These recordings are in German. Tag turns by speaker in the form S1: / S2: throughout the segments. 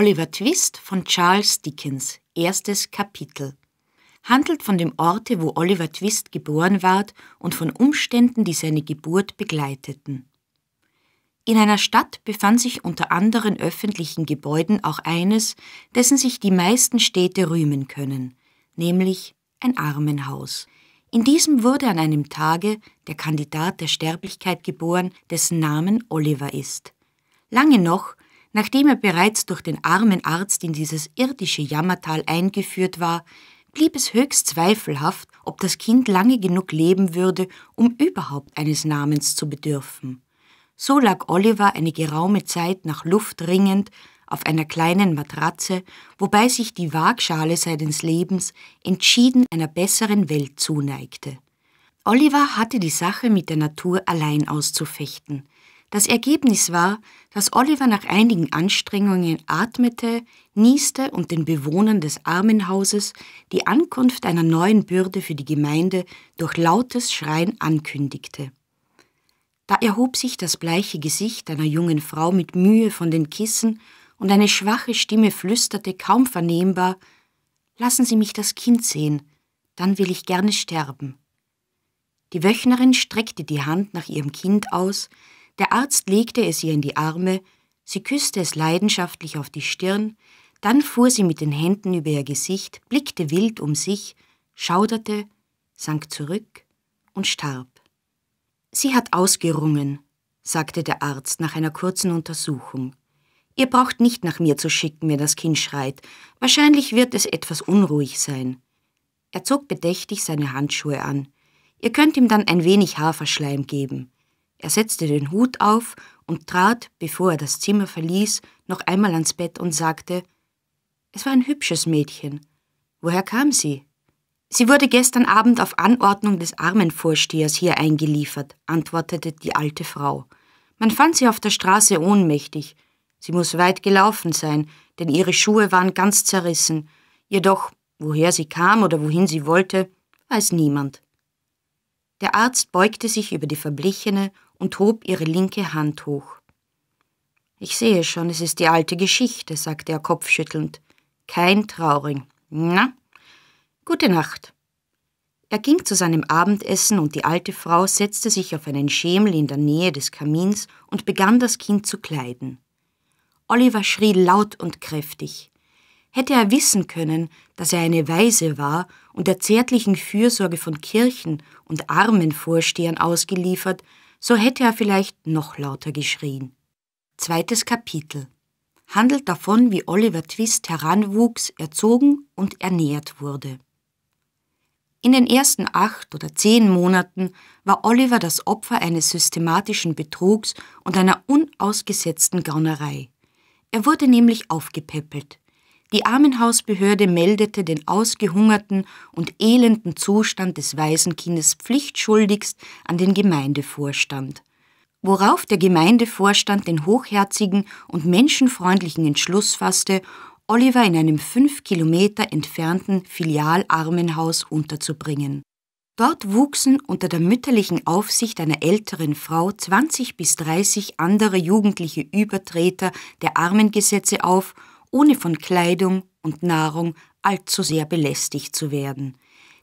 S1: Oliver Twist von Charles Dickens, erstes Kapitel. Handelt von dem Orte, wo Oliver Twist geboren ward und von Umständen, die seine Geburt begleiteten. In einer Stadt befand sich unter anderen öffentlichen Gebäuden auch eines, dessen sich die meisten Städte rühmen können, nämlich ein Armenhaus. In diesem wurde an einem Tage der Kandidat der Sterblichkeit geboren, dessen Namen Oliver ist. Lange noch Nachdem er bereits durch den armen Arzt in dieses irdische Jammertal eingeführt war, blieb es höchst zweifelhaft, ob das Kind lange genug leben würde, um überhaupt eines Namens zu bedürfen. So lag Oliver eine geraume Zeit nach Luft ringend auf einer kleinen Matratze, wobei sich die Waagschale seines Lebens entschieden einer besseren Welt zuneigte. Oliver hatte die Sache mit der Natur allein auszufechten. Das Ergebnis war, dass Oliver nach einigen Anstrengungen atmete, nieste und den Bewohnern des Armenhauses die Ankunft einer neuen Bürde für die Gemeinde durch lautes Schreien ankündigte. Da erhob sich das bleiche Gesicht einer jungen Frau mit Mühe von den Kissen und eine schwache Stimme flüsterte kaum vernehmbar Lassen Sie mich das Kind sehen, dann will ich gerne sterben. Die Wöchnerin streckte die Hand nach ihrem Kind aus, der Arzt legte es ihr in die Arme, sie küsste es leidenschaftlich auf die Stirn, dann fuhr sie mit den Händen über ihr Gesicht, blickte wild um sich, schauderte, sank zurück und starb. Sie hat ausgerungen, sagte der Arzt nach einer kurzen Untersuchung. Ihr braucht nicht nach mir zu schicken, wenn das Kind schreit. Wahrscheinlich wird es etwas unruhig sein. Er zog bedächtig seine Handschuhe an. Ihr könnt ihm dann ein wenig Haferschleim geben. Er setzte den Hut auf und trat, bevor er das Zimmer verließ, noch einmal ans Bett und sagte, es war ein hübsches Mädchen. Woher kam sie? Sie wurde gestern Abend auf Anordnung des Armenvorstehers hier eingeliefert, antwortete die alte Frau. Man fand sie auf der Straße ohnmächtig. Sie muss weit gelaufen sein, denn ihre Schuhe waren ganz zerrissen. Jedoch, woher sie kam oder wohin sie wollte, weiß niemand. Der Arzt beugte sich über die Verblichene und hob ihre linke Hand hoch. Ich sehe schon, es ist die alte Geschichte, sagte er kopfschüttelnd. Kein Trauring. Na, gute Nacht. Er ging zu seinem Abendessen und die alte Frau setzte sich auf einen Schemel in der Nähe des Kamins und begann das Kind zu kleiden. Oliver schrie laut und kräftig. Hätte er wissen können, dass er eine Waise war und der zärtlichen Fürsorge von Kirchen und Armenvorstehern ausgeliefert, so hätte er vielleicht noch lauter geschrien. Zweites Kapitel handelt davon, wie Oliver Twist heranwuchs, erzogen und ernährt wurde. In den ersten acht oder zehn Monaten war Oliver das Opfer eines systematischen Betrugs und einer unausgesetzten Gaunerei. Er wurde nämlich aufgepäppelt. Die Armenhausbehörde meldete den ausgehungerten und elenden Zustand des Waisenkindes pflichtschuldigst an den Gemeindevorstand. Worauf der Gemeindevorstand den hochherzigen und menschenfreundlichen Entschluss fasste, Oliver in einem fünf Kilometer entfernten Filialarmenhaus unterzubringen. Dort wuchsen unter der mütterlichen Aufsicht einer älteren Frau 20 bis 30 andere jugendliche Übertreter der Armengesetze auf ohne von Kleidung und Nahrung allzu sehr belästigt zu werden.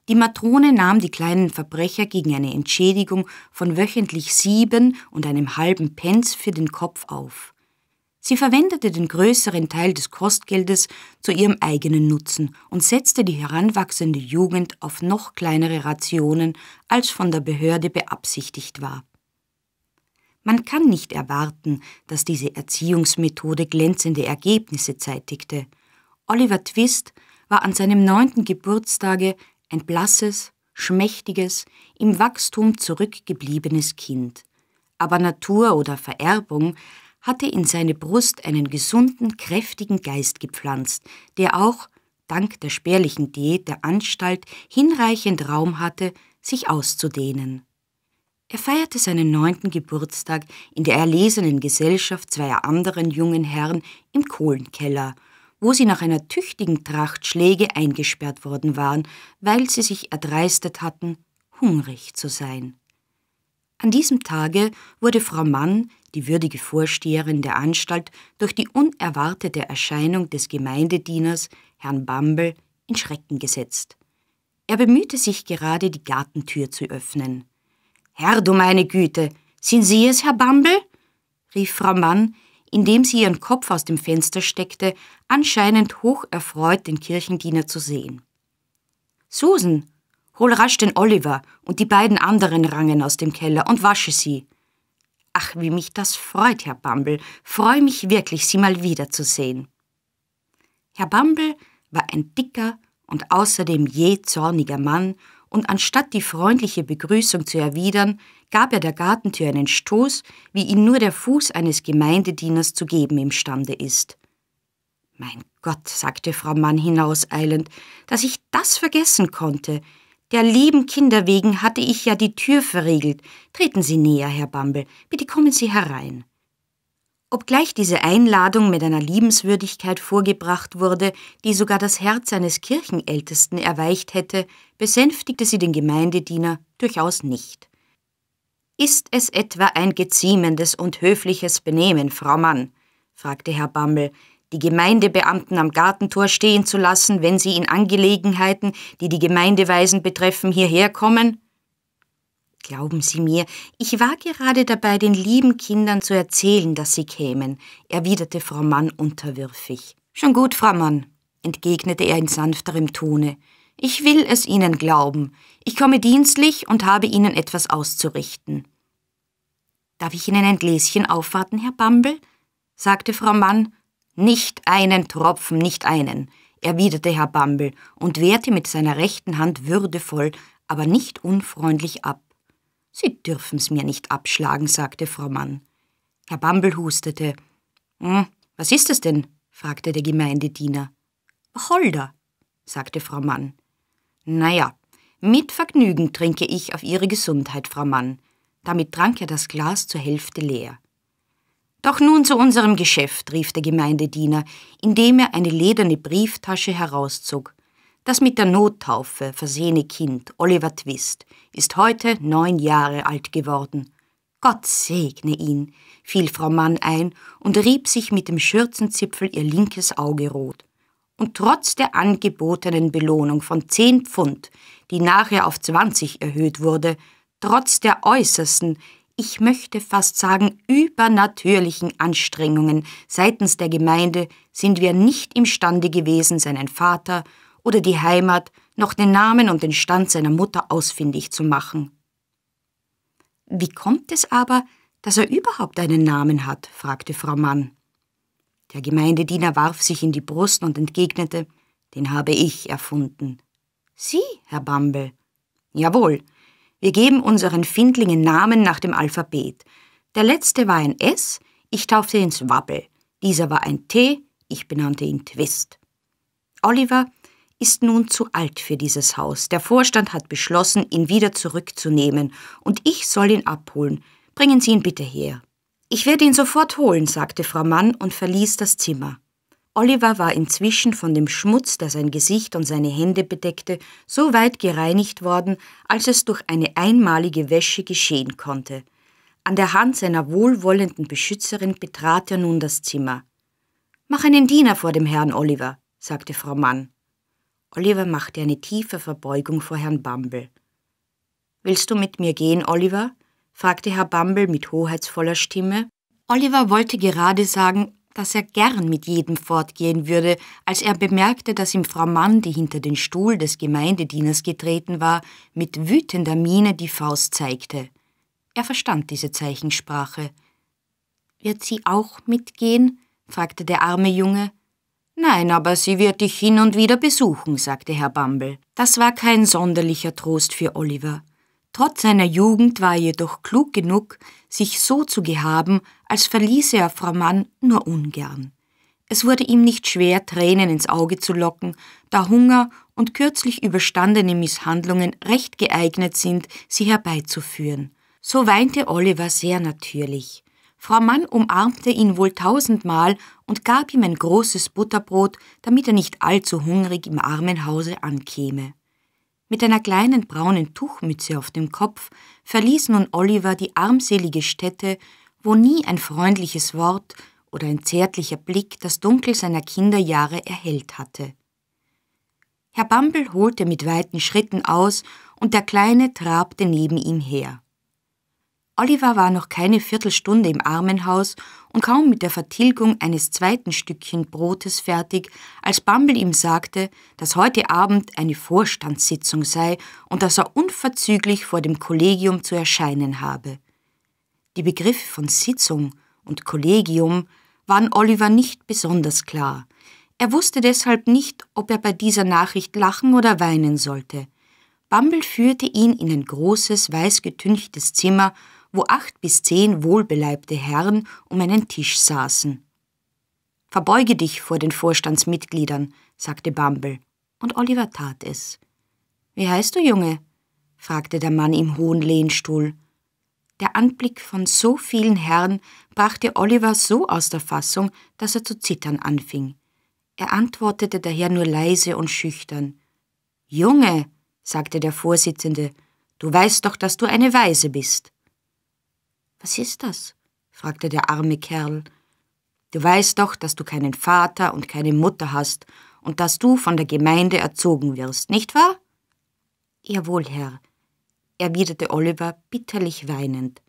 S1: Die Matrone nahm die kleinen Verbrecher gegen eine Entschädigung von wöchentlich sieben und einem halben Pence für den Kopf auf. Sie verwendete den größeren Teil des Kostgeldes zu ihrem eigenen Nutzen und setzte die heranwachsende Jugend auf noch kleinere Rationen, als von der Behörde beabsichtigt war. Man kann nicht erwarten, dass diese Erziehungsmethode glänzende Ergebnisse zeitigte. Oliver Twist war an seinem neunten Geburtstage ein blasses, schmächtiges, im Wachstum zurückgebliebenes Kind. Aber Natur oder Vererbung hatte in seine Brust einen gesunden, kräftigen Geist gepflanzt, der auch, dank der spärlichen Diät der Anstalt, hinreichend Raum hatte, sich auszudehnen. Er feierte seinen neunten Geburtstag in der erlesenen Gesellschaft zweier anderen jungen Herren im Kohlenkeller, wo sie nach einer tüchtigen Tracht Schläge eingesperrt worden waren, weil sie sich erdreistet hatten, hungrig zu sein. An diesem Tage wurde Frau Mann, die würdige Vorsteherin der Anstalt, durch die unerwartete Erscheinung des Gemeindedieners, Herrn Bambel, in Schrecken gesetzt. Er bemühte sich gerade, die Gartentür zu öffnen. Herr, du meine Güte, sind Sie es, Herr Bumble? rief Frau Mann, indem sie ihren Kopf aus dem Fenster steckte, anscheinend hocherfreut, den Kirchendiener zu sehen. Susan, hol rasch den Oliver und die beiden anderen Rangen aus dem Keller und wasche sie. Ach, wie mich das freut, Herr Bumble, freue mich wirklich, Sie mal wiederzusehen. Herr Bumble war ein dicker und außerdem je zorniger Mann und anstatt die freundliche Begrüßung zu erwidern, gab er der Gartentür einen Stoß, wie ihn nur der Fuß eines Gemeindedieners zu geben imstande ist. Mein Gott, sagte Frau Mann hinauseilend, dass ich das vergessen konnte. Der lieben Kinder wegen hatte ich ja die Tür verriegelt. Treten Sie näher, Herr Bumble, bitte kommen Sie herein. Obgleich diese Einladung mit einer Liebenswürdigkeit vorgebracht wurde, die sogar das Herz eines Kirchenältesten erweicht hätte, besänftigte sie den Gemeindediener durchaus nicht. Ist es etwa ein geziemendes und höfliches Benehmen, Frau Mann? fragte Herr Bammel, die Gemeindebeamten am Gartentor stehen zu lassen, wenn sie in Angelegenheiten, die die Gemeindeweisen betreffen, hierher kommen? Glauben Sie mir, ich war gerade dabei, den lieben Kindern zu erzählen, dass Sie kämen, erwiderte Frau Mann unterwürfig. Schon gut, Frau Mann, entgegnete er in sanfterem Tone. Ich will es Ihnen glauben. Ich komme dienstlich und habe Ihnen etwas auszurichten. Darf ich Ihnen ein Gläschen aufwarten, Herr Bumble? sagte Frau Mann. Nicht einen Tropfen, nicht einen, erwiderte Herr Bumble und wehrte mit seiner rechten Hand würdevoll, aber nicht unfreundlich ab. Sie dürfen's mir nicht abschlagen, sagte Frau Mann. Herr Bambel hustete. Hm, was ist es denn? fragte der Gemeindediener. Holder, sagte Frau Mann. Na ja, mit Vergnügen trinke ich auf Ihre Gesundheit, Frau Mann. Damit trank er das Glas zur Hälfte leer. Doch nun zu unserem Geschäft, rief der Gemeindediener, indem er eine lederne Brieftasche herauszog. Das mit der Nottaufe versehene Kind, Oliver Twist, ist heute neun Jahre alt geworden. Gott segne ihn, fiel Frau Mann ein und rieb sich mit dem Schürzenzipfel ihr linkes Auge rot. Und trotz der angebotenen Belohnung von zehn Pfund, die nachher auf zwanzig erhöht wurde, trotz der äußersten, ich möchte fast sagen übernatürlichen Anstrengungen seitens der Gemeinde, sind wir nicht imstande gewesen, seinen Vater oder die Heimat noch den Namen und den Stand seiner Mutter ausfindig zu machen. Wie kommt es aber, dass er überhaupt einen Namen hat? fragte Frau Mann. Der Gemeindediener warf sich in die Brust und entgegnete, den habe ich erfunden. Sie, Herr Bambel? Jawohl. Wir geben unseren Findlingen Namen nach dem Alphabet. Der letzte war ein S, ich taufte ihn Wabbel. Dieser war ein T, ich benannte ihn Twist. Oliver ist nun zu alt für dieses Haus. Der Vorstand hat beschlossen, ihn wieder zurückzunehmen, und ich soll ihn abholen. Bringen Sie ihn bitte her. Ich werde ihn sofort holen, sagte Frau Mann und verließ das Zimmer. Oliver war inzwischen von dem Schmutz, der sein Gesicht und seine Hände bedeckte, so weit gereinigt worden, als es durch eine einmalige Wäsche geschehen konnte. An der Hand seiner wohlwollenden Beschützerin betrat er nun das Zimmer. Mach einen Diener vor dem Herrn Oliver, sagte Frau Mann. Oliver machte eine tiefe Verbeugung vor Herrn Bumble. Willst du mit mir gehen, Oliver? fragte Herr Bumble mit hoheitsvoller Stimme. Oliver wollte gerade sagen, dass er gern mit jedem fortgehen würde, als er bemerkte, dass ihm Frau Mann, die hinter den Stuhl des Gemeindedieners getreten war, mit wütender Miene die Faust zeigte. Er verstand diese Zeichensprache. Wird sie auch mitgehen? fragte der arme Junge. Nein, aber sie wird dich hin und wieder besuchen, sagte Herr Bumble. Das war kein sonderlicher Trost für Oliver. Trotz seiner Jugend war er jedoch klug genug, sich so zu gehaben, als verließe er Frau Mann nur ungern. Es wurde ihm nicht schwer, Tränen ins Auge zu locken, da Hunger und kürzlich überstandene Misshandlungen recht geeignet sind, sie herbeizuführen. So weinte Oliver sehr natürlich. Frau Mann umarmte ihn wohl tausendmal und gab ihm ein großes Butterbrot, damit er nicht allzu hungrig im Armenhause ankäme. Mit einer kleinen braunen Tuchmütze auf dem Kopf verließ nun Oliver die armselige Stätte, wo nie ein freundliches Wort oder ein zärtlicher Blick das Dunkel seiner Kinderjahre erhellt hatte. Herr Bumble holte mit weiten Schritten aus, und der Kleine trabte neben ihm her. Oliver war noch keine Viertelstunde im Armenhaus und kaum mit der Vertilgung eines zweiten Stückchen Brotes fertig, als Bumble ihm sagte, dass heute Abend eine Vorstandssitzung sei und dass er unverzüglich vor dem Kollegium zu erscheinen habe. Die Begriffe von Sitzung und Kollegium waren Oliver nicht besonders klar. Er wusste deshalb nicht, ob er bei dieser Nachricht lachen oder weinen sollte. Bumble führte ihn in ein großes, weißgetünchtes Zimmer wo acht bis zehn wohlbeleibte Herren um einen Tisch saßen. Verbeuge dich vor den Vorstandsmitgliedern, sagte Bumble, und Oliver tat es. Wie heißt du, Junge? fragte der Mann im hohen Lehnstuhl. Der Anblick von so vielen Herren brachte Oliver so aus der Fassung, dass er zu zittern anfing. Er antwortete daher nur leise und schüchtern. Junge, sagte der Vorsitzende, du weißt doch, dass du eine Weise bist. Was ist das? fragte der arme Kerl. Du weißt doch, dass du keinen Vater und keine Mutter hast und dass du von der Gemeinde erzogen wirst, nicht wahr? Jawohl, Herr, erwiderte Oliver bitterlich weinend.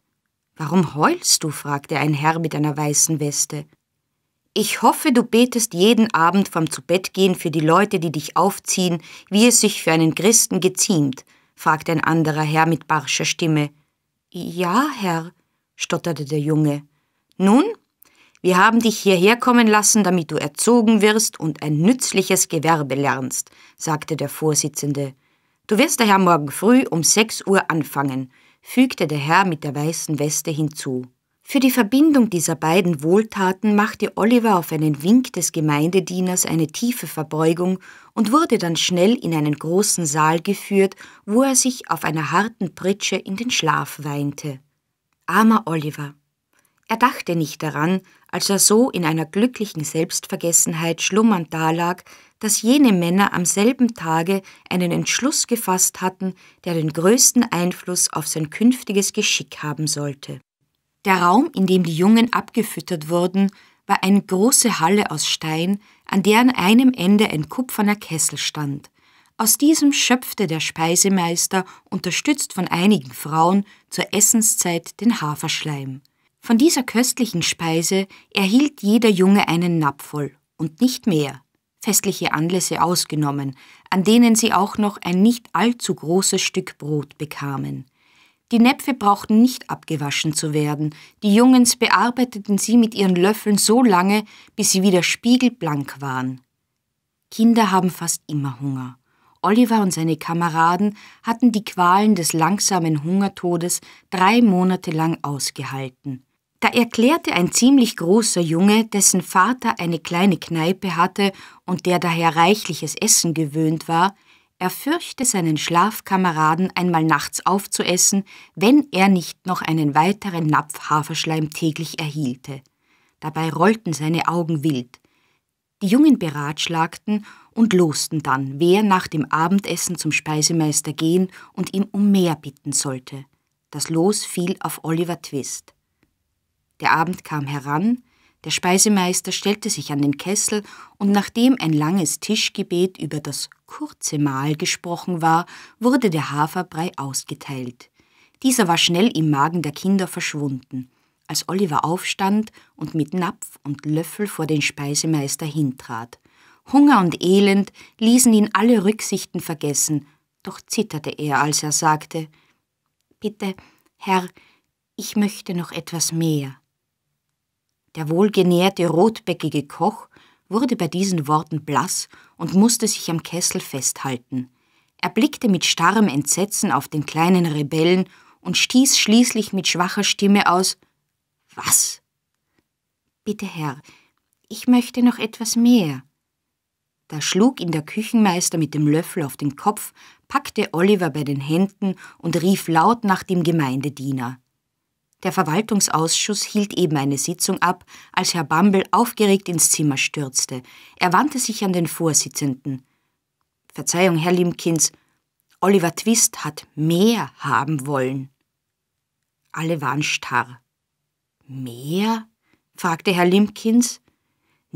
S1: Warum heulst du? fragte ein Herr mit einer weißen Weste. Ich hoffe, du betest jeden Abend vom Zubettgehen für die Leute, die dich aufziehen, wie es sich für einen Christen geziemt, fragte ein anderer Herr mit barscher Stimme. Ja, Herr, stotterte der Junge. Nun, wir haben dich hierher kommen lassen, damit du erzogen wirst und ein nützliches Gewerbe lernst, sagte der Vorsitzende. Du wirst daher morgen früh um sechs Uhr anfangen, fügte der Herr mit der weißen Weste hinzu. Für die Verbindung dieser beiden Wohltaten machte Oliver auf einen Wink des Gemeindedieners eine tiefe Verbeugung und wurde dann schnell in einen großen Saal geführt, wo er sich auf einer harten Pritsche in den Schlaf weinte. Armer Oliver. Er dachte nicht daran, als er so in einer glücklichen Selbstvergessenheit schlummernd dalag, dass jene Männer am selben Tage einen Entschluss gefasst hatten, der den größten Einfluss auf sein künftiges Geschick haben sollte. Der Raum, in dem die Jungen abgefüttert wurden, war eine große Halle aus Stein, an der an einem Ende ein kupferner Kessel stand, aus diesem schöpfte der Speisemeister, unterstützt von einigen Frauen, zur Essenszeit den Haferschleim. Von dieser köstlichen Speise erhielt jeder Junge einen Napf voll und nicht mehr, festliche Anlässe ausgenommen, an denen sie auch noch ein nicht allzu großes Stück Brot bekamen. Die Näpfe brauchten nicht abgewaschen zu werden, die Jungens bearbeiteten sie mit ihren Löffeln so lange, bis sie wieder spiegelblank waren. Kinder haben fast immer Hunger. Oliver und seine Kameraden hatten die Qualen des langsamen Hungertodes drei Monate lang ausgehalten. Da erklärte ein ziemlich großer Junge, dessen Vater eine kleine Kneipe hatte und der daher reichliches Essen gewöhnt war, er fürchte seinen Schlafkameraden einmal nachts aufzuessen, wenn er nicht noch einen weiteren Napf Haferschleim täglich erhielte. Dabei rollten seine Augen wild. Die Jungen beratschlagten, und losten dann, wer nach dem Abendessen zum Speisemeister gehen und ihm um mehr bitten sollte. Das Los fiel auf Oliver Twist. Der Abend kam heran, der Speisemeister stellte sich an den Kessel, und nachdem ein langes Tischgebet über das kurze Mahl gesprochen war, wurde der Haferbrei ausgeteilt. Dieser war schnell im Magen der Kinder verschwunden, als Oliver aufstand und mit Napf und Löffel vor den Speisemeister hintrat. Hunger und Elend ließen ihn alle Rücksichten vergessen, doch zitterte er, als er sagte Bitte, Herr, ich möchte noch etwas mehr. Der wohlgenährte, rotbäckige Koch wurde bei diesen Worten blass und musste sich am Kessel festhalten. Er blickte mit starrem Entsetzen auf den kleinen Rebellen und stieß schließlich mit schwacher Stimme aus Was? Bitte, Herr, ich möchte noch etwas mehr. Da schlug ihn der Küchenmeister mit dem Löffel auf den Kopf, packte Oliver bei den Händen und rief laut nach dem Gemeindediener. Der Verwaltungsausschuss hielt eben eine Sitzung ab, als Herr Bambel aufgeregt ins Zimmer stürzte. Er wandte sich an den Vorsitzenden. Verzeihung, Herr Limkins, Oliver Twist hat mehr haben wollen. Alle waren starr. Mehr? fragte Herr Limkins.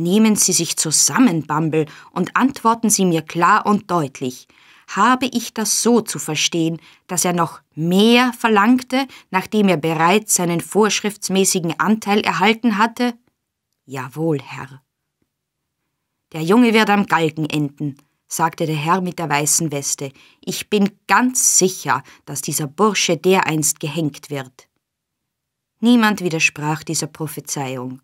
S1: Nehmen Sie sich zusammen, Bumble, und antworten Sie mir klar und deutlich. Habe ich das so zu verstehen, dass er noch mehr verlangte, nachdem er bereits seinen vorschriftsmäßigen Anteil erhalten hatte? Jawohl, Herr. Der Junge wird am Galgen enden, sagte der Herr mit der weißen Weste. Ich bin ganz sicher, dass dieser Bursche dereinst gehängt wird. Niemand widersprach dieser Prophezeiung.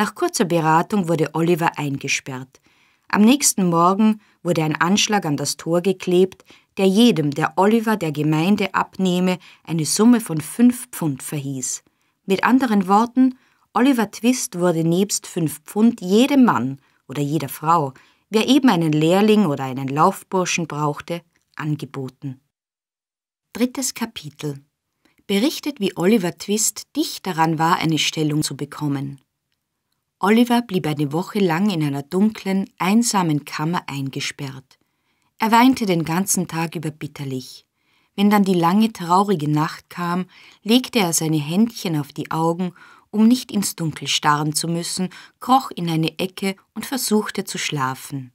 S1: Nach kurzer Beratung wurde Oliver eingesperrt. Am nächsten Morgen wurde ein Anschlag an das Tor geklebt, der jedem, der Oliver der Gemeinde abnehme, eine Summe von fünf Pfund verhieß. Mit anderen Worten, Oliver Twist wurde nebst fünf Pfund jedem Mann oder jeder Frau, wer eben einen Lehrling oder einen Laufburschen brauchte, angeboten. Drittes Kapitel berichtet, wie Oliver Twist dicht daran war, eine Stellung zu bekommen. Oliver blieb eine Woche lang in einer dunklen, einsamen Kammer eingesperrt. Er weinte den ganzen Tag über bitterlich. Wenn dann die lange, traurige Nacht kam, legte er seine Händchen auf die Augen, um nicht ins Dunkel starren zu müssen, kroch in eine Ecke und versuchte zu schlafen.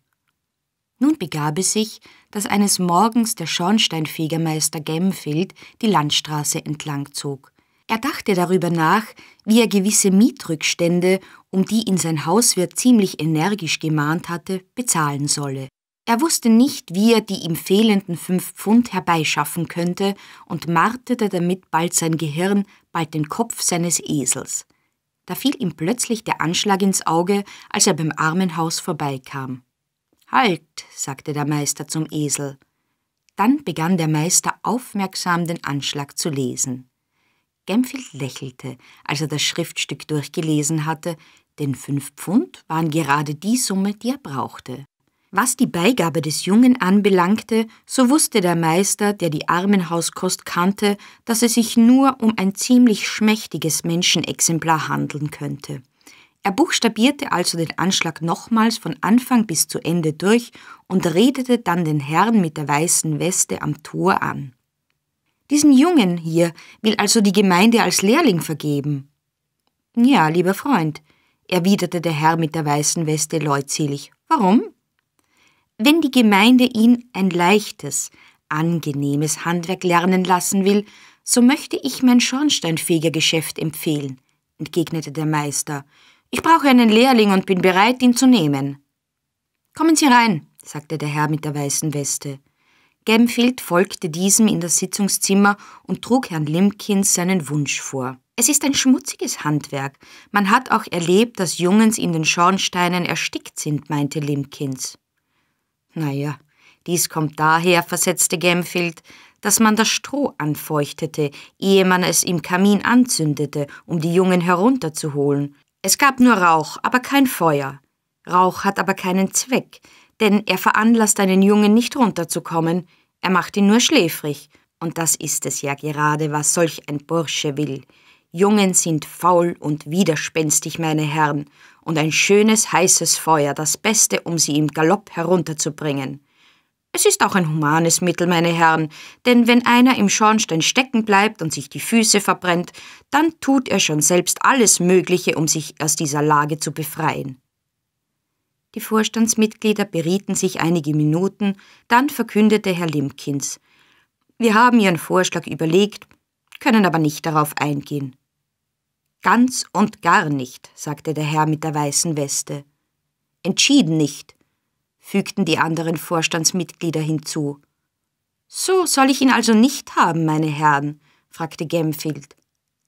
S1: Nun begab es sich, dass eines Morgens der Schornsteinfegermeister Gemfield die Landstraße entlang zog. Er dachte darüber nach, wie er gewisse Mietrückstände, um die ihn sein Hauswirt ziemlich energisch gemahnt hatte, bezahlen solle. Er wusste nicht, wie er die ihm fehlenden fünf Pfund herbeischaffen könnte und martete damit bald sein Gehirn, bald den Kopf seines Esels. Da fiel ihm plötzlich der Anschlag ins Auge, als er beim Armenhaus vorbeikam. Halt, sagte der Meister zum Esel. Dann begann der Meister aufmerksam den Anschlag zu lesen. Gemfield lächelte, als er das Schriftstück durchgelesen hatte, denn fünf Pfund waren gerade die Summe, die er brauchte. Was die Beigabe des Jungen anbelangte, so wusste der Meister, der die Armenhauskost kannte, dass es sich nur um ein ziemlich schmächtiges Menschenexemplar handeln könnte. Er buchstabierte also den Anschlag nochmals von Anfang bis zu Ende durch und redete dann den Herrn mit der weißen Weste am Tor an. Diesen Jungen hier will also die Gemeinde als Lehrling vergeben. Ja, lieber Freund, erwiderte der Herr mit der weißen Weste leutselig. Warum? Wenn die Gemeinde ihn ein leichtes, angenehmes Handwerk lernen lassen will, so möchte ich mein Schornsteinfegergeschäft empfehlen, entgegnete der Meister. Ich brauche einen Lehrling und bin bereit, ihn zu nehmen. Kommen Sie rein, sagte der Herr mit der weißen Weste. Gemfield folgte diesem in das Sitzungszimmer und trug Herrn Limkins seinen Wunsch vor. Es ist ein schmutziges Handwerk. Man hat auch erlebt, dass Jungens in den Schornsteinen erstickt sind, meinte Limkins. Naja, dies kommt daher, versetzte Gemfield, dass man das Stroh anfeuchtete, ehe man es im Kamin anzündete, um die Jungen herunterzuholen. Es gab nur Rauch, aber kein Feuer. Rauch hat aber keinen Zweck denn er veranlasst einen Jungen nicht runterzukommen, er macht ihn nur schläfrig, und das ist es ja gerade, was solch ein Bursche will. Jungen sind faul und widerspenstig, meine Herren, und ein schönes heißes Feuer das Beste, um sie im Galopp herunterzubringen. Es ist auch ein humanes Mittel, meine Herren, denn wenn einer im Schornstein stecken bleibt und sich die Füße verbrennt, dann tut er schon selbst alles Mögliche, um sich aus dieser Lage zu befreien. Die Vorstandsmitglieder berieten sich einige Minuten, dann verkündete Herr Limkins, wir haben Ihren Vorschlag überlegt, können aber nicht darauf eingehen. Ganz und gar nicht, sagte der Herr mit der weißen Weste. Entschieden nicht, fügten die anderen Vorstandsmitglieder hinzu. So soll ich ihn also nicht haben, meine Herren? fragte Gemfield.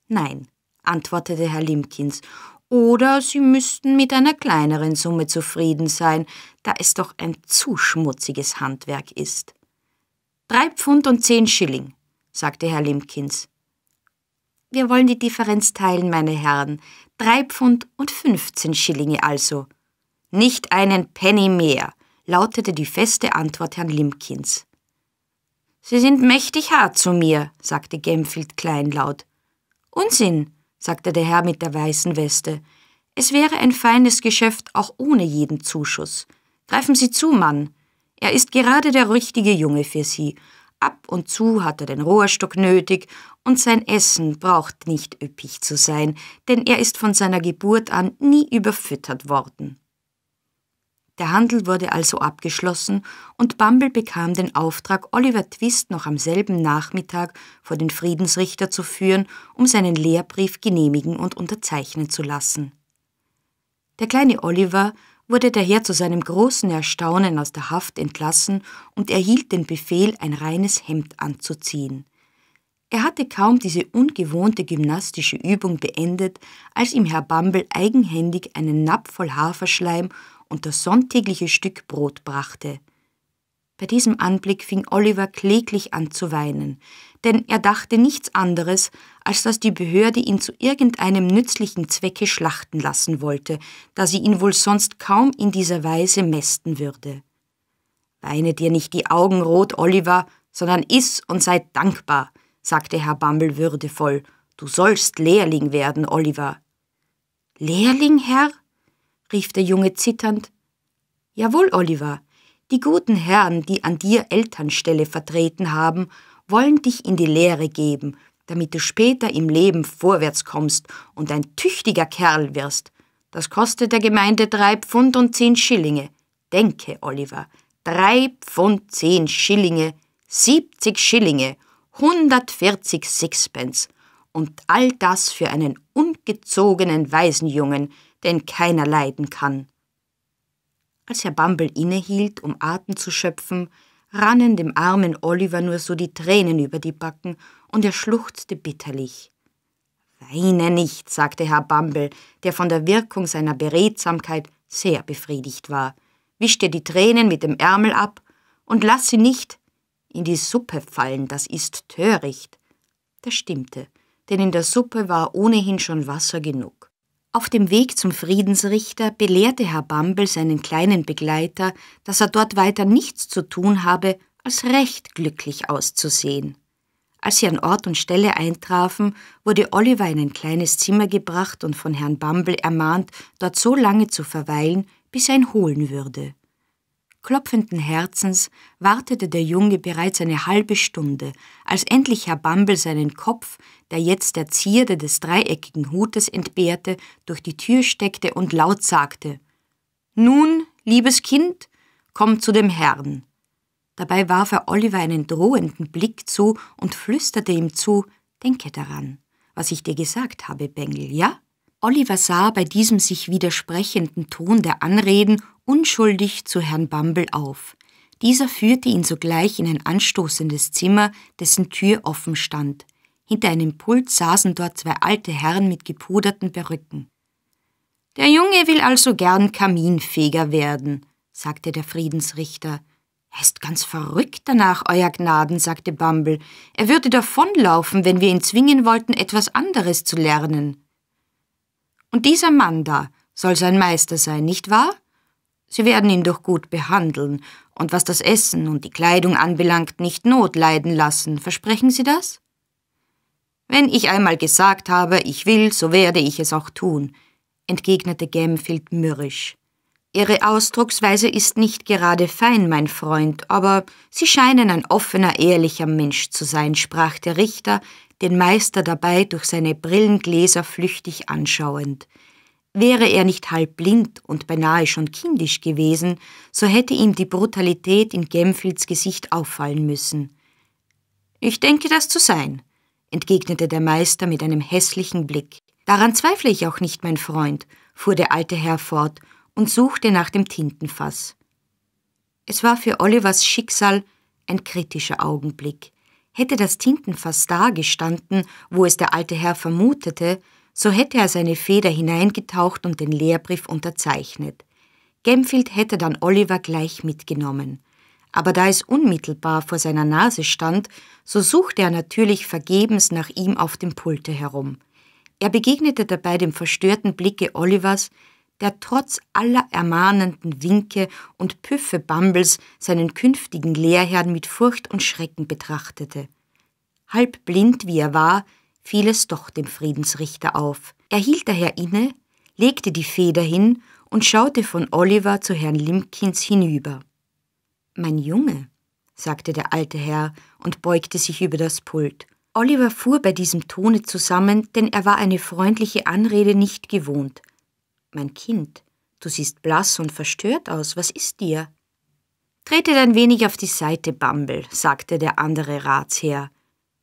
S1: Nein, antwortete Herr Limkins, oder Sie müssten mit einer kleineren Summe zufrieden sein, da es doch ein zu schmutziges Handwerk ist. Drei Pfund und zehn Schilling, sagte Herr Limkins. Wir wollen die Differenz teilen, meine Herren. Drei Pfund und fünfzehn Schillinge also. Nicht einen Penny mehr, lautete die feste Antwort Herrn Limkins. Sie sind mächtig hart zu mir, sagte Gemfield kleinlaut. Unsinn, sagte der Herr mit der weißen Weste. Es wäre ein feines Geschäft auch ohne jeden Zuschuss. Greifen Sie zu, Mann. Er ist gerade der richtige Junge für Sie. Ab und zu hat er den Rohrstock nötig und sein Essen braucht nicht üppig zu sein, denn er ist von seiner Geburt an nie überfüttert worden. Der Handel wurde also abgeschlossen und Bumble bekam den Auftrag, Oliver Twist noch am selben Nachmittag vor den Friedensrichter zu führen, um seinen Lehrbrief genehmigen und unterzeichnen zu lassen. Der kleine Oliver wurde daher zu seinem großen Erstaunen aus der Haft entlassen und erhielt den Befehl, ein reines Hemd anzuziehen. Er hatte kaum diese ungewohnte gymnastische Übung beendet, als ihm Herr Bumble eigenhändig einen Napf voll Haferschleim und das sonntägliche Stück Brot brachte. Bei diesem Anblick fing Oliver kläglich an zu weinen, denn er dachte nichts anderes, als dass die Behörde ihn zu irgendeinem nützlichen Zwecke schlachten lassen wollte, da sie ihn wohl sonst kaum in dieser Weise mästen würde. Weine dir nicht die Augen rot, Oliver, sondern iss und sei dankbar, sagte Herr Bumble würdevoll. Du sollst Lehrling werden, Oliver. Lehrling, Herr? rief der Junge zitternd. Jawohl, Oliver, die guten Herren, die an dir Elternstelle vertreten haben, wollen dich in die Lehre geben, damit du später im Leben vorwärts kommst und ein tüchtiger Kerl wirst. Das kostet der Gemeinde drei Pfund und zehn Schillinge. Denke, Oliver, drei Pfund zehn Schillinge, siebzig Schillinge, hundertvierzig Sixpence. Und all das für einen ungezogenen Waisenjungen, den keiner leiden kann. Als Herr Bumble innehielt, um Atem zu schöpfen, rannen dem armen Oliver nur so die Tränen über die Backen und er schluchzte bitterlich. Weine nicht, sagte Herr Bumble, der von der Wirkung seiner Beredsamkeit sehr befriedigt war, wisch dir die Tränen mit dem Ärmel ab und lass sie nicht in die Suppe fallen, das ist töricht. Das stimmte, denn in der Suppe war ohnehin schon Wasser genug. Auf dem Weg zum Friedensrichter belehrte Herr Bumble seinen kleinen Begleiter, dass er dort weiter nichts zu tun habe, als recht glücklich auszusehen. Als sie an Ort und Stelle eintrafen, wurde Oliver in ein kleines Zimmer gebracht und von Herrn Bumble ermahnt, dort so lange zu verweilen, bis er ihn holen würde. Klopfenden Herzens wartete der Junge bereits eine halbe Stunde, als endlich Herr Bumble seinen Kopf, der jetzt der Zierde des dreieckigen Hutes entbehrte, durch die Tür steckte und laut sagte Nun, liebes Kind, komm zu dem Herrn. Dabei warf er Oliver einen drohenden Blick zu und flüsterte ihm zu Denke daran, was ich dir gesagt habe, Bengel, ja? Oliver sah bei diesem sich widersprechenden Ton der Anreden unschuldig zu Herrn Bumble auf. Dieser führte ihn sogleich in ein anstoßendes Zimmer, dessen Tür offen stand. Hinter einem Pult saßen dort zwei alte Herren mit gepuderten Perücken. Der Junge will also gern Kaminfeger werden, sagte der Friedensrichter. Er ist ganz verrückt danach, Euer Gnaden, sagte Bumble. Er würde davonlaufen, wenn wir ihn zwingen wollten, etwas anderes zu lernen. Und dieser Mann da soll sein Meister sein, nicht wahr? Sie werden ihn doch gut behandeln und was das Essen und die Kleidung anbelangt, nicht Not leiden lassen. Versprechen Sie das? Wenn ich einmal gesagt habe, ich will, so werde ich es auch tun, entgegnete Gamfield mürrisch. Ihre Ausdrucksweise ist nicht gerade fein, mein Freund, aber Sie scheinen ein offener, ehrlicher Mensch zu sein, sprach der Richter, den Meister dabei durch seine Brillengläser flüchtig anschauend. Wäre er nicht halb blind und beinahe schon kindisch gewesen, so hätte ihm die Brutalität in Gemfields Gesicht auffallen müssen. Ich denke, das zu sein, entgegnete der Meister mit einem hässlichen Blick. Daran zweifle ich auch nicht, mein Freund, fuhr der alte Herr fort und suchte nach dem Tintenfass. Es war für Olivers Schicksal ein kritischer Augenblick. Hätte das Tintenfass da gestanden, wo es der alte Herr vermutete, so hätte er seine Feder hineingetaucht und den Lehrbrief unterzeichnet. Gemfield hätte dann Oliver gleich mitgenommen. Aber da es unmittelbar vor seiner Nase stand, so suchte er natürlich vergebens nach ihm auf dem Pulte herum. Er begegnete dabei dem verstörten Blicke Olivers, der trotz aller ermahnenden Winke und Püffe Bumbles seinen künftigen Lehrherrn mit Furcht und Schrecken betrachtete. Halb blind wie er war, fiel es doch dem Friedensrichter auf. Er hielt daher inne, legte die Feder hin und schaute von Oliver zu Herrn Limkins hinüber. Mein Junge, sagte der alte Herr und beugte sich über das Pult. Oliver fuhr bei diesem Tone zusammen, denn er war eine freundliche Anrede nicht gewohnt. Mein Kind, du siehst blass und verstört aus, was ist dir? Trete ein wenig auf die Seite, Bumble, sagte der andere Ratsherr.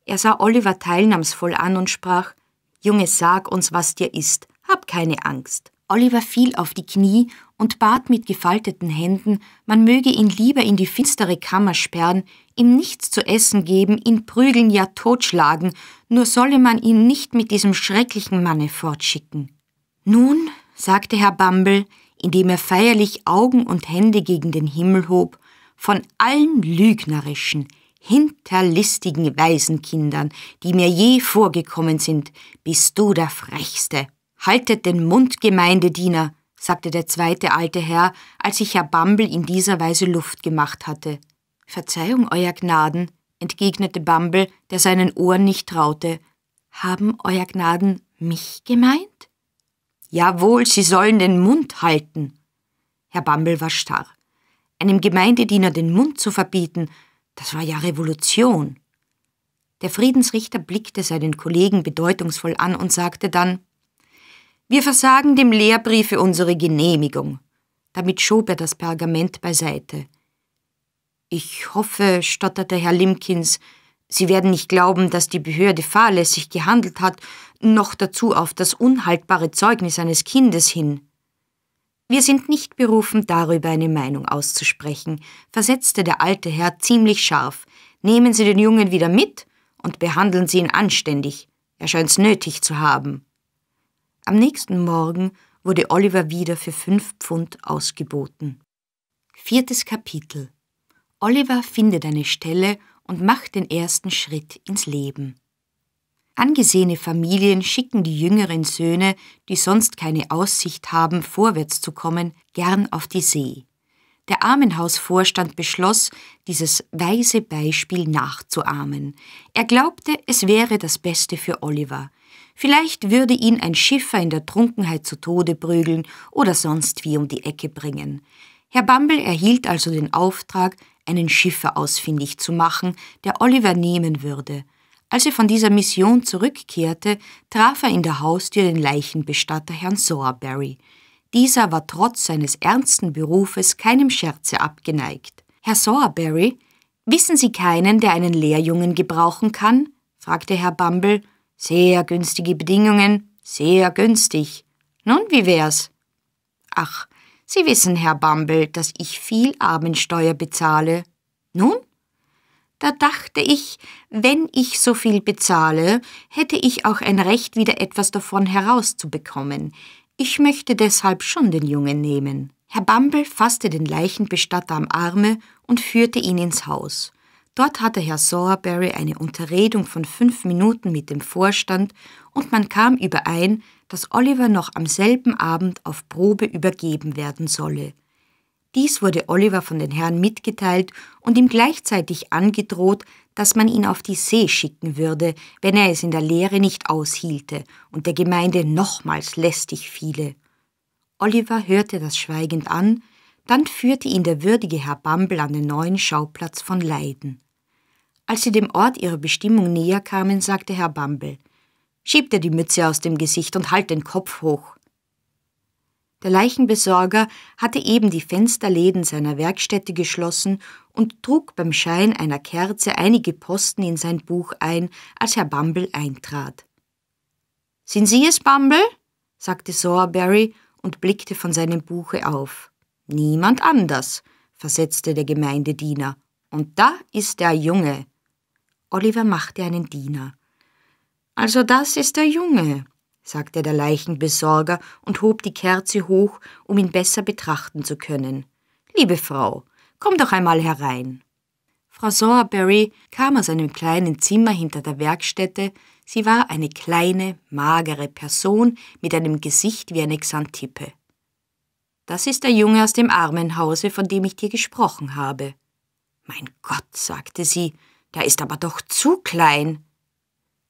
S1: Er sah Oliver teilnahmsvoll an und sprach, Junge, sag uns, was dir ist, hab keine Angst. Oliver fiel auf die Knie und bat mit gefalteten Händen, man möge ihn lieber in die finstere Kammer sperren, ihm nichts zu essen geben, ihn prügeln, ja totschlagen, nur solle man ihn nicht mit diesem schrecklichen Manne fortschicken. Nun, sagte Herr Bumble, indem er feierlich Augen und Hände gegen den Himmel hob, von allen lügnerischen, hinterlistigen Waisenkindern, die mir je vorgekommen sind, bist du der Frechste. Haltet den Mund, Gemeindediener, sagte der zweite alte Herr, als sich Herr Bumble in dieser Weise Luft gemacht hatte. Verzeihung, Euer Gnaden, entgegnete Bumble, der seinen Ohren nicht traute. Haben Euer Gnaden mich gemeint? Jawohl, Sie sollen den Mund halten. Herr Bambel war starr. Einem Gemeindediener den Mund zu verbieten, das war ja Revolution. Der Friedensrichter blickte seinen Kollegen bedeutungsvoll an und sagte dann Wir versagen dem Lehrbriefe unsere Genehmigung. Damit schob er das Pergament beiseite. Ich hoffe, stotterte Herr Limkins, Sie werden nicht glauben, dass die Behörde fahrlässig gehandelt hat, noch dazu auf das unhaltbare Zeugnis eines Kindes hin. Wir sind nicht berufen, darüber eine Meinung auszusprechen, versetzte der alte Herr ziemlich scharf. Nehmen Sie den Jungen wieder mit und behandeln Sie ihn anständig. Er scheint's nötig zu haben. Am nächsten Morgen wurde Oliver wieder für fünf Pfund ausgeboten. Viertes Kapitel Oliver findet eine Stelle und macht den ersten Schritt ins Leben. Angesehene Familien schicken die jüngeren Söhne, die sonst keine Aussicht haben, vorwärts zu kommen, gern auf die See. Der Armenhausvorstand beschloss, dieses weise Beispiel nachzuahmen. Er glaubte, es wäre das Beste für Oliver. Vielleicht würde ihn ein Schiffer in der Trunkenheit zu Tode prügeln oder sonst wie um die Ecke bringen. Herr Bumble erhielt also den Auftrag, einen Schiffer ausfindig zu machen, der Oliver nehmen würde – als er von dieser Mission zurückkehrte, traf er in der Haustür den Leichenbestatter Herrn Sowerberry. Dieser war trotz seines ernsten Berufes keinem Scherze abgeneigt. Herr Sowerberry, wissen Sie keinen, der einen Lehrjungen gebrauchen kann? fragte Herr Bumble. Sehr günstige Bedingungen, sehr günstig. Nun, wie wär's? Ach, Sie wissen, Herr Bumble, dass ich viel Abendsteuer bezahle. Nun, da dachte ich, wenn ich so viel bezahle, hätte ich auch ein Recht, wieder etwas davon herauszubekommen. Ich möchte deshalb schon den Jungen nehmen. Herr Bumble fasste den Leichenbestatter am Arme und führte ihn ins Haus. Dort hatte Herr Sowerberry eine Unterredung von fünf Minuten mit dem Vorstand und man kam überein, dass Oliver noch am selben Abend auf Probe übergeben werden solle. Dies wurde Oliver von den Herren mitgeteilt und ihm gleichzeitig angedroht, dass man ihn auf die See schicken würde, wenn er es in der Lehre nicht aushielte und der Gemeinde nochmals lästig fiele. Oliver hörte das schweigend an, dann führte ihn der würdige Herr Bambel an den neuen Schauplatz von Leiden. Als sie dem Ort ihrer Bestimmung näher kamen, sagte Herr Bambel, Schieb dir die Mütze aus dem Gesicht und halt den Kopf hoch. Der Leichenbesorger hatte eben die Fensterläden seiner Werkstätte geschlossen und trug beim Schein einer Kerze einige Posten in sein Buch ein, als Herr Bumble eintrat. Sind Sie es, Bumble? sagte Sowerberry und blickte von seinem Buche auf. Niemand anders, versetzte der Gemeindediener. Und da ist der Junge. Oliver machte einen Diener. Also das ist der Junge sagte der Leichenbesorger und hob die Kerze hoch, um ihn besser betrachten zu können. Liebe Frau, komm doch einmal herein. Frau Sowerberry kam aus einem kleinen Zimmer hinter der Werkstätte. Sie war eine kleine, magere Person mit einem Gesicht wie eine Xantippe. Das ist der Junge aus dem Armenhause, von dem ich dir gesprochen habe. Mein Gott, sagte sie, der ist aber doch zu klein.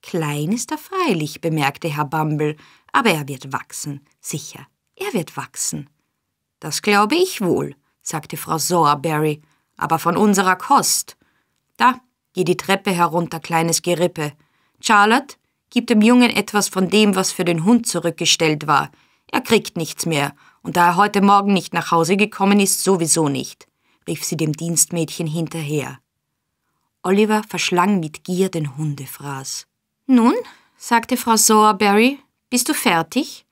S1: Klein ist er freilich, bemerkte Herr Bumble, aber er wird wachsen, sicher, er wird wachsen. Das glaube ich wohl, sagte Frau Sowerberry, aber von unserer Kost. Da, geh die Treppe herunter, kleines Gerippe. Charlotte, gib dem Jungen etwas von dem, was für den Hund zurückgestellt war. Er kriegt nichts mehr, und da er heute Morgen nicht nach Hause gekommen ist, sowieso nicht, rief sie dem Dienstmädchen hinterher. Oliver verschlang mit Gier den Hundefraß. Nun, sagte Frau Sowerberry, bist du fertig?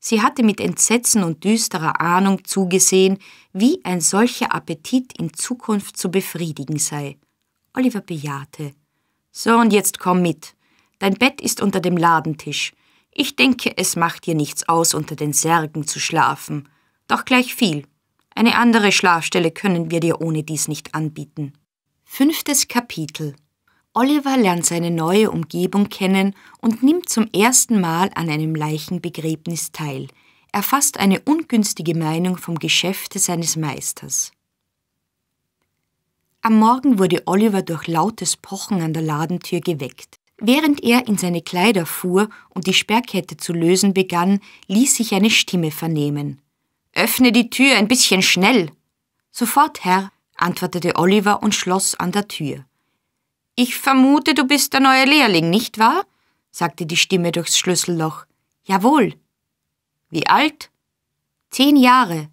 S1: Sie hatte mit Entsetzen und düsterer Ahnung zugesehen, wie ein solcher Appetit in Zukunft zu befriedigen sei. Oliver bejahte. So, und jetzt komm mit. Dein Bett ist unter dem Ladentisch. Ich denke, es macht dir nichts aus, unter den Särgen zu schlafen. Doch gleich viel. Eine andere Schlafstelle können wir dir ohne dies nicht anbieten. Fünftes Kapitel Oliver lernt seine neue Umgebung kennen und nimmt zum ersten Mal an einem Leichenbegräbnis teil. Er fasst eine ungünstige Meinung vom Geschäfte seines Meisters. Am Morgen wurde Oliver durch lautes Pochen an der Ladentür geweckt. Während er in seine Kleider fuhr und die Sperrkette zu lösen begann, ließ sich eine Stimme vernehmen. Öffne die Tür ein bisschen schnell! Sofort, Herr, antwortete Oliver und schloss an der Tür. Ich vermute, du bist der neue Lehrling, nicht wahr? sagte die Stimme durchs Schlüsselloch. Jawohl. Wie alt? Zehn Jahre.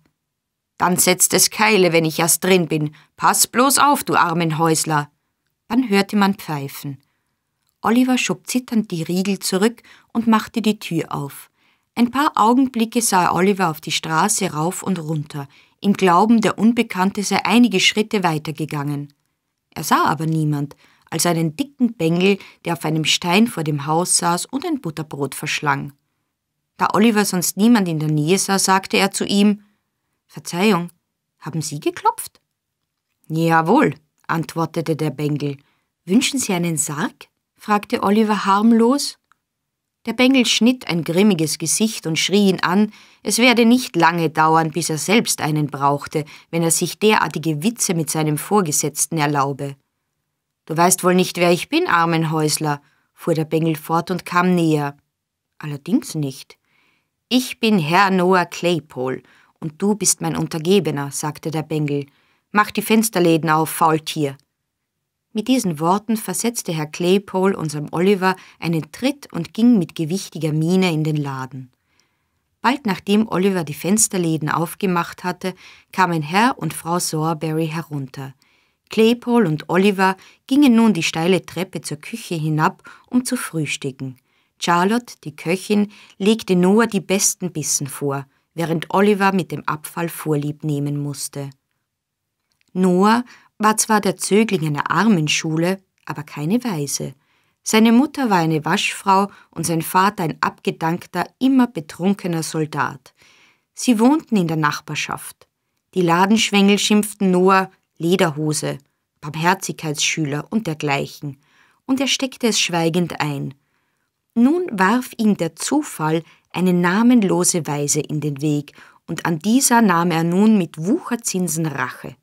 S1: Dann setzt es Keile, wenn ich erst drin bin. Pass bloß auf, du armen Häusler. Dann hörte man pfeifen. Oliver schob zitternd die Riegel zurück und machte die Tür auf. Ein paar Augenblicke sah Oliver auf die Straße rauf und runter, im Glauben, der Unbekannte sei einige Schritte weitergegangen. Er sah aber niemand, als einen dicken Bengel, der auf einem Stein vor dem Haus saß und ein Butterbrot verschlang. Da Oliver sonst niemand in der Nähe sah, sagte er zu ihm Verzeihung, haben Sie geklopft? Jawohl, antwortete der Bengel. Wünschen Sie einen Sarg? fragte Oliver harmlos. Der Bengel schnitt ein grimmiges Gesicht und schrie ihn an, es werde nicht lange dauern, bis er selbst einen brauchte, wenn er sich derartige Witze mit seinem Vorgesetzten erlaube. Du weißt wohl nicht, wer ich bin, Armenhäusler, fuhr der Bengel fort und kam näher. Allerdings nicht. Ich bin Herr Noah Claypole und du bist mein Untergebener, sagte der Bengel. Mach die Fensterläden auf, Faultier. Mit diesen Worten versetzte Herr Claypole unserem Oliver einen Tritt und ging mit gewichtiger Miene in den Laden. Bald nachdem Oliver die Fensterläden aufgemacht hatte, kamen Herr und Frau Sorberry herunter. Claypole und Oliver gingen nun die steile Treppe zur Küche hinab, um zu frühstücken. Charlotte, die Köchin, legte Noah die besten Bissen vor, während Oliver mit dem Abfall Vorlieb nehmen musste. Noah war zwar der Zögling einer armen Schule, aber keine Weise. Seine Mutter war eine Waschfrau und sein Vater ein abgedankter, immer betrunkener Soldat. Sie wohnten in der Nachbarschaft. Die Ladenschwengel schimpften Noah Lederhose, Barmherzigkeitsschüler und dergleichen, und er steckte es schweigend ein. Nun warf ihm der Zufall eine namenlose Weise in den Weg, und an dieser nahm er nun mit Wucherzinsen Rache.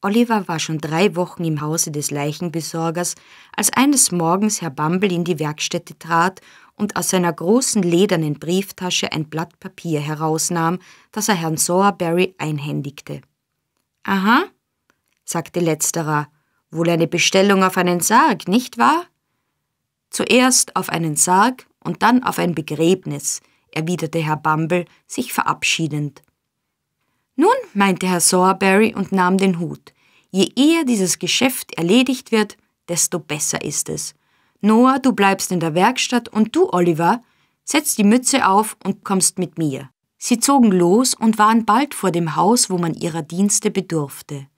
S1: Oliver war schon drei Wochen im Hause des Leichenbesorgers, als eines Morgens Herr Bumble in die Werkstätte trat und aus seiner großen ledernen Brieftasche ein Blatt Papier herausnahm, das er Herrn Sowerberry einhändigte. Aha, sagte letzterer, wohl eine Bestellung auf einen Sarg, nicht wahr? Zuerst auf einen Sarg und dann auf ein Begräbnis, erwiderte Herr Bumble, sich verabschiedend. Nun, meinte Herr Sowerberry und nahm den Hut. Je eher dieses Geschäft erledigt wird, desto besser ist es. Noah, du bleibst in der Werkstatt und du, Oliver, setz die Mütze auf und kommst mit mir. Sie zogen los und waren bald vor dem Haus, wo man ihrer Dienste bedurfte.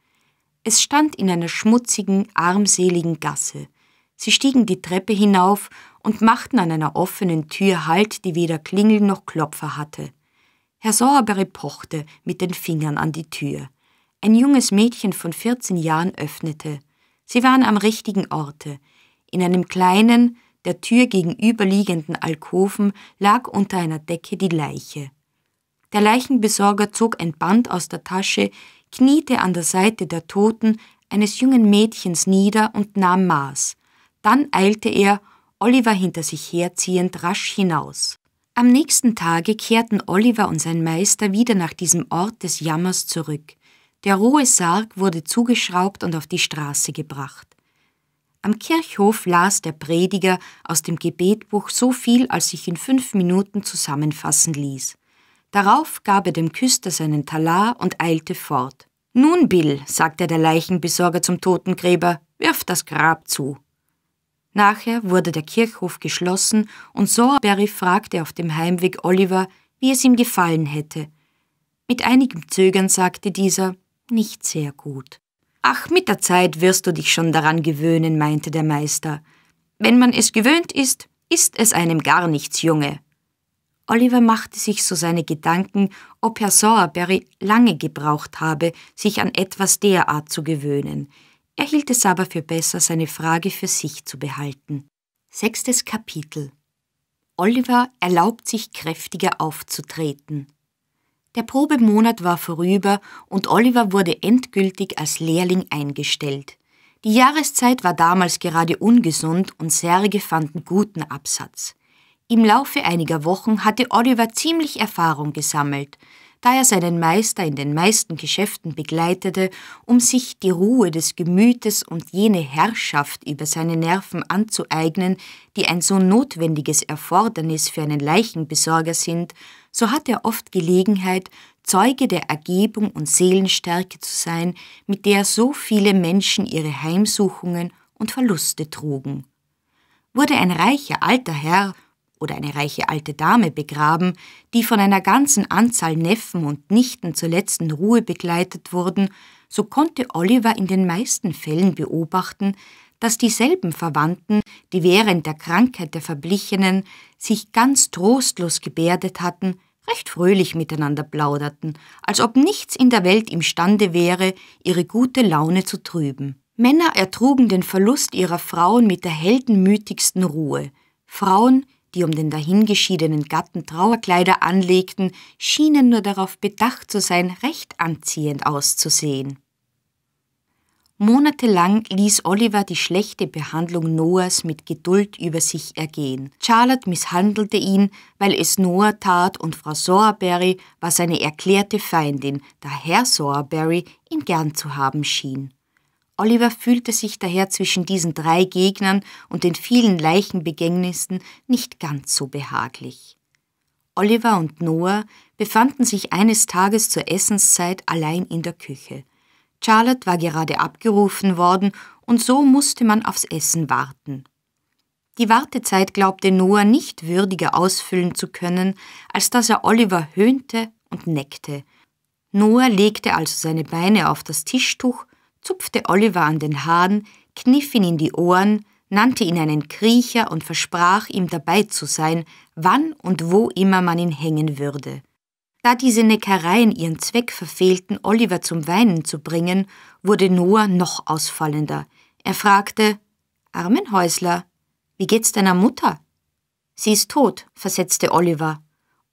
S1: Es stand in einer schmutzigen, armseligen Gasse. Sie stiegen die Treppe hinauf und machten an einer offenen Tür Halt, die weder Klingel noch Klopfer hatte. Herr Soerberry pochte mit den Fingern an die Tür. Ein junges Mädchen von 14 Jahren öffnete. Sie waren am richtigen Orte. In einem kleinen, der Tür gegenüberliegenden Alkoven lag unter einer Decke die Leiche. Der Leichenbesorger zog ein Band aus der Tasche, kniete an der Seite der Toten eines jungen Mädchens nieder und nahm Maß. Dann eilte er, Oliver hinter sich herziehend, rasch hinaus. Am nächsten Tage kehrten Oliver und sein Meister wieder nach diesem Ort des Jammers zurück. Der rohe Sarg wurde zugeschraubt und auf die Straße gebracht. Am Kirchhof las der Prediger aus dem Gebetbuch so viel, als sich in fünf Minuten zusammenfassen ließ. Darauf gab er dem Küster seinen Talar und eilte fort. Nun, Bill, sagte der Leichenbesorger zum Totengräber, wirf das Grab zu. Nachher wurde der Kirchhof geschlossen und Sorberry fragte auf dem Heimweg Oliver, wie es ihm gefallen hätte. Mit einigem Zögern sagte dieser, nicht sehr gut. Ach, mit der Zeit wirst du dich schon daran gewöhnen, meinte der Meister. Wenn man es gewöhnt ist, ist es einem gar nichts, Junge. Oliver machte sich so seine Gedanken, ob Herr Sowerberry lange gebraucht habe, sich an etwas der Art zu gewöhnen. Er hielt es aber für besser, seine Frage für sich zu behalten. Sechstes Kapitel Oliver erlaubt sich kräftiger aufzutreten. Der Probemonat war vorüber und Oliver wurde endgültig als Lehrling eingestellt. Die Jahreszeit war damals gerade ungesund und Särge fanden guten Absatz. Im Laufe einiger Wochen hatte Oliver ziemlich Erfahrung gesammelt, da er seinen Meister in den meisten Geschäften begleitete, um sich die Ruhe des Gemütes und jene Herrschaft über seine Nerven anzueignen, die ein so notwendiges Erfordernis für einen Leichenbesorger sind, so hatte er oft Gelegenheit, Zeuge der Ergebung und Seelenstärke zu sein, mit der so viele Menschen ihre Heimsuchungen und Verluste trugen. Wurde ein reicher alter Herr oder eine reiche alte Dame begraben, die von einer ganzen Anzahl Neffen und Nichten zur letzten Ruhe begleitet wurden, so konnte Oliver in den meisten Fällen beobachten, dass dieselben Verwandten, die während der Krankheit der Verblichenen sich ganz trostlos gebärdet hatten, recht fröhlich miteinander plauderten, als ob nichts in der Welt imstande wäre, ihre gute Laune zu trüben. Männer ertrugen den Verlust ihrer Frauen mit der heldenmütigsten Ruhe, Frauen die um den dahingeschiedenen Gatten Trauerkleider anlegten, schienen nur darauf bedacht zu sein, recht anziehend auszusehen. Monatelang ließ Oliver die schlechte Behandlung Noahs mit Geduld über sich ergehen. Charlotte misshandelte ihn, weil es Noah tat und Frau Sowerberry war seine erklärte Feindin, da Herr Sowerberry ihn gern zu haben schien. Oliver fühlte sich daher zwischen diesen drei Gegnern und den vielen Leichenbegängnissen nicht ganz so behaglich. Oliver und Noah befanden sich eines Tages zur Essenszeit allein in der Küche. Charlotte war gerade abgerufen worden und so musste man aufs Essen warten. Die Wartezeit glaubte Noah nicht würdiger ausfüllen zu können, als dass er Oliver höhnte und neckte. Noah legte also seine Beine auf das Tischtuch zupfte Oliver an den Haaren, kniff ihn in die Ohren, nannte ihn einen Kriecher und versprach ihm dabei zu sein, wann und wo immer man ihn hängen würde. Da diese Neckereien ihren Zweck verfehlten, Oliver zum Weinen zu bringen, wurde Noah noch ausfallender. Er fragte, Armenhäusler, wie geht's deiner Mutter? Sie ist tot, versetzte Oliver.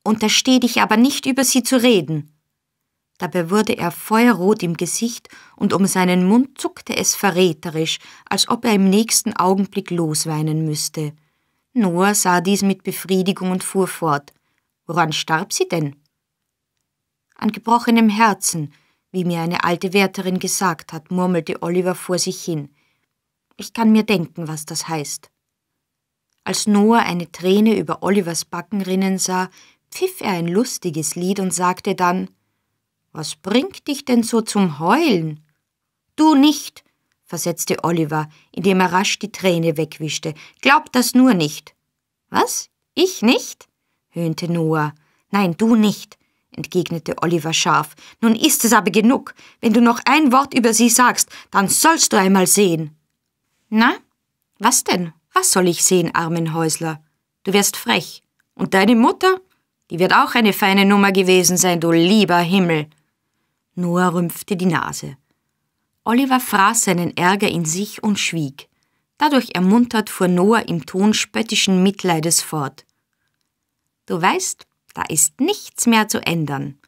S1: Untersteh dich aber nicht über sie zu reden. Dabei wurde er feuerrot im Gesicht und um seinen Mund zuckte es verräterisch, als ob er im nächsten Augenblick losweinen müsste. Noah sah dies mit Befriedigung und fuhr fort. Woran starb sie denn? An gebrochenem Herzen, wie mir eine alte Wärterin gesagt hat, murmelte Oliver vor sich hin. Ich kann mir denken, was das heißt. Als Noah eine Träne über Olivers Backen rinnen sah, pfiff er ein lustiges Lied und sagte dann was bringt dich denn so zum Heulen? Du nicht, versetzte Oliver, indem er rasch die Träne wegwischte. Glaub das nur nicht. Was? Ich nicht? höhnte Noah. Nein, du nicht, entgegnete Oliver scharf. Nun ist es aber genug. Wenn du noch ein Wort über sie sagst, dann sollst du einmal sehen. Na? Was denn? Was soll ich sehen, armen Häusler? Du wirst frech. Und deine Mutter? Die wird auch eine feine Nummer gewesen sein, du lieber Himmel. Noah rümpfte die Nase. Oliver fraß seinen Ärger in sich und schwieg. Dadurch ermuntert fuhr Noah im Ton spöttischen Mitleides fort. Du weißt, da ist nichts mehr zu ändern.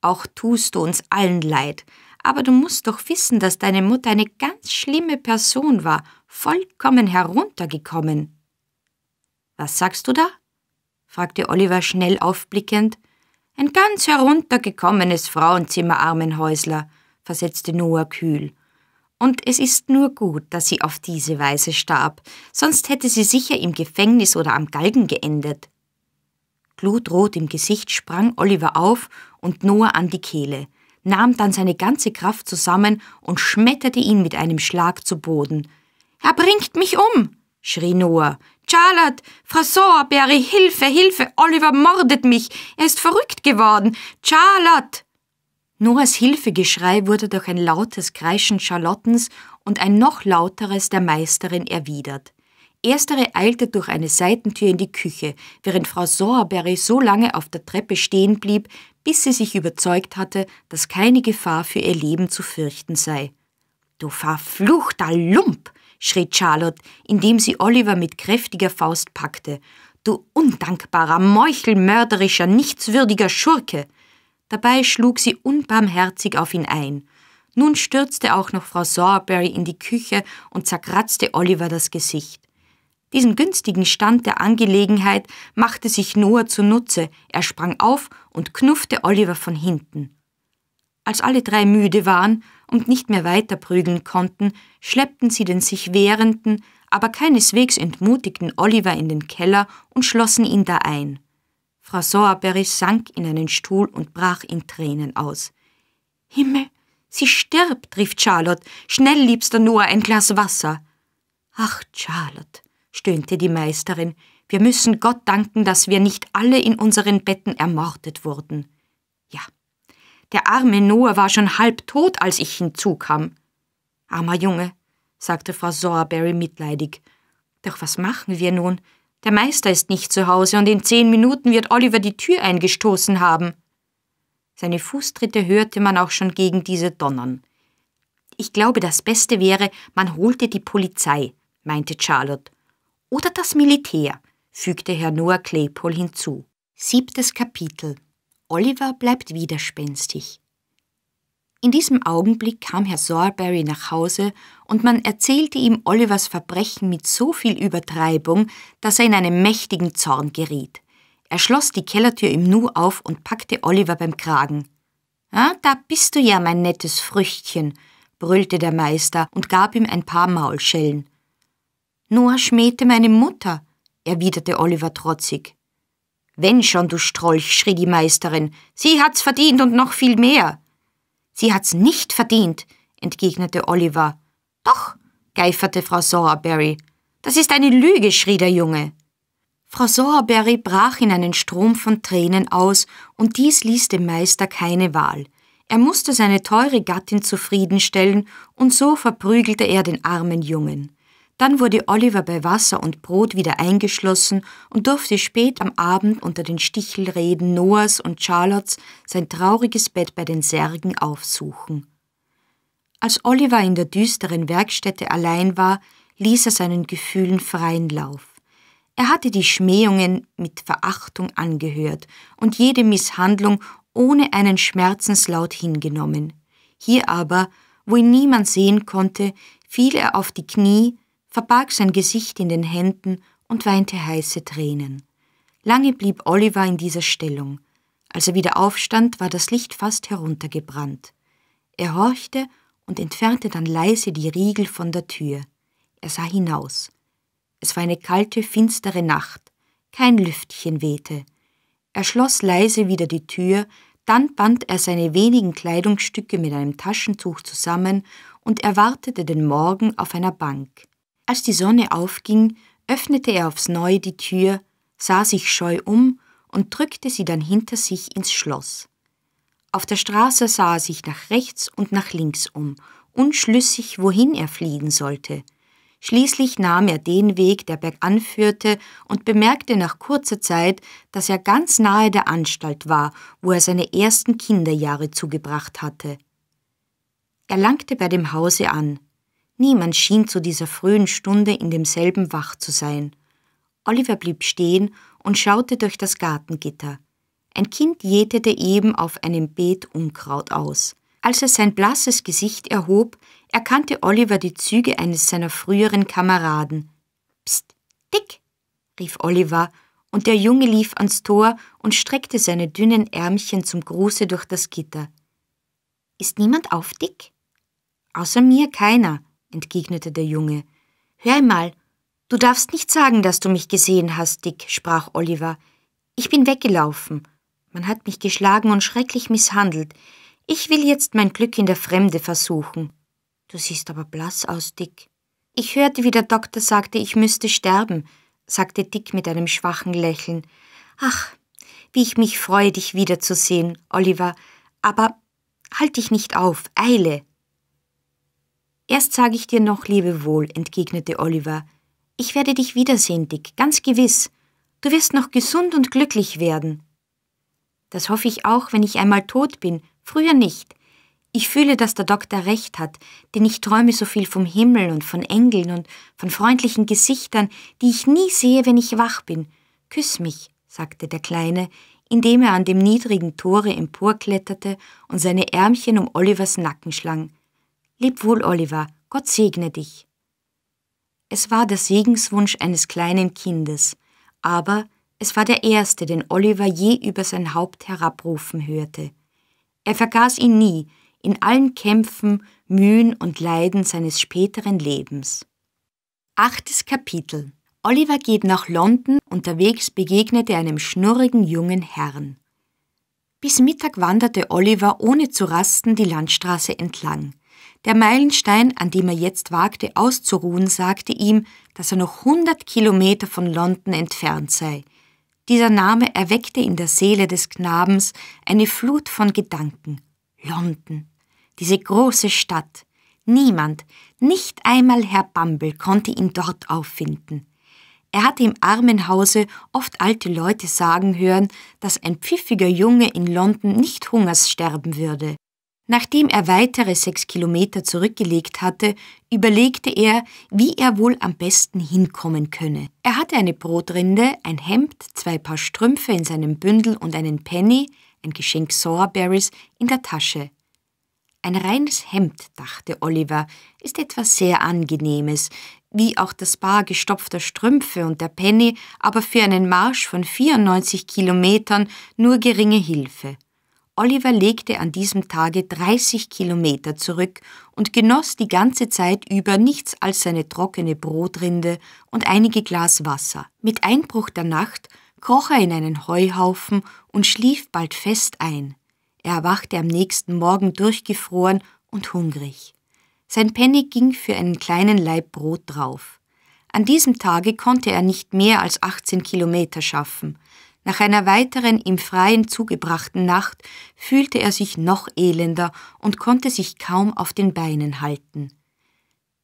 S1: Auch tust du uns allen leid, aber du musst doch wissen, dass deine Mutter eine ganz schlimme Person war, vollkommen heruntergekommen. Was sagst du da? fragte Oliver schnell aufblickend ein ganz heruntergekommenes Frauenzimmer, Frauenzimmerarmenhäusler, versetzte Noah kühl. Und es ist nur gut, dass sie auf diese Weise starb, sonst hätte sie sicher im Gefängnis oder am Galgen geendet. Glutrot im Gesicht sprang Oliver auf und Noah an die Kehle, nahm dann seine ganze Kraft zusammen und schmetterte ihn mit einem Schlag zu Boden. Er bringt mich um! schrie Noah. Charlotte, Frau Sowerberry, Hilfe, Hilfe, Oliver mordet mich, er ist verrückt geworden, Charlotte! Noahs Hilfegeschrei wurde durch ein lautes Kreischen Charlottens und ein noch lauteres der Meisterin erwidert. Erstere eilte durch eine Seitentür in die Küche, während Frau Sowerberry so lange auf der Treppe stehen blieb, bis sie sich überzeugt hatte, dass keine Gefahr für ihr Leben zu fürchten sei. Du verfluchter Lump! schrie Charlotte, indem sie Oliver mit kräftiger Faust packte. Du undankbarer, meuchelmörderischer, nichtswürdiger Schurke! Dabei schlug sie unbarmherzig auf ihn ein. Nun stürzte auch noch Frau Sawberry in die Küche und zerkratzte Oliver das Gesicht. Diesen günstigen Stand der Angelegenheit machte sich Noah zunutze. Er sprang auf und knuffte Oliver von hinten. Als alle drei müde waren, und nicht mehr weiter prügeln konnten, schleppten sie den sich wehrenden, aber keineswegs entmutigten Oliver in den Keller und schlossen ihn da ein. Frau Sowerberry sank in einen Stuhl und brach in Tränen aus. Himmel, sie stirbt, rief Charlotte. Schnell, liebster Noah, ein Glas Wasser. Ach, Charlotte, stöhnte die Meisterin, wir müssen Gott danken, dass wir nicht alle in unseren Betten ermordet wurden. Der arme Noah war schon halb tot, als ich hinzukam. Armer Junge, sagte Frau Sowerberry mitleidig. Doch was machen wir nun? Der Meister ist nicht zu Hause und in zehn Minuten wird Oliver die Tür eingestoßen haben. Seine Fußtritte hörte man auch schon gegen diese Donnern. Ich glaube, das Beste wäre, man holte die Polizei, meinte Charlotte. Oder das Militär, fügte Herr Noah Claypole hinzu. Siebtes Kapitel Oliver bleibt widerspenstig. In diesem Augenblick kam Herr Sorbury nach Hause und man erzählte ihm Olivers Verbrechen mit so viel Übertreibung, dass er in einen mächtigen Zorn geriet. Er schloss die Kellertür im Nu auf und packte Oliver beim Kragen. Ah, da bist du ja, mein nettes Früchtchen, brüllte der Meister und gab ihm ein paar Maulschellen. Noah schmähte meine Mutter, erwiderte Oliver trotzig. Wenn schon, du Strolch, schrie die Meisterin, sie hat's verdient und noch viel mehr. Sie hat's nicht verdient, entgegnete Oliver. Doch, geiferte Frau Sowerberry. Das ist eine Lüge, schrie der Junge. Frau Sowerberry brach in einen Strom von Tränen aus, und dies ließ dem Meister keine Wahl. Er musste seine teure Gattin zufriedenstellen, und so verprügelte er den armen Jungen. Dann wurde Oliver bei Wasser und Brot wieder eingeschlossen und durfte spät am Abend unter den Stichelreden Noahs und Charlottes sein trauriges Bett bei den Särgen aufsuchen. Als Oliver in der düsteren Werkstätte allein war, ließ er seinen Gefühlen freien Lauf. Er hatte die Schmähungen mit Verachtung angehört und jede Misshandlung ohne einen Schmerzenslaut hingenommen. Hier aber, wo ihn niemand sehen konnte, fiel er auf die Knie, verbarg sein Gesicht in den Händen und weinte heiße Tränen. Lange blieb Oliver in dieser Stellung. Als er wieder aufstand, war das Licht fast heruntergebrannt. Er horchte und entfernte dann leise die Riegel von der Tür. Er sah hinaus. Es war eine kalte, finstere Nacht. Kein Lüftchen wehte. Er schloss leise wieder die Tür, dann band er seine wenigen Kleidungsstücke mit einem Taschentuch zusammen und erwartete den Morgen auf einer Bank. Als die Sonne aufging, öffnete er aufs neue die Tür, sah sich scheu um und drückte sie dann hinter sich ins Schloss. Auf der Straße sah er sich nach rechts und nach links um, unschlüssig, wohin er fliehen sollte. Schließlich nahm er den Weg, der bergan führte, und bemerkte nach kurzer Zeit, dass er ganz nahe der Anstalt war, wo er seine ersten Kinderjahre zugebracht hatte. Er langte bei dem Hause an, Niemand schien zu dieser frühen Stunde in demselben wach zu sein. Oliver blieb stehen und schaute durch das Gartengitter. Ein Kind jätete eben auf einem Beet Unkraut aus. Als er sein blasses Gesicht erhob, erkannte Oliver die Züge eines seiner früheren Kameraden. Psst, Dick, rief Oliver, und der Junge lief ans Tor und streckte seine dünnen Ärmchen zum Gruße durch das Gitter. Ist niemand auf, Dick? Außer mir keiner, entgegnete der Junge. Hör einmal, du darfst nicht sagen, dass du mich gesehen hast, Dick, sprach Oliver. Ich bin weggelaufen. Man hat mich geschlagen und schrecklich misshandelt. Ich will jetzt mein Glück in der Fremde versuchen. Du siehst aber blass aus, Dick. Ich hörte, wie der Doktor sagte, ich müsste sterben, sagte Dick mit einem schwachen Lächeln. Ach, wie ich mich freue, dich wiederzusehen, Oliver. Aber halt dich nicht auf, eile. Erst sage ich dir noch Lebewohl, entgegnete Oliver. Ich werde dich wiedersehen, Dick, ganz gewiss. Du wirst noch gesund und glücklich werden. Das hoffe ich auch, wenn ich einmal tot bin, früher nicht. Ich fühle, dass der Doktor recht hat, denn ich träume so viel vom Himmel und von Engeln und von freundlichen Gesichtern, die ich nie sehe, wenn ich wach bin. Küss mich, sagte der Kleine, indem er an dem niedrigen Tore emporkletterte und seine Ärmchen um Olivers Nacken schlang. Leb wohl, Oliver, Gott segne dich. Es war der Segenswunsch eines kleinen Kindes, aber es war der erste, den Oliver je über sein Haupt herabrufen hörte. Er vergaß ihn nie, in allen Kämpfen, Mühen und Leiden seines späteren Lebens. Achtes Kapitel Oliver geht nach London, unterwegs begegnet er einem schnurrigen jungen Herrn. Bis Mittag wanderte Oliver ohne zu rasten die Landstraße entlang. Der Meilenstein, an dem er jetzt wagte auszuruhen, sagte ihm, dass er noch 100 Kilometer von London entfernt sei. Dieser Name erweckte in der Seele des Knabens eine Flut von Gedanken. London, diese große Stadt. Niemand, nicht einmal Herr Bumble konnte ihn dort auffinden. Er hatte im Armenhause oft alte Leute sagen hören, dass ein pfiffiger Junge in London nicht hungers sterben würde. Nachdem er weitere sechs Kilometer zurückgelegt hatte, überlegte er, wie er wohl am besten hinkommen könne. Er hatte eine Brotrinde, ein Hemd, zwei Paar Strümpfe in seinem Bündel und einen Penny, ein Geschenk Sowerberrys, in der Tasche. Ein reines Hemd, dachte Oliver, ist etwas sehr Angenehmes, wie auch das Paar gestopfter Strümpfe und der Penny, aber für einen Marsch von 94 Kilometern nur geringe Hilfe. Oliver legte an diesem Tage 30 Kilometer zurück und genoss die ganze Zeit über nichts als seine trockene Brotrinde und einige Glas Wasser. Mit Einbruch der Nacht kroch er in einen Heuhaufen und schlief bald fest ein. Er erwachte am nächsten Morgen durchgefroren und hungrig. Sein Penny ging für einen kleinen Laib Brot drauf. An diesem Tage konnte er nicht mehr als 18 Kilometer schaffen. Nach einer weiteren im Freien zugebrachten Nacht fühlte er sich noch elender und konnte sich kaum auf den Beinen halten.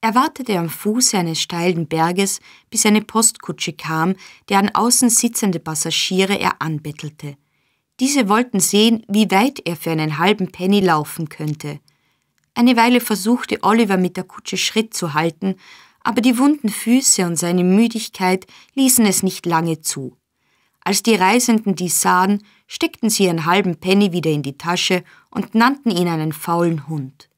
S1: Er wartete am Fuße eines steilen Berges, bis eine Postkutsche kam, deren außen sitzende Passagiere er anbettelte. Diese wollten sehen, wie weit er für einen halben Penny laufen könnte. Eine Weile versuchte Oliver mit der Kutsche Schritt zu halten, aber die wunden Füße und seine Müdigkeit ließen es nicht lange zu. Als die Reisenden dies sahen, steckten sie ihren halben Penny wieder in die Tasche und nannten ihn einen faulen Hund.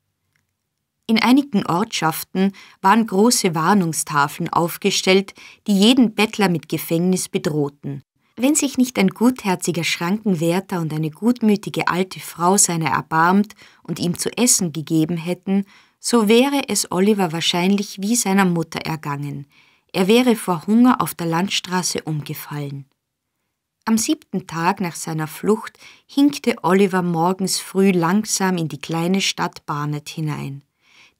S1: In einigen Ortschaften waren große Warnungstafeln aufgestellt, die jeden Bettler mit Gefängnis bedrohten. Wenn sich nicht ein gutherziger Schrankenwärter und eine gutmütige alte Frau seiner erbarmt und ihm zu essen gegeben hätten, so wäre es Oliver wahrscheinlich wie seiner Mutter ergangen. Er wäre vor Hunger auf der Landstraße umgefallen. Am siebten Tag nach seiner Flucht hinkte Oliver morgens früh langsam in die kleine Stadt Barnet hinein.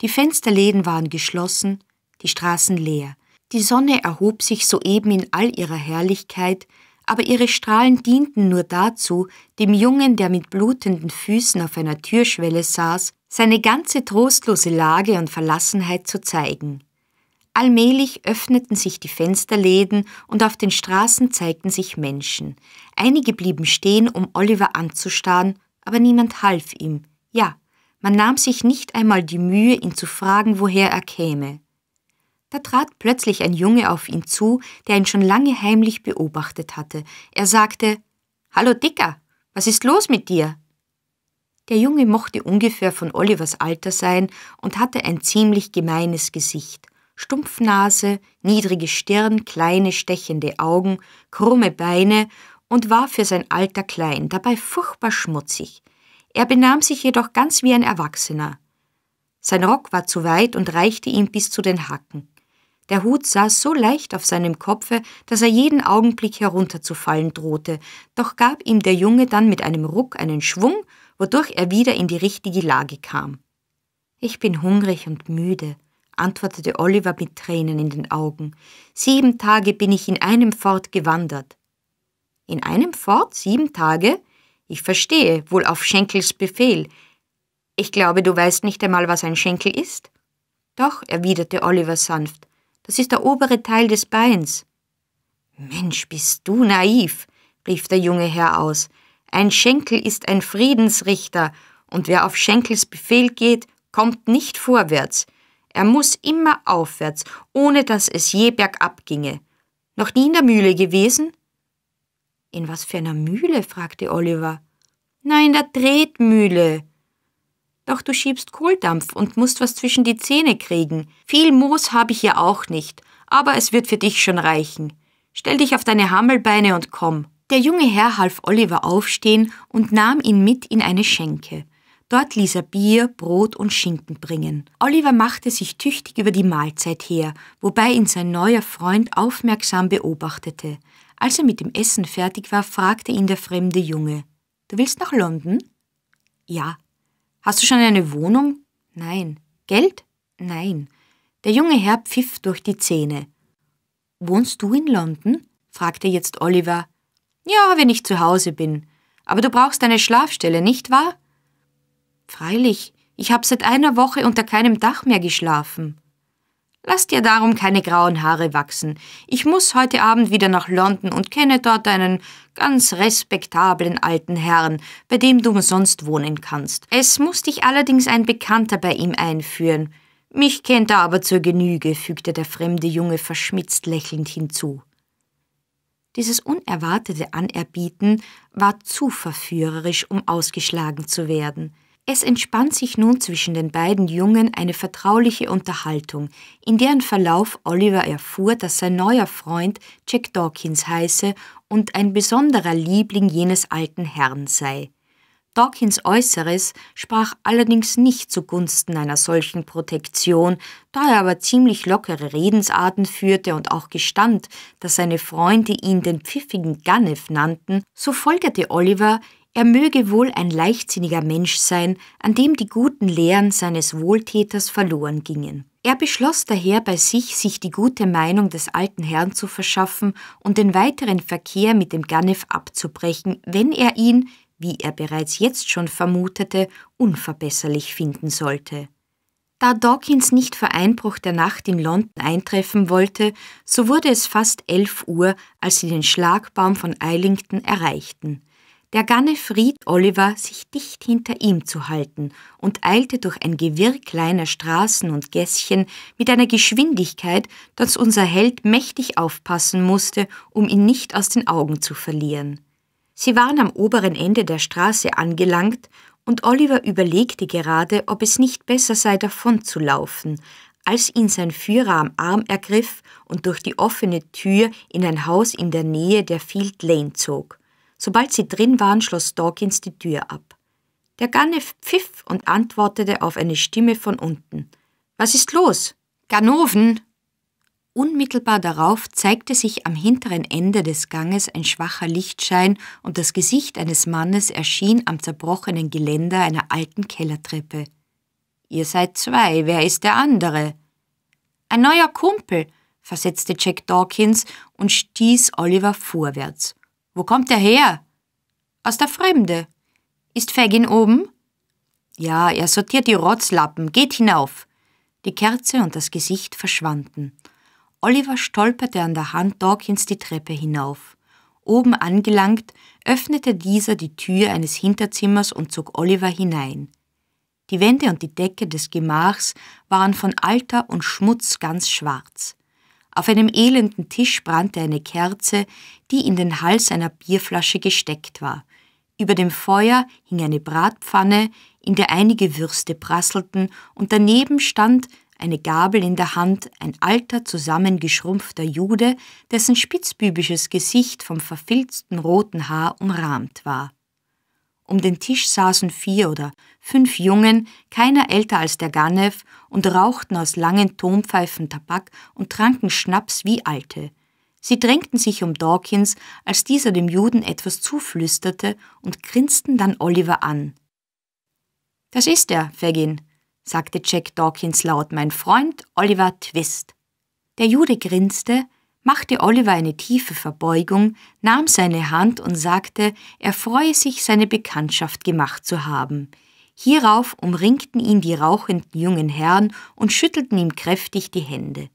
S1: Die Fensterläden waren geschlossen, die Straßen leer. Die Sonne erhob sich soeben in all ihrer Herrlichkeit, aber ihre Strahlen dienten nur dazu, dem Jungen, der mit blutenden Füßen auf einer Türschwelle saß, seine ganze trostlose Lage und Verlassenheit zu zeigen. Allmählich öffneten sich die Fensterläden und auf den Straßen zeigten sich Menschen. Einige blieben stehen, um Oliver anzustarren, aber niemand half ihm. Ja, man nahm sich nicht einmal die Mühe, ihn zu fragen, woher er käme. Da trat plötzlich ein Junge auf ihn zu, der ihn schon lange heimlich beobachtet hatte. Er sagte Hallo Dicker, was ist los mit dir? Der Junge mochte ungefähr von Olivers Alter sein und hatte ein ziemlich gemeines Gesicht. Stumpfnase, niedrige Stirn, kleine stechende Augen, krumme Beine und war für sein Alter klein, dabei furchtbar schmutzig. Er benahm sich jedoch ganz wie ein Erwachsener. Sein Rock war zu weit und reichte ihm bis zu den Hacken. Der Hut saß so leicht auf seinem Kopfe, dass er jeden Augenblick herunterzufallen drohte, doch gab ihm der Junge dann mit einem Ruck einen Schwung, wodurch er wieder in die richtige Lage kam. Ich bin hungrig und müde, antwortete Oliver mit Tränen in den Augen. Sieben Tage bin ich in einem Fort gewandert. In einem Fort? Sieben Tage? Ich verstehe, wohl auf Schenkels Befehl. Ich glaube, du weißt nicht einmal, was ein Schenkel ist. Doch, erwiderte Oliver sanft, das ist der obere Teil des Beins. Mensch, bist du naiv, rief der junge Herr aus. Ein Schenkel ist ein Friedensrichter, und wer auf Schenkels Befehl geht, kommt nicht vorwärts. Er muss immer aufwärts, ohne dass es je bergab ginge. Noch nie in der Mühle gewesen? In was für einer Mühle? fragte Oliver. Na, in der Tretmühle. Doch du schiebst Kohldampf und musst was zwischen die Zähne kriegen. Viel Moos habe ich ja auch nicht, aber es wird für dich schon reichen. Stell dich auf deine Hammelbeine und komm. Der junge Herr half Oliver aufstehen und nahm ihn mit in eine Schenke. Dort ließ er Bier, Brot und Schinken bringen. Oliver machte sich tüchtig über die Mahlzeit her, wobei ihn sein neuer Freund aufmerksam beobachtete. Als er mit dem Essen fertig war, fragte ihn der fremde Junge. Du willst nach London? Ja. Hast du schon eine Wohnung? Nein. Geld? Nein. Der junge Herr pfiff durch die Zähne. Wohnst du in London? fragte jetzt Oliver. Ja, wenn ich zu Hause bin. Aber du brauchst eine Schlafstelle, nicht wahr? Freilich, ich habe seit einer Woche unter keinem Dach mehr geschlafen. Lass dir darum keine grauen Haare wachsen. Ich muss heute Abend wieder nach London und kenne dort einen ganz respektablen alten Herrn, bei dem du sonst wohnen kannst. Es muss dich allerdings ein Bekannter bei ihm einführen. Mich kennt er aber zur Genüge, fügte der fremde Junge verschmitzt lächelnd hinzu. Dieses unerwartete Anerbieten war zu verführerisch, um ausgeschlagen zu werden. Es entspann sich nun zwischen den beiden Jungen eine vertrauliche Unterhaltung, in deren Verlauf Oliver erfuhr, dass sein neuer Freund Jack Dawkins heiße und ein besonderer Liebling jenes alten Herrn sei. Dawkins Äußeres sprach allerdings nicht zugunsten einer solchen Protektion, da er aber ziemlich lockere Redensarten führte und auch gestand, dass seine Freunde ihn den pfiffigen Ganef nannten, so folgerte Oliver er möge wohl ein leichtsinniger Mensch sein, an dem die guten Lehren seines Wohltäters verloren gingen. Er beschloss daher bei sich, sich die gute Meinung des alten Herrn zu verschaffen und den weiteren Verkehr mit dem Ganef abzubrechen, wenn er ihn, wie er bereits jetzt schon vermutete, unverbesserlich finden sollte. Da Dawkins nicht vor Einbruch der Nacht in London eintreffen wollte, so wurde es fast elf Uhr, als sie den Schlagbaum von Eilington erreichten. Der Ganne fried Oliver, sich dicht hinter ihm zu halten und eilte durch ein Gewirr kleiner Straßen und Gässchen mit einer Geschwindigkeit, dass unser Held mächtig aufpassen musste, um ihn nicht aus den Augen zu verlieren. Sie waren am oberen Ende der Straße angelangt, und Oliver überlegte gerade, ob es nicht besser sei, davonzulaufen, als ihn sein Führer am Arm ergriff und durch die offene Tür in ein Haus in der Nähe der Field Lane zog. Sobald sie drin waren, schloss Dawkins die Tür ab. Der Ganne pfiff und antwortete auf eine Stimme von unten. Was ist los? Ganoven! Unmittelbar darauf zeigte sich am hinteren Ende des Ganges ein schwacher Lichtschein und das Gesicht eines Mannes erschien am zerbrochenen Geländer einer alten Kellertreppe. Ihr seid zwei, wer ist der andere? Ein neuer Kumpel, versetzte Jack Dawkins und stieß Oliver vorwärts. Wo kommt er her? Aus der Fremde. Ist Fagin oben? Ja, er sortiert die Rotzlappen. Geht hinauf. Die Kerze und das Gesicht verschwanden. Oliver stolperte an der Hand Dawkins die Treppe hinauf. Oben angelangt, öffnete dieser die Tür eines Hinterzimmers und zog Oliver hinein. Die Wände und die Decke des Gemachs waren von Alter und Schmutz ganz schwarz. Auf einem elenden Tisch brannte eine Kerze, die in den Hals einer Bierflasche gesteckt war. Über dem Feuer hing eine Bratpfanne, in der einige Würste prasselten, und daneben stand, eine Gabel in der Hand, ein alter, zusammengeschrumpfter Jude, dessen spitzbübisches Gesicht vom verfilzten roten Haar umrahmt war. Um den Tisch saßen vier oder fünf Jungen, keiner älter als der Ganev, und rauchten aus langen Tonpfeifen Tabak und tranken Schnaps wie Alte. Sie drängten sich um Dawkins, als dieser dem Juden etwas zuflüsterte und grinsten dann Oliver an. Das ist er, Fagin, sagte Jack Dawkins laut, mein Freund Oliver Twist. Der Jude grinste, machte Oliver eine tiefe Verbeugung, nahm seine Hand und sagte, er freue sich, seine Bekanntschaft gemacht zu haben. Hierauf umringten ihn die rauchenden jungen Herren und schüttelten ihm kräftig die Hände.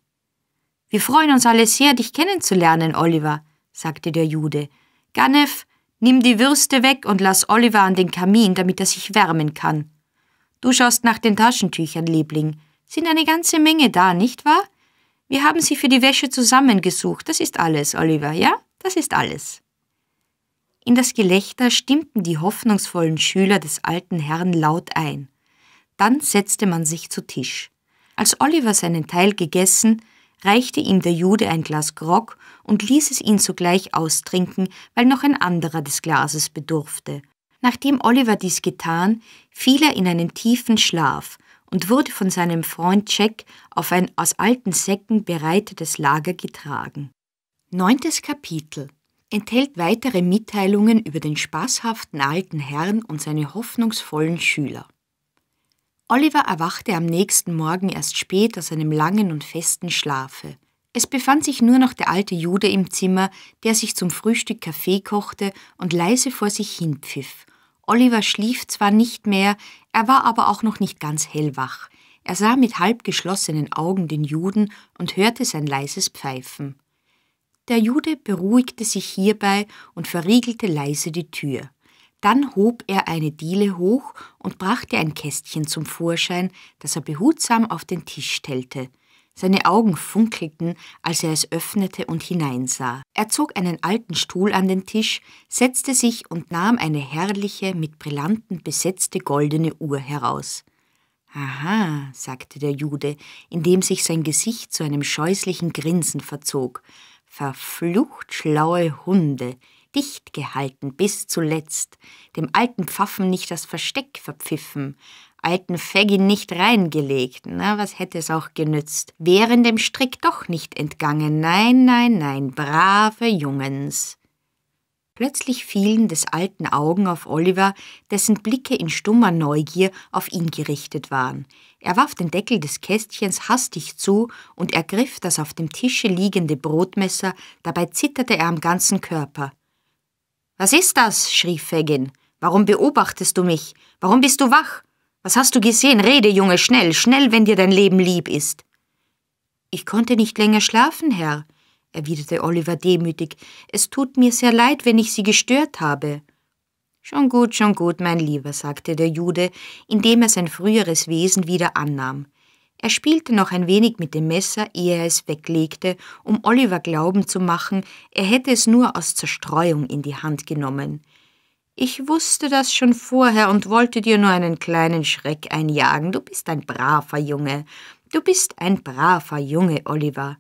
S1: Wir freuen uns alle sehr, dich kennenzulernen, Oliver, sagte der Jude. Ganef, nimm die Würste weg und lass Oliver an den Kamin, damit er sich wärmen kann. Du schaust nach den Taschentüchern, Liebling. Sind eine ganze Menge da, nicht wahr? Wir haben sie für die Wäsche zusammengesucht. Das ist alles, Oliver, ja? Das ist alles. In das Gelächter stimmten die hoffnungsvollen Schüler des alten Herrn laut ein. Dann setzte man sich zu Tisch. Als Oliver seinen Teil gegessen, reichte ihm der Jude ein Glas Grog und ließ es ihn sogleich austrinken, weil noch ein anderer des Glases bedurfte. Nachdem Oliver dies getan, fiel er in einen tiefen Schlaf, und wurde von seinem Freund Jack auf ein aus alten Säcken bereitetes Lager getragen. Neuntes Kapitel enthält weitere Mitteilungen über den spaßhaften alten Herrn und seine hoffnungsvollen Schüler. Oliver erwachte am nächsten Morgen erst spät aus einem langen und festen Schlafe. Es befand sich nur noch der alte Jude im Zimmer, der sich zum Frühstück Kaffee kochte und leise vor sich hinpfiff Oliver schlief zwar nicht mehr, er war aber auch noch nicht ganz hellwach. Er sah mit halb geschlossenen Augen den Juden und hörte sein leises Pfeifen. Der Jude beruhigte sich hierbei und verriegelte leise die Tür. Dann hob er eine Diele hoch und brachte ein Kästchen zum Vorschein, das er behutsam auf den Tisch stellte. Seine Augen funkelten, als er es öffnete und hineinsah. Er zog einen alten Stuhl an den Tisch, setzte sich und nahm eine herrliche, mit Brillanten besetzte goldene Uhr heraus. Aha, sagte der Jude, indem sich sein Gesicht zu einem scheußlichen Grinsen verzog. Verflucht schlaue Hunde, dicht gehalten bis zuletzt, dem alten Pfaffen nicht das Versteck verpfiffen alten Faggy nicht reingelegt. Na, was hätte es auch genützt? Wären dem Strick doch nicht entgangen. Nein, nein, nein, brave Jungens. Plötzlich fielen des alten Augen auf Oliver, dessen Blicke in stummer Neugier auf ihn gerichtet waren. Er warf den Deckel des Kästchens hastig zu und ergriff das auf dem Tische liegende Brotmesser, dabei zitterte er am ganzen Körper. Was ist das? schrie Fagin. Warum beobachtest du mich? Warum bist du wach? Was hast du gesehen? Rede, Junge, schnell, schnell, wenn dir dein Leben lieb ist. Ich konnte nicht länger schlafen, Herr, erwiderte Oliver demütig. Es tut mir sehr leid, wenn ich Sie gestört habe. Schon gut, schon gut, mein Lieber, sagte der Jude, indem er sein früheres Wesen wieder annahm. Er spielte noch ein wenig mit dem Messer, ehe er es weglegte, um Oliver glauben zu machen, er hätte es nur aus Zerstreuung in die Hand genommen. Ich wusste das schon vorher und wollte dir nur einen kleinen Schreck einjagen. Du bist ein braver Junge. Du bist ein braver Junge, Oliver.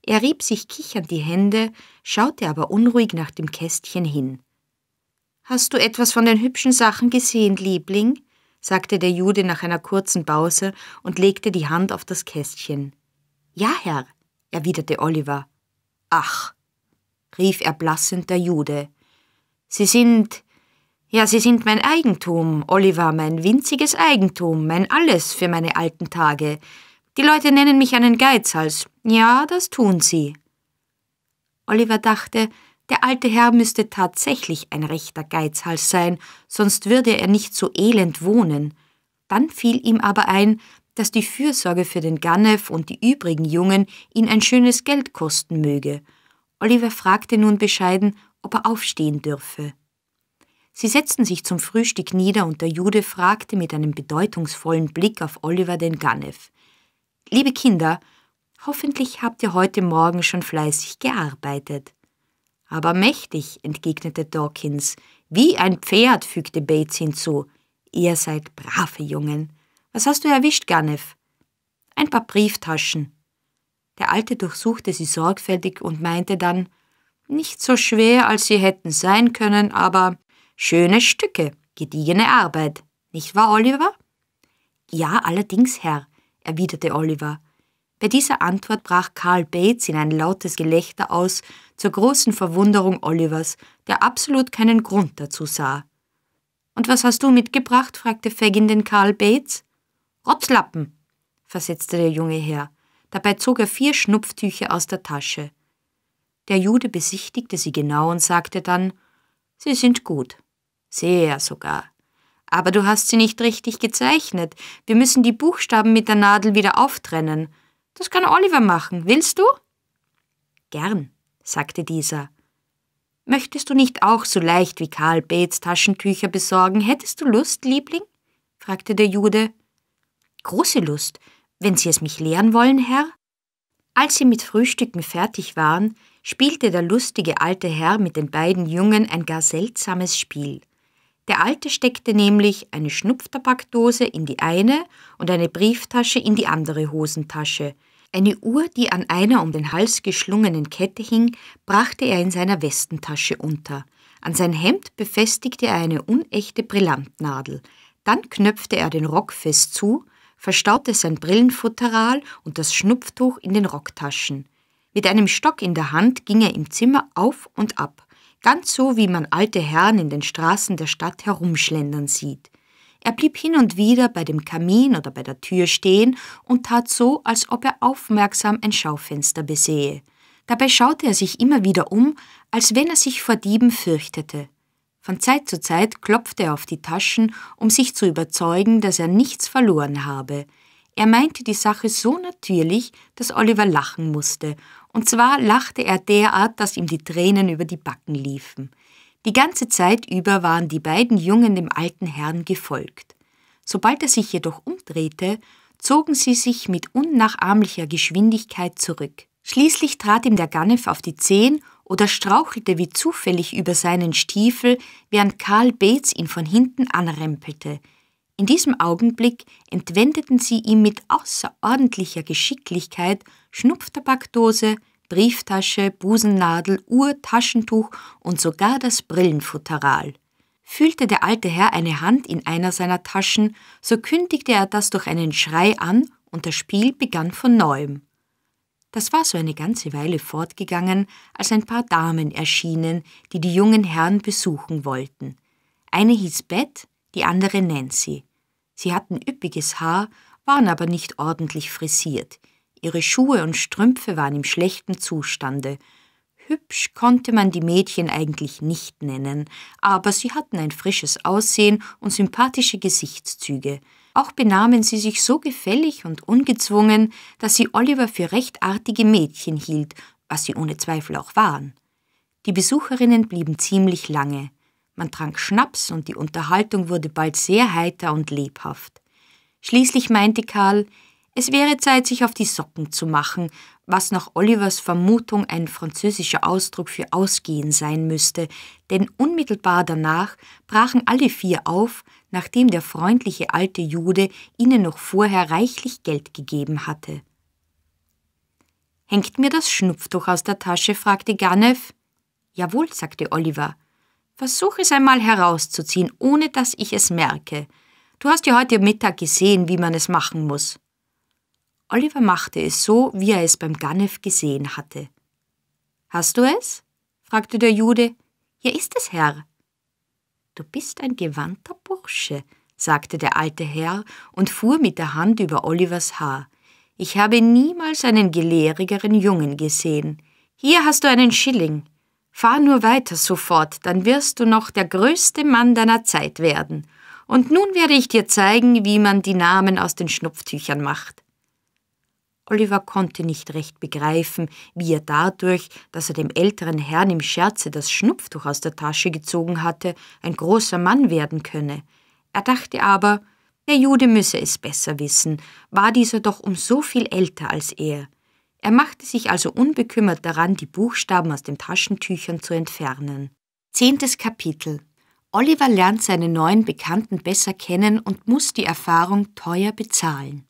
S1: Er rieb sich kichernd die Hände, schaute aber unruhig nach dem Kästchen hin. Hast du etwas von den hübschen Sachen gesehen, Liebling? sagte der Jude nach einer kurzen Pause und legte die Hand auf das Kästchen. Ja, Herr, erwiderte Oliver. Ach, rief erblassend der Jude. Sie sind ja, Sie sind mein Eigentum, Oliver, mein winziges Eigentum, mein Alles für meine alten Tage. Die Leute nennen mich einen Geizhals. Ja, das tun sie. Oliver dachte, der alte Herr müsste tatsächlich ein rechter Geizhals sein, sonst würde er nicht so elend wohnen. Dann fiel ihm aber ein, dass die Fürsorge für den Ganef und die übrigen Jungen ihn ein schönes Geld kosten möge. Oliver fragte nun bescheiden, ob er aufstehen dürfe. Sie setzten sich zum Frühstück nieder und der Jude fragte mit einem bedeutungsvollen Blick auf Oliver den Ganev. Liebe Kinder, hoffentlich habt ihr heute Morgen schon fleißig gearbeitet. Aber mächtig, entgegnete Dawkins. Wie ein Pferd, fügte Bates hinzu. Ihr seid brave Jungen. Was hast du erwischt, Ganev? Ein paar Brieftaschen. Der Alte durchsuchte sie sorgfältig und meinte dann, nicht so schwer, als sie hätten sein können, aber Schöne Stücke, gediegene Arbeit, nicht wahr, Oliver? Ja, allerdings, Herr, erwiderte Oliver. Bei dieser Antwort brach Karl Bates in ein lautes Gelächter aus, zur großen Verwunderung Olivers, der absolut keinen Grund dazu sah. Und was hast du mitgebracht? fragte Fagin den Karl Bates. Rotzlappen, versetzte der junge Herr. Dabei zog er vier Schnupftücher aus der Tasche. Der Jude besichtigte sie genau und sagte dann, Sie sind gut. Sehr sogar. Aber du hast sie nicht richtig gezeichnet. Wir müssen die Buchstaben mit der Nadel wieder auftrennen. Das kann Oliver machen. Willst du? Gern, sagte dieser. Möchtest du nicht auch so leicht wie Karl Bates Taschentücher besorgen? Hättest du Lust, Liebling? fragte der Jude. Große Lust, wenn Sie es mich lehren wollen, Herr. Als sie mit Frühstücken fertig waren, spielte der lustige alte Herr mit den beiden Jungen ein gar seltsames Spiel. Der Alte steckte nämlich eine Schnupftabakdose in die eine und eine Brieftasche in die andere Hosentasche. Eine Uhr, die an einer um den Hals geschlungenen Kette hing, brachte er in seiner Westentasche unter. An sein Hemd befestigte er eine unechte Brillantnadel. Dann knöpfte er den Rock fest zu, verstaute sein Brillenfutteral und das Schnupftuch in den Rocktaschen. Mit einem Stock in der Hand ging er im Zimmer auf und ab, ganz so wie man alte Herren in den Straßen der Stadt herumschlendern sieht. Er blieb hin und wieder bei dem Kamin oder bei der Tür stehen und tat so, als ob er aufmerksam ein Schaufenster besähe. Dabei schaute er sich immer wieder um, als wenn er sich vor Dieben fürchtete. Von Zeit zu Zeit klopfte er auf die Taschen, um sich zu überzeugen, dass er nichts verloren habe. Er meinte die Sache so natürlich, dass Oliver lachen musste und zwar lachte er derart, dass ihm die Tränen über die Backen liefen. Die ganze Zeit über waren die beiden Jungen dem alten Herrn gefolgt. Sobald er sich jedoch umdrehte, zogen sie sich mit unnachahmlicher Geschwindigkeit zurück. Schließlich trat ihm der Ganef auf die Zehen oder strauchelte wie zufällig über seinen Stiefel, während Karl Beetz ihn von hinten anrempelte – in diesem Augenblick entwendeten sie ihm mit außerordentlicher Geschicklichkeit Schnupftabakdose, Brieftasche, Busennadel, Uhr, Taschentuch und sogar das Brillenfutteral. Fühlte der alte Herr eine Hand in einer seiner Taschen, so kündigte er das durch einen Schrei an und das Spiel begann von neuem. Das war so eine ganze Weile fortgegangen, als ein paar Damen erschienen, die die jungen Herren besuchen wollten. Eine hieß Bett, die andere Nancy. Sie hatten üppiges Haar, waren aber nicht ordentlich frisiert. Ihre Schuhe und Strümpfe waren im schlechten Zustande. Hübsch konnte man die Mädchen eigentlich nicht nennen, aber sie hatten ein frisches Aussehen und sympathische Gesichtszüge. Auch benahmen sie sich so gefällig und ungezwungen, dass sie Oliver für recht artige Mädchen hielt, was sie ohne Zweifel auch waren. Die Besucherinnen blieben ziemlich lange man trank Schnaps und die Unterhaltung wurde bald sehr heiter und lebhaft. Schließlich meinte Karl, es wäre Zeit, sich auf die Socken zu machen, was nach Olivers Vermutung ein französischer Ausdruck für Ausgehen sein müsste, denn unmittelbar danach brachen alle vier auf, nachdem der freundliche alte Jude ihnen noch vorher reichlich Geld gegeben hatte. Hängt mir das Schnupftuch aus der Tasche? fragte Ganev. Jawohl, sagte Oliver. Versuch es einmal herauszuziehen, ohne dass ich es merke. Du hast ja heute Mittag gesehen, wie man es machen muss. Oliver machte es so, wie er es beim Ganef gesehen hatte. Hast du es? fragte der Jude. Hier ist es, Herr. Du bist ein gewandter Bursche, sagte der alte Herr und fuhr mit der Hand über Olivers Haar. Ich habe niemals einen gelehrigeren Jungen gesehen. Hier hast du einen Schilling. Fahr nur weiter sofort, dann wirst du noch der größte Mann deiner Zeit werden. Und nun werde ich dir zeigen, wie man die Namen aus den Schnupftüchern macht. Oliver konnte nicht recht begreifen, wie er dadurch, dass er dem älteren Herrn im Scherze das Schnupftuch aus der Tasche gezogen hatte, ein großer Mann werden könne. Er dachte aber, der Jude müsse es besser wissen, war dieser doch um so viel älter als er. Er machte sich also unbekümmert daran, die Buchstaben aus den Taschentüchern zu entfernen. Zehntes Kapitel Oliver lernt seine neuen Bekannten besser kennen und muss die Erfahrung teuer bezahlen.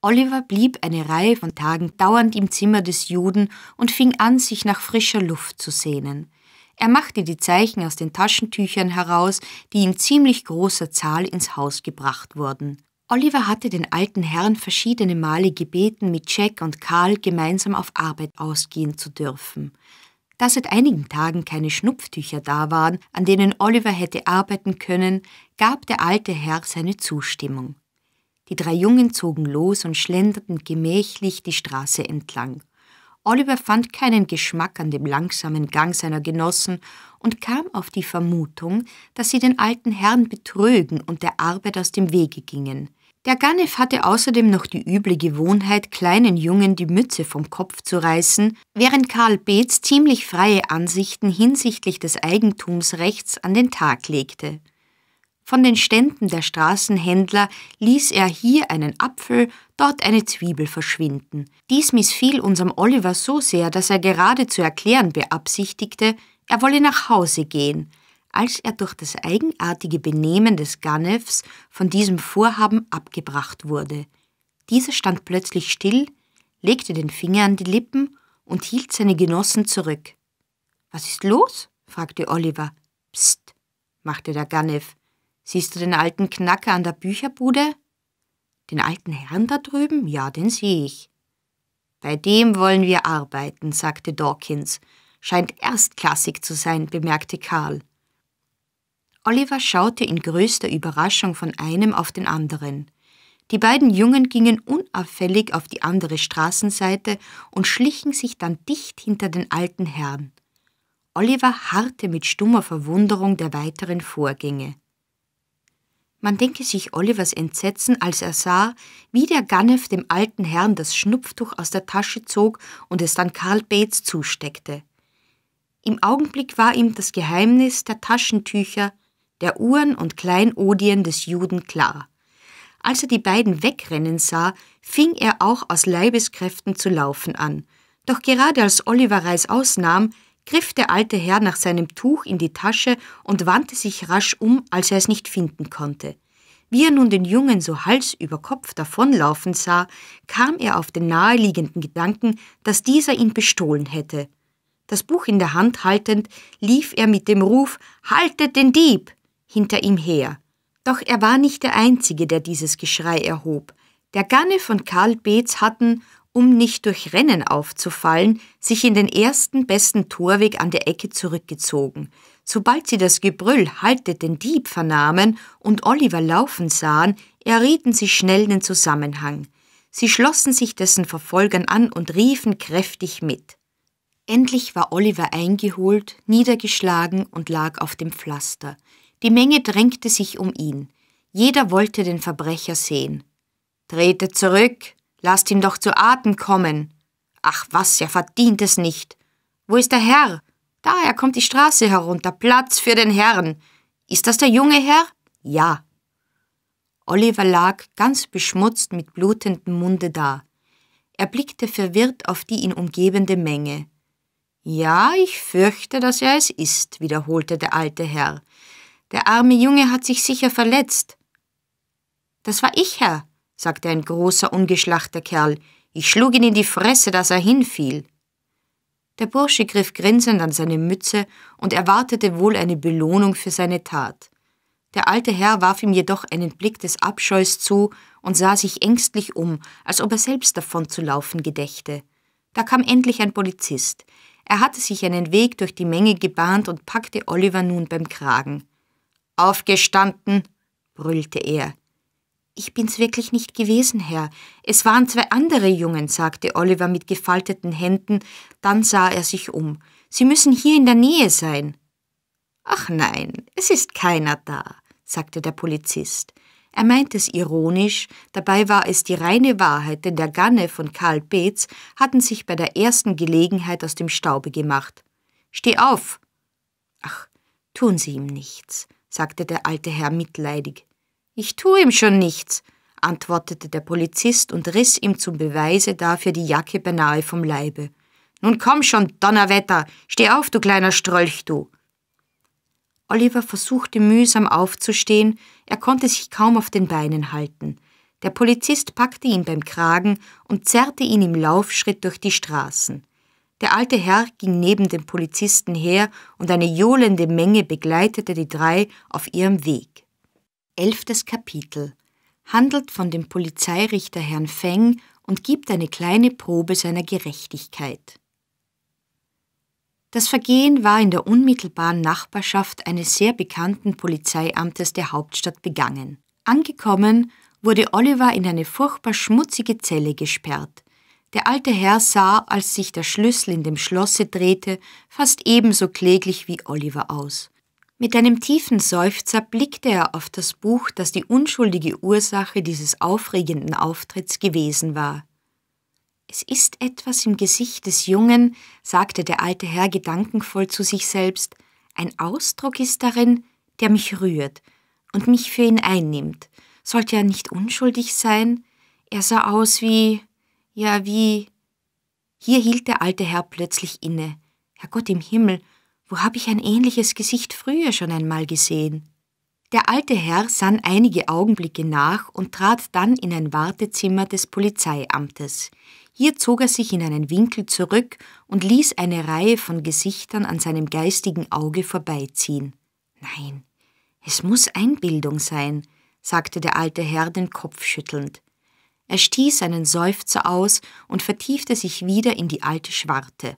S1: Oliver blieb eine Reihe von Tagen dauernd im Zimmer des Juden und fing an, sich nach frischer Luft zu sehnen. Er machte die Zeichen aus den Taschentüchern heraus, die in ziemlich großer Zahl ins Haus gebracht wurden. Oliver hatte den alten Herrn verschiedene Male gebeten, mit Jack und Karl gemeinsam auf Arbeit ausgehen zu dürfen. Da seit einigen Tagen keine Schnupftücher da waren, an denen Oliver hätte arbeiten können, gab der alte Herr seine Zustimmung. Die drei Jungen zogen los und schlenderten gemächlich die Straße entlang. Oliver fand keinen Geschmack an dem langsamen Gang seiner Genossen und kam auf die Vermutung, dass sie den alten Herrn betrögen und der Arbeit aus dem Wege gingen. Der Ganef hatte außerdem noch die üble Gewohnheit, kleinen Jungen die Mütze vom Kopf zu reißen, während Karl Beetz ziemlich freie Ansichten hinsichtlich des Eigentumsrechts an den Tag legte. Von den Ständen der Straßenhändler ließ er hier einen Apfel, dort eine Zwiebel verschwinden. Dies missfiel unserem Oliver so sehr, dass er gerade zu erklären beabsichtigte, er wolle nach Hause gehen, als er durch das eigenartige Benehmen des Ganefs von diesem Vorhaben abgebracht wurde. Dieser stand plötzlich still, legte den Finger an die Lippen und hielt seine Genossen zurück. Was ist los? fragte Oliver. Psst, machte der Ganef. Siehst du den alten Knacker an der Bücherbude? Den alten Herrn da drüben? Ja, den sehe ich. Bei dem wollen wir arbeiten, sagte Dawkins. Scheint erstklassig zu sein, bemerkte Karl. Oliver schaute in größter Überraschung von einem auf den anderen. Die beiden Jungen gingen unauffällig auf die andere Straßenseite und schlichen sich dann dicht hinter den alten Herrn. Oliver harrte mit stummer Verwunderung der weiteren Vorgänge. Man denke sich Olivers Entsetzen, als er sah, wie der Ganef dem alten Herrn das Schnupftuch aus der Tasche zog und es dann Karl Bates zusteckte. Im Augenblick war ihm das Geheimnis der Taschentücher der Uhren und Kleinodien des Juden klar. Als er die beiden wegrennen sah, fing er auch aus Leibeskräften zu laufen an. Doch gerade als Oliver Reis ausnahm, griff der alte Herr nach seinem Tuch in die Tasche und wandte sich rasch um, als er es nicht finden konnte. Wie er nun den Jungen so Hals über Kopf davonlaufen sah, kam er auf den naheliegenden Gedanken, dass dieser ihn bestohlen hätte. Das Buch in der Hand haltend, lief er mit dem Ruf Haltet den Dieb! hinter ihm her. Doch er war nicht der Einzige, der dieses Geschrei erhob. Der Ganne von Karl Beetz hatten, um nicht durch Rennen aufzufallen, sich in den ersten besten Torweg an der Ecke zurückgezogen. Sobald sie das Gebrüll Haltet den Dieb vernahmen und Oliver laufen sahen, errieten sie schnell den Zusammenhang. Sie schlossen sich dessen Verfolgern an und riefen kräftig mit. Endlich war Oliver eingeholt, niedergeschlagen und lag auf dem Pflaster. Die Menge drängte sich um ihn. Jeder wollte den Verbrecher sehen. Trete zurück, lasst ihn doch zu Atem kommen. Ach was, er verdient es nicht. Wo ist der Herr? Da, er kommt die Straße herunter. Platz für den Herrn. Ist das der junge Herr? Ja. Oliver lag ganz beschmutzt mit blutendem Munde da. Er blickte verwirrt auf die ihn umgebende Menge. Ja, ich fürchte, dass er es ist, wiederholte der alte Herr. Der arme Junge hat sich sicher verletzt. Das war ich, Herr, sagte ein großer, ungeschlachter Kerl. Ich schlug ihn in die Fresse, dass er hinfiel. Der Bursche griff grinsend an seine Mütze und erwartete wohl eine Belohnung für seine Tat. Der alte Herr warf ihm jedoch einen Blick des Abscheus zu und sah sich ängstlich um, als ob er selbst davon zu laufen gedächte. Da kam endlich ein Polizist. Er hatte sich einen Weg durch die Menge gebahnt und packte Oliver nun beim Kragen. Aufgestanden, brüllte er. Ich bin's wirklich nicht gewesen, Herr. Es waren zwei andere Jungen, sagte Oliver mit gefalteten Händen, dann sah er sich um. Sie müssen hier in der Nähe sein. Ach nein, es ist keiner da, sagte der Polizist. Er meinte es ironisch, dabei war es die reine Wahrheit, denn der Ganne von Karl Beetz hatten sich bei der ersten Gelegenheit aus dem Staube gemacht. Steh auf! Ach, tun Sie ihm nichts sagte der alte Herr mitleidig. Ich tue ihm schon nichts, antwortete der Polizist und riss ihm zum Beweise dafür die Jacke beinahe vom Leibe. Nun komm schon, Donnerwetter, steh auf, du kleiner Strolch, du! Oliver versuchte mühsam aufzustehen, er konnte sich kaum auf den Beinen halten. Der Polizist packte ihn beim Kragen und zerrte ihn im Laufschritt durch die Straßen. Der alte Herr ging neben dem Polizisten her und eine johlende Menge begleitete die drei auf ihrem Weg. Elftes Kapitel handelt von dem Polizeirichter Herrn Feng und gibt eine kleine Probe seiner Gerechtigkeit. Das Vergehen war in der unmittelbaren Nachbarschaft eines sehr bekannten Polizeiamtes der Hauptstadt begangen. Angekommen wurde Oliver in eine furchtbar schmutzige Zelle gesperrt. Der alte Herr sah, als sich der Schlüssel in dem Schlosse drehte, fast ebenso kläglich wie Oliver aus. Mit einem tiefen Seufzer blickte er auf das Buch, das die unschuldige Ursache dieses aufregenden Auftritts gewesen war. Es ist etwas im Gesicht des Jungen, sagte der alte Herr gedankenvoll zu sich selbst, ein Ausdruck ist darin, der mich rührt und mich für ihn einnimmt. Sollte er nicht unschuldig sein? Er sah aus wie ja, wie. Hier hielt der alte Herr plötzlich inne. Herrgott im Himmel, wo habe ich ein ähnliches Gesicht früher schon einmal gesehen? Der alte Herr sann einige Augenblicke nach und trat dann in ein Wartezimmer des Polizeiamtes. Hier zog er sich in einen Winkel zurück und ließ eine Reihe von Gesichtern an seinem geistigen Auge vorbeiziehen. Nein, es muss Einbildung sein, sagte der alte Herr den Kopf schüttelnd. Er stieß einen Seufzer aus und vertiefte sich wieder in die alte Schwarte.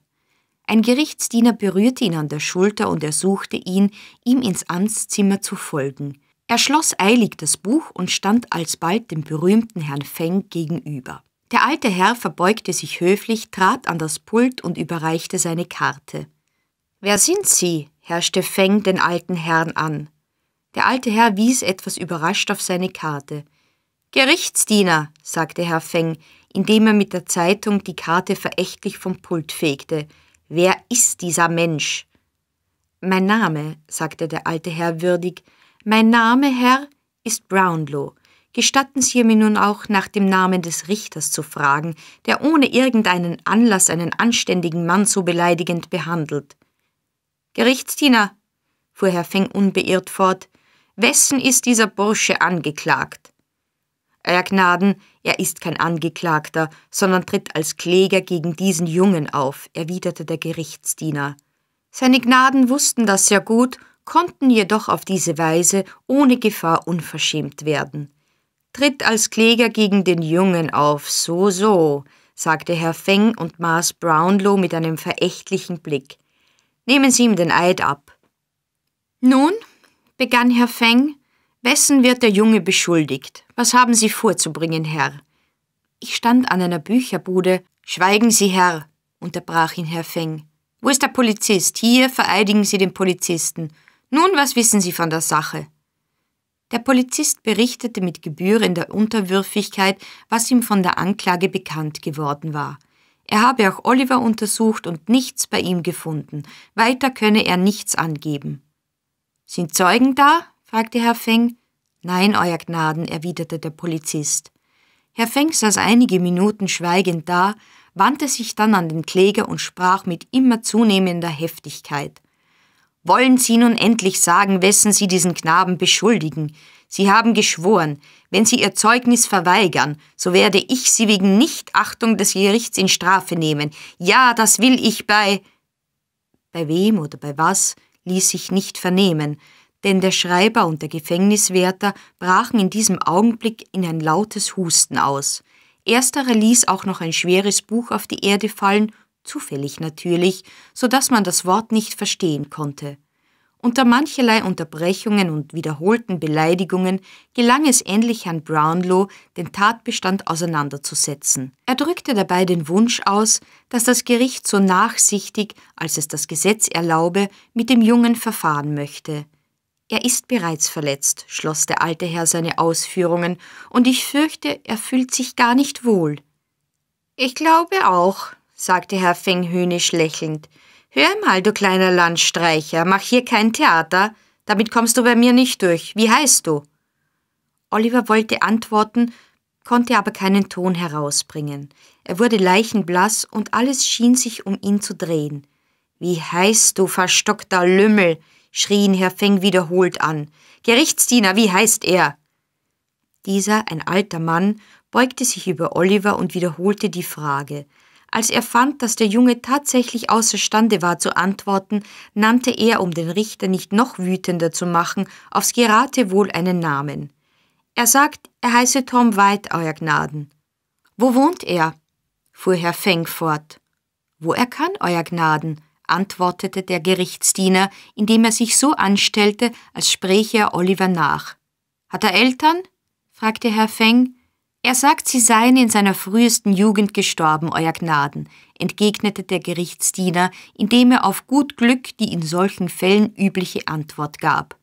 S1: Ein Gerichtsdiener berührte ihn an der Schulter und ersuchte ihn, ihm ins Amtszimmer zu folgen. Er schloss eilig das Buch und stand alsbald dem berühmten Herrn Feng gegenüber. Der alte Herr verbeugte sich höflich, trat an das Pult und überreichte seine Karte. Wer sind Sie? herrschte Feng den alten Herrn an. Der alte Herr wies etwas überrascht auf seine Karte. Gerichtsdiener, sagte Herr Feng, indem er mit der Zeitung die Karte verächtlich vom Pult fegte. Wer ist dieser Mensch? Mein Name, sagte der alte Herr würdig, mein Name, Herr, ist Brownlow. Gestatten Sie mir nun auch nach dem Namen des Richters zu fragen, der ohne irgendeinen Anlass einen anständigen Mann so beleidigend behandelt. Gerichtsdiener, fuhr Herr Feng unbeirrt fort, wessen ist dieser Bursche angeklagt? Euer Gnaden, er ist kein Angeklagter, sondern tritt als Kläger gegen diesen Jungen auf, erwiderte der Gerichtsdiener. Seine Gnaden wussten das sehr gut, konnten jedoch auf diese Weise ohne Gefahr unverschämt werden. Tritt als Kläger gegen den Jungen auf, so, so, sagte Herr Feng und Maas Brownlow mit einem verächtlichen Blick. Nehmen Sie ihm den Eid ab. Nun, begann Herr Feng, Wessen wird der Junge beschuldigt? Was haben Sie vorzubringen, Herr? Ich stand an einer Bücherbude. Schweigen Sie, Herr, unterbrach ihn Herr Feng. Wo ist der Polizist? Hier vereidigen Sie den Polizisten. Nun, was wissen Sie von der Sache? Der Polizist berichtete mit gebührender Unterwürfigkeit, was ihm von der Anklage bekannt geworden war. Er habe auch Oliver untersucht und nichts bei ihm gefunden. Weiter könne er nichts angeben. Sind Zeugen da? fragte Herr Feng. Nein, Euer Gnaden, erwiderte der Polizist. Herr Feng saß einige Minuten schweigend da, wandte sich dann an den Kläger und sprach mit immer zunehmender Heftigkeit. Wollen Sie nun endlich sagen, wessen Sie diesen Knaben beschuldigen? Sie haben geschworen, wenn Sie Ihr Zeugnis verweigern, so werde ich Sie wegen Nichtachtung des Gerichts in Strafe nehmen. Ja, das will ich bei. Bei wem oder bei was ließ sich nicht vernehmen denn der Schreiber und der Gefängniswärter brachen in diesem Augenblick in ein lautes Husten aus. Ersterer ließ auch noch ein schweres Buch auf die Erde fallen, zufällig natürlich, so dass man das Wort nicht verstehen konnte. Unter mancherlei Unterbrechungen und wiederholten Beleidigungen gelang es endlich Herrn Brownlow, den Tatbestand auseinanderzusetzen. Er drückte dabei den Wunsch aus, dass das Gericht so nachsichtig, als es das Gesetz erlaube, mit dem Jungen verfahren möchte. Er ist bereits verletzt, schloss der alte Herr seine Ausführungen, und ich fürchte, er fühlt sich gar nicht wohl. Ich glaube auch, sagte Herr Feng höhnisch lächelnd. Hör mal, du kleiner Landstreicher, mach hier kein Theater, damit kommst du bei mir nicht durch. Wie heißt du? Oliver wollte antworten, konnte aber keinen Ton herausbringen. Er wurde leichenblass und alles schien sich um ihn zu drehen. Wie heißt du, verstockter Lümmel? schrien Herr Feng wiederholt an. Gerichtsdiener, wie heißt er? Dieser, ein alter Mann, beugte sich über Oliver und wiederholte die Frage. Als er fand, dass der Junge tatsächlich außerstande war zu antworten, nannte er, um den Richter nicht noch wütender zu machen, aufs Geratewohl einen Namen. Er sagt, er heiße Tom White, Euer Gnaden. Wo wohnt er? fuhr Herr Feng fort. Wo er kann, Euer Gnaden, antwortete der Gerichtsdiener, indem er sich so anstellte, als spräche er Oliver nach. Hat er Eltern? fragte Herr Feng. Er sagt, sie seien in seiner frühesten Jugend gestorben, Euer Gnaden, entgegnete der Gerichtsdiener, indem er auf gut Glück die in solchen Fällen übliche Antwort gab.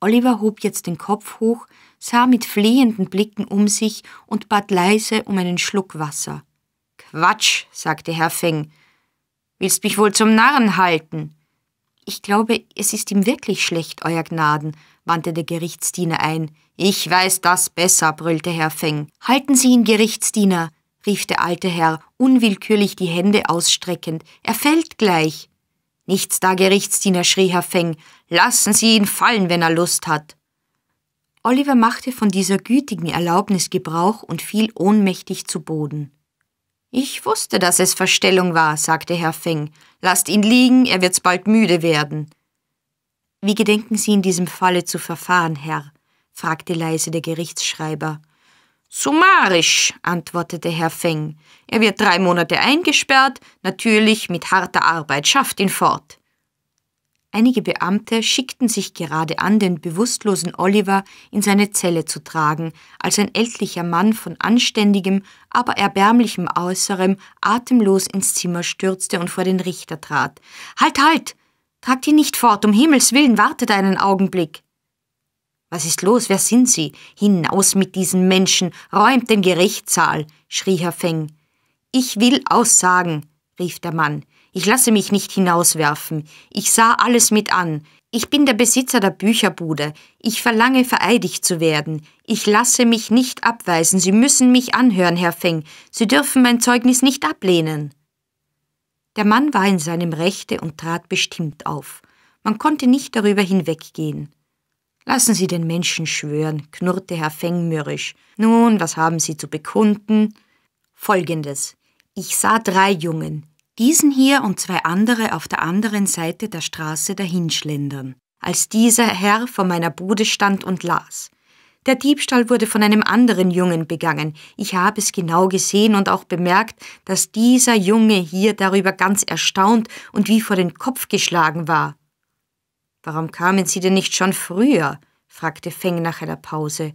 S1: Oliver hob jetzt den Kopf hoch, sah mit flehenden Blicken um sich und bat leise um einen Schluck Wasser. Quatsch, sagte Herr Feng, Willst mich wohl zum Narren halten? Ich glaube, es ist ihm wirklich schlecht, Euer Gnaden, wandte der Gerichtsdiener ein. Ich weiß das besser, brüllte Herr Feng. Halten Sie ihn, Gerichtsdiener, rief der alte Herr, unwillkürlich die Hände ausstreckend. Er fällt gleich. Nichts da, Gerichtsdiener, schrie Herr Feng. Lassen Sie ihn fallen, wenn er Lust hat. Oliver machte von dieser gütigen Erlaubnis Gebrauch und fiel ohnmächtig zu Boden. Ich wusste, dass es Verstellung war, sagte Herr Feng. Lasst ihn liegen, er wird's bald müde werden. Wie gedenken Sie in diesem Falle zu verfahren, Herr? fragte leise der Gerichtsschreiber. Summarisch, antwortete Herr Feng. Er wird drei Monate eingesperrt, natürlich mit harter Arbeit, schafft ihn fort. Einige Beamte schickten sich gerade an, den bewusstlosen Oliver in seine Zelle zu tragen, als ein ältlicher Mann von anständigem, aber erbärmlichem Äußerem atemlos ins Zimmer stürzte und vor den Richter trat. Halt, halt! Tragt ihn nicht fort, um Himmels willen, wartet einen Augenblick! Was ist los? Wer sind Sie? Hinaus mit diesen Menschen! Räumt den Gerichtssaal! schrie Herr Feng. Ich will aussagen, rief der Mann. Ich lasse mich nicht hinauswerfen. Ich sah alles mit an. Ich bin der Besitzer der Bücherbude. Ich verlange, vereidigt zu werden. Ich lasse mich nicht abweisen. Sie müssen mich anhören, Herr Feng. Sie dürfen mein Zeugnis nicht ablehnen. Der Mann war in seinem Rechte und trat bestimmt auf. Man konnte nicht darüber hinweggehen. Lassen Sie den Menschen schwören, knurrte Herr Feng mürrisch. Nun, was haben Sie zu bekunden? Folgendes. Ich sah drei Jungen, diesen hier und zwei andere auf der anderen Seite der Straße dahinschlendern, als dieser Herr vor meiner Bude stand und las. Der Diebstahl wurde von einem anderen Jungen begangen. Ich habe es genau gesehen und auch bemerkt, dass dieser Junge hier darüber ganz erstaunt und wie vor den Kopf geschlagen war. Warum kamen Sie denn nicht schon früher? fragte Feng nach einer Pause.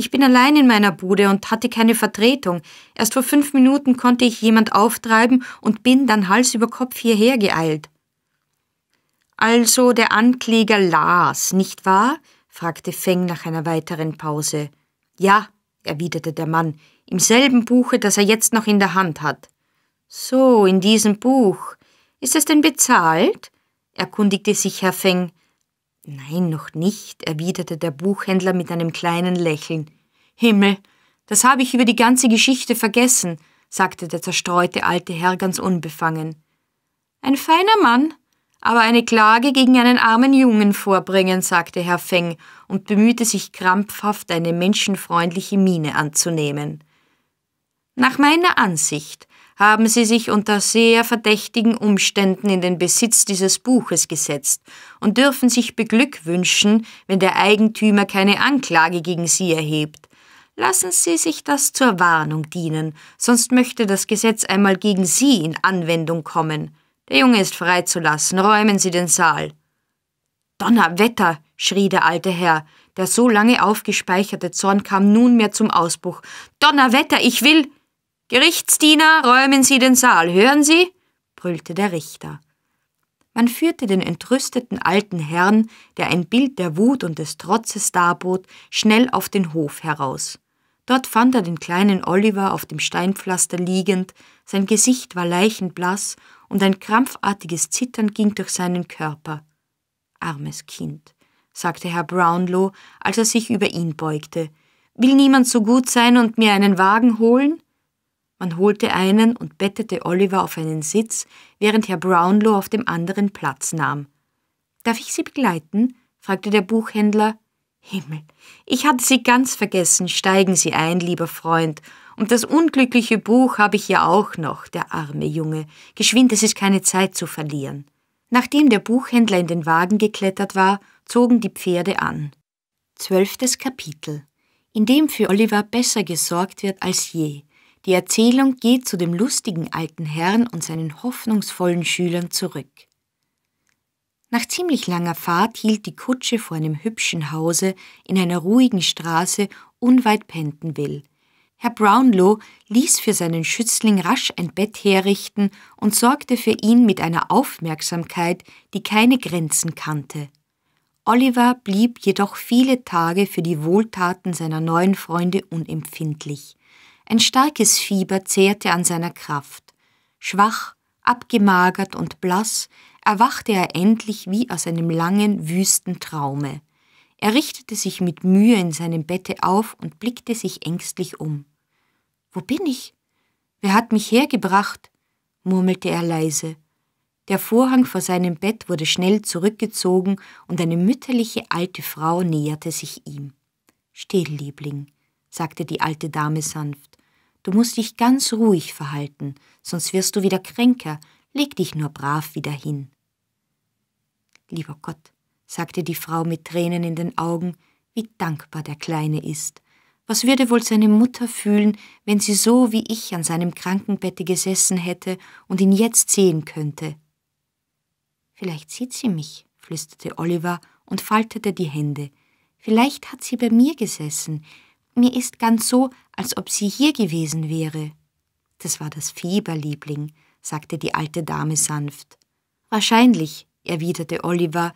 S1: Ich bin allein in meiner Bude und hatte keine Vertretung. Erst vor fünf Minuten konnte ich jemand auftreiben und bin dann Hals über Kopf hierher geeilt. Also der Ankläger las, nicht wahr? fragte Feng nach einer weiteren Pause. Ja, erwiderte der Mann, im selben Buche, das er jetzt noch in der Hand hat. So, in diesem Buch. Ist es denn bezahlt? erkundigte sich Herr Feng. Nein, noch nicht, erwiderte der Buchhändler mit einem kleinen Lächeln. Himmel, das habe ich über die ganze Geschichte vergessen, sagte der zerstreute alte Herr ganz unbefangen. Ein feiner Mann, aber eine Klage gegen einen armen Jungen vorbringen, sagte Herr Feng und bemühte sich krampfhaft, eine menschenfreundliche Miene anzunehmen. Nach meiner Ansicht haben sie sich unter sehr verdächtigen Umständen in den Besitz dieses Buches gesetzt und dürfen sich beglückwünschen, wenn der Eigentümer keine Anklage gegen sie erhebt. Lassen Sie sich das zur Warnung dienen, sonst möchte das Gesetz einmal gegen Sie in Anwendung kommen. Der Junge ist freizulassen, räumen Sie den Saal. Donnerwetter, schrie der alte Herr, der so lange aufgespeicherte Zorn kam nunmehr zum Ausbruch. Donnerwetter, ich will. Gerichtsdiener, räumen Sie den Saal, hören Sie? brüllte der Richter. Man führte den entrüsteten alten Herrn, der ein Bild der Wut und des Trotzes darbot, schnell auf den Hof heraus. Dort fand er den kleinen Oliver auf dem Steinpflaster liegend, sein Gesicht war leichenblass und ein krampfartiges Zittern ging durch seinen Körper. Armes Kind, sagte Herr Brownlow, als er sich über ihn beugte. Will niemand so gut sein und mir einen Wagen holen? Man holte einen und bettete Oliver auf einen Sitz, während Herr Brownlow auf dem anderen Platz nahm. Darf ich Sie begleiten? fragte der Buchhändler. Himmel, ich hatte Sie ganz vergessen. Steigen Sie ein, lieber Freund. Und das unglückliche Buch habe ich ja auch noch, der arme Junge. Geschwind, es ist keine Zeit zu verlieren. Nachdem der Buchhändler in den Wagen geklettert war, zogen die Pferde an. Zwölftes Kapitel, in dem für Oliver besser gesorgt wird als je. Die Erzählung geht zu dem lustigen alten Herrn und seinen hoffnungsvollen Schülern zurück. Nach ziemlich langer Fahrt hielt die Kutsche vor einem hübschen Hause in einer ruhigen Straße unweit Pentonville. Herr Brownlow ließ für seinen Schützling rasch ein Bett herrichten und sorgte für ihn mit einer Aufmerksamkeit, die keine Grenzen kannte. Oliver blieb jedoch viele Tage für die Wohltaten seiner neuen Freunde unempfindlich. Ein starkes Fieber zehrte an seiner Kraft. Schwach, abgemagert und blass, erwachte er endlich wie aus einem langen, wüsten Traume. Er richtete sich mit Mühe in seinem Bette auf und blickte sich ängstlich um. Wo bin ich? Wer hat mich hergebracht? murmelte er leise. Der Vorhang vor seinem Bett wurde schnell zurückgezogen und eine mütterliche alte Frau näherte sich ihm. Still, Liebling, sagte die alte Dame sanft. Du musst dich ganz ruhig verhalten, sonst wirst du wieder kränker, leg dich nur brav wieder hin. Lieber Gott, sagte die Frau mit Tränen in den Augen, wie dankbar der Kleine ist. Was würde wohl seine Mutter fühlen, wenn sie so wie ich an seinem Krankenbette gesessen hätte und ihn jetzt sehen könnte? Vielleicht sieht sie mich, flüsterte Oliver und faltete die Hände. Vielleicht hat sie bei mir gesessen. Mir ist ganz so, als ob sie hier gewesen wäre. Das war das Fieberliebling, sagte die alte Dame sanft. Wahrscheinlich, erwiderte Oliver,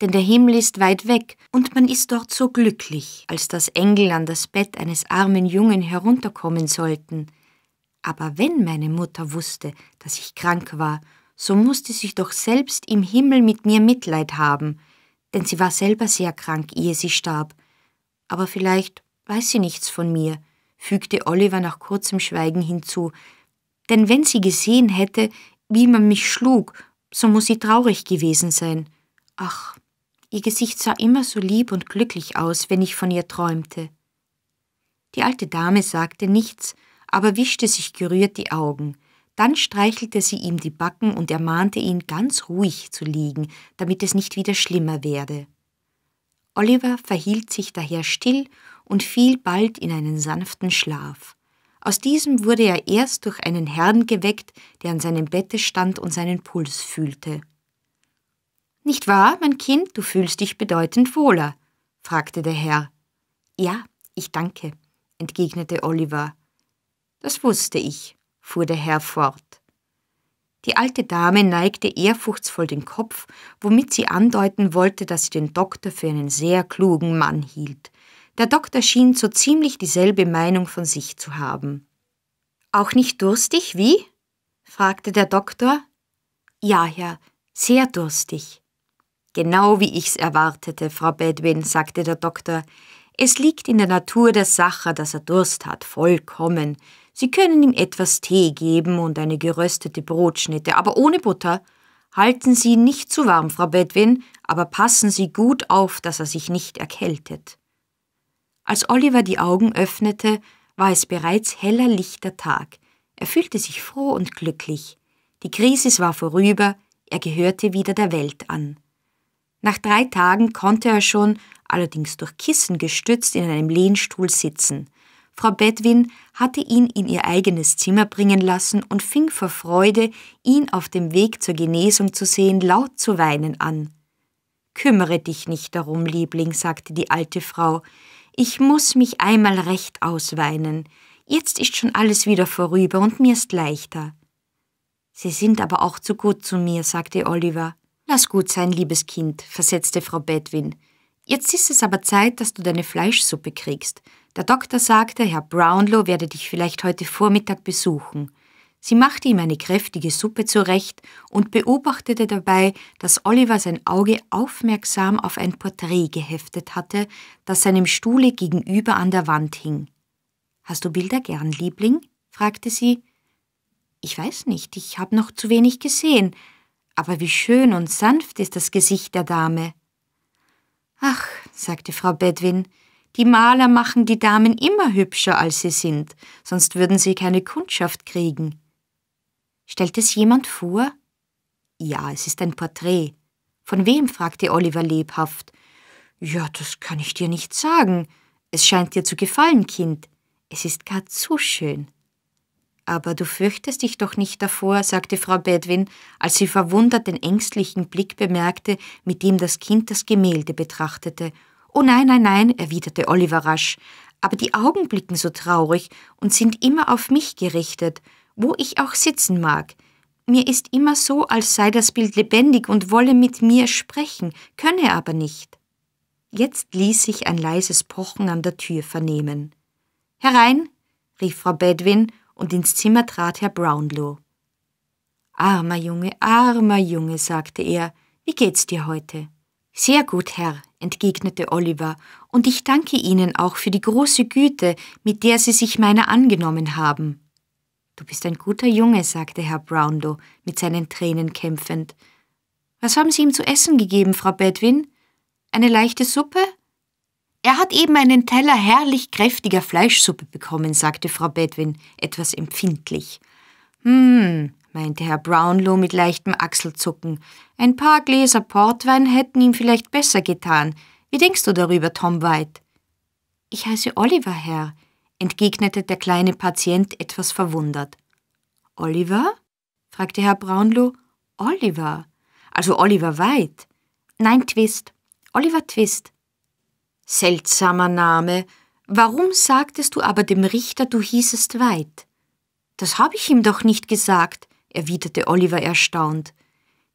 S1: denn der Himmel ist weit weg und man ist dort so glücklich, als dass Engel an das Bett eines armen Jungen herunterkommen sollten. Aber wenn meine Mutter wusste, dass ich krank war, so musste sie doch selbst im Himmel mit mir Mitleid haben, denn sie war selber sehr krank, ehe sie starb. Aber vielleicht weiß sie nichts von mir, fügte Oliver nach kurzem Schweigen hinzu, denn wenn sie gesehen hätte, wie man mich schlug, so muß sie traurig gewesen sein. Ach, ihr Gesicht sah immer so lieb und glücklich aus, wenn ich von ihr träumte. Die alte Dame sagte nichts, aber wischte sich gerührt die Augen. Dann streichelte sie ihm die Backen und ermahnte ihn, ganz ruhig zu liegen, damit es nicht wieder schlimmer werde. Oliver verhielt sich daher still und fiel bald in einen sanften Schlaf. Aus diesem wurde er erst durch einen Herrn geweckt, der an seinem Bette stand und seinen Puls fühlte. Nicht wahr, mein Kind, du fühlst dich bedeutend wohler? fragte der Herr. Ja, ich danke, entgegnete Oliver. Das wusste ich, fuhr der Herr fort. Die alte Dame neigte ehrfurchtsvoll den Kopf, womit sie andeuten wollte, dass sie den Doktor für einen sehr klugen Mann hielt, der Doktor schien so ziemlich dieselbe Meinung von sich zu haben. Auch nicht durstig, wie? fragte der Doktor. Ja, Herr, sehr durstig. Genau wie ich's erwartete, Frau Bedwin, sagte der Doktor. Es liegt in der Natur der Sache, dass er Durst hat, vollkommen. Sie können ihm etwas Tee geben und eine geröstete Brotschnitte, aber ohne Butter. Halten Sie ihn nicht zu warm, Frau Bedwin, aber passen Sie gut auf, dass er sich nicht erkältet. Als Oliver die Augen öffnete, war es bereits heller, lichter Tag. Er fühlte sich froh und glücklich. Die Krise war vorüber, er gehörte wieder der Welt an. Nach drei Tagen konnte er schon, allerdings durch Kissen gestützt, in einem Lehnstuhl sitzen. Frau Bedwin hatte ihn in ihr eigenes Zimmer bringen lassen und fing vor Freude, ihn auf dem Weg zur Genesung zu sehen, laut zu weinen an. Kümmere dich nicht darum, Liebling, sagte die alte Frau. Ich muss mich einmal recht ausweinen. Jetzt ist schon alles wieder vorüber und mir ist leichter. Sie sind aber auch zu gut zu mir, sagte Oliver. Lass gut sein, liebes Kind, versetzte Frau Bedwin. Jetzt ist es aber Zeit, dass du deine Fleischsuppe kriegst. Der Doktor sagte, Herr Brownlow werde dich vielleicht heute Vormittag besuchen. Sie machte ihm eine kräftige Suppe zurecht und beobachtete dabei, dass Oliver sein Auge aufmerksam auf ein Porträt geheftet hatte, das seinem Stuhle gegenüber an der Wand hing. Hast du Bilder gern, Liebling? fragte sie. Ich weiß nicht, ich habe noch zu wenig gesehen, aber wie schön und sanft ist das Gesicht der Dame. Ach, sagte Frau Bedwin, die Maler machen die Damen immer hübscher, als sie sind, sonst würden sie keine Kundschaft kriegen. Stellt es jemand vor? Ja, es ist ein Porträt. Von wem? fragte Oliver lebhaft. Ja, das kann ich dir nicht sagen. Es scheint dir zu gefallen, Kind. Es ist gar zu schön. Aber du fürchtest dich doch nicht davor, sagte Frau Bedwin, als sie verwundert den ängstlichen Blick bemerkte, mit dem das Kind das Gemälde betrachtete. Oh nein, nein, nein, erwiderte Oliver rasch, aber die Augen blicken so traurig und sind immer auf mich gerichtet wo ich auch sitzen mag. Mir ist immer so, als sei das Bild lebendig und wolle mit mir sprechen, könne aber nicht. Jetzt ließ sich ein leises Pochen an der Tür vernehmen. Herein, rief Frau Bedwin, und ins Zimmer trat Herr Brownlow. Armer Junge, armer Junge, sagte er, wie geht's dir heute? Sehr gut, Herr, entgegnete Oliver, und ich danke Ihnen auch für die große Güte, mit der Sie sich meiner angenommen haben. Du bist ein guter Junge, sagte Herr Brownlow, mit seinen Tränen kämpfend. Was haben Sie ihm zu essen gegeben, Frau Bedwin? Eine leichte Suppe? Er hat eben einen Teller herrlich kräftiger Fleischsuppe bekommen, sagte Frau Bedwin, etwas empfindlich. Hm, meinte Herr Brownlow mit leichtem Achselzucken. Ein paar Gläser Portwein hätten ihm vielleicht besser getan. Wie denkst du darüber, Tom White? Ich heiße Oliver, Herr entgegnete der kleine Patient etwas verwundert. Oliver? fragte Herr Braunloh. Oliver? Also Oliver White? Nein, Twist. Oliver Twist. Seltsamer Name. Warum sagtest du aber dem Richter, du hießest White? Das habe ich ihm doch nicht gesagt, erwiderte Oliver erstaunt.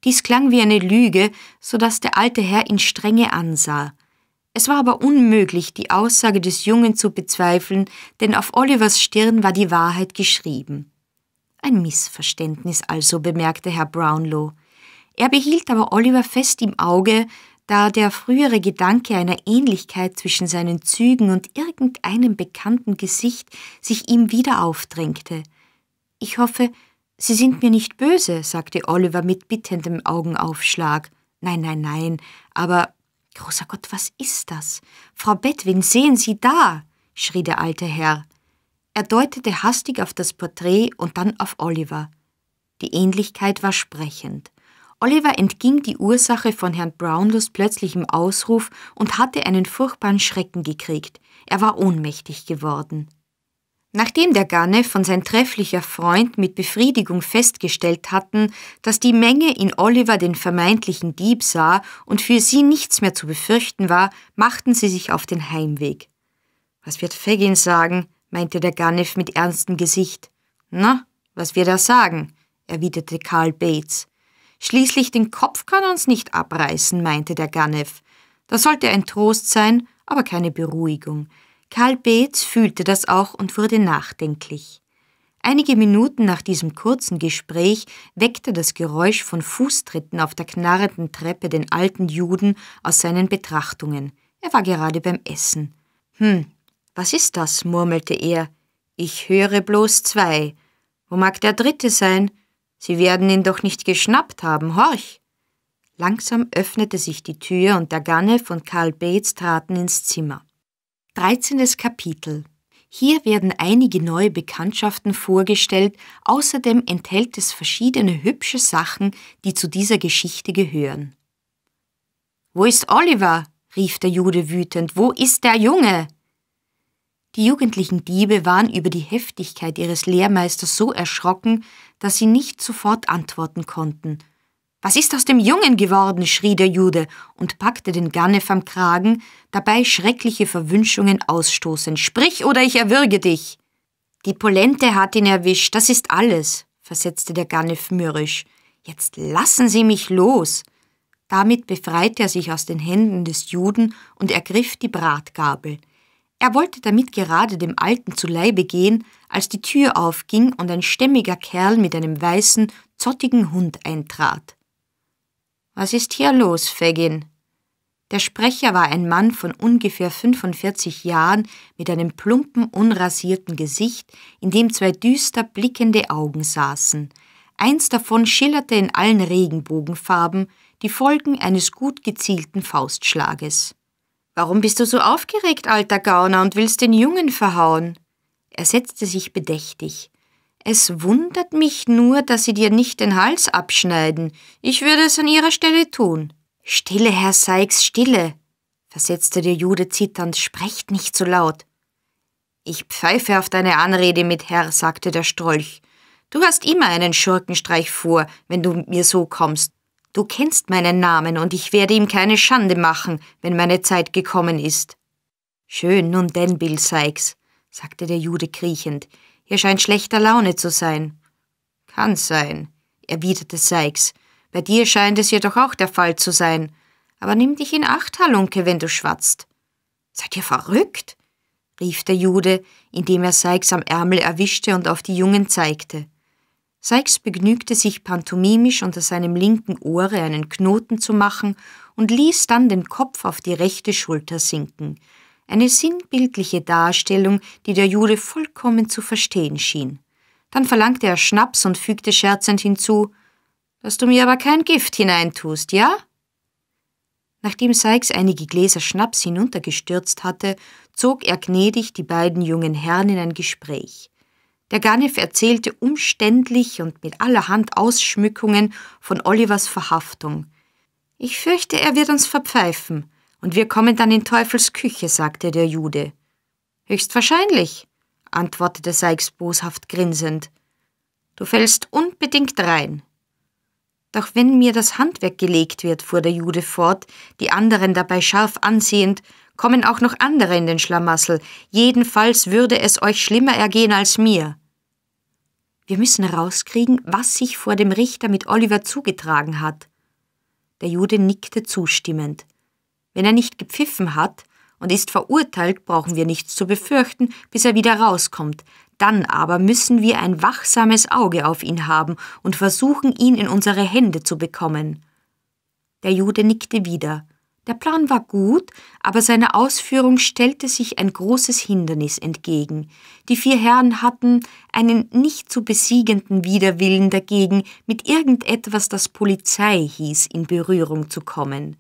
S1: Dies klang wie eine Lüge, so dass der alte Herr ihn strenge ansah. Es war aber unmöglich, die Aussage des Jungen zu bezweifeln, denn auf Olivers Stirn war die Wahrheit geschrieben. Ein Missverständnis also, bemerkte Herr Brownlow. Er behielt aber Oliver fest im Auge, da der frühere Gedanke einer Ähnlichkeit zwischen seinen Zügen und irgendeinem bekannten Gesicht sich ihm wieder aufdrängte. Ich hoffe, Sie sind mir nicht böse, sagte Oliver mit bittendem Augenaufschlag. Nein, nein, nein, aber Großer Gott, was ist das? Frau Bedwin, sehen Sie da! schrie der alte Herr. Er deutete hastig auf das Porträt und dann auf Oliver. Die Ähnlichkeit war sprechend. Oliver entging die Ursache von Herrn Brownlows plötzlichem Ausruf und hatte einen furchtbaren Schrecken gekriegt. Er war ohnmächtig geworden. Nachdem der Ganev und sein trefflicher Freund mit Befriedigung festgestellt hatten, dass die Menge in Oliver den vermeintlichen Dieb sah und für sie nichts mehr zu befürchten war, machten sie sich auf den Heimweg. Was wird Fagin sagen? meinte der Ganev mit ernstem Gesicht. Na, was wird er sagen? erwiderte Karl Bates. Schließlich den Kopf kann er uns nicht abreißen, meinte der Ganev. Das sollte ein Trost sein, aber keine Beruhigung. Karl Beetz fühlte das auch und wurde nachdenklich. Einige Minuten nach diesem kurzen Gespräch weckte das Geräusch von Fußtritten auf der knarrenden Treppe den alten Juden aus seinen Betrachtungen. Er war gerade beim Essen. Hm, was ist das? murmelte er. Ich höre bloß zwei. Wo mag der dritte sein? Sie werden ihn doch nicht geschnappt haben, horch! Langsam öffnete sich die Tür und der Ganne von Karl Beetz traten ins Zimmer. 13. Kapitel. Hier werden einige neue Bekanntschaften vorgestellt, außerdem enthält es verschiedene hübsche Sachen, die zu dieser Geschichte gehören. Wo ist Oliver? rief der Jude wütend. Wo ist der Junge? Die jugendlichen Diebe waren über die Heftigkeit ihres Lehrmeisters so erschrocken, dass sie nicht sofort antworten konnten – was ist aus dem Jungen geworden? schrie der Jude und packte den Ganef am Kragen, dabei schreckliche Verwünschungen ausstoßend. Sprich, oder ich erwürge dich! Die Polente hat ihn erwischt, das ist alles, versetzte der Ganef mürrisch. Jetzt lassen Sie mich los! Damit befreite er sich aus den Händen des Juden und ergriff die Bratgabel. Er wollte damit gerade dem Alten zu Leibe gehen, als die Tür aufging und ein stämmiger Kerl mit einem weißen, zottigen Hund eintrat. Was ist hier los, Fagin? Der Sprecher war ein Mann von ungefähr 45 Jahren mit einem plumpen, unrasierten Gesicht, in dem zwei düster blickende Augen saßen. Eins davon schillerte in allen Regenbogenfarben, die Folgen eines gut gezielten Faustschlages. Warum bist du so aufgeregt, alter Gauner, und willst den Jungen verhauen? Er setzte sich bedächtig. Es wundert mich nur, dass sie dir nicht den Hals abschneiden. Ich würde es an ihrer Stelle tun. Stille, Herr Sykes, stille, versetzte der Jude zitternd, sprecht nicht so laut. Ich pfeife auf deine Anrede mit Herr, sagte der Strolch. Du hast immer einen Schurkenstreich vor, wenn du mit mir so kommst. Du kennst meinen Namen und ich werde ihm keine Schande machen, wenn meine Zeit gekommen ist. Schön, nun denn, Bill Sykes, sagte der Jude kriechend. Er scheint schlechter Laune zu sein. Kann sein, erwiderte Sykes. Bei dir scheint es jedoch auch der Fall zu sein. Aber nimm dich in Acht, Halunke, wenn du schwatzt. Seid ihr verrückt? rief der Jude, indem er Sykes am Ärmel erwischte und auf die Jungen zeigte. Sykes begnügte sich pantomimisch unter seinem linken Ohre einen Knoten zu machen und ließ dann den Kopf auf die rechte Schulter sinken. Eine sinnbildliche Darstellung, die der Jude vollkommen zu verstehen schien. Dann verlangte er Schnaps und fügte scherzend hinzu, dass du mir aber kein Gift hineintust, ja? Nachdem Sykes einige Gläser Schnaps hinuntergestürzt hatte, zog er gnädig die beiden jungen Herren in ein Gespräch. Der Ganef erzählte umständlich und mit allerhand Ausschmückungen von Olivers Verhaftung. Ich fürchte, er wird uns verpfeifen, und wir kommen dann in Teufels Küche, sagte der Jude. Höchstwahrscheinlich, antwortete Sykes boshaft grinsend. Du fällst unbedingt rein. Doch wenn mir das Handwerk gelegt wird, fuhr der Jude fort, die anderen dabei scharf ansehend, kommen auch noch andere in den Schlamassel. Jedenfalls würde es euch schlimmer ergehen als mir. Wir müssen herauskriegen, was sich vor dem Richter mit Oliver zugetragen hat. Der Jude nickte zustimmend. Wenn er nicht gepfiffen hat und ist verurteilt, brauchen wir nichts zu befürchten, bis er wieder rauskommt. Dann aber müssen wir ein wachsames Auge auf ihn haben und versuchen, ihn in unsere Hände zu bekommen. Der Jude nickte wieder. Der Plan war gut, aber seiner Ausführung stellte sich ein großes Hindernis entgegen. Die vier Herren hatten einen nicht zu besiegenden Widerwillen dagegen, mit irgendetwas, das Polizei hieß, in Berührung zu kommen.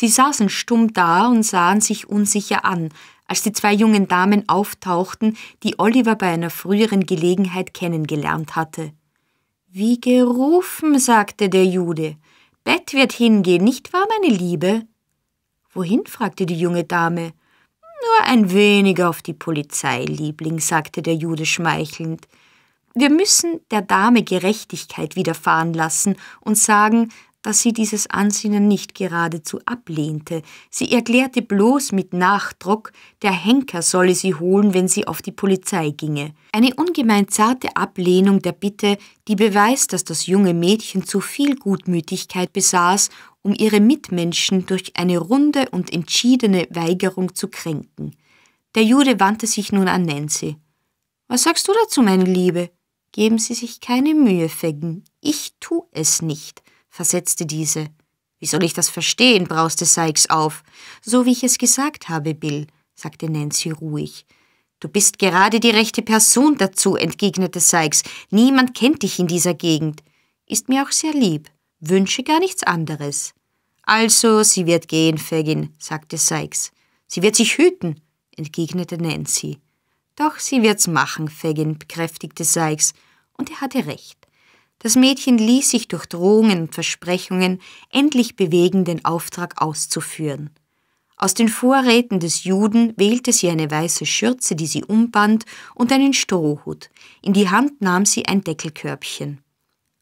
S1: Sie saßen stumm da und sahen sich unsicher an, als die zwei jungen Damen auftauchten, die Oliver bei einer früheren Gelegenheit kennengelernt hatte. Wie gerufen, sagte der Jude. Bett wird hingehen, nicht wahr, meine Liebe? Wohin? fragte die junge Dame. Nur ein wenig auf die Polizei, Liebling, sagte der Jude schmeichelnd. Wir müssen der Dame Gerechtigkeit widerfahren lassen und sagen, dass sie dieses Ansinnen nicht geradezu ablehnte. Sie erklärte bloß mit Nachdruck, der Henker solle sie holen, wenn sie auf die Polizei ginge. Eine ungemein zarte Ablehnung der Bitte, die beweist, dass das junge Mädchen zu viel Gutmütigkeit besaß, um ihre Mitmenschen durch eine runde und entschiedene Weigerung zu kränken. Der Jude wandte sich nun an Nancy. Was sagst du dazu, meine Liebe? Geben Sie sich keine Mühe, Feggen. Ich tu es nicht versetzte diese. Wie soll ich das verstehen? brauste Sykes auf. So wie ich es gesagt habe, Bill, sagte Nancy ruhig. Du bist gerade die rechte Person dazu, entgegnete Sykes. Niemand kennt dich in dieser Gegend. Ist mir auch sehr lieb. Wünsche gar nichts anderes. Also, sie wird gehen, Fagin, sagte Sykes. Sie wird sich hüten, entgegnete Nancy. Doch sie wird's machen, Fagin, bekräftigte Sykes, und er hatte recht. Das Mädchen ließ sich durch Drohungen und Versprechungen endlich bewegen, den Auftrag auszuführen. Aus den Vorräten des Juden wählte sie eine weiße Schürze, die sie umband, und einen Strohhut. In die Hand nahm sie ein Deckelkörbchen.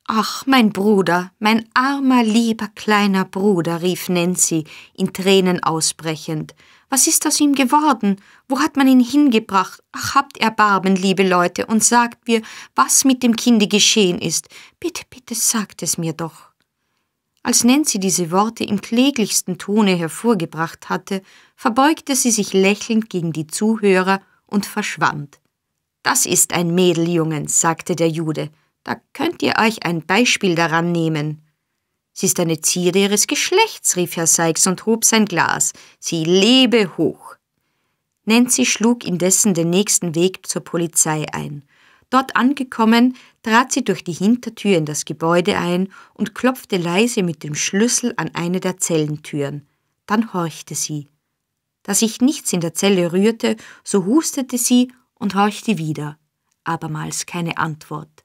S1: Ach, mein Bruder, mein armer, lieber, kleiner Bruder, rief Nancy, in Tränen ausbrechend. Was ist aus ihm geworden? Wo hat man ihn hingebracht? Ach, habt Erbarmen, liebe Leute, und sagt mir, was mit dem Kinde geschehen ist. Bitte, bitte sagt es mir doch. Als Nancy diese Worte im kläglichsten Tone hervorgebracht hatte, verbeugte sie sich lächelnd gegen die Zuhörer und verschwand. Das ist ein Mädeljungen, sagte der Jude. Da könnt ihr euch ein Beispiel daran nehmen. Sie ist eine Zierde ihres Geschlechts, rief Herr Sykes und hob sein Glas. Sie lebe hoch. Nancy schlug indessen den nächsten Weg zur Polizei ein. Dort angekommen, trat sie durch die Hintertür in das Gebäude ein und klopfte leise mit dem Schlüssel an eine der Zellentüren. Dann horchte sie. Da sich nichts in der Zelle rührte, so hustete sie und horchte wieder. Abermals keine Antwort.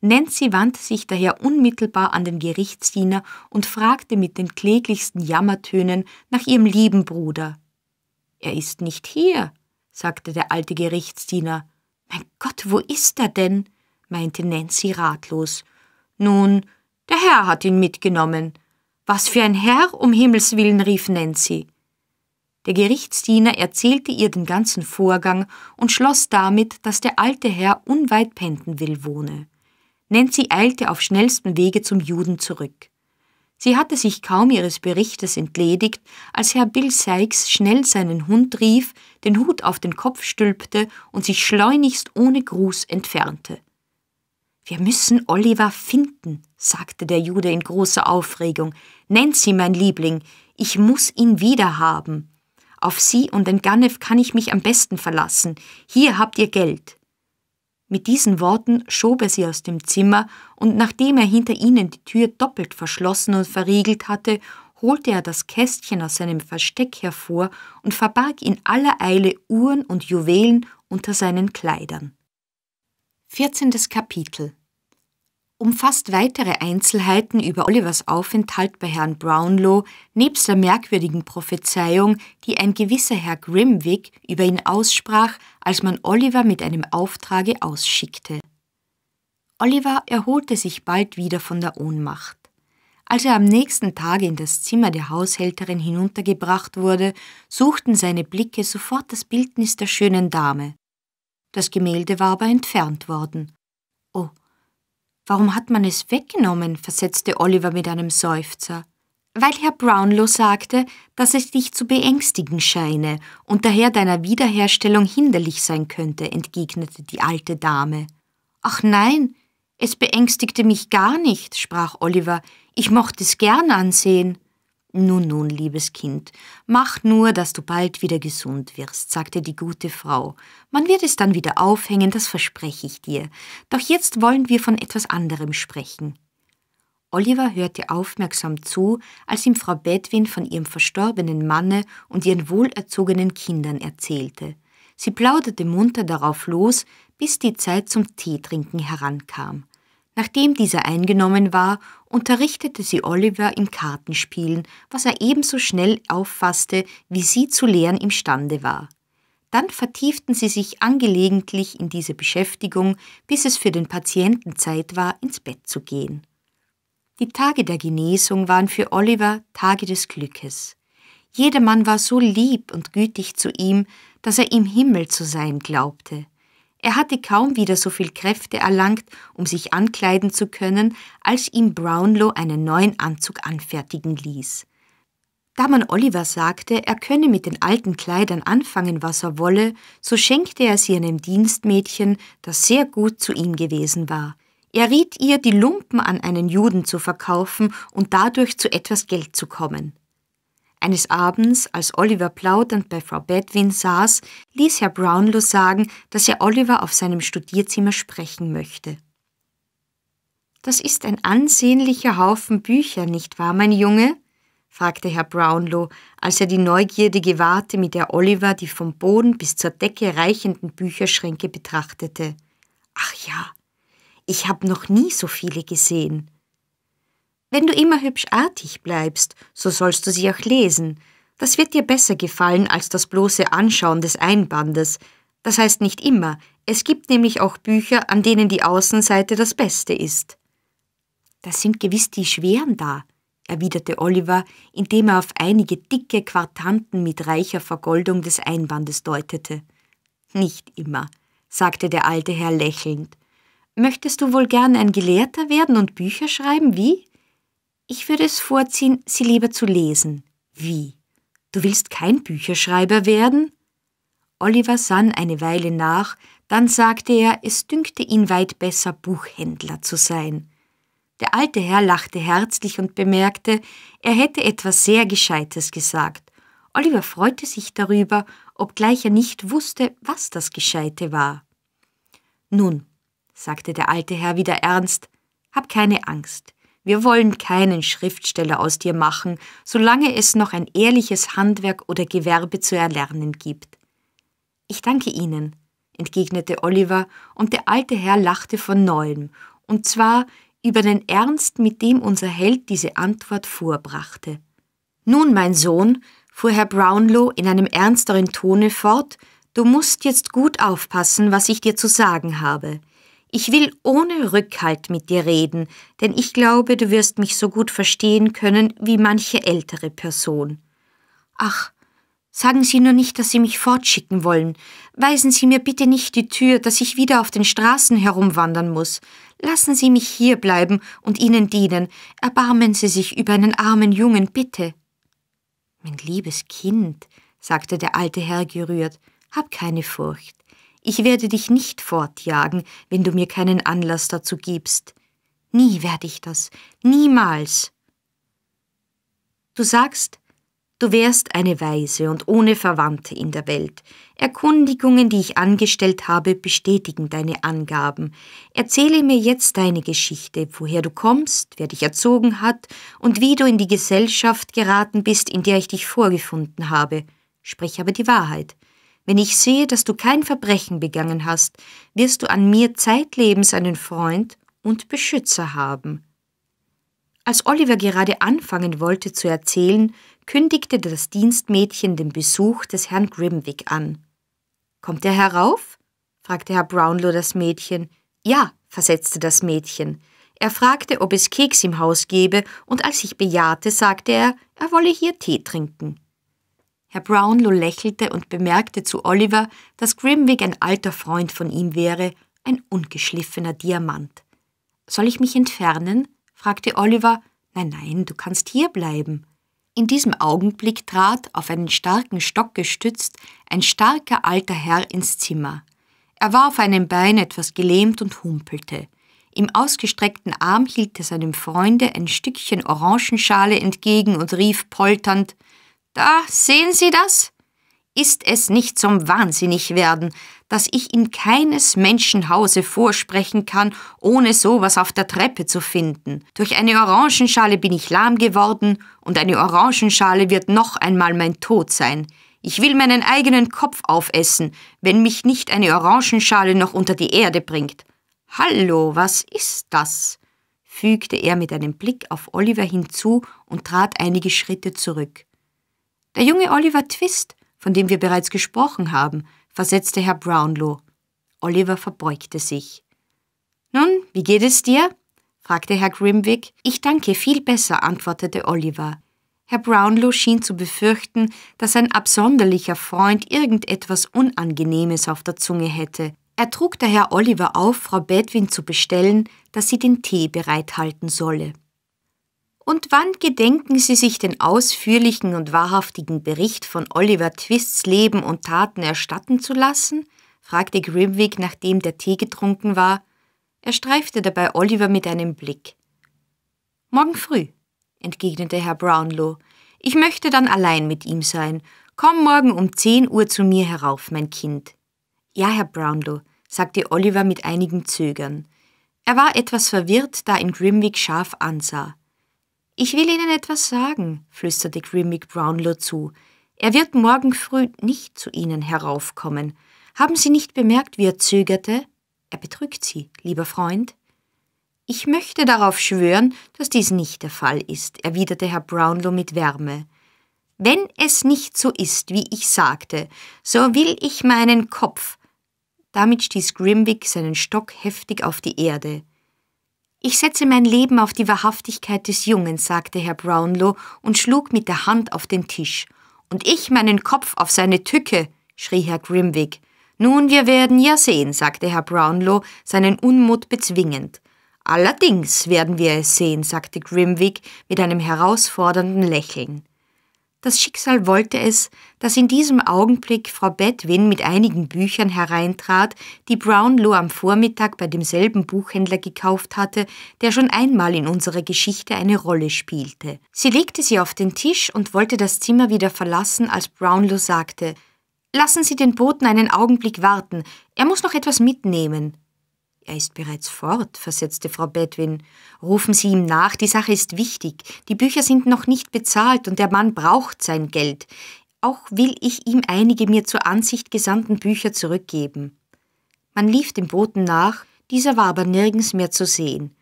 S1: Nancy wandte sich daher unmittelbar an den Gerichtsdiener und fragte mit den kläglichsten Jammertönen nach ihrem lieben Bruder. Er ist nicht hier, sagte der alte Gerichtsdiener. Mein Gott, wo ist er denn? meinte Nancy ratlos. Nun, der Herr hat ihn mitgenommen. Was für ein Herr, um Himmels willen, rief Nancy. Der Gerichtsdiener erzählte ihr den ganzen Vorgang und schloss damit, dass der alte Herr unweit Pentonville wohne. Nancy eilte auf schnellstem Wege zum Juden zurück. Sie hatte sich kaum ihres Berichtes entledigt, als Herr Bill Sykes schnell seinen Hund rief, den Hut auf den Kopf stülpte und sich schleunigst ohne Gruß entfernte. Wir müssen Oliver finden, sagte der Jude in großer Aufregung. Nancy, mein Liebling, ich muss ihn wiederhaben. Auf Sie und den Ganev kann ich mich am besten verlassen. Hier habt ihr Geld. Mit diesen Worten schob er sie aus dem Zimmer, und nachdem er hinter ihnen die Tür doppelt verschlossen und verriegelt hatte, holte er das Kästchen aus seinem Versteck hervor und verbarg in aller Eile Uhren und Juwelen unter seinen Kleidern. 14. Kapitel umfasst weitere Einzelheiten über Olivers Aufenthalt bei Herrn Brownlow nebst der merkwürdigen Prophezeiung, die ein gewisser Herr Grimwig über ihn aussprach, als man Oliver mit einem Auftrage ausschickte. Oliver erholte sich bald wieder von der Ohnmacht. Als er am nächsten Tage in das Zimmer der Haushälterin hinuntergebracht wurde, suchten seine Blicke sofort das Bildnis der schönen Dame. Das Gemälde war aber entfernt worden. Warum hat man es weggenommen? versetzte Oliver mit einem Seufzer. Weil Herr Brownlow sagte, dass es dich zu beängstigen scheine und daher deiner Wiederherstellung hinderlich sein könnte, entgegnete die alte Dame. Ach nein, es beängstigte mich gar nicht, sprach Oliver, ich mochte es gern ansehen. Nun, nun, liebes Kind, mach nur, dass du bald wieder gesund wirst, sagte die gute Frau. Man wird es dann wieder aufhängen, das verspreche ich dir. Doch jetzt wollen wir von etwas anderem sprechen. Oliver hörte aufmerksam zu, als ihm Frau Bedwin von ihrem verstorbenen Manne und ihren wohlerzogenen Kindern erzählte. Sie plauderte munter darauf los, bis die Zeit zum Teetrinken herankam. Nachdem dieser eingenommen war, unterrichtete sie Oliver im Kartenspielen, was er ebenso schnell auffasste, wie sie zu lehren imstande war. Dann vertieften sie sich angelegentlich in diese Beschäftigung, bis es für den Patienten Zeit war, ins Bett zu gehen. Die Tage der Genesung waren für Oliver Tage des Glückes. Jedermann war so lieb und gütig zu ihm, dass er im Himmel zu sein glaubte. Er hatte kaum wieder so viel Kräfte erlangt, um sich ankleiden zu können, als ihm Brownlow einen neuen Anzug anfertigen ließ. Da man Oliver sagte, er könne mit den alten Kleidern anfangen, was er wolle, so schenkte er sie einem Dienstmädchen, das sehr gut zu ihm gewesen war. Er riet ihr, die Lumpen an einen Juden zu verkaufen und dadurch zu etwas Geld zu kommen. Eines Abends, als Oliver plaudernd bei Frau Bedwin saß, ließ Herr Brownlow sagen, dass er Oliver auf seinem Studierzimmer sprechen möchte. Das ist ein ansehnlicher Haufen Bücher, nicht wahr, mein Junge? fragte Herr Brownlow, als er die Neugierde gewahrte, mit der Oliver die vom Boden bis zur Decke reichenden Bücherschränke betrachtete. Ach ja, ich habe noch nie so viele gesehen. Wenn du immer hübsch artig bleibst, so sollst du sie auch lesen. Das wird dir besser gefallen als das bloße Anschauen des Einbandes. Das heißt nicht immer, es gibt nämlich auch Bücher, an denen die Außenseite das Beste ist. Das sind gewiss die Schweren da, erwiderte Oliver, indem er auf einige dicke Quartanten mit reicher Vergoldung des Einbandes deutete. Nicht immer, sagte der alte Herr lächelnd. Möchtest du wohl gern ein Gelehrter werden und Bücher schreiben, wie? Ich würde es vorziehen, sie lieber zu lesen. Wie? Du willst kein Bücherschreiber werden? Oliver sann eine Weile nach, dann sagte er, es dünkte ihn weit besser, Buchhändler zu sein. Der alte Herr lachte herzlich und bemerkte, er hätte etwas sehr Gescheites gesagt. Oliver freute sich darüber, obgleich er nicht wusste, was das Gescheite war. Nun, sagte der alte Herr wieder ernst, hab keine Angst. Wir wollen keinen Schriftsteller aus dir machen, solange es noch ein ehrliches Handwerk oder Gewerbe zu erlernen gibt. Ich danke Ihnen, entgegnete Oliver, und der alte Herr lachte von neuem, und zwar über den Ernst, mit dem unser Held diese Antwort vorbrachte. Nun, mein Sohn, fuhr Herr Brownlow in einem ernsteren Tone fort, du musst jetzt gut aufpassen, was ich dir zu sagen habe. Ich will ohne Rückhalt mit dir reden, denn ich glaube, du wirst mich so gut verstehen können wie manche ältere Person. Ach, sagen Sie nur nicht, dass Sie mich fortschicken wollen. Weisen Sie mir bitte nicht die Tür, dass ich wieder auf den Straßen herumwandern muss. Lassen Sie mich hier bleiben und Ihnen dienen. Erbarmen Sie sich über einen armen Jungen, bitte. Mein liebes Kind, sagte der alte Herr gerührt, hab keine Furcht. Ich werde dich nicht fortjagen, wenn du mir keinen Anlass dazu gibst. Nie werde ich das, niemals. Du sagst, du wärst eine Weise und ohne Verwandte in der Welt. Erkundigungen, die ich angestellt habe, bestätigen deine Angaben. Erzähle mir jetzt deine Geschichte, woher du kommst, wer dich erzogen hat und wie du in die Gesellschaft geraten bist, in der ich dich vorgefunden habe. Sprich aber die Wahrheit. Wenn ich sehe, dass du kein Verbrechen begangen hast, wirst du an mir zeitlebens einen Freund und Beschützer haben. Als Oliver gerade anfangen wollte zu erzählen, kündigte das Dienstmädchen den Besuch des Herrn Grimwig an. Kommt er herauf? fragte Herr Brownlow das Mädchen. Ja, versetzte das Mädchen. Er fragte, ob es Keks im Haus gebe, und als ich bejahte, sagte er, er wolle hier Tee trinken. Herr Brownlow lächelte und bemerkte zu Oliver, dass Grimwig ein alter Freund von ihm wäre, ein ungeschliffener Diamant. Soll ich mich entfernen? fragte Oliver. Nein, nein, du kannst hier bleiben. In diesem Augenblick trat, auf einen starken Stock gestützt, ein starker alter Herr ins Zimmer. Er war auf einem Bein etwas gelähmt und humpelte. Im ausgestreckten Arm hielt er seinem Freunde ein Stückchen Orangenschale entgegen und rief polternd da sehen Sie das? Ist es nicht zum Wahnsinnigwerden, dass ich in keines Menschen Hause vorsprechen kann, ohne sowas auf der Treppe zu finden. Durch eine Orangenschale bin ich lahm geworden, und eine Orangenschale wird noch einmal mein Tod sein. Ich will meinen eigenen Kopf aufessen, wenn mich nicht eine Orangenschale noch unter die Erde bringt. Hallo, was ist das? fügte er mit einem Blick auf Oliver hinzu und trat einige Schritte zurück. Der junge Oliver Twist, von dem wir bereits gesprochen haben, versetzte Herr Brownlow. Oliver verbeugte sich. Nun, wie geht es dir? fragte Herr Grimwig. Ich danke viel besser, antwortete Oliver. Herr Brownlow schien zu befürchten, dass ein absonderlicher Freund irgendetwas Unangenehmes auf der Zunge hätte. Er trug daher Oliver auf, Frau Bedwin zu bestellen, dass sie den Tee bereithalten solle. Und wann gedenken Sie sich den ausführlichen und wahrhaftigen Bericht von Oliver Twists Leben und Taten erstatten zu lassen? fragte Grimwig, nachdem der Tee getrunken war. Er streifte dabei Oliver mit einem Blick. Morgen früh, entgegnete Herr Brownlow. Ich möchte dann allein mit ihm sein. Komm morgen um zehn Uhr zu mir herauf, mein Kind. Ja, Herr Brownlow, sagte Oliver mit einigem Zögern. Er war etwas verwirrt, da ihn Grimwig scharf ansah. Ich will Ihnen etwas sagen, flüsterte grimmig Brownlow zu. Er wird morgen früh nicht zu Ihnen heraufkommen. Haben Sie nicht bemerkt, wie er zögerte? Er betrügt Sie, lieber Freund. Ich möchte darauf schwören, dass dies nicht der Fall ist, erwiderte Herr Brownlow mit Wärme. Wenn es nicht so ist, wie ich sagte, so will ich meinen Kopf. Damit stieß Grimwig seinen Stock heftig auf die Erde. Ich setze mein Leben auf die Wahrhaftigkeit des Jungen, sagte Herr Brownlow und schlug mit der Hand auf den Tisch. Und ich meinen Kopf auf seine Tücke, schrie Herr Grimwig. Nun, wir werden ja sehen, sagte Herr Brownlow, seinen Unmut bezwingend. Allerdings werden wir es sehen, sagte Grimwig mit einem herausfordernden Lächeln. Das Schicksal wollte es, dass in diesem Augenblick Frau Bedwin mit einigen Büchern hereintrat, die Brownlow am Vormittag bei demselben Buchhändler gekauft hatte, der schon einmal in unserer Geschichte eine Rolle spielte. Sie legte sie auf den Tisch und wollte das Zimmer wieder verlassen, als Brownlow sagte Lassen Sie den Boten einen Augenblick warten, er muss noch etwas mitnehmen. Er ist bereits fort, versetzte Frau Bedwin. Rufen Sie ihm nach, die Sache ist wichtig. Die Bücher sind noch nicht bezahlt und der Mann braucht sein Geld. Auch will ich ihm einige mir zur Ansicht gesandten Bücher zurückgeben. Man lief dem Boten nach, dieser war aber nirgends mehr zu sehen.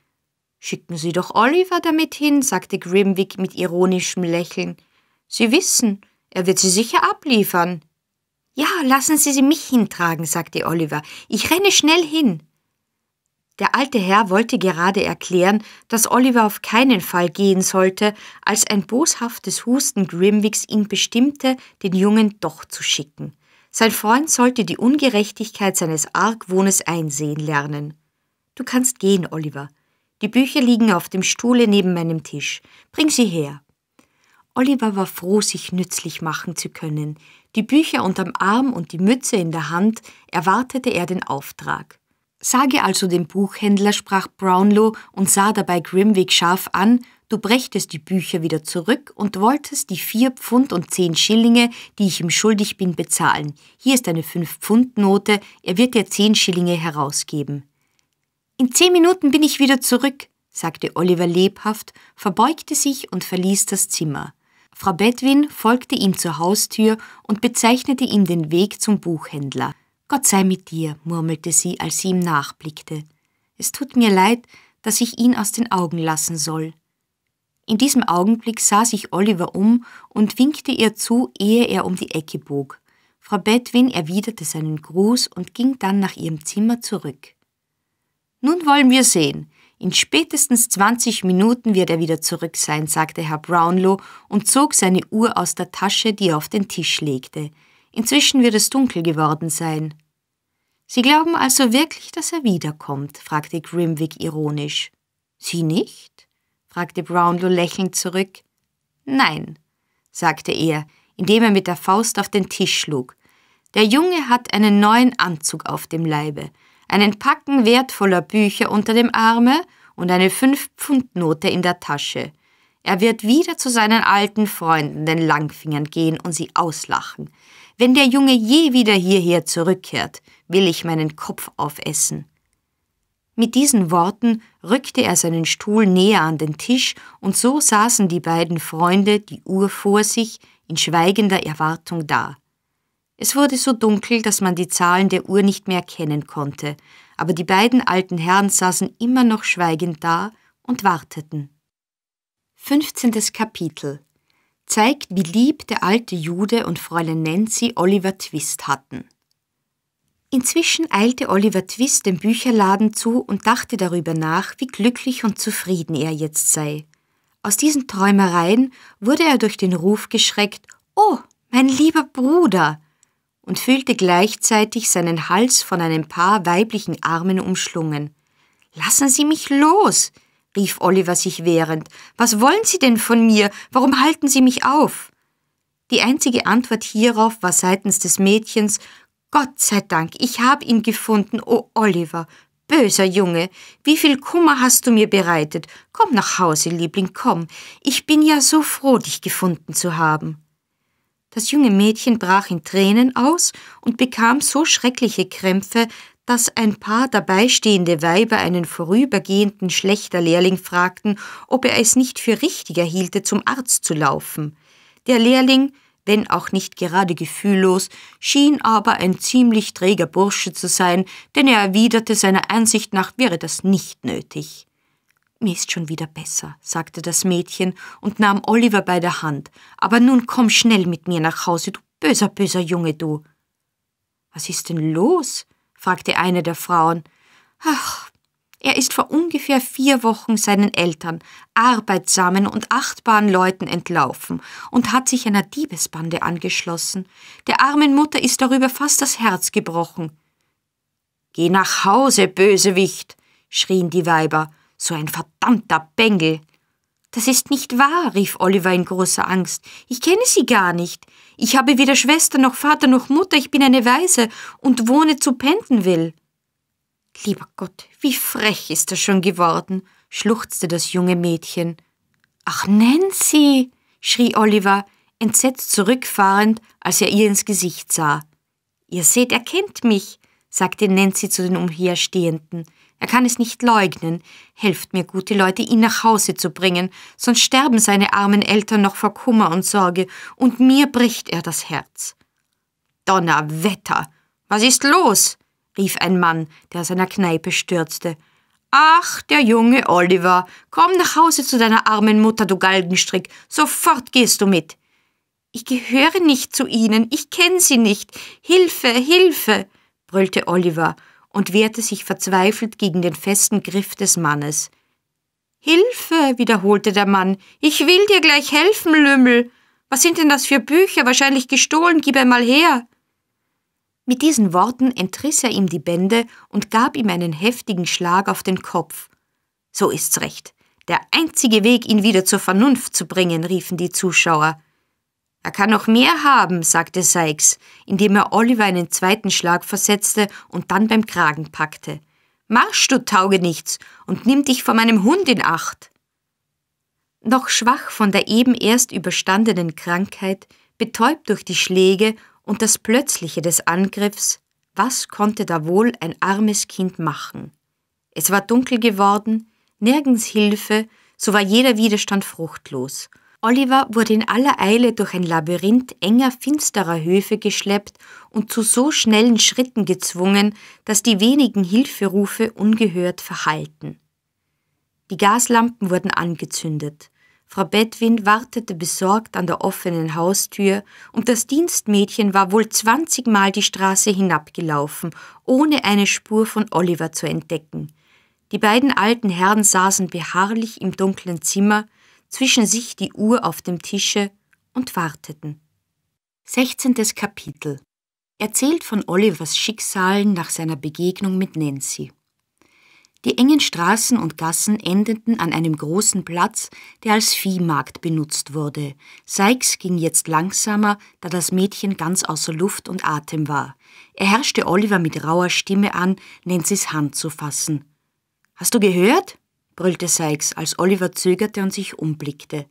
S1: Schicken Sie doch Oliver damit hin, sagte Grimwig mit ironischem Lächeln. Sie wissen, er wird sie sicher abliefern. Ja, lassen Sie sie mich hintragen, sagte Oliver. Ich renne schnell hin. Der alte Herr wollte gerade erklären, dass Oliver auf keinen Fall gehen sollte, als ein boshaftes Husten Grimwigs ihn bestimmte, den Jungen doch zu schicken. Sein Freund sollte die Ungerechtigkeit seines Argwohnes einsehen lernen. Du kannst gehen, Oliver. Die Bücher liegen auf dem Stuhle neben meinem Tisch. Bring sie her. Oliver war froh, sich nützlich machen zu können. Die Bücher unterm Arm und die Mütze in der Hand erwartete er den Auftrag. Sage also dem Buchhändler, sprach Brownlow und sah dabei Grimwig scharf an, du brächtest die Bücher wieder zurück und wolltest die vier Pfund und zehn Schillinge, die ich ihm schuldig bin, bezahlen. Hier ist eine Fünf-Pfund-Note, er wird dir zehn Schillinge herausgeben. In zehn Minuten bin ich wieder zurück, sagte Oliver lebhaft, verbeugte sich und verließ das Zimmer. Frau Bedwin folgte ihm zur Haustür und bezeichnete ihm den Weg zum Buchhändler. Gott sei mit dir, murmelte sie, als sie ihm nachblickte. Es tut mir leid, dass ich ihn aus den Augen lassen soll. In diesem Augenblick sah sich Oliver um und winkte ihr zu, ehe er um die Ecke bog. Frau Bedwin erwiderte seinen Gruß und ging dann nach ihrem Zimmer zurück. Nun wollen wir sehen. In spätestens zwanzig Minuten wird er wieder zurück sein, sagte Herr Brownlow und zog seine Uhr aus der Tasche, die er auf den Tisch legte. Inzwischen wird es dunkel geworden sein. Sie glauben also wirklich, dass er wiederkommt? fragte Grimwig ironisch. Sie nicht? fragte Brownlow lächelnd zurück. Nein, sagte er, indem er mit der Faust auf den Tisch schlug. Der Junge hat einen neuen Anzug auf dem Leibe, einen Packen wertvoller Bücher unter dem Arme und eine Fünf-Pfund-Note in der Tasche. Er wird wieder zu seinen alten Freunden, den Langfingern, gehen und sie auslachen. Wenn der Junge je wieder hierher zurückkehrt, will ich meinen Kopf aufessen. Mit diesen Worten rückte er seinen Stuhl näher an den Tisch, und so saßen die beiden Freunde, die Uhr vor sich, in schweigender Erwartung da. Es wurde so dunkel, dass man die Zahlen der Uhr nicht mehr erkennen konnte, aber die beiden alten Herren saßen immer noch schweigend da und warteten. 15. Kapitel zeigt, wie lieb der alte Jude und Fräulein Nancy Oliver Twist hatten. Inzwischen eilte Oliver Twist dem Bücherladen zu und dachte darüber nach, wie glücklich und zufrieden er jetzt sei. Aus diesen Träumereien wurde er durch den Ruf geschreckt Oh, mein lieber Bruder. und fühlte gleichzeitig seinen Hals von einem paar weiblichen Armen umschlungen. Lassen Sie mich los rief Oliver sich wehrend. Was wollen Sie denn von mir? Warum halten Sie mich auf? Die einzige Antwort hierauf war seitens des Mädchens Gott sei Dank, ich habe ihn gefunden, o oh Oliver. Böser Junge, wie viel Kummer hast du mir bereitet? Komm nach Hause, Liebling, komm. Ich bin ja so froh, dich gefunden zu haben. Das junge Mädchen brach in Tränen aus und bekam so schreckliche Krämpfe, dass ein paar dabeistehende Weiber einen vorübergehenden schlechter Lehrling fragten, ob er es nicht für richtiger hielte, zum Arzt zu laufen. Der Lehrling, wenn auch nicht gerade gefühllos, schien aber ein ziemlich träger Bursche zu sein, denn er erwiderte, seiner Ansicht nach wäre das nicht nötig. Mir ist schon wieder besser, sagte das Mädchen und nahm Oliver bei der Hand. Aber nun komm schnell mit mir nach Hause, du böser, böser Junge, du. Was ist denn los? fragte eine der Frauen. Ach, er ist vor ungefähr vier Wochen seinen Eltern, arbeitsamen und achtbaren Leuten entlaufen und hat sich einer Diebesbande angeschlossen. Der armen Mutter ist darüber fast das Herz gebrochen. Geh nach Hause, Bösewicht, schrien die Weiber, so ein verdammter Bengel. Das ist nicht wahr, rief Oliver in großer Angst. Ich kenne sie gar nicht. Ich habe weder Schwester noch Vater noch Mutter, ich bin eine Waise und wohne zu Pentonville. Lieber Gott, wie frech ist das schon geworden, schluchzte das junge Mädchen. Ach, Nancy, schrie Oliver, entsetzt zurückfahrend, als er ihr ins Gesicht sah. Ihr seht, er kennt mich, sagte Nancy zu den Umherstehenden. Er kann es nicht leugnen. Helft mir, gute Leute, ihn nach Hause zu bringen, sonst sterben seine armen Eltern noch vor Kummer und Sorge, und mir bricht er das Herz. Donnerwetter! Was ist los? rief ein Mann, der aus einer Kneipe stürzte. Ach, der junge Oliver, komm nach Hause zu deiner armen Mutter, du Galgenstrick, sofort gehst du mit. Ich gehöre nicht zu ihnen, ich kenne sie nicht. Hilfe, Hilfe, brüllte Oliver und wehrte sich verzweifelt gegen den festen Griff des Mannes. Hilfe, wiederholte der Mann, ich will dir gleich helfen, Lümmel. Was sind denn das für Bücher? Wahrscheinlich gestohlen, gib einmal her. Mit diesen Worten entriss er ihm die Bände und gab ihm einen heftigen Schlag auf den Kopf. So ist's recht. Der einzige Weg, ihn wieder zur Vernunft zu bringen, riefen die Zuschauer. Er kann noch mehr haben, sagte Sykes, indem er Oliver einen zweiten Schlag versetzte und dann beim Kragen packte. Marsch, du Taugenichts, und nimm dich vor meinem Hund in Acht! Noch schwach von der eben erst überstandenen Krankheit, betäubt durch die Schläge und das Plötzliche des Angriffs, was konnte da wohl ein armes Kind machen? Es war dunkel geworden, nirgends Hilfe, so war jeder Widerstand fruchtlos – Oliver wurde in aller Eile durch ein Labyrinth enger, finsterer Höfe geschleppt und zu so schnellen Schritten gezwungen, dass die wenigen Hilferufe ungehört verhallten. Die Gaslampen wurden angezündet. Frau Bedwin wartete besorgt an der offenen Haustür und das Dienstmädchen war wohl zwanzigmal die Straße hinabgelaufen, ohne eine Spur von Oliver zu entdecken. Die beiden alten Herren saßen beharrlich im dunklen Zimmer, zwischen sich die Uhr auf dem Tische und warteten. 16. Kapitel Erzählt von Olivers Schicksalen nach seiner Begegnung mit Nancy. Die engen Straßen und Gassen endeten an einem großen Platz, der als Viehmarkt benutzt wurde. Sykes ging jetzt langsamer, da das Mädchen ganz außer Luft und Atem war. Er herrschte Oliver mit rauer Stimme an, Nancy's Hand zu fassen. Hast du gehört? brüllte Sykes, als Oliver zögerte und sich umblickte.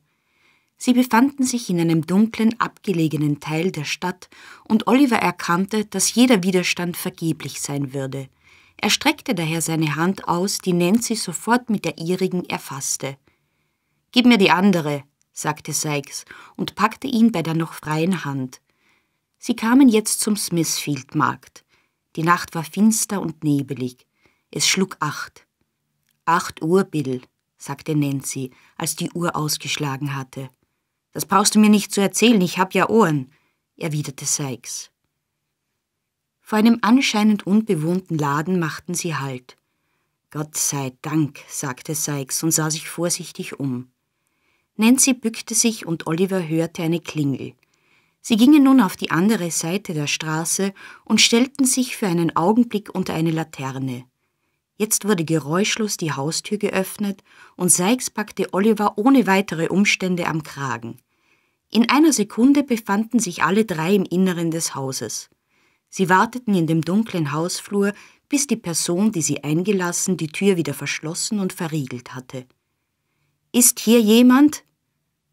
S1: Sie befanden sich in einem dunklen, abgelegenen Teil der Stadt, und Oliver erkannte, dass jeder Widerstand vergeblich sein würde. Er streckte daher seine Hand aus, die Nancy sofort mit der ihrigen erfasste. Gib mir die andere, sagte Sykes und packte ihn bei der noch freien Hand. Sie kamen jetzt zum Smithfield-Markt. Die Nacht war finster und nebelig. Es schlug acht. Acht Uhr, Bill, sagte Nancy, als die Uhr ausgeschlagen hatte. Das brauchst du mir nicht zu erzählen, ich hab ja Ohren, erwiderte Sykes. Vor einem anscheinend unbewohnten Laden machten sie Halt. Gott sei Dank, sagte Sykes und sah sich vorsichtig um. Nancy bückte sich und Oliver hörte eine Klingel. Sie gingen nun auf die andere Seite der Straße und stellten sich für einen Augenblick unter eine Laterne. Jetzt wurde geräuschlos die Haustür geöffnet und Sykes packte Oliver ohne weitere Umstände am Kragen. In einer Sekunde befanden sich alle drei im Inneren des Hauses. Sie warteten in dem dunklen Hausflur, bis die Person, die sie eingelassen, die Tür wieder verschlossen und verriegelt hatte. Ist hier jemand?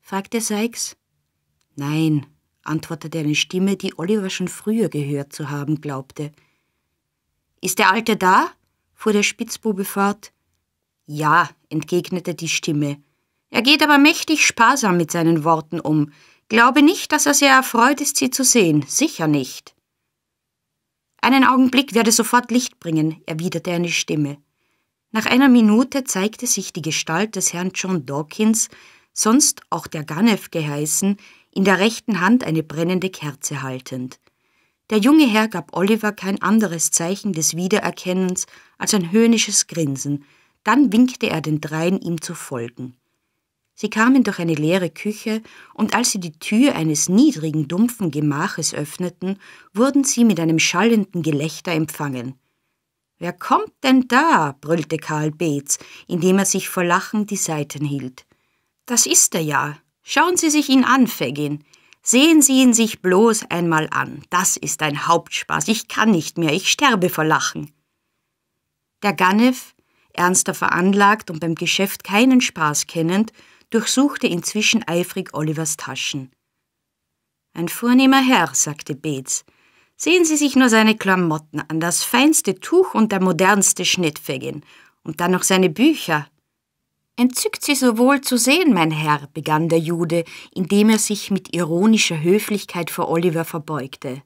S1: fragte Sykes. Nein, antwortete eine Stimme, die Oliver schon früher gehört zu haben glaubte. Ist der Alte da? fuhr der Spitzbube fort. Ja, entgegnete die Stimme. Er geht aber mächtig sparsam mit seinen Worten um. Glaube nicht, dass er sehr erfreut ist, Sie zu sehen. Sicher nicht. Einen Augenblick werde sofort Licht bringen, erwiderte eine Stimme. Nach einer Minute zeigte sich die Gestalt des Herrn John Dawkins, sonst auch der Ganef geheißen, in der rechten Hand eine brennende Kerze haltend. Der junge Herr gab Oliver kein anderes Zeichen des Wiedererkennens als ein höhnisches Grinsen, dann winkte er den dreien, ihm zu folgen. Sie kamen durch eine leere Küche, und als sie die Tür eines niedrigen, dumpfen Gemaches öffneten, wurden sie mit einem schallenden Gelächter empfangen. Wer kommt denn da? brüllte Karl Beetz, indem er sich vor Lachen die Seiten hielt. Das ist er ja. Schauen Sie sich ihn an, Fagin. Sehen Sie ihn sich bloß einmal an. Das ist ein Hauptspaß. Ich kann nicht mehr. Ich sterbe vor Lachen. Der Ganef, ernster veranlagt und beim Geschäft keinen Spaß kennend, durchsuchte inzwischen eifrig Olivers Taschen. Ein vornehmer Herr, sagte Beetz. Sehen Sie sich nur seine Klamotten an, das feinste Tuch und der modernste Schnittfegin. Und dann noch seine Bücher. Entzückt sie so wohl zu sehen, mein Herr, begann der Jude, indem er sich mit ironischer Höflichkeit vor Oliver verbeugte.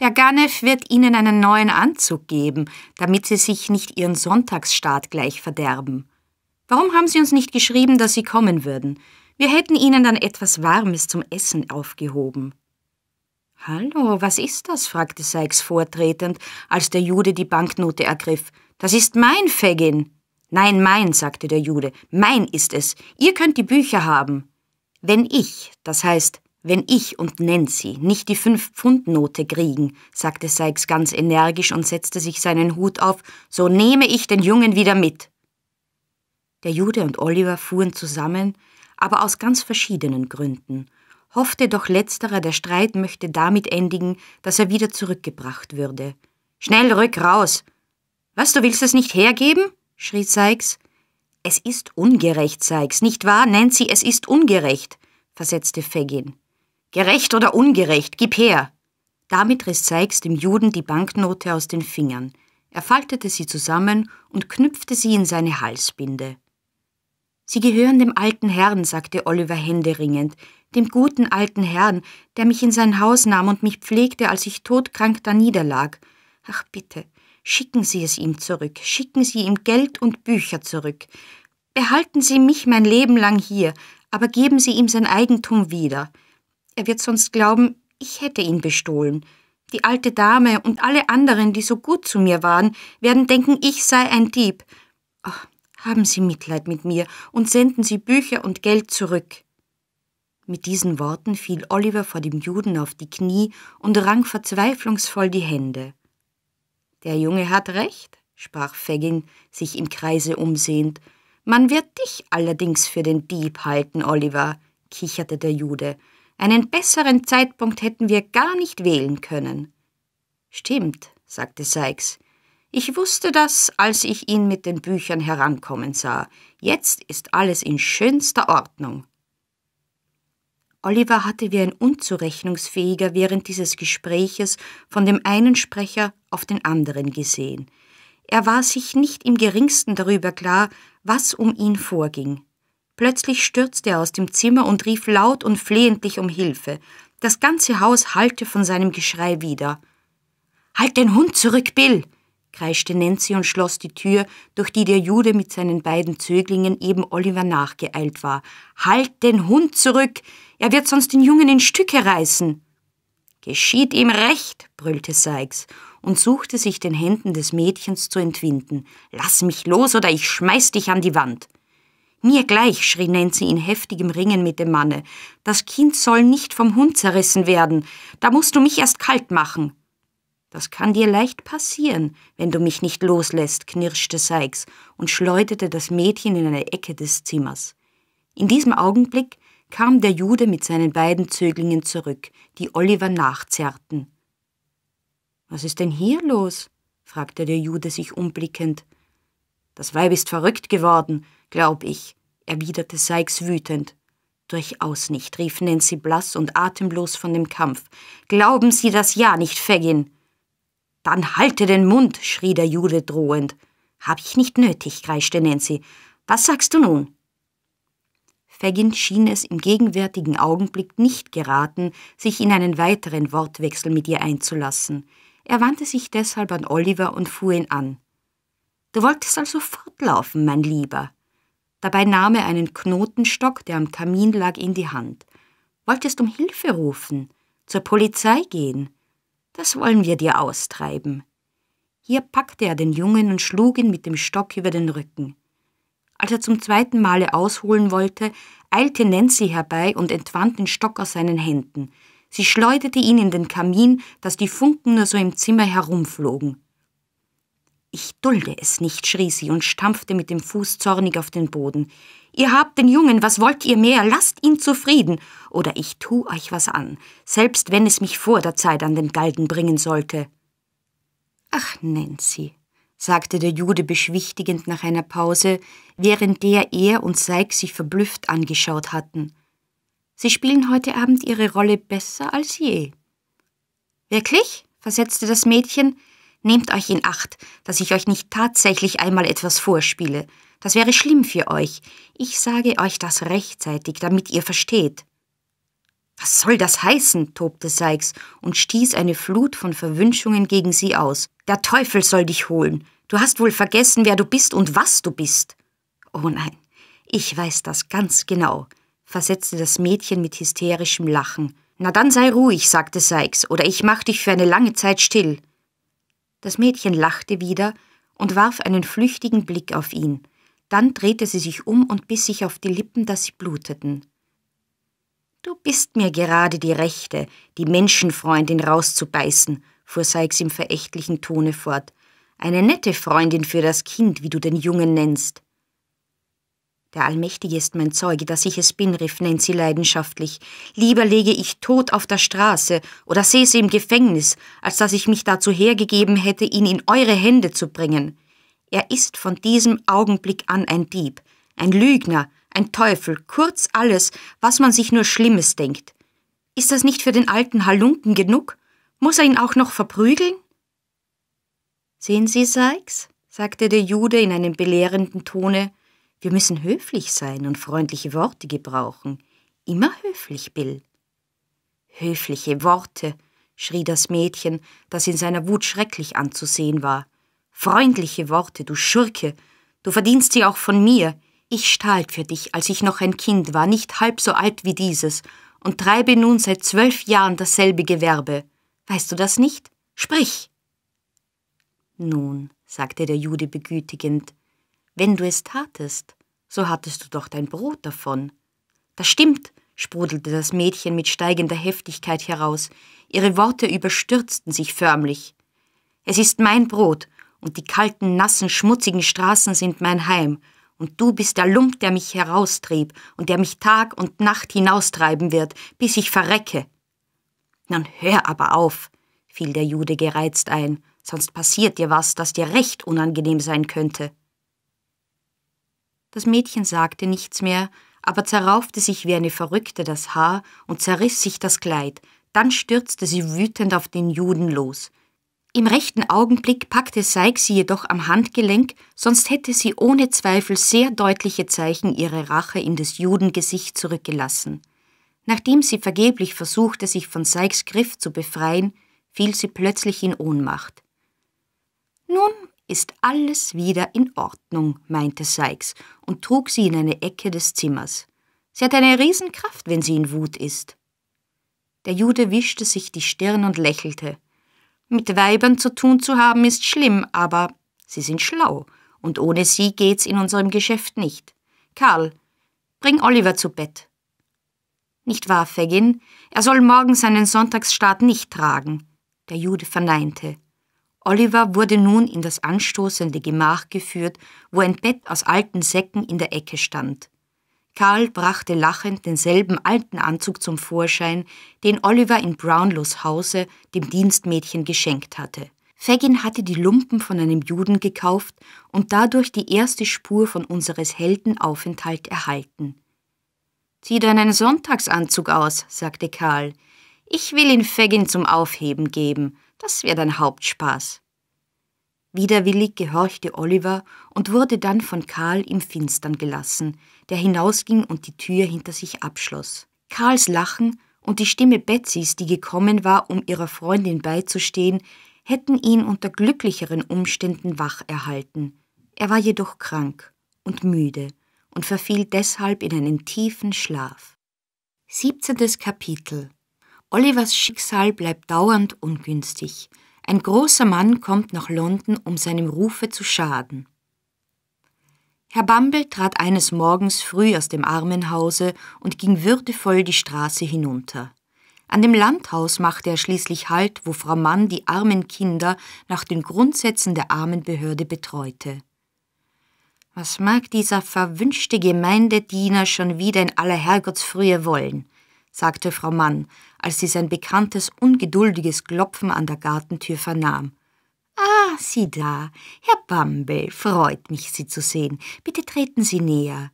S1: Der Ganef wird Ihnen einen neuen Anzug geben, damit Sie sich nicht Ihren Sonntagsstaat gleich verderben. Warum haben Sie uns nicht geschrieben, dass Sie kommen würden? Wir hätten Ihnen dann etwas Warmes zum Essen aufgehoben. Hallo, was ist das? fragte Sykes vortretend, als der Jude die Banknote ergriff. Das ist mein Fägin. Nein, mein, sagte der Jude, mein ist es. Ihr könnt die Bücher haben. Wenn ich, das heißt, wenn ich und Nancy nicht die Fünf-Pfund-Note kriegen, sagte Sykes ganz energisch und setzte sich seinen Hut auf, so nehme ich den Jungen wieder mit. Der Jude und Oliver fuhren zusammen, aber aus ganz verschiedenen Gründen, hoffte doch letzterer, der Streit möchte damit endigen, dass er wieder zurückgebracht würde. Schnell rück raus! Was, du willst es nicht hergeben? schrie Sykes. Es ist ungerecht, Sykes, nicht wahr, Nancy? Es ist ungerecht, versetzte Fagin. Gerecht oder ungerecht, gib her! Damit riss Sykes dem Juden die Banknote aus den Fingern. Er faltete sie zusammen und knüpfte sie in seine Halsbinde. Sie gehören dem alten Herrn, sagte Oliver händeringend, dem guten alten Herrn, der mich in sein Haus nahm und mich pflegte, als ich todkrank daniederlag. Ach bitte, Schicken Sie es ihm zurück, schicken Sie ihm Geld und Bücher zurück. Behalten Sie mich mein Leben lang hier, aber geben Sie ihm sein Eigentum wieder. Er wird sonst glauben, ich hätte ihn bestohlen. Die alte Dame und alle anderen, die so gut zu mir waren, werden denken, ich sei ein Dieb. Oh, haben Sie Mitleid mit mir und senden Sie Bücher und Geld zurück. Mit diesen Worten fiel Oliver vor dem Juden auf die Knie und rang verzweiflungsvoll die Hände. Der Junge hat recht, sprach Fagin, sich im Kreise umsehend. Man wird dich allerdings für den Dieb halten, Oliver, kicherte der Jude. Einen besseren Zeitpunkt hätten wir gar nicht wählen können. Stimmt, sagte Sykes. Ich wusste das, als ich ihn mit den Büchern herankommen sah. Jetzt ist alles in schönster Ordnung. Oliver hatte wie ein Unzurechnungsfähiger während dieses Gespräches von dem einen Sprecher auf den anderen gesehen. Er war sich nicht im geringsten darüber klar, was um ihn vorging. Plötzlich stürzte er aus dem Zimmer und rief laut und flehentlich um Hilfe. Das ganze Haus hallte von seinem Geschrei wieder. Halt den Hund zurück, Bill! kreischte Nancy und schloss die Tür, durch die der Jude mit seinen beiden Zöglingen eben Oliver nachgeeilt war. Halt den Hund zurück! Er wird sonst den Jungen in Stücke reißen. Geschieht ihm recht, brüllte Sykes und suchte sich den Händen des Mädchens zu entwinden. Lass mich los oder ich schmeiß dich an die Wand. Mir gleich, schrie Nancy in heftigem Ringen mit dem Manne. Das Kind soll nicht vom Hund zerrissen werden. Da musst du mich erst kalt machen. Das kann dir leicht passieren, wenn du mich nicht loslässt, knirschte Sykes und schleuderte das Mädchen in eine Ecke des Zimmers. In diesem Augenblick kam der Jude mit seinen beiden Zöglingen zurück, die Oliver nachzerrten. Was ist denn hier los? fragte der Jude sich umblickend. Das Weib ist verrückt geworden, glaub ich, erwiderte Sykes wütend. Durchaus nicht, rief Nancy blass und atemlos von dem Kampf. Glauben Sie das ja nicht, Fagin! Dann halte den Mund, schrie der Jude drohend. Hab ich nicht nötig, kreischte Nancy. Was sagst du nun? Fagin schien es im gegenwärtigen Augenblick nicht geraten, sich in einen weiteren Wortwechsel mit ihr einzulassen. Er wandte sich deshalb an Oliver und fuhr ihn an. Du wolltest also fortlaufen, mein Lieber. Dabei nahm er einen Knotenstock, der am Kamin lag, in die Hand. Wolltest um Hilfe rufen, zur Polizei gehen. Das wollen wir dir austreiben. Hier packte er den Jungen und schlug ihn mit dem Stock über den Rücken. Als er zum zweiten Male ausholen wollte, eilte Nancy herbei und entwand den Stock aus seinen Händen. Sie schleuderte ihn in den Kamin, dass die Funken nur so im Zimmer herumflogen. Ich dulde es nicht, schrie sie und stampfte mit dem Fuß zornig auf den Boden. Ihr habt den Jungen, was wollt ihr mehr? Lasst ihn zufrieden, oder ich tu euch was an, selbst wenn es mich vor der Zeit an den Galgen bringen sollte. Ach, Nancy, sagte der Jude beschwichtigend nach einer Pause, während der er und Sykes sich verblüfft angeschaut hatten. Sie spielen heute Abend ihre Rolle besser als je. Wirklich? versetzte das Mädchen. Nehmt euch in Acht, dass ich euch nicht tatsächlich einmal etwas vorspiele. Das wäre schlimm für euch. Ich sage euch das rechtzeitig, damit ihr versteht. Was soll das heißen? tobte Sykes und stieß eine Flut von Verwünschungen gegen sie aus. Der Teufel soll dich holen. Du hast wohl vergessen, wer du bist und was du bist. Oh nein, ich weiß das ganz genau, versetzte das Mädchen mit hysterischem Lachen. Na dann sei ruhig, sagte Sykes, oder ich mach dich für eine lange Zeit still. Das Mädchen lachte wieder und warf einen flüchtigen Blick auf ihn. Dann drehte sie sich um und biss sich auf die Lippen, dass sie bluteten. Du bist mir gerade die Rechte, die Menschenfreundin rauszubeißen, fuhr Sykes im verächtlichen Tone fort. Eine nette Freundin für das Kind, wie du den Jungen nennst. Der Allmächtige ist mein Zeuge, dass ich es bin, rief Nancy leidenschaftlich. Lieber lege ich tot auf der Straße oder säße im Gefängnis, als dass ich mich dazu hergegeben hätte, ihn in eure Hände zu bringen. Er ist von diesem Augenblick an ein Dieb, ein Lügner, ein Teufel, kurz alles, was man sich nur Schlimmes denkt. Ist das nicht für den alten Halunken genug? Muss er ihn auch noch verprügeln? Sehen Sie, Sykes, sagte der Jude in einem belehrenden Tone, wir müssen höflich sein und freundliche Worte gebrauchen. Immer höflich, Bill. Höfliche Worte, schrie das Mädchen, das in seiner Wut schrecklich anzusehen war. Freundliche Worte, du Schurke, du verdienst sie auch von mir. Ich stahl für dich, als ich noch ein Kind war, nicht halb so alt wie dieses, und treibe nun seit zwölf Jahren dasselbe Gewerbe. Weißt du das nicht? Sprich! Nun, sagte der Jude begütigend, wenn du es tatest, so hattest du doch dein Brot davon. Das stimmt, sprudelte das Mädchen mit steigender Heftigkeit heraus, ihre Worte überstürzten sich förmlich. Es ist mein Brot, und die kalten, nassen, schmutzigen Straßen sind mein Heim, und du bist der Lump, der mich heraustrieb und der mich Tag und Nacht hinaustreiben wird, bis ich verrecke. Nun hör aber auf, fiel der Jude gereizt ein, sonst passiert dir was, das dir recht unangenehm sein könnte. Das Mädchen sagte nichts mehr, aber zerraufte sich wie eine Verrückte das Haar und zerriss sich das Kleid, dann stürzte sie wütend auf den Juden los. Im rechten Augenblick packte Sykes sie jedoch am Handgelenk, sonst hätte sie ohne Zweifel sehr deutliche Zeichen ihrer Rache in des Judengesicht zurückgelassen. Nachdem sie vergeblich versuchte, sich von Sykes Griff zu befreien, fiel sie plötzlich in Ohnmacht. Nun ist alles wieder in Ordnung, meinte Sykes und trug sie in eine Ecke des Zimmers. Sie hat eine Riesenkraft, wenn sie in Wut ist. Der Jude wischte sich die Stirn und lächelte. Mit Weibern zu tun zu haben ist schlimm, aber sie sind schlau und ohne sie geht's in unserem Geschäft nicht. Karl, bring Oliver zu Bett. Nicht wahr, Fagin? Er soll morgen seinen Sonntagsstaat nicht tragen. Der Jude verneinte. Oliver wurde nun in das anstoßende Gemach geführt, wo ein Bett aus alten Säcken in der Ecke stand. Karl brachte lachend denselben alten Anzug zum Vorschein, den Oliver in Brownlows Hause dem Dienstmädchen geschenkt hatte. Fagin hatte die Lumpen von einem Juden gekauft und dadurch die erste Spur von unseres Helden Aufenthalt erhalten. Zieh deinen Sonntagsanzug aus, sagte Karl. Ich will ihn Fagin zum Aufheben geben. Das wäre dein Hauptspaß. Widerwillig gehorchte Oliver und wurde dann von Karl im Finstern gelassen, der hinausging und die Tür hinter sich abschloss. Karls Lachen und die Stimme Betsys, die gekommen war, um ihrer Freundin beizustehen, hätten ihn unter glücklicheren Umständen wach erhalten. Er war jedoch krank und müde und verfiel deshalb in einen tiefen Schlaf. 17. Kapitel Olivers Schicksal bleibt dauernd ungünstig. Ein großer Mann kommt nach London, um seinem Rufe zu schaden. Herr Bumble trat eines Morgens früh aus dem Armenhause und ging würdevoll die Straße hinunter. An dem Landhaus machte er schließlich Halt, wo Frau Mann die armen Kinder nach den Grundsätzen der Armenbehörde betreute. Was mag dieser verwünschte Gemeindediener schon wieder in aller Herrgottsfrühe wollen? sagte Frau Mann, als sie sein bekanntes, ungeduldiges Klopfen an der Gartentür vernahm. Ah, Sie da, Herr Bambel, freut mich, Sie zu sehen. Bitte treten Sie näher.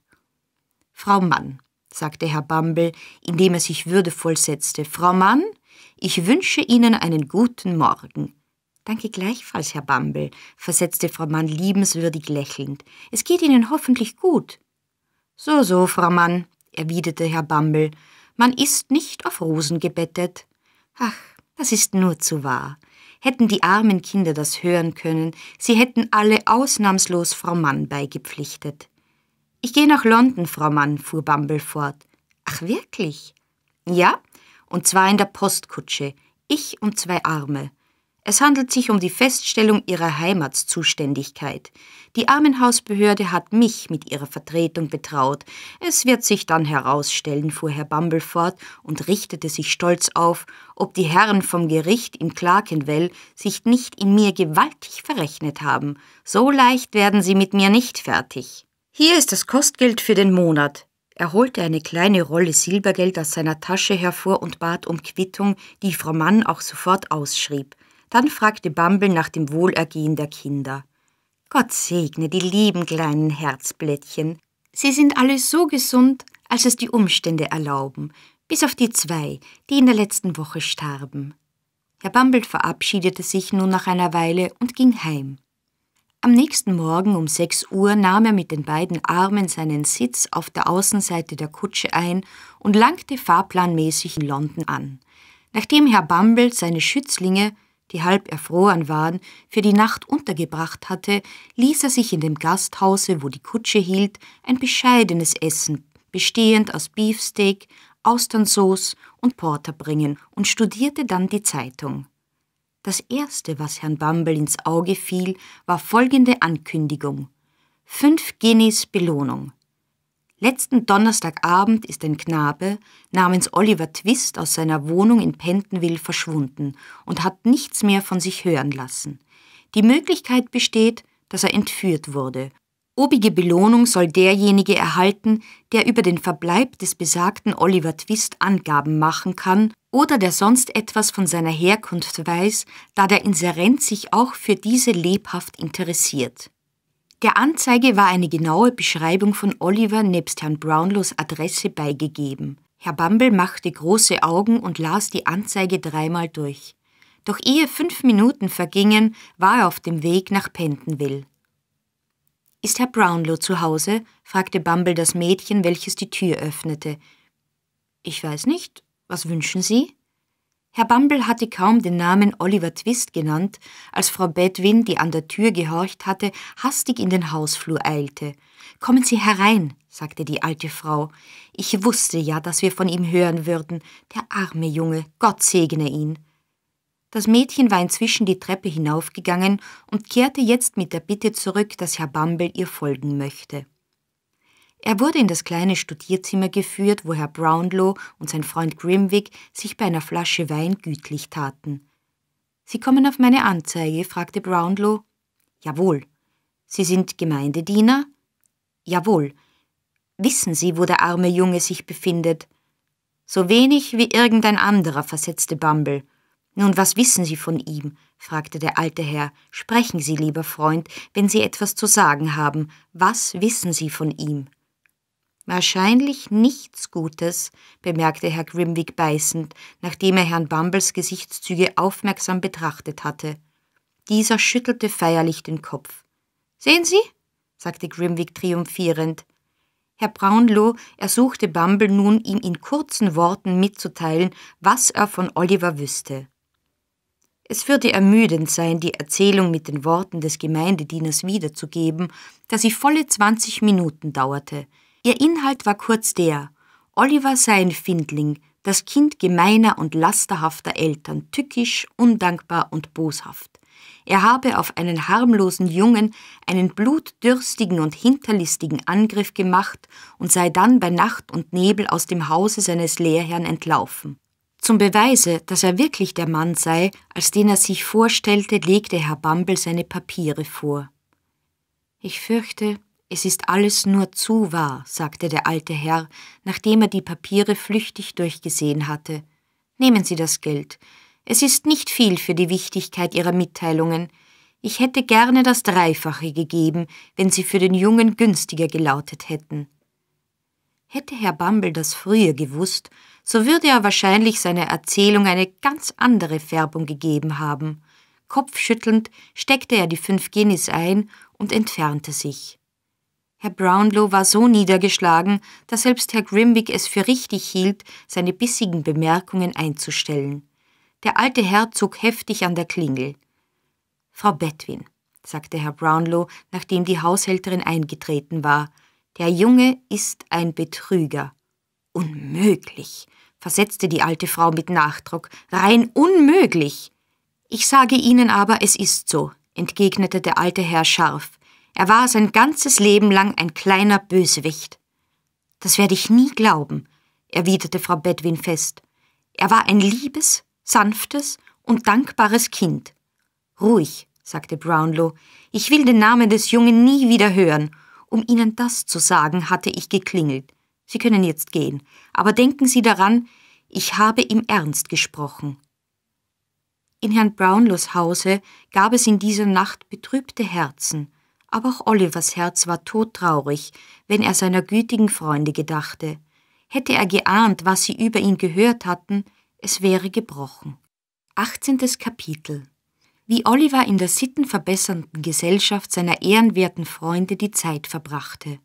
S1: Frau Mann, sagte Herr Bambel, indem er sich würdevoll setzte, Frau Mann, ich wünsche Ihnen einen guten Morgen. Danke gleichfalls, Herr Bambel, versetzte Frau Mann liebenswürdig lächelnd. Es geht Ihnen hoffentlich gut. So, so, Frau Mann, erwiderte Herr Bambel man ist nicht auf Rosen gebettet. Ach, das ist nur zu wahr. Hätten die armen Kinder das hören können, sie hätten alle ausnahmslos Frau Mann beigepflichtet. Ich gehe nach London, Frau Mann, fuhr Bumble fort. Ach wirklich? Ja, und zwar in der Postkutsche, ich und zwei Arme. Es handelt sich um die Feststellung ihrer Heimatszuständigkeit. Die Armenhausbehörde hat mich mit ihrer Vertretung betraut. Es wird sich dann herausstellen, fuhr Herr Bumble fort und richtete sich stolz auf, ob die Herren vom Gericht in Clerkenwell sich nicht in mir gewaltig verrechnet haben. So leicht werden sie mit mir nicht fertig. Hier ist das Kostgeld für den Monat. Er holte eine kleine Rolle Silbergeld aus seiner Tasche hervor und bat um Quittung, die Frau Mann auch sofort ausschrieb. Dann fragte Bumble nach dem Wohlergehen der Kinder. Gott segne die lieben kleinen Herzblättchen. Sie sind alle so gesund, als es die Umstände erlauben, bis auf die zwei, die in der letzten Woche starben. Herr Bumble verabschiedete sich nun nach einer Weile und ging heim. Am nächsten Morgen um sechs Uhr nahm er mit den beiden Armen seinen Sitz auf der Außenseite der Kutsche ein und langte fahrplanmäßig in London an. Nachdem Herr Bumble seine Schützlinge die halb erfroren waren, für die Nacht untergebracht hatte, ließ er sich in dem Gasthause, wo die Kutsche hielt, ein bescheidenes Essen, bestehend aus Beefsteak, Austernsoße und Porter bringen und studierte dann die Zeitung. Das erste, was Herrn Bumble ins Auge fiel, war folgende Ankündigung. Fünf Guineas Belohnung. Letzten Donnerstagabend ist ein Knabe namens Oliver Twist aus seiner Wohnung in Pentonville verschwunden und hat nichts mehr von sich hören lassen. Die Möglichkeit besteht, dass er entführt wurde. Obige Belohnung soll derjenige erhalten, der über den Verbleib des besagten Oliver Twist Angaben machen kann oder der sonst etwas von seiner Herkunft weiß, da der Inserent sich auch für diese lebhaft interessiert der Anzeige war eine genaue Beschreibung von Oliver nebst Herrn Brownlows Adresse beigegeben. Herr Bumble machte große Augen und las die Anzeige dreimal durch. Doch ehe fünf Minuten vergingen, war er auf dem Weg nach Pentonville. Ist Herr Brownlow zu Hause? fragte Bumble das Mädchen, welches die Tür öffnete. Ich weiß nicht. Was wünschen Sie? Herr Bumble hatte kaum den Namen Oliver Twist genannt, als Frau Bedwin, die an der Tür gehorcht hatte, hastig in den Hausflur eilte. Kommen Sie herein, sagte die alte Frau. Ich wusste ja, dass wir von ihm hören würden. Der arme Junge, Gott segne ihn. Das Mädchen war inzwischen die Treppe hinaufgegangen und kehrte jetzt mit der Bitte zurück, dass Herr Bumble ihr folgen möchte. Er wurde in das kleine Studierzimmer geführt, wo Herr Brownlow und sein Freund Grimwig sich bei einer Flasche Wein gütlich taten. Sie kommen auf meine Anzeige? fragte Brownlow. Jawohl. Sie sind Gemeindediener? Jawohl. Wissen Sie, wo der arme Junge sich befindet? So wenig wie irgendein anderer, versetzte Bumble. Nun, was wissen Sie von ihm? fragte der alte Herr. Sprechen Sie, lieber Freund, wenn Sie etwas zu sagen haben. Was wissen Sie von ihm? Wahrscheinlich nichts Gutes, bemerkte Herr Grimwig beißend, nachdem er Herrn Bumbles Gesichtszüge aufmerksam betrachtet hatte. Dieser schüttelte feierlich den Kopf. Sehen Sie, sagte Grimwig triumphierend. Herr Brownlow ersuchte Bumble nun, ihm in kurzen Worten mitzuteilen, was er von Oliver wüsste. Es würde ermüdend sein, die Erzählung mit den Worten des Gemeindedieners wiederzugeben, da sie volle zwanzig Minuten dauerte – Ihr Inhalt war kurz der, Oliver sei ein Findling, das Kind gemeiner und lasterhafter Eltern, tückisch, undankbar und boshaft. Er habe auf einen harmlosen Jungen einen blutdürstigen und hinterlistigen Angriff gemacht und sei dann bei Nacht und Nebel aus dem Hause seines Lehrherrn entlaufen. Zum Beweise, dass er wirklich der Mann sei, als den er sich vorstellte, legte Herr Bumble seine Papiere vor. Ich fürchte, es ist alles nur zu wahr, sagte der alte Herr, nachdem er die Papiere flüchtig durchgesehen hatte. Nehmen Sie das Geld. Es ist nicht viel für die Wichtigkeit Ihrer Mitteilungen. Ich hätte gerne das Dreifache gegeben, wenn Sie für den Jungen günstiger gelautet hätten. Hätte Herr Bumble das früher gewusst, so würde er wahrscheinlich seiner Erzählung eine ganz andere Färbung gegeben haben. Kopfschüttelnd steckte er die fünf Genis ein und entfernte sich. Herr Brownlow war so niedergeschlagen, dass selbst Herr Grimwig es für richtig hielt, seine bissigen Bemerkungen einzustellen. Der alte Herr zog heftig an der Klingel. Frau Bedwin, sagte Herr Brownlow, nachdem die Haushälterin eingetreten war, der Junge ist ein Betrüger. Unmöglich, versetzte die alte Frau mit Nachdruck, rein unmöglich. Ich sage Ihnen aber, es ist so, entgegnete der alte Herr scharf. Er war sein ganzes Leben lang ein kleiner Bösewicht. Das werde ich nie glauben, erwiderte Frau Bedwin fest. Er war ein liebes, sanftes und dankbares Kind. Ruhig, sagte Brownlow, ich will den Namen des Jungen nie wieder hören. Um Ihnen das zu sagen, hatte ich geklingelt. Sie können jetzt gehen, aber denken Sie daran, ich habe im Ernst gesprochen. In Herrn Brownlows Hause gab es in dieser Nacht betrübte Herzen, aber auch Olivers Herz war todtraurig, wenn er seiner gütigen Freunde gedachte. Hätte er geahnt, was sie über ihn gehört hatten, es wäre gebrochen. 18. Kapitel wie Oliver in der sittenverbessernden Gesellschaft seiner ehrenwerten Freunde die Zeit verbrachte.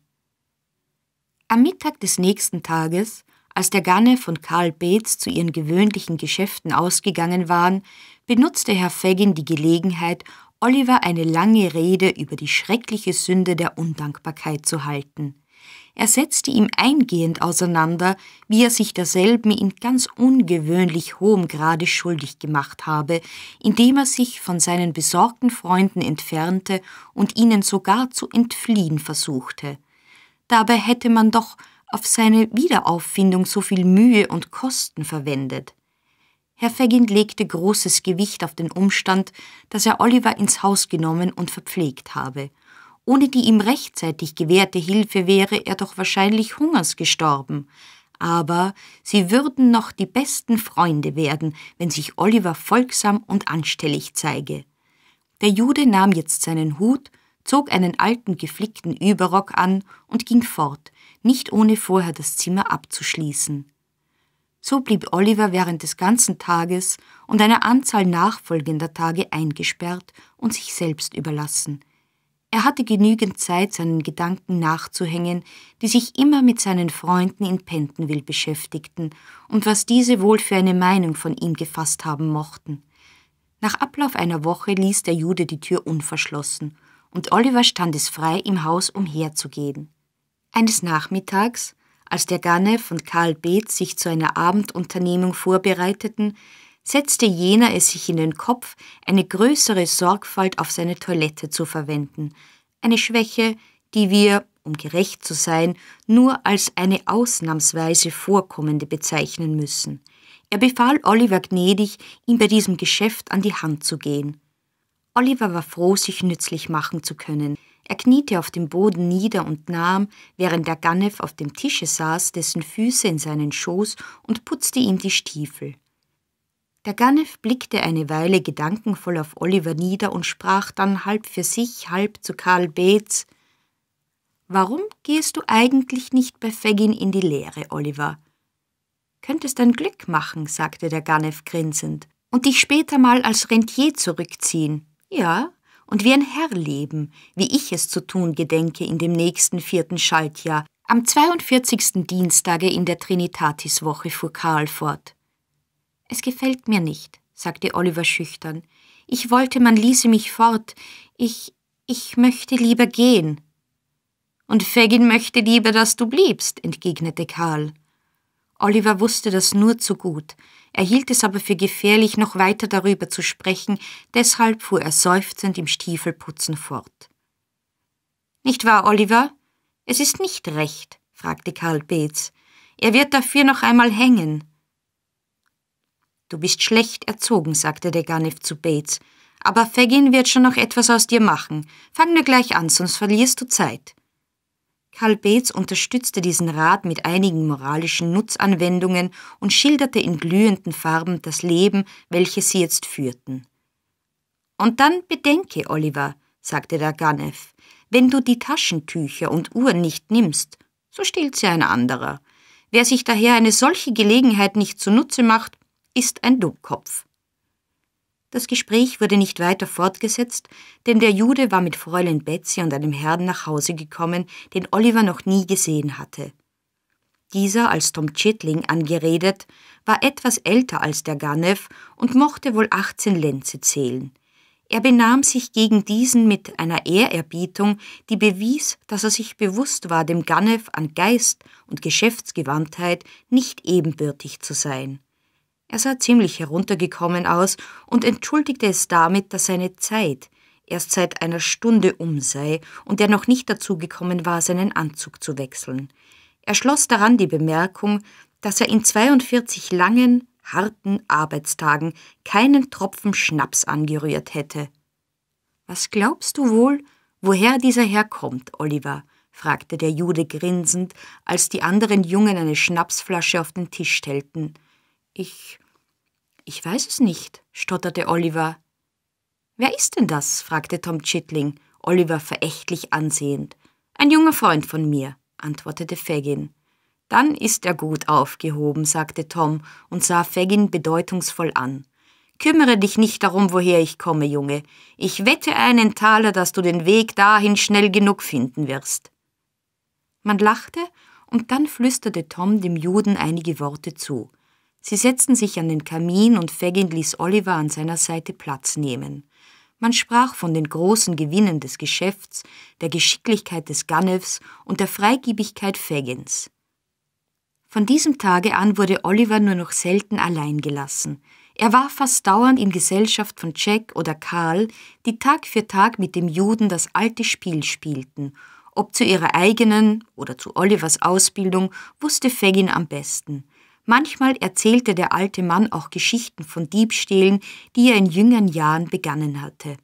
S1: Am Mittag des nächsten Tages, als der Ganne von Karl Beetz zu ihren gewöhnlichen Geschäften ausgegangen waren, benutzte Herr Fagin die Gelegenheit, Oliver eine lange Rede über die schreckliche Sünde der Undankbarkeit zu halten. Er setzte ihm eingehend auseinander, wie er sich derselben in ganz ungewöhnlich hohem Grade schuldig gemacht habe, indem er sich von seinen besorgten Freunden entfernte und ihnen sogar zu entfliehen versuchte. Dabei hätte man doch auf seine Wiederauffindung so viel Mühe und Kosten verwendet. Herr Fagin legte großes Gewicht auf den Umstand, dass er Oliver ins Haus genommen und verpflegt habe. Ohne die ihm rechtzeitig gewährte Hilfe wäre er doch wahrscheinlich hungers gestorben. Aber sie würden noch die besten Freunde werden, wenn sich Oliver folgsam und anstellig zeige. Der Jude nahm jetzt seinen Hut, zog einen alten geflickten Überrock an und ging fort, nicht ohne vorher das Zimmer abzuschließen. So blieb Oliver während des ganzen Tages und einer Anzahl nachfolgender Tage eingesperrt und sich selbst überlassen. Er hatte genügend Zeit, seinen Gedanken nachzuhängen, die sich immer mit seinen Freunden in Pentonville beschäftigten und was diese wohl für eine Meinung von ihm gefasst haben mochten. Nach Ablauf einer Woche ließ der Jude die Tür unverschlossen, und Oliver stand es frei, im Haus umherzugehen. Eines Nachmittags, als der Ganev und Karl Beetz sich zu einer Abendunternehmung vorbereiteten, setzte jener es sich in den Kopf, eine größere Sorgfalt auf seine Toilette zu verwenden, eine Schwäche, die wir, um gerecht zu sein, nur als eine ausnahmsweise vorkommende bezeichnen müssen. Er befahl Oliver gnädig, ihm bei diesem Geschäft an die Hand zu gehen. Oliver war froh, sich nützlich machen zu können. Er kniete auf dem Boden nieder und nahm, während der Ganef auf dem Tische saß, dessen Füße in seinen Schoß und putzte ihm die Stiefel. Der Ganef blickte eine Weile gedankenvoll auf Oliver nieder und sprach dann halb für sich, halb zu Karl Beetz Warum gehst du eigentlich nicht bei Fagin in die Lehre, Oliver? Könntest ein Glück machen, sagte der Ganef grinsend, und dich später mal als Rentier zurückziehen. Ja, und wie ein Herr leben, wie ich es zu tun gedenke in dem nächsten vierten Schaltjahr, am 42. Dienstage in der Trinitatiswoche fuhr Karl fort. Es gefällt mir nicht, sagte Oliver schüchtern. Ich wollte, man ließe mich fort. Ich, ich möchte lieber gehen. Und Fagin möchte lieber, dass du bliebst, entgegnete Karl. Oliver wusste das nur zu gut. Er hielt es aber für gefährlich, noch weiter darüber zu sprechen, deshalb fuhr er seufzend im Stiefelputzen fort. Nicht wahr, Oliver? Es ist nicht recht, fragte Karl Beetz. Er wird dafür noch einmal hängen. Du bist schlecht erzogen, sagte der Ganef zu Bates. Aber Fagin wird schon noch etwas aus dir machen. Fang nur gleich an, sonst verlierst du Zeit. Karl Beetz unterstützte diesen Rat mit einigen moralischen Nutzanwendungen und schilderte in glühenden Farben das Leben, welches sie jetzt führten. Und dann bedenke, Oliver, sagte der Ganef, wenn du die Taschentücher und Uhren nicht nimmst, so stiehlt sie ein anderer. Wer sich daher eine solche Gelegenheit nicht zunutze macht, ist ein Dummkopf. Das Gespräch wurde nicht weiter fortgesetzt, denn der Jude war mit Fräulein Betsy und einem Herrn nach Hause gekommen, den Oliver noch nie gesehen hatte. Dieser, als Tom Chitling angeredet, war etwas älter als der Ganev und mochte wohl 18 Lenze zählen. Er benahm sich gegen diesen mit einer Ehrerbietung, die bewies, dass er sich bewusst war, dem Ganev an Geist und Geschäftsgewandtheit nicht ebenbürtig zu sein. Er sah ziemlich heruntergekommen aus und entschuldigte es damit, dass seine Zeit erst seit einer Stunde um sei und er noch nicht dazu gekommen war, seinen Anzug zu wechseln. Er schloss daran die Bemerkung, dass er in 42 langen, harten Arbeitstagen keinen Tropfen Schnaps angerührt hätte. Was glaubst du wohl, woher dieser Herr kommt, Oliver? fragte der Jude grinsend, als die anderen Jungen eine Schnapsflasche auf den Tisch stellten. Ich ich weiß es nicht, stotterte Oliver. Wer ist denn das? fragte Tom Chitling, Oliver verächtlich ansehend. Ein junger Freund von mir, antwortete Fagin. Dann ist er gut aufgehoben, sagte Tom und sah Fagin bedeutungsvoll an. Kümmere dich nicht darum, woher ich komme, Junge. Ich wette einen Taler, dass du den Weg dahin schnell genug finden wirst. Man lachte, und dann flüsterte Tom dem Juden einige Worte zu. Sie setzten sich an den Kamin und Fagin ließ Oliver an seiner Seite Platz nehmen. Man sprach von den großen Gewinnen des Geschäfts, der Geschicklichkeit des Ganefs und der Freigiebigkeit Fagins. Von diesem Tage an wurde Oliver nur noch selten allein gelassen. Er war fast dauernd in Gesellschaft von Jack oder Karl, die Tag für Tag mit dem Juden das alte Spiel spielten. Ob zu ihrer eigenen oder zu Olivers Ausbildung, wusste Fagin am besten. Manchmal erzählte der alte Mann auch Geschichten von Diebstählen, die er in jüngeren Jahren begangen hatte.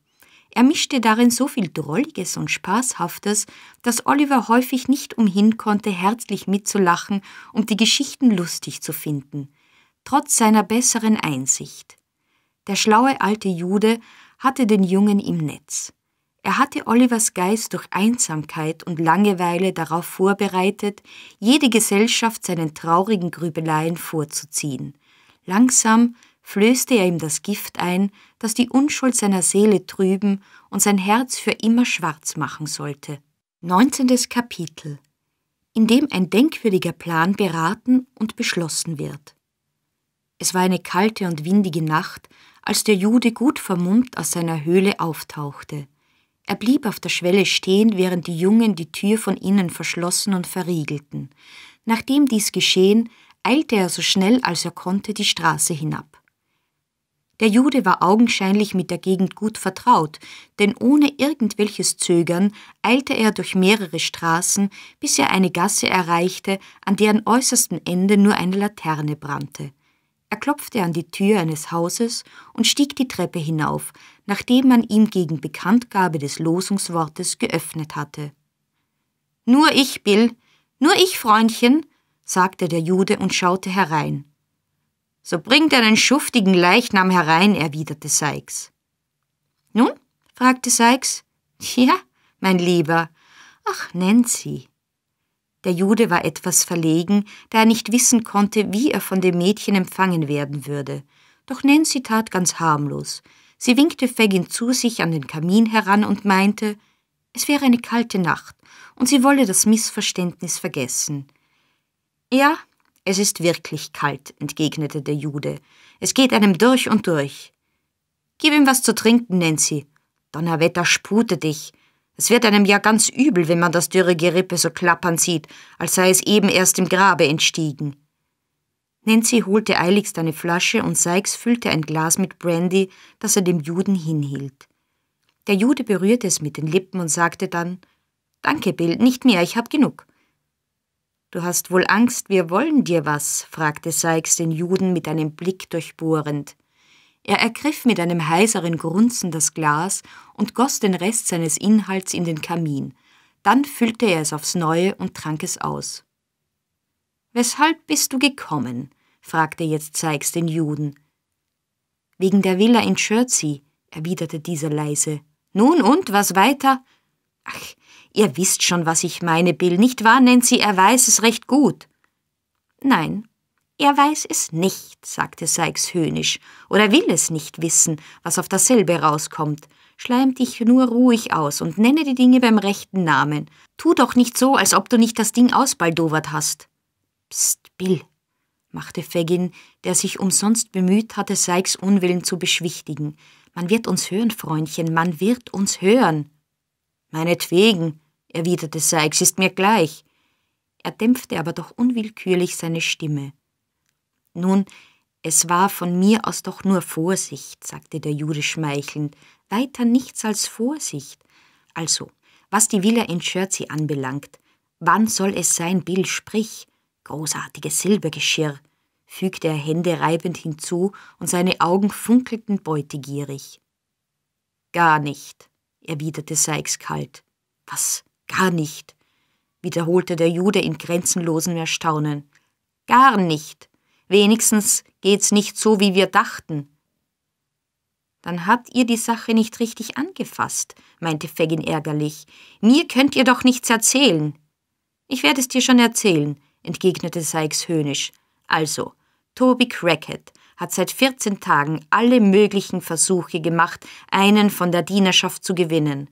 S1: Er mischte darin so viel Drolliges und Spaßhaftes, dass Oliver häufig nicht umhin konnte, herzlich mitzulachen und um die Geschichten lustig zu finden, trotz seiner besseren Einsicht. Der schlaue alte Jude hatte den Jungen im Netz. Er hatte Olivers Geist durch Einsamkeit und Langeweile darauf vorbereitet, jede Gesellschaft seinen traurigen Grübeleien vorzuziehen. Langsam flößte er ihm das Gift ein, das die Unschuld seiner Seele trüben und sein Herz für immer schwarz machen sollte. 19. Kapitel in dem ein denkwürdiger Plan beraten und beschlossen wird. Es war eine kalte und windige Nacht, als der Jude gut vermummt aus seiner Höhle auftauchte. Er blieb auf der Schwelle stehen, während die Jungen die Tür von innen verschlossen und verriegelten. Nachdem dies geschehen, eilte er so schnell als er konnte die Straße hinab. Der Jude war augenscheinlich mit der Gegend gut vertraut, denn ohne irgendwelches Zögern eilte er durch mehrere Straßen, bis er eine Gasse erreichte, an deren äußersten Ende nur eine Laterne brannte. Er klopfte an die Tür eines Hauses und stieg die Treppe hinauf, nachdem man ihm gegen Bekanntgabe des Losungswortes geöffnet hatte. Nur ich, Bill, nur ich, Freundchen, sagte der Jude und schaute herein. So bring deinen schuftigen Leichnam herein, erwiderte Sykes. Nun? fragte Sykes. Ja, mein Lieber. Ach, Nancy. Der Jude war etwas verlegen, da er nicht wissen konnte, wie er von dem Mädchen empfangen werden würde. Doch Nancy tat ganz harmlos. Sie winkte Fagin zu sich an den Kamin heran und meinte, es wäre eine kalte Nacht und sie wolle das Missverständnis vergessen. Ja, es ist wirklich kalt, entgegnete der Jude. Es geht einem durch und durch. Gib ihm was zu trinken, Nancy. Donnerwetter, spute dich. Es wird einem ja ganz übel, wenn man das dürre Gerippe so klappern sieht, als sei es eben erst im Grabe entstiegen. Nancy holte eiligst eine Flasche und Sykes füllte ein Glas mit Brandy, das er dem Juden hinhielt. Der Jude berührte es mit den Lippen und sagte dann, Danke, Bill, nicht mehr, ich hab genug. Du hast wohl Angst, wir wollen dir was? fragte Sykes den Juden mit einem Blick durchbohrend. Er ergriff mit einem heiseren Grunzen das Glas und goss den Rest seines Inhalts in den Kamin. Dann füllte er es aufs Neue und trank es aus. Weshalb bist du gekommen? fragte jetzt Sykes den Juden. Wegen der Villa in Chertsey, erwiderte dieser leise. Nun und, was weiter? Ach, ihr wisst schon, was ich meine, Bill, nicht wahr, Nancy? Er weiß es recht gut. Nein, er weiß es nicht, sagte Sykes höhnisch, oder will es nicht wissen, was auf dasselbe rauskommt. Schleim dich nur ruhig aus und nenne die Dinge beim rechten Namen. Tu doch nicht so, als ob du nicht das Ding ausbaldowert hast. Psst, Bill, machte Fagin, der sich umsonst bemüht hatte, Sykes Unwillen zu beschwichtigen. Man wird uns hören, Freundchen, man wird uns hören. Meinetwegen, erwiderte Sykes, ist mir gleich. Er dämpfte aber doch unwillkürlich seine Stimme. Nun, es war von mir aus doch nur Vorsicht, sagte der Jude schmeichelnd, weiter nichts als Vorsicht. Also, was die Villa in Chertsey anbelangt, wann soll es sein, Bill, sprich? Großartiges Silbergeschirr, fügte er händereibend hinzu und seine Augen funkelten beutegierig. Gar nicht, erwiderte Sykes kalt. Was, gar nicht? wiederholte der Jude in grenzenlosem Erstaunen. Gar nicht. Wenigstens geht's nicht so, wie wir dachten. Dann habt ihr die Sache nicht richtig angefasst, meinte Fagin ärgerlich. Mir könnt ihr doch nichts erzählen. Ich werde es dir schon erzählen entgegnete Sykes höhnisch. Also, Toby Crackett hat seit 14 Tagen alle möglichen Versuche gemacht, einen von der Dienerschaft zu gewinnen.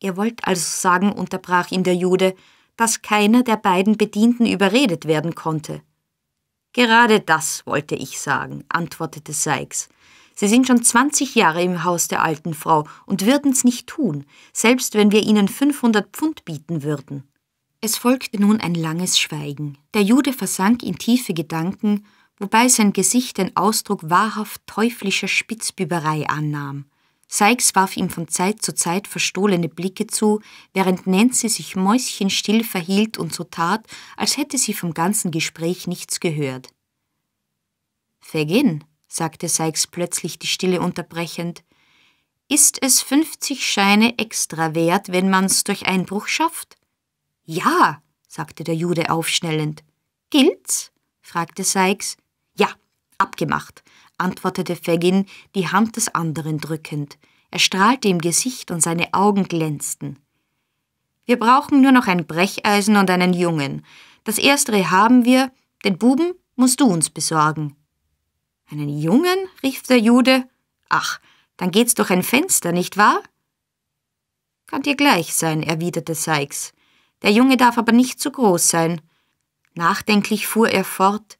S1: Ihr wollt also sagen, unterbrach ihn der Jude, dass keiner der beiden Bedienten überredet werden konnte. Gerade das wollte ich sagen, antwortete Sykes. Sie sind schon 20 Jahre im Haus der alten Frau und würden's nicht tun, selbst wenn wir ihnen 500 Pfund bieten würden. Es folgte nun ein langes Schweigen. Der Jude versank in tiefe Gedanken, wobei sein Gesicht den Ausdruck wahrhaft teuflischer Spitzbüberei annahm. Sykes warf ihm von Zeit zu Zeit verstohlene Blicke zu, während Nancy sich mäuschenstill verhielt und so tat, als hätte sie vom ganzen Gespräch nichts gehört. Vergehen, sagte Sykes plötzlich die Stille unterbrechend, ist es 50 Scheine extra wert, wenn man's durch Einbruch schafft? Ja, sagte der Jude aufschnellend. Gilt's? fragte Sykes. Ja, abgemacht, antwortete Fagin, die Hand des anderen drückend. Er strahlte im Gesicht und seine Augen glänzten. Wir brauchen nur noch ein Brecheisen und einen Jungen. Das erstere haben wir, den Buben musst du uns besorgen. Einen Jungen? rief der Jude. Ach, dann geht's durch ein Fenster, nicht wahr? Kann dir gleich sein, erwiderte Sykes. Der Junge darf aber nicht zu groß sein. Nachdenklich fuhr er fort.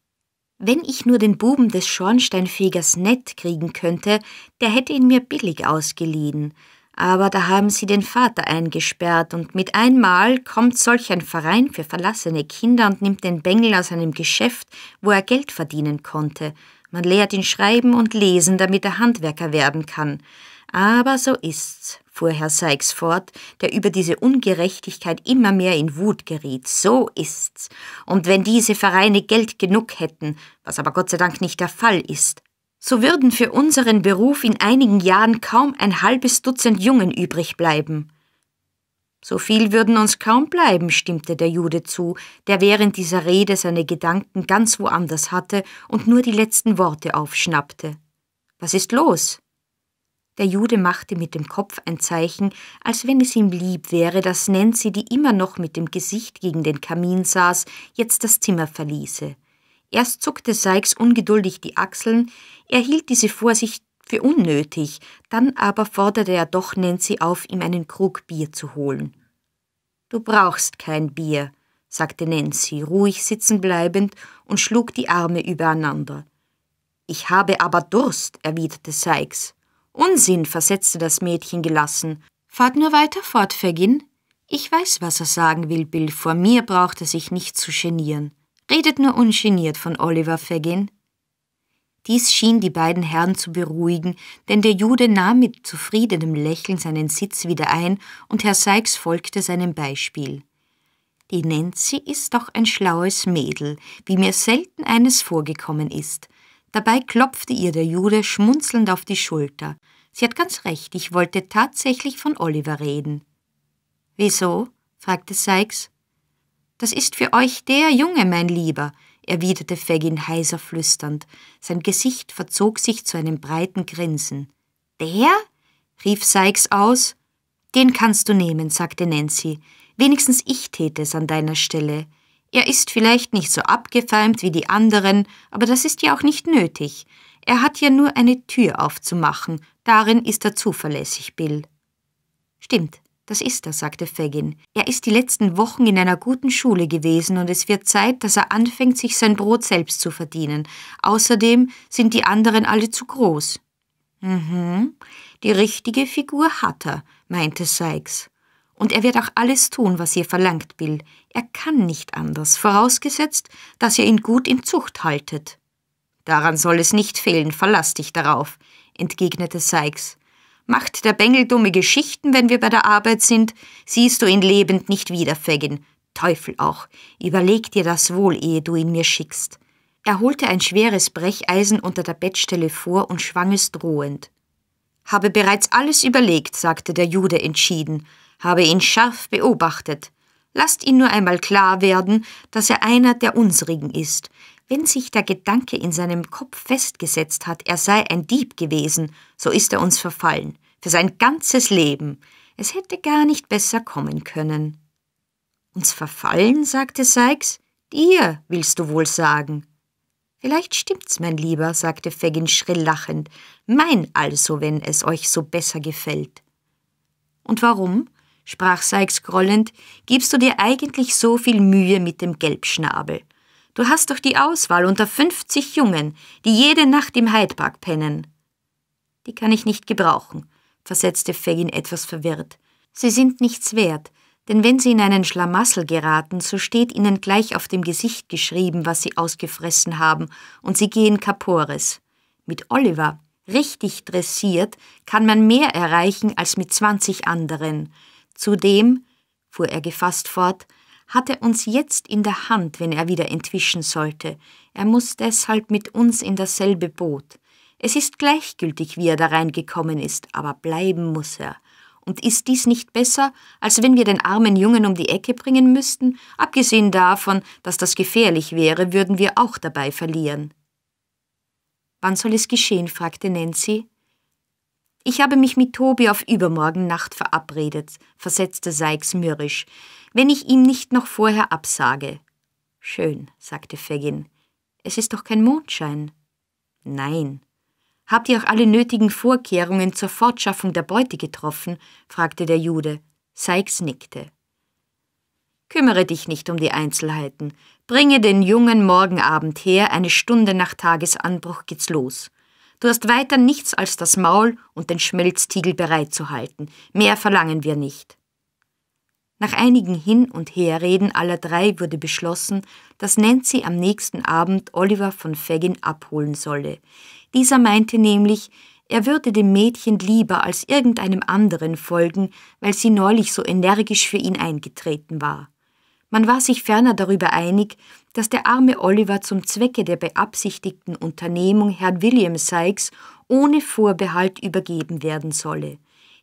S1: Wenn ich nur den Buben des Schornsteinfegers nett kriegen könnte, der hätte ihn mir billig ausgeliehen. Aber da haben sie den Vater eingesperrt und mit einmal kommt solch ein Verein für verlassene Kinder und nimmt den Bengel aus einem Geschäft, wo er Geld verdienen konnte. Man lehrt ihn schreiben und lesen, damit er Handwerker werden kann. Aber so ist's, fuhr Herr Sykes fort, der über diese Ungerechtigkeit immer mehr in Wut geriet. So ist's. Und wenn diese Vereine Geld genug hätten, was aber Gott sei Dank nicht der Fall ist, so würden für unseren Beruf in einigen Jahren kaum ein halbes Dutzend Jungen übrig bleiben. So viel würden uns kaum bleiben, stimmte der Jude zu, der während dieser Rede seine Gedanken ganz woanders hatte und nur die letzten Worte aufschnappte. Was ist los? Der Jude machte mit dem Kopf ein Zeichen, als wenn es ihm lieb wäre, dass Nancy, die immer noch mit dem Gesicht gegen den Kamin saß, jetzt das Zimmer verließe. Erst zuckte Sykes ungeduldig die Achseln, er hielt diese Vorsicht für unnötig, dann aber forderte er doch Nancy auf, ihm einen Krug Bier zu holen. Du brauchst kein Bier, sagte Nancy, ruhig sitzen bleibend und schlug die Arme übereinander. Ich habe aber Durst, erwiderte Sykes. Unsinn, versetzte das Mädchen gelassen. Fahrt nur weiter fort, Fagin. Ich weiß, was er sagen will, Bill. Vor mir braucht er sich nicht zu genieren. Redet nur ungeniert von Oliver Fagin. Dies schien die beiden Herren zu beruhigen, denn der Jude nahm mit zufriedenem Lächeln seinen Sitz wieder ein und Herr Sykes folgte seinem Beispiel. Die Nancy ist doch ein schlaues Mädel, wie mir selten eines vorgekommen ist. Dabei klopfte ihr der Jude schmunzelnd auf die Schulter. Sie hat ganz recht, ich wollte tatsächlich von Oliver reden. Wieso? fragte Sykes. Das ist für euch der Junge, mein Lieber, erwiderte Fagin heiser flüsternd. Sein Gesicht verzog sich zu einem breiten Grinsen. Der? rief Sykes aus. Den kannst du nehmen, sagte Nancy. Wenigstens ich täte es an deiner Stelle. Er ist vielleicht nicht so abgefeimt wie die anderen, aber das ist ja auch nicht nötig. Er hat ja nur eine Tür aufzumachen, darin ist er zuverlässig, Bill. Stimmt, das ist er, sagte Fagin. Er ist die letzten Wochen in einer guten Schule gewesen und es wird Zeit, dass er anfängt, sich sein Brot selbst zu verdienen. Außerdem sind die anderen alle zu groß. Mhm, die richtige Figur hat er, meinte Sykes und er wird auch alles tun, was ihr verlangt, Bill. Er kann nicht anders, vorausgesetzt, dass ihr ihn gut in Zucht haltet. Daran soll es nicht fehlen, verlass dich darauf, entgegnete Sykes. Macht der Bengel dumme Geschichten, wenn wir bei der Arbeit sind, siehst du ihn lebend nicht wieder, Fagin. Teufel auch, überleg dir das wohl, ehe du ihn mir schickst. Er holte ein schweres Brecheisen unter der Bettstelle vor und schwang es drohend. Habe bereits alles überlegt, sagte der Jude entschieden, habe ihn scharf beobachtet. Lasst ihn nur einmal klar werden, dass er einer der unsrigen ist. Wenn sich der Gedanke in seinem Kopf festgesetzt hat, er sei ein Dieb gewesen, so ist er uns verfallen, für sein ganzes Leben. Es hätte gar nicht besser kommen können. Uns verfallen, sagte Sykes, dir willst du wohl sagen. Vielleicht stimmt's, mein Lieber, sagte Fagin schrill lachend. Mein also, wenn es euch so besser gefällt. Und warum? sprach Sykes grollend, gibst du dir eigentlich so viel Mühe mit dem Gelbschnabel? Du hast doch die Auswahl unter 50 Jungen, die jede Nacht im Hyde Park pennen. Die kann ich nicht gebrauchen, versetzte Fagin etwas verwirrt. Sie sind nichts wert, denn wenn sie in einen Schlamassel geraten, so steht ihnen gleich auf dem Gesicht geschrieben, was sie ausgefressen haben, und sie gehen Kapores. Mit Oliver, richtig dressiert, kann man mehr erreichen als mit 20 anderen. Zudem, fuhr er gefasst fort, hat er uns jetzt in der Hand, wenn er wieder entwischen sollte. Er muss deshalb mit uns in dasselbe Boot. Es ist gleichgültig, wie er da reingekommen ist, aber bleiben muss er. Und ist dies nicht besser, als wenn wir den armen Jungen um die Ecke bringen müssten? Abgesehen davon, dass das gefährlich wäre, würden wir auch dabei verlieren. Wann soll es geschehen? fragte Nancy. Ich habe mich mit Tobi auf übermorgen Nacht verabredet, versetzte Sykes mürrisch, wenn ich ihm nicht noch vorher absage. Schön, sagte Fagin. Es ist doch kein Mondschein. Nein. Habt ihr auch alle nötigen Vorkehrungen zur Fortschaffung der Beute getroffen? fragte der Jude. Sykes nickte. Kümmere dich nicht um die Einzelheiten. Bringe den Jungen morgen Abend her, eine Stunde nach Tagesanbruch geht's los. Du hast weiter nichts als das Maul und den Schmelztiegel bereitzuhalten. Mehr verlangen wir nicht. Nach einigen Hin- und Herreden aller drei wurde beschlossen, dass Nancy am nächsten Abend Oliver von Fagin abholen solle. Dieser meinte nämlich, er würde dem Mädchen lieber als irgendeinem anderen folgen, weil sie neulich so energisch für ihn eingetreten war. Man war sich ferner darüber einig, dass der arme Oliver zum Zwecke der beabsichtigten Unternehmung Herrn William Sykes ohne Vorbehalt übergeben werden solle.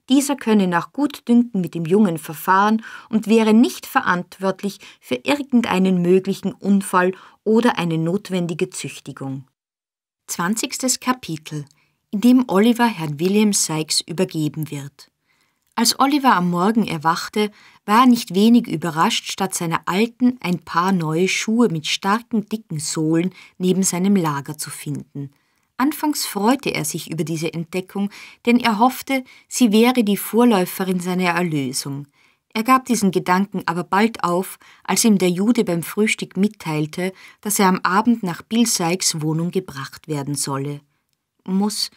S1: Dieser könne nach Gutdünken mit dem Jungen verfahren und wäre nicht verantwortlich für irgendeinen möglichen Unfall oder eine notwendige Züchtigung. 20. Kapitel, in dem Oliver Herrn William Sykes übergeben wird. Als Oliver am Morgen erwachte, war nicht wenig überrascht, statt seiner alten ein paar neue Schuhe mit starken, dicken Sohlen neben seinem Lager zu finden. Anfangs freute er sich über diese Entdeckung, denn er hoffte, sie wäre die Vorläuferin seiner Erlösung. Er gab diesen Gedanken aber bald auf, als ihm der Jude beim Frühstück mitteilte, dass er am Abend nach Bill Sykes Wohnung gebracht werden solle. Muss,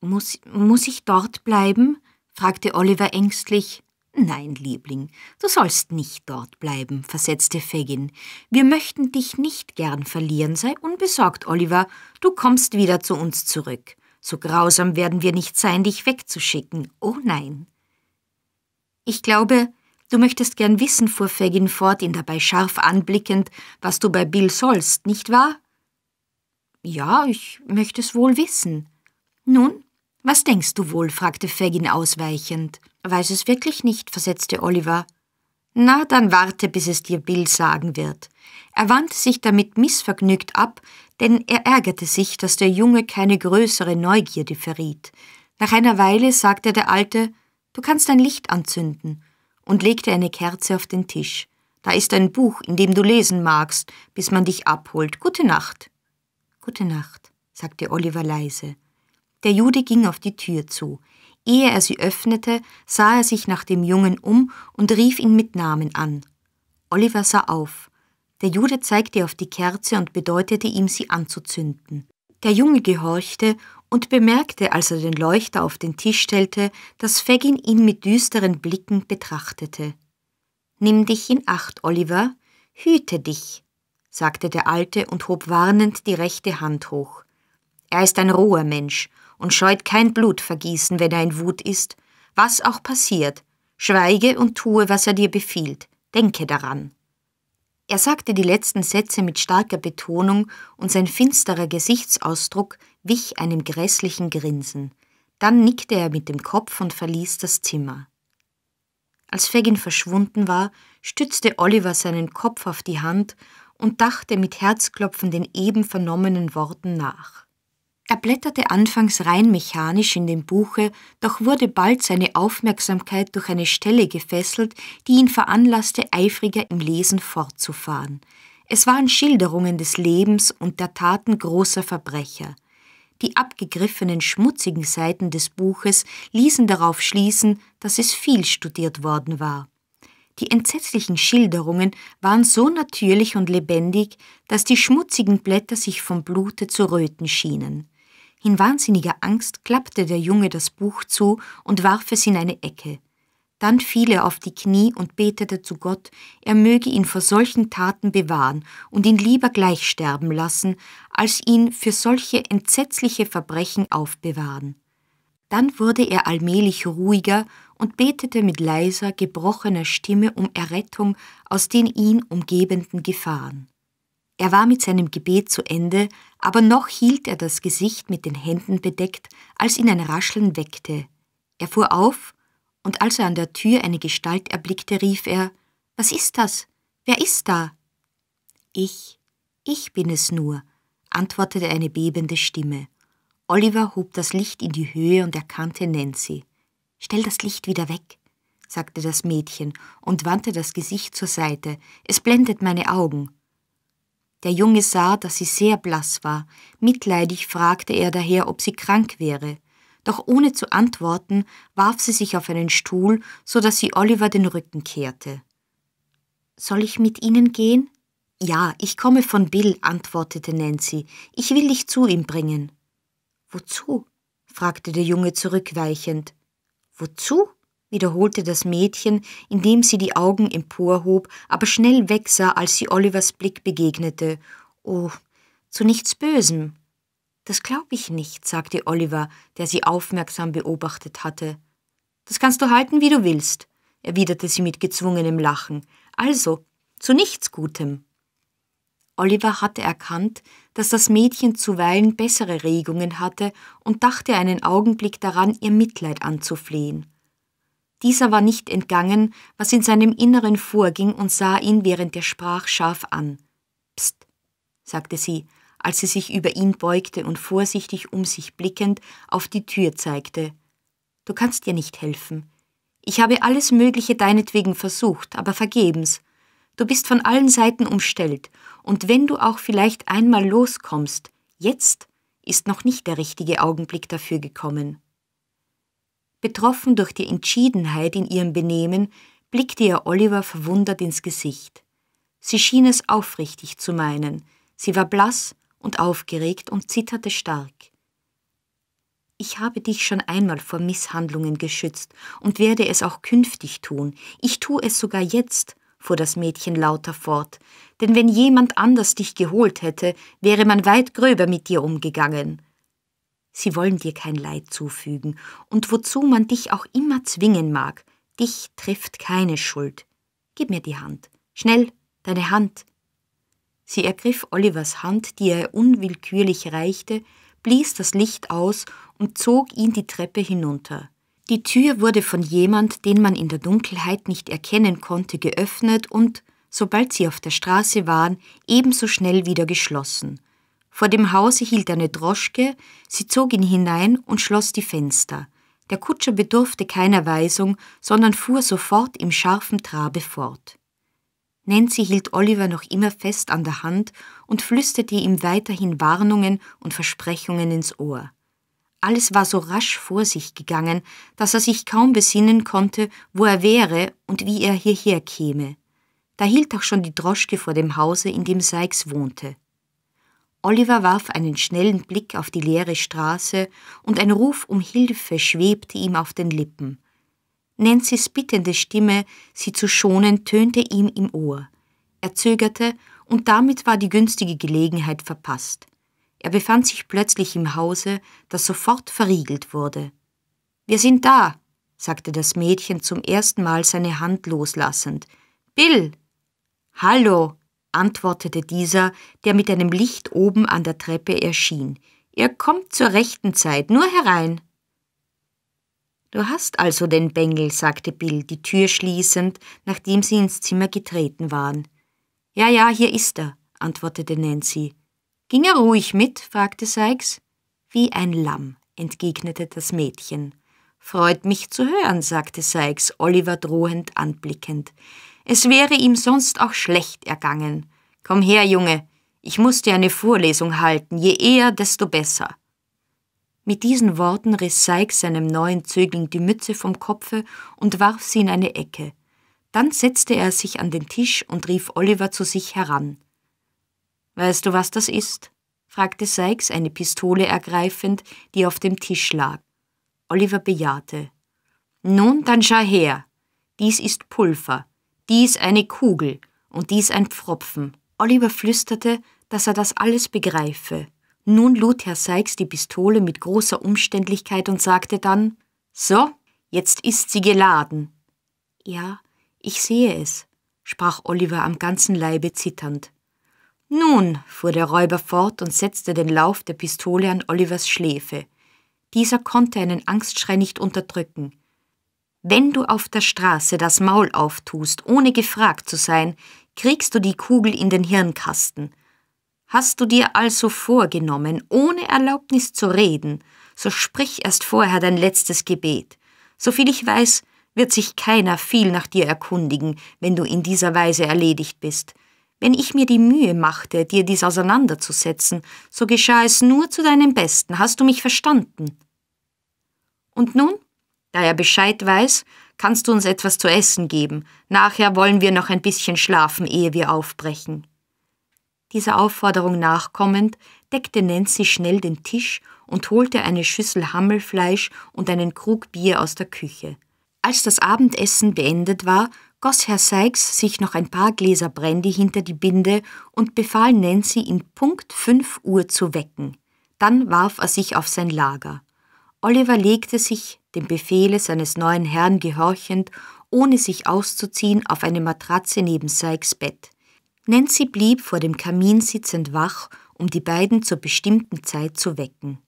S1: muss, muss ich dort bleiben? fragte Oliver ängstlich. Nein, Liebling, du sollst nicht dort bleiben, versetzte Fagin. Wir möchten dich nicht gern verlieren, sei unbesorgt, Oliver, du kommst wieder zu uns zurück. So grausam werden wir nicht sein, dich wegzuschicken. Oh nein. Ich glaube, du möchtest gern wissen, fuhr Fagin fort, ihn dabei scharf anblickend, was du bei Bill sollst, nicht wahr? Ja, ich möchte es wohl wissen. Nun, was denkst du wohl? fragte Fagin ausweichend. Weiß es wirklich nicht, versetzte Oliver. Na, dann warte, bis es dir Bill sagen wird. Er wandte sich damit missvergnügt ab, denn er ärgerte sich, dass der Junge keine größere Neugierde verriet. Nach einer Weile sagte der Alte, Du kannst ein Licht anzünden, und legte eine Kerze auf den Tisch. Da ist ein Buch, in dem du lesen magst, bis man dich abholt. Gute Nacht. Gute Nacht, sagte Oliver leise. Der Jude ging auf die Tür zu. Ehe er sie öffnete, sah er sich nach dem Jungen um und rief ihn mit Namen an. Oliver sah auf. Der Jude zeigte auf die Kerze und bedeutete ihm, sie anzuzünden. Der Junge gehorchte und bemerkte, als er den Leuchter auf den Tisch stellte, dass Fagin ihn mit düsteren Blicken betrachtete. Nimm dich in Acht, Oliver, hüte dich, sagte der Alte und hob warnend die rechte Hand hoch. Er ist ein roher Mensch und scheut kein Blutvergießen, wenn er in Wut ist, was auch passiert, schweige und tue, was er dir befiehlt, denke daran. Er sagte die letzten Sätze mit starker Betonung und sein finsterer Gesichtsausdruck wich einem grässlichen Grinsen. Dann nickte er mit dem Kopf und verließ das Zimmer. Als Fagin verschwunden war, stützte Oliver seinen Kopf auf die Hand und dachte mit Herzklopfen den eben vernommenen Worten nach. Er blätterte anfangs rein mechanisch in dem Buche, doch wurde bald seine Aufmerksamkeit durch eine Stelle gefesselt, die ihn veranlasste, eifriger im Lesen fortzufahren. Es waren Schilderungen des Lebens und der Taten großer Verbrecher. Die abgegriffenen, schmutzigen Seiten des Buches ließen darauf schließen, dass es viel studiert worden war. Die entsetzlichen Schilderungen waren so natürlich und lebendig, dass die schmutzigen Blätter sich vom Blute zu röten schienen. In wahnsinniger Angst klappte der Junge das Buch zu und warf es in eine Ecke. Dann fiel er auf die Knie und betete zu Gott, er möge ihn vor solchen Taten bewahren und ihn lieber gleich sterben lassen, als ihn für solche entsetzliche Verbrechen aufbewahren. Dann wurde er allmählich ruhiger und betete mit leiser, gebrochener Stimme um Errettung aus den ihn umgebenden Gefahren. Er war mit seinem Gebet zu Ende, aber noch hielt er das Gesicht mit den Händen bedeckt, als ihn ein Rascheln weckte. Er fuhr auf, und als er an der Tür eine Gestalt erblickte, rief er Was ist das? Wer ist da? Ich, ich bin es nur, antwortete eine bebende Stimme. Oliver hob das Licht in die Höhe und erkannte Nancy. Stell das Licht wieder weg, sagte das Mädchen und wandte das Gesicht zur Seite. Es blendet meine Augen. Der Junge sah, dass sie sehr blass war. Mitleidig fragte er daher, ob sie krank wäre. Doch ohne zu antworten, warf sie sich auf einen Stuhl, so dass sie Oliver den Rücken kehrte. Soll ich mit Ihnen gehen? Ja, ich komme von Bill, antwortete Nancy. Ich will dich zu ihm bringen. Wozu? fragte der Junge zurückweichend. Wozu? wiederholte das Mädchen, indem sie die Augen emporhob, aber schnell wegsah, als sie Olivers Blick begegnete. Oh, zu nichts Bösem. Das glaube ich nicht, sagte Oliver, der sie aufmerksam beobachtet hatte. Das kannst du halten, wie du willst, erwiderte sie mit gezwungenem Lachen. Also, zu nichts Gutem. Oliver hatte erkannt, dass das Mädchen zuweilen bessere Regungen hatte und dachte einen Augenblick daran, ihr Mitleid anzuflehen. Dieser war nicht entgangen, was in seinem Inneren vorging und sah ihn, während er sprach, scharf an. Psst, sagte sie, als sie sich über ihn beugte und vorsichtig um sich blickend auf die Tür zeigte. Du kannst dir nicht helfen. Ich habe alles Mögliche deinetwegen versucht, aber vergebens. Du bist von allen Seiten umstellt, und wenn du auch vielleicht einmal loskommst, jetzt ist noch nicht der richtige Augenblick dafür gekommen. Betroffen durch die Entschiedenheit in ihrem Benehmen, blickte ihr Oliver verwundert ins Gesicht. Sie schien es aufrichtig zu meinen, sie war blass und aufgeregt und zitterte stark. Ich habe dich schon einmal vor Misshandlungen geschützt und werde es auch künftig tun. Ich tue es sogar jetzt, fuhr das Mädchen lauter fort, denn wenn jemand anders dich geholt hätte, wäre man weit gröber mit dir umgegangen. Sie wollen dir kein Leid zufügen, und wozu man dich auch immer zwingen mag, dich trifft keine Schuld. Gib mir die Hand. Schnell, deine Hand. Sie ergriff Olivers Hand, die er unwillkürlich reichte, blies das Licht aus und zog ihn die Treppe hinunter. Die Tür wurde von jemand, den man in der Dunkelheit nicht erkennen konnte, geöffnet und, sobald sie auf der Straße waren, ebenso schnell wieder geschlossen. Vor dem Hause hielt eine Droschke, sie zog ihn hinein und schloss die Fenster. Der Kutscher bedurfte keiner Weisung, sondern fuhr sofort im scharfen Trabe fort. Nancy hielt Oliver noch immer fest an der Hand und flüsterte ihm weiterhin Warnungen und Versprechungen ins Ohr. Alles war so rasch vor sich gegangen, dass er sich kaum besinnen konnte, wo er wäre und wie er hierher käme. Da hielt auch schon die Droschke vor dem Hause, in dem Sykes wohnte. Oliver warf einen schnellen Blick auf die leere Straße und ein Ruf um Hilfe schwebte ihm auf den Lippen. Nancy's bittende Stimme, sie zu schonen, tönte ihm im Ohr. Er zögerte und damit war die günstige Gelegenheit verpasst. Er befand sich plötzlich im Hause, das sofort verriegelt wurde. Wir sind da, sagte das Mädchen zum ersten Mal seine Hand loslassend. Bill! Hallo! antwortete dieser, der mit einem Licht oben an der Treppe erschien. Er kommt zur rechten Zeit, nur herein. Du hast also den Bengel, sagte Bill, die Tür schließend, nachdem sie ins Zimmer getreten waren. Ja, ja, hier ist er, antwortete Nancy. Ging er ruhig mit? fragte Sykes. Wie ein Lamm, entgegnete das Mädchen. Freut mich zu hören, sagte Sykes, Oliver drohend anblickend. Es wäre ihm sonst auch schlecht ergangen. Komm her, Junge, ich muß dir eine Vorlesung halten, je eher, desto besser. Mit diesen Worten riss Seix seinem neuen Zögling die Mütze vom Kopfe und warf sie in eine Ecke. Dann setzte er sich an den Tisch und rief Oliver zu sich heran. Weißt du, was das ist? fragte Sykes, eine Pistole ergreifend, die auf dem Tisch lag. Oliver bejahte. Nun, dann schau her. Dies ist Pulver dies eine Kugel und dies ein Pfropfen. Oliver flüsterte, dass er das alles begreife. Nun lud Herr Sykes die Pistole mit großer Umständlichkeit und sagte dann, So, jetzt ist sie geladen. Ja, ich sehe es, sprach Oliver am ganzen Leibe zitternd. Nun, fuhr der Räuber fort und setzte den Lauf der Pistole an Olivers Schläfe. Dieser konnte einen Angstschrei nicht unterdrücken. Wenn du auf der Straße das Maul auftust, ohne gefragt zu sein, kriegst du die Kugel in den Hirnkasten. Hast du dir also vorgenommen, ohne Erlaubnis zu reden, so sprich erst vorher dein letztes Gebet. Soviel ich weiß, wird sich keiner viel nach dir erkundigen, wenn du in dieser Weise erledigt bist. Wenn ich mir die Mühe machte, dir dies auseinanderzusetzen, so geschah es nur zu deinem Besten, hast du mich verstanden? Und nun? Da er Bescheid weiß, kannst du uns etwas zu essen geben. Nachher wollen wir noch ein bisschen schlafen, ehe wir aufbrechen. Dieser Aufforderung nachkommend, deckte Nancy schnell den Tisch und holte eine Schüssel Hammelfleisch und einen Krug Bier aus der Küche. Als das Abendessen beendet war, goss Herr Sykes sich noch ein paar Gläser Brandy hinter die Binde und befahl Nancy, in Punkt fünf Uhr zu wecken. Dann warf er sich auf sein Lager. Oliver legte sich dem Befehle seines neuen Herrn gehorchend, ohne sich auszuziehen, auf eine Matratze neben Sykes Bett. Nancy blieb vor dem Kamin sitzend wach, um die beiden zur bestimmten Zeit zu wecken.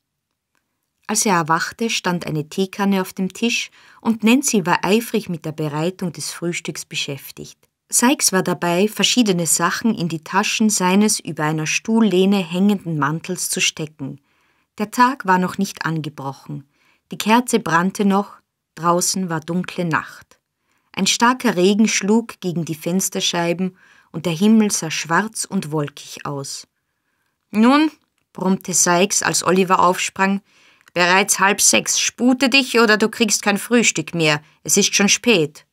S1: Als er erwachte, stand eine Teekanne auf dem Tisch und Nancy war eifrig mit der Bereitung des Frühstücks beschäftigt. Sykes war dabei, verschiedene Sachen in die Taschen seines über einer Stuhllehne hängenden Mantels zu stecken. Der Tag war noch nicht angebrochen. Die Kerze brannte noch, draußen war dunkle Nacht. Ein starker Regen schlug gegen die Fensterscheiben und der Himmel sah schwarz und wolkig aus. Nun, brummte Sykes, als Oliver aufsprang, bereits halb sechs, spute dich oder du kriegst kein Frühstück mehr, es ist schon spät.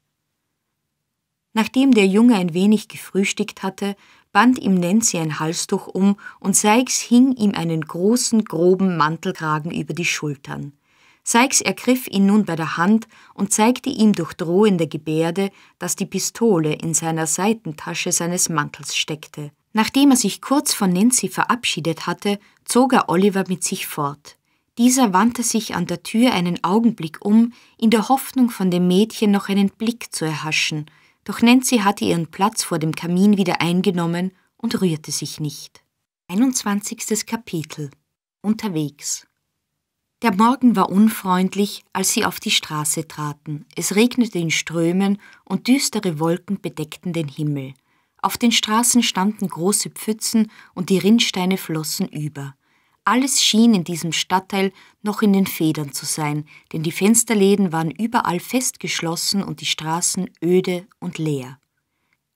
S1: Nachdem der Junge ein wenig gefrühstückt hatte, band ihm Nancy ein Halstuch um und Sykes hing ihm einen großen, groben Mantelkragen über die Schultern. Sykes ergriff ihn nun bei der Hand und zeigte ihm durch drohende Gebärde, dass die Pistole in seiner Seitentasche seines Mantels steckte. Nachdem er sich kurz von Nancy verabschiedet hatte, zog er Oliver mit sich fort. Dieser wandte sich an der Tür einen Augenblick um, in der Hoffnung, von dem Mädchen noch einen Blick zu erhaschen, doch Nancy hatte ihren Platz vor dem Kamin wieder eingenommen und rührte sich nicht. 21. Kapitel Unterwegs der Morgen war unfreundlich, als sie auf die Straße traten. Es regnete in Strömen und düstere Wolken bedeckten den Himmel. Auf den Straßen standen große Pfützen und die Rinnsteine flossen über. Alles schien in diesem Stadtteil noch in den Federn zu sein, denn die Fensterläden waren überall festgeschlossen und die Straßen öde und leer.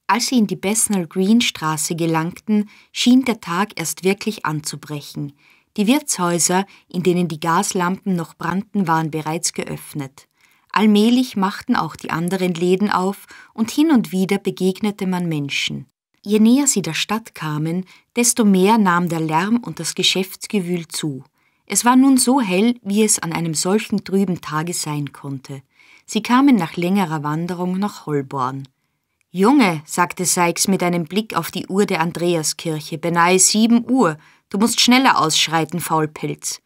S1: Als sie in die Besnal Green Straße gelangten, schien der Tag erst wirklich anzubrechen. Die Wirtshäuser, in denen die Gaslampen noch brannten, waren bereits geöffnet. Allmählich machten auch die anderen Läden auf und hin und wieder begegnete man Menschen. Je näher sie der Stadt kamen, desto mehr nahm der Lärm und das Geschäftsgewühl zu. Es war nun so hell, wie es an einem solchen trüben Tage sein konnte. Sie kamen nach längerer Wanderung nach Holborn. Junge, sagte Sykes mit einem Blick auf die Uhr der Andreaskirche, beinahe sieben Uhr, Du musst schneller ausschreiten, Faulpelz.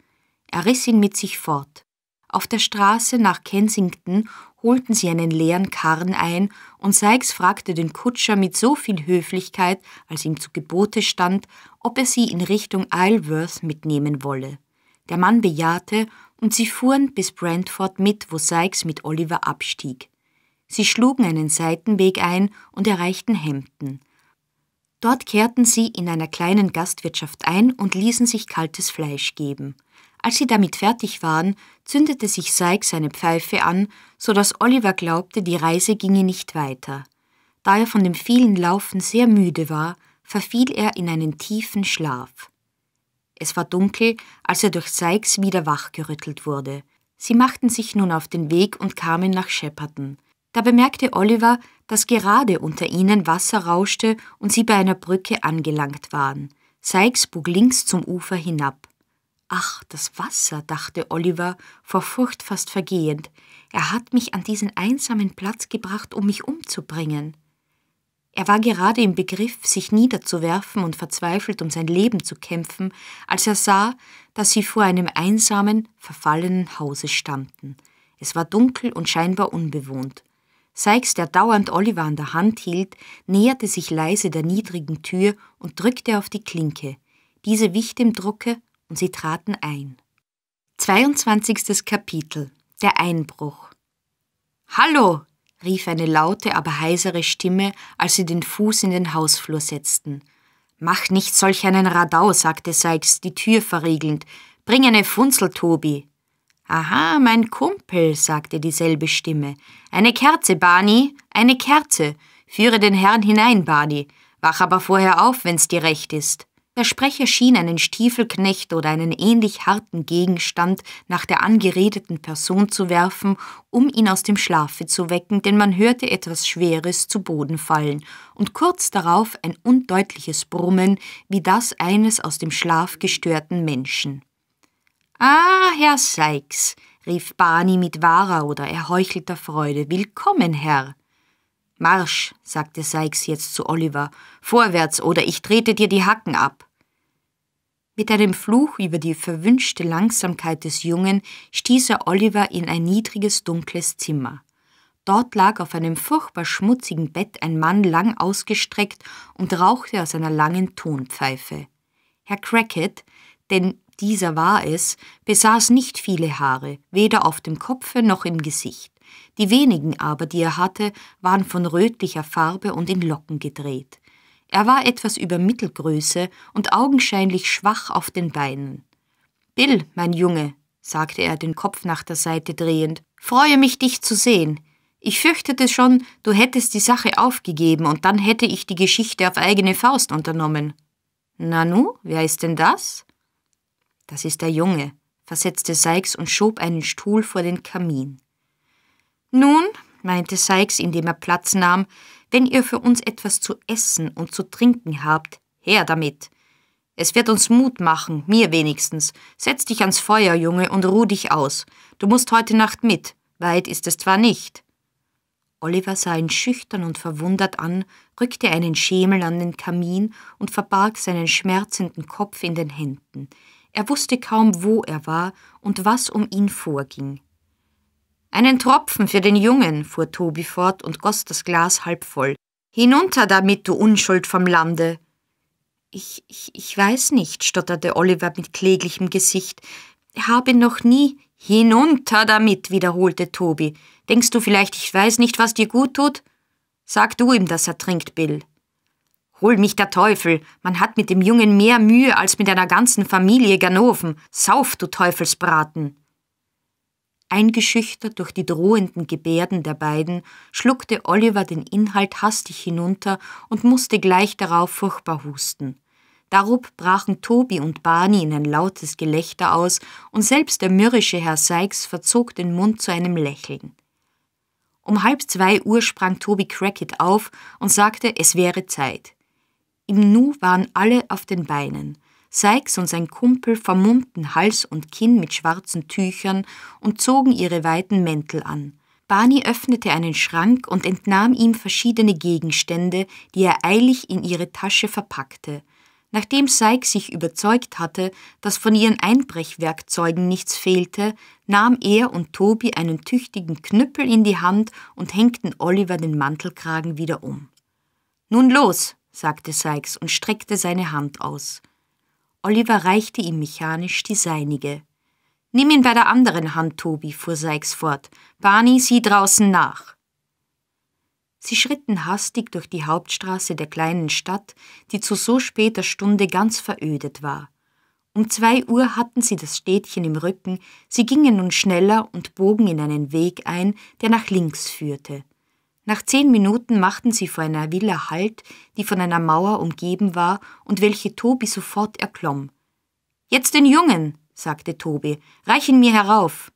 S1: Er riss ihn mit sich fort. Auf der Straße nach Kensington holten sie einen leeren Karren ein und Sykes fragte den Kutscher mit so viel Höflichkeit, als ihm zu Gebote stand, ob er sie in Richtung Isleworth mitnehmen wolle. Der Mann bejahte und sie fuhren bis Brantford mit, wo Sykes mit Oliver abstieg. Sie schlugen einen Seitenweg ein und erreichten Hampton. Dort kehrten sie in einer kleinen Gastwirtschaft ein und ließen sich kaltes Fleisch geben. Als sie damit fertig waren, zündete sich Sykes seine Pfeife an, so dass Oliver glaubte, die Reise ginge nicht weiter. Da er von dem vielen Laufen sehr müde war, verfiel er in einen tiefen Schlaf. Es war dunkel, als er durch Sykes wieder wachgerüttelt wurde. Sie machten sich nun auf den Weg und kamen nach Shepperton. Da bemerkte Oliver, dass gerade unter ihnen Wasser rauschte und sie bei einer Brücke angelangt waren. Sykes bog links zum Ufer hinab. Ach, das Wasser, dachte Oliver, vor Furcht fast vergehend. Er hat mich an diesen einsamen Platz gebracht, um mich umzubringen. Er war gerade im Begriff, sich niederzuwerfen und verzweifelt um sein Leben zu kämpfen, als er sah, dass sie vor einem einsamen, verfallenen Hause standen. Es war dunkel und scheinbar unbewohnt. Sykes, der dauernd Oliver an der Hand hielt, näherte sich leise der niedrigen Tür und drückte auf die Klinke. Diese wich dem Drucke und sie traten ein. 22. Kapitel Der Einbruch Hallo! rief eine laute, aber heisere Stimme, als sie den Fuß in den Hausflur setzten. Mach nicht solch einen Radau, sagte Sykes, die Tür verriegelnd. Bring eine Funzel, Tobi. Aha, mein Kumpel, sagte dieselbe Stimme. Eine Kerze, Barney, eine Kerze. Führe den Herrn hinein, Barney. Wach aber vorher auf, wenn's dir recht ist. Der Sprecher schien einen Stiefelknecht oder einen ähnlich harten Gegenstand nach der angeredeten Person zu werfen, um ihn aus dem Schlafe zu wecken, denn man hörte etwas Schweres zu Boden fallen und kurz darauf ein undeutliches Brummen wie das eines aus dem Schlaf gestörten Menschen. Ah, Herr Sykes, rief Barney mit wahrer oder erheuchelter Freude. Willkommen, Herr. Marsch, sagte Sykes jetzt zu Oliver, vorwärts oder ich trete dir die Hacken ab. Mit einem Fluch über die verwünschte Langsamkeit des Jungen stieß er Oliver in ein niedriges, dunkles Zimmer. Dort lag auf einem furchtbar schmutzigen Bett ein Mann lang ausgestreckt und rauchte aus einer langen Tonpfeife. Herr Crackett, denn dieser war es, besaß nicht viele Haare, weder auf dem Kopfe noch im Gesicht. Die wenigen aber, die er hatte, waren von rötlicher Farbe und in Locken gedreht. Er war etwas über Mittelgröße und augenscheinlich schwach auf den Beinen. Bill, mein Junge, sagte er, den Kopf nach der Seite drehend, freue mich, dich zu sehen. Ich fürchtete schon, du hättest die Sache aufgegeben und dann hätte ich die Geschichte auf eigene Faust unternommen. Nanu, wer ist denn das? Das ist der Junge, versetzte Sykes und schob einen Stuhl vor den Kamin. Nun, meinte Sykes, indem er Platz nahm, wenn ihr für uns etwas zu essen und zu trinken habt, her damit. Es wird uns Mut machen, mir wenigstens. Setz dich ans Feuer, Junge, und ruh dich aus. Du musst heute Nacht mit. Weit ist es zwar nicht. Oliver sah ihn schüchtern und verwundert an, rückte einen Schemel an den Kamin und verbarg seinen schmerzenden Kopf in den Händen. Er wusste kaum, wo er war und was um ihn vorging. Einen Tropfen für den Jungen, fuhr Tobi fort und goss das Glas halb voll. Hinunter damit, du Unschuld vom Lande! Ich, ich, ich weiß nicht, stotterte Oliver mit kläglichem Gesicht. Habe noch nie. Hinunter damit, wiederholte Tobi. Denkst du vielleicht, ich weiß nicht, was dir gut tut? Sag du ihm, dass er trinkt, Bill. Hol mich der Teufel, man hat mit dem Jungen mehr Mühe als mit einer ganzen Familie Ganoven. Sauf, du Teufelsbraten! Eingeschüchtert durch die drohenden Gebärden der beiden, schluckte Oliver den Inhalt hastig hinunter und musste gleich darauf furchtbar husten. Darob brachen Tobi und Barney in ein lautes Gelächter aus, und selbst der mürrische Herr Sykes verzog den Mund zu einem Lächeln. Um halb zwei Uhr sprang Tobi Crackit auf und sagte, es wäre Zeit. Im Nu waren alle auf den Beinen. Seix und sein Kumpel vermummten Hals und Kinn mit schwarzen Tüchern und zogen ihre weiten Mäntel an. Barney öffnete einen Schrank und entnahm ihm verschiedene Gegenstände, die er eilig in ihre Tasche verpackte. Nachdem Sykes sich überzeugt hatte, dass von ihren Einbrechwerkzeugen nichts fehlte, nahm er und Toby einen tüchtigen Knüppel in die Hand und hängten Oliver den Mantelkragen wieder um. Nun los, sagte Sykes und streckte seine Hand aus. Oliver reichte ihm mechanisch die seinige. Nimm ihn bei der anderen Hand, Tobi, fuhr Sykes fort. Barney, sieh draußen nach. Sie schritten hastig durch die Hauptstraße der kleinen Stadt, die zu so später Stunde ganz verödet war. Um zwei Uhr hatten sie das Städtchen im Rücken, sie gingen nun schneller und bogen in einen Weg ein, der nach links führte. Nach zehn Minuten machten sie vor einer Villa Halt, die von einer Mauer umgeben war und welche Tobi sofort erklomm. Jetzt den Jungen, sagte Tobi, reich ihn mir herauf.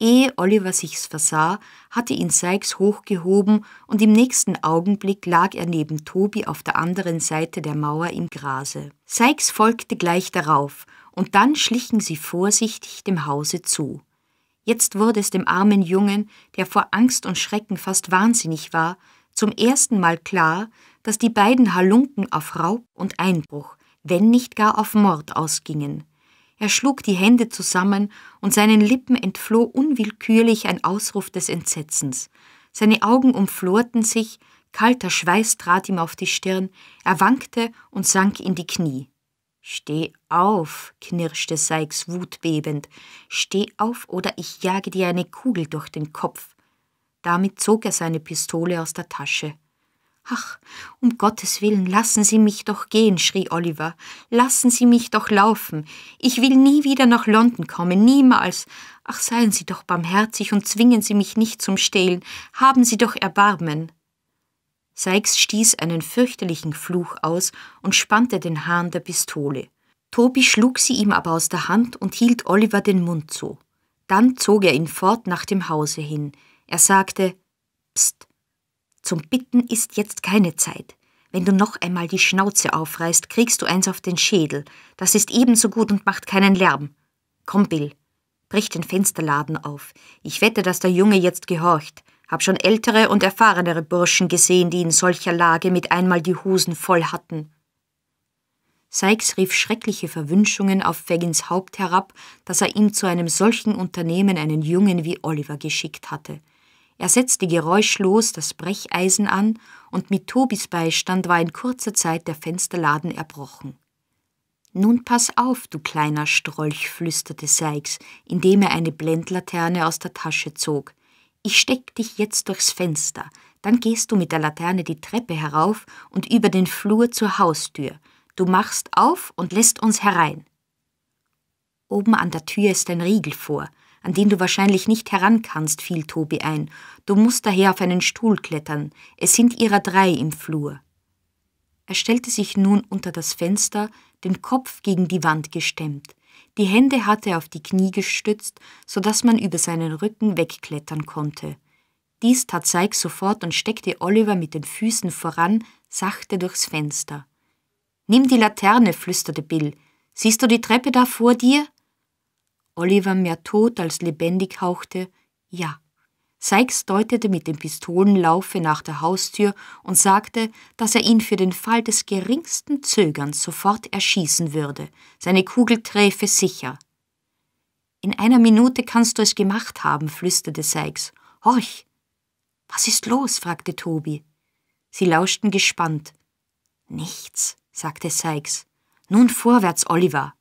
S1: Ehe Oliver sich's versah, hatte ihn Sykes hochgehoben und im nächsten Augenblick lag er neben Tobi auf der anderen Seite der Mauer im Grase. Sykes folgte gleich darauf und dann schlichen sie vorsichtig dem Hause zu. Jetzt wurde es dem armen Jungen, der vor Angst und Schrecken fast wahnsinnig war, zum ersten Mal klar, dass die beiden Halunken auf Raub und Einbruch, wenn nicht gar auf Mord ausgingen. Er schlug die Hände zusammen und seinen Lippen entfloh unwillkürlich ein Ausruf des Entsetzens. Seine Augen umflorten sich, kalter Schweiß trat ihm auf die Stirn, er wankte und sank in die Knie. Steh auf, knirschte Sykes wutbebend. Steh auf, oder ich jage dir eine Kugel durch den Kopf. Damit zog er seine Pistole aus der Tasche. Ach, um Gottes willen, lassen Sie mich doch gehen, schrie Oliver. Lassen Sie mich doch laufen. Ich will nie wieder nach London kommen, niemals. Ach, seien Sie doch barmherzig und zwingen Sie mich nicht zum Stehlen. Haben Sie doch Erbarmen. Sykes stieß einen fürchterlichen Fluch aus und spannte den Hahn der Pistole. Toby schlug sie ihm aber aus der Hand und hielt Oliver den Mund zu. Dann zog er ihn fort nach dem Hause hin. Er sagte, Psst, zum Bitten ist jetzt keine Zeit. Wenn du noch einmal die Schnauze aufreißt, kriegst du eins auf den Schädel. Das ist ebenso gut und macht keinen Lärm. Komm, Bill, brich den Fensterladen auf. Ich wette, dass der Junge jetzt gehorcht. Hab schon ältere und erfahrenere Burschen gesehen, die in solcher Lage mit einmal die Hosen voll hatten. Sykes rief schreckliche Verwünschungen auf Faggins Haupt herab, dass er ihm zu einem solchen Unternehmen einen Jungen wie Oliver geschickt hatte. Er setzte geräuschlos das Brecheisen an, und mit Tobis Beistand war in kurzer Zeit der Fensterladen erbrochen. Nun pass auf, du kleiner Strolch, flüsterte Sykes, indem er eine Blendlaterne aus der Tasche zog. Ich steck dich jetzt durchs Fenster, dann gehst du mit der Laterne die Treppe herauf und über den Flur zur Haustür. Du machst auf und lässt uns herein. Oben an der Tür ist ein Riegel vor, an den du wahrscheinlich nicht heran kannst, fiel Tobi ein. Du musst daher auf einen Stuhl klettern. Es sind ihrer drei im Flur. Er stellte sich nun unter das Fenster, den Kopf gegen die Wand gestemmt. Die Hände hatte er auf die Knie gestützt, so dass man über seinen Rücken wegklettern konnte. Dies tat Sykes sofort und steckte Oliver mit den Füßen voran, sachte durchs Fenster. Nimm die Laterne, flüsterte Bill. Siehst du die Treppe da vor dir? Oliver mehr tot als lebendig hauchte, ja. Sykes deutete mit dem Pistolenlaufe nach der Haustür und sagte, dass er ihn für den Fall des geringsten Zögerns sofort erschießen würde. Seine Kugel träfe sicher. In einer Minute kannst du es gemacht haben, flüsterte Sykes. Horch! Was ist los? fragte Tobi. Sie lauschten gespannt. Nichts, sagte Sykes. Nun vorwärts, Oliver.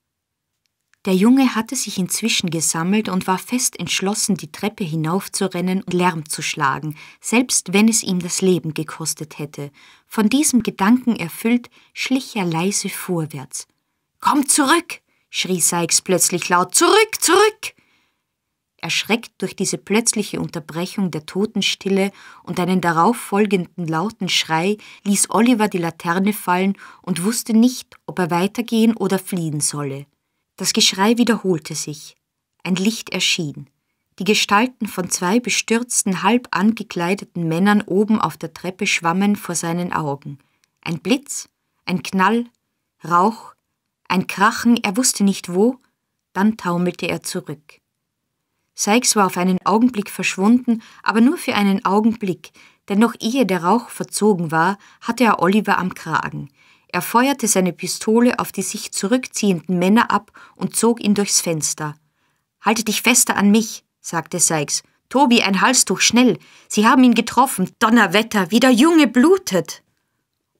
S1: Der Junge hatte sich inzwischen gesammelt und war fest entschlossen, die Treppe hinaufzurennen und Lärm zu schlagen, selbst wenn es ihm das Leben gekostet hätte. Von diesem Gedanken erfüllt, schlich er leise vorwärts. Komm zurück! schrie Sykes plötzlich laut. Zurück, zurück! Erschreckt durch diese plötzliche Unterbrechung der Totenstille und einen darauf folgenden lauten Schrei ließ Oliver die Laterne fallen und wusste nicht, ob er weitergehen oder fliehen solle. Das Geschrei wiederholte sich. Ein Licht erschien. Die Gestalten von zwei bestürzten, halb angekleideten Männern oben auf der Treppe schwammen vor seinen Augen. Ein Blitz, ein Knall, Rauch, ein Krachen, er wusste nicht wo, dann taumelte er zurück. Sykes war auf einen Augenblick verschwunden, aber nur für einen Augenblick, denn noch ehe der Rauch verzogen war, hatte er Oliver am Kragen. Er feuerte seine Pistole auf die sich zurückziehenden Männer ab und zog ihn durchs Fenster. Halte dich fester an mich, sagte Sykes. Tobi, ein Halstuch, schnell! Sie haben ihn getroffen! Donnerwetter, wie der Junge blutet!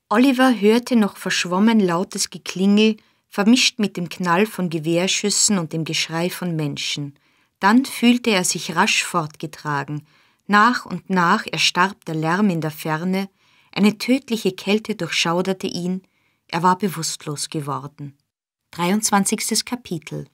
S1: Oliver hörte noch verschwommen lautes Geklingel, vermischt mit dem Knall von Gewehrschüssen und dem Geschrei von Menschen. Dann fühlte er sich rasch fortgetragen. Nach und nach erstarb der Lärm in der Ferne, eine tödliche Kälte durchschauderte ihn, er war bewusstlos geworden. 23. Kapitel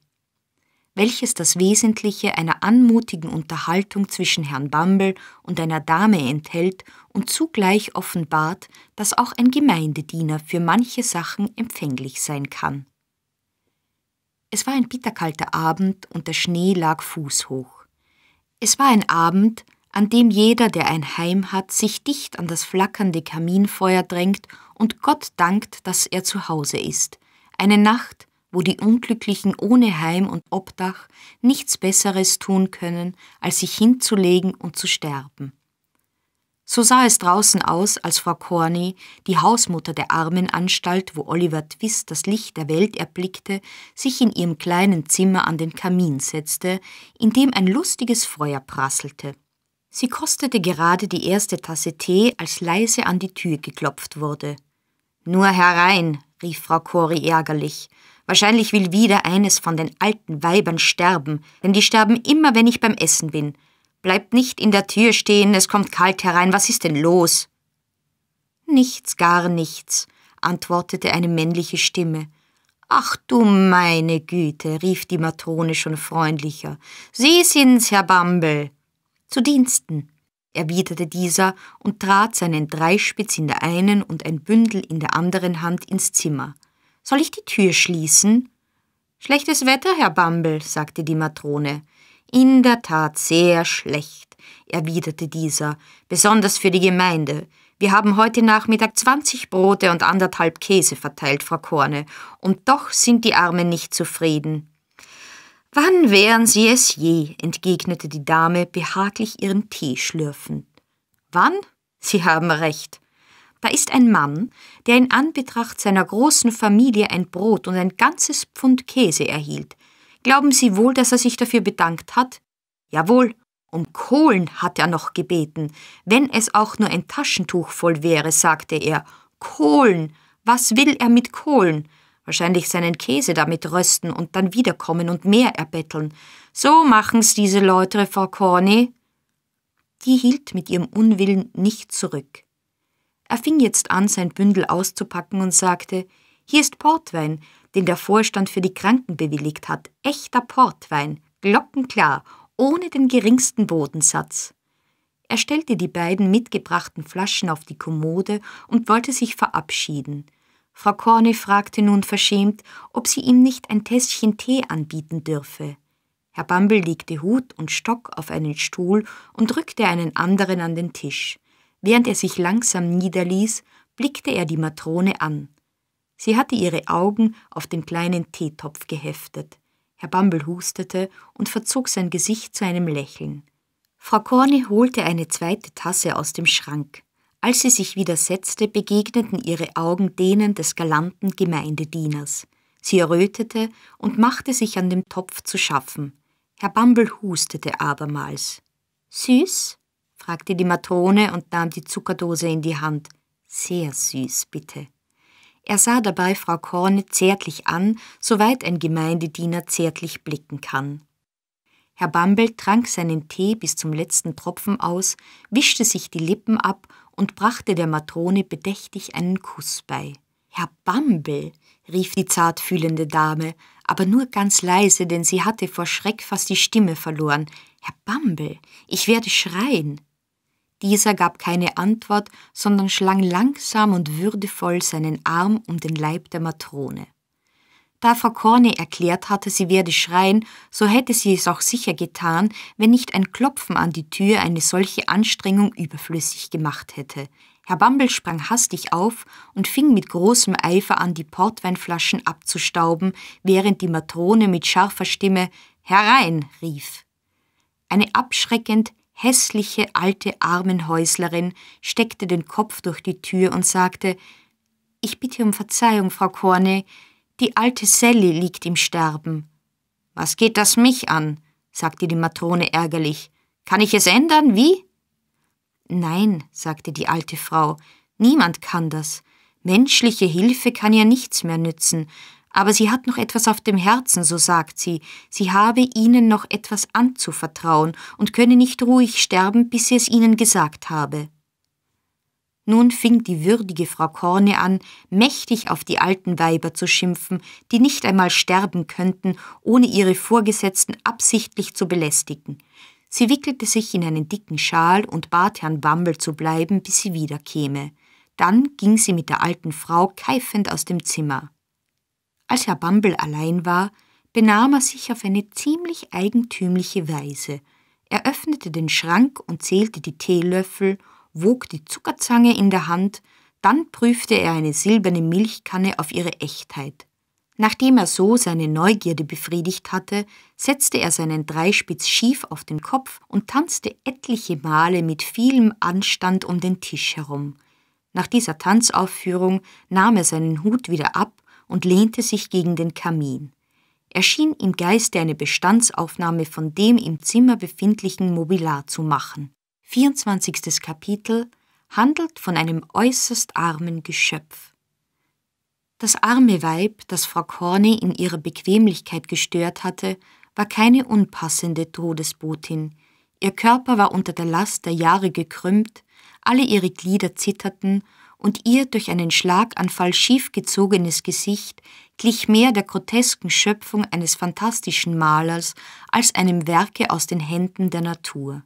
S1: welches das Wesentliche einer anmutigen Unterhaltung zwischen Herrn Bumble und einer Dame enthält und zugleich offenbart, dass auch ein Gemeindediener für manche Sachen empfänglich sein kann. Es war ein bitterkalter Abend und der Schnee lag fußhoch. Es war ein Abend, an dem jeder, der ein Heim hat, sich dicht an das flackernde Kaminfeuer drängt und Gott dankt, dass er zu Hause ist. Eine Nacht, wo die Unglücklichen ohne Heim und Obdach nichts Besseres tun können, als sich hinzulegen und zu sterben. So sah es draußen aus, als Frau Corney, die Hausmutter der Armenanstalt, wo Oliver Twist das Licht der Welt erblickte, sich in ihrem kleinen Zimmer an den Kamin setzte, in dem ein lustiges Feuer prasselte. Sie kostete gerade die erste Tasse Tee, als leise an die Tür geklopft wurde. Nur herein, rief Frau Cori ärgerlich. Wahrscheinlich will wieder eines von den alten Weibern sterben, denn die sterben immer, wenn ich beim Essen bin. Bleibt nicht in der Tür stehen, es kommt kalt herein, was ist denn los? Nichts, gar nichts, antwortete eine männliche Stimme. Ach du meine Güte, rief die Matrone schon freundlicher. Sie sind's, Herr Bambel zu Diensten, erwiderte dieser und trat seinen Dreispitz in der einen und ein Bündel in der anderen Hand ins Zimmer. Soll ich die Tür schließen? Schlechtes Wetter, Herr Bumble, sagte die Matrone. In der Tat sehr schlecht, erwiderte dieser, besonders für die Gemeinde. Wir haben heute Nachmittag zwanzig Brote und anderthalb Käse verteilt, Frau Korne, und doch sind die Armen nicht zufrieden. Wann wären Sie es je, entgegnete die Dame, behaglich ihren Tee schlürfend. Wann? Sie haben recht. Da ist ein Mann, der in Anbetracht seiner großen Familie ein Brot und ein ganzes Pfund Käse erhielt. Glauben Sie wohl, dass er sich dafür bedankt hat? Jawohl, um Kohlen hat er noch gebeten. Wenn es auch nur ein Taschentuch voll wäre, sagte er. Kohlen. Was will er mit Kohlen? wahrscheinlich seinen Käse damit rösten und dann wiederkommen und mehr erbetteln. So machen's diese Leute, Frau Corney. Die hielt mit ihrem Unwillen nicht zurück. Er fing jetzt an, sein Bündel auszupacken und sagte, hier ist Portwein, den der Vorstand für die Kranken bewilligt hat, echter Portwein, glockenklar, ohne den geringsten Bodensatz. Er stellte die beiden mitgebrachten Flaschen auf die Kommode und wollte sich verabschieden. Frau Corney fragte nun verschämt, ob sie ihm nicht ein Tässchen Tee anbieten dürfe. Herr Bumble legte Hut und Stock auf einen Stuhl und rückte einen anderen an den Tisch. Während er sich langsam niederließ, blickte er die Matrone an. Sie hatte ihre Augen auf den kleinen Teetopf geheftet. Herr Bumble hustete und verzog sein Gesicht zu einem Lächeln. Frau Corney holte eine zweite Tasse aus dem Schrank. Als sie sich wieder setzte, begegneten ihre Augen denen des galanten Gemeindedieners. Sie errötete und machte sich an dem Topf zu schaffen. Herr Bumble hustete abermals. Süß? fragte die Matrone und nahm die Zuckerdose in die Hand. Sehr süß, bitte. Er sah dabei Frau Korne zärtlich an, soweit ein Gemeindediener zärtlich blicken kann. Herr Bumble trank seinen Tee bis zum letzten Tropfen aus, wischte sich die Lippen ab und brachte der Matrone bedächtig einen Kuss bei. Herr Bumble, rief die zartfühlende Dame, aber nur ganz leise, denn sie hatte vor Schreck fast die Stimme verloren. Herr Bumble, ich werde schreien. Dieser gab keine Antwort, sondern schlang langsam und würdevoll seinen Arm um den Leib der Matrone. Da Frau Corney erklärt hatte, sie werde schreien, so hätte sie es auch sicher getan, wenn nicht ein Klopfen an die Tür eine solche Anstrengung überflüssig gemacht hätte. Herr Bumble sprang hastig auf und fing mit großem Eifer an, die Portweinflaschen abzustauben, während die Matrone mit scharfer Stimme Herein rief. Eine abschreckend hässliche alte Armenhäuslerin steckte den Kopf durch die Tür und sagte Ich bitte um Verzeihung, Frau Corney, die alte Sally liegt im Sterben. Was geht das mich an? sagte die Matrone ärgerlich. Kann ich es ändern? Wie? Nein, sagte die alte Frau, niemand kann das. Menschliche Hilfe kann ihr nichts mehr nützen, aber sie hat noch etwas auf dem Herzen, so sagt sie, sie habe ihnen noch etwas anzuvertrauen und könne nicht ruhig sterben, bis sie es ihnen gesagt habe. Nun fing die würdige Frau Korne an, mächtig auf die alten Weiber zu schimpfen, die nicht einmal sterben könnten, ohne ihre Vorgesetzten absichtlich zu belästigen. Sie wickelte sich in einen dicken Schal und bat Herrn Wammel zu bleiben, bis sie wiederkäme. Dann ging sie mit der alten Frau keifend aus dem Zimmer. Als Herr Bumble allein war, benahm er sich auf eine ziemlich eigentümliche Weise. Er öffnete den Schrank und zählte die Teelöffel wog die Zuckerzange in der Hand, dann prüfte er eine silberne Milchkanne auf ihre Echtheit. Nachdem er so seine Neugierde befriedigt hatte, setzte er seinen Dreispitz schief auf den Kopf und tanzte etliche Male mit vielem Anstand um den Tisch herum. Nach dieser Tanzaufführung nahm er seinen Hut wieder ab und lehnte sich gegen den Kamin. Er schien im Geiste eine Bestandsaufnahme von dem im Zimmer befindlichen Mobilar zu machen. 24. Kapitel handelt von einem äußerst armen Geschöpf. Das arme Weib, das Frau Corney in ihrer Bequemlichkeit gestört hatte, war keine unpassende Todesbotin. Ihr Körper war unter der Last der Jahre gekrümmt, alle ihre Glieder zitterten und ihr durch einen Schlaganfall schiefgezogenes Gesicht glich mehr der grotesken Schöpfung eines fantastischen Malers als einem Werke aus den Händen der Natur.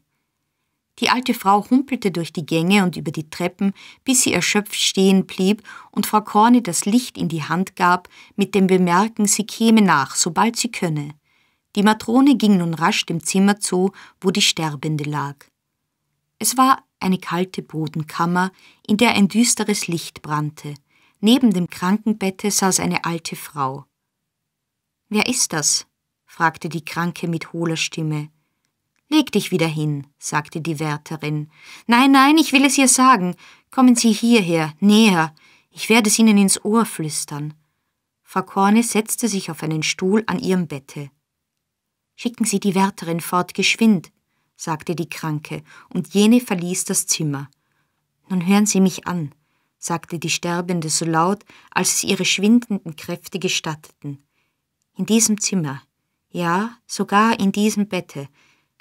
S1: Die alte Frau humpelte durch die Gänge und über die Treppen, bis sie erschöpft stehen blieb und Frau Korne das Licht in die Hand gab, mit dem Bemerken, sie käme nach, sobald sie könne. Die Matrone ging nun rasch dem Zimmer zu, wo die Sterbende lag. Es war eine kalte Bodenkammer, in der ein düsteres Licht brannte. Neben dem Krankenbette saß eine alte Frau. Wer ist das? fragte die Kranke mit hohler Stimme. Leg dich wieder hin, sagte die Wärterin. Nein, nein, ich will es ihr sagen. Kommen Sie hierher, näher. Ich werde es Ihnen ins Ohr flüstern. Frau Korne setzte sich auf einen Stuhl an ihrem Bette. Schicken Sie die Wärterin fort, geschwind, sagte die Kranke, und jene verließ das Zimmer. Nun hören Sie mich an, sagte die Sterbende so laut, als es ihre schwindenden Kräfte gestatteten. In diesem Zimmer, ja, sogar in diesem Bette,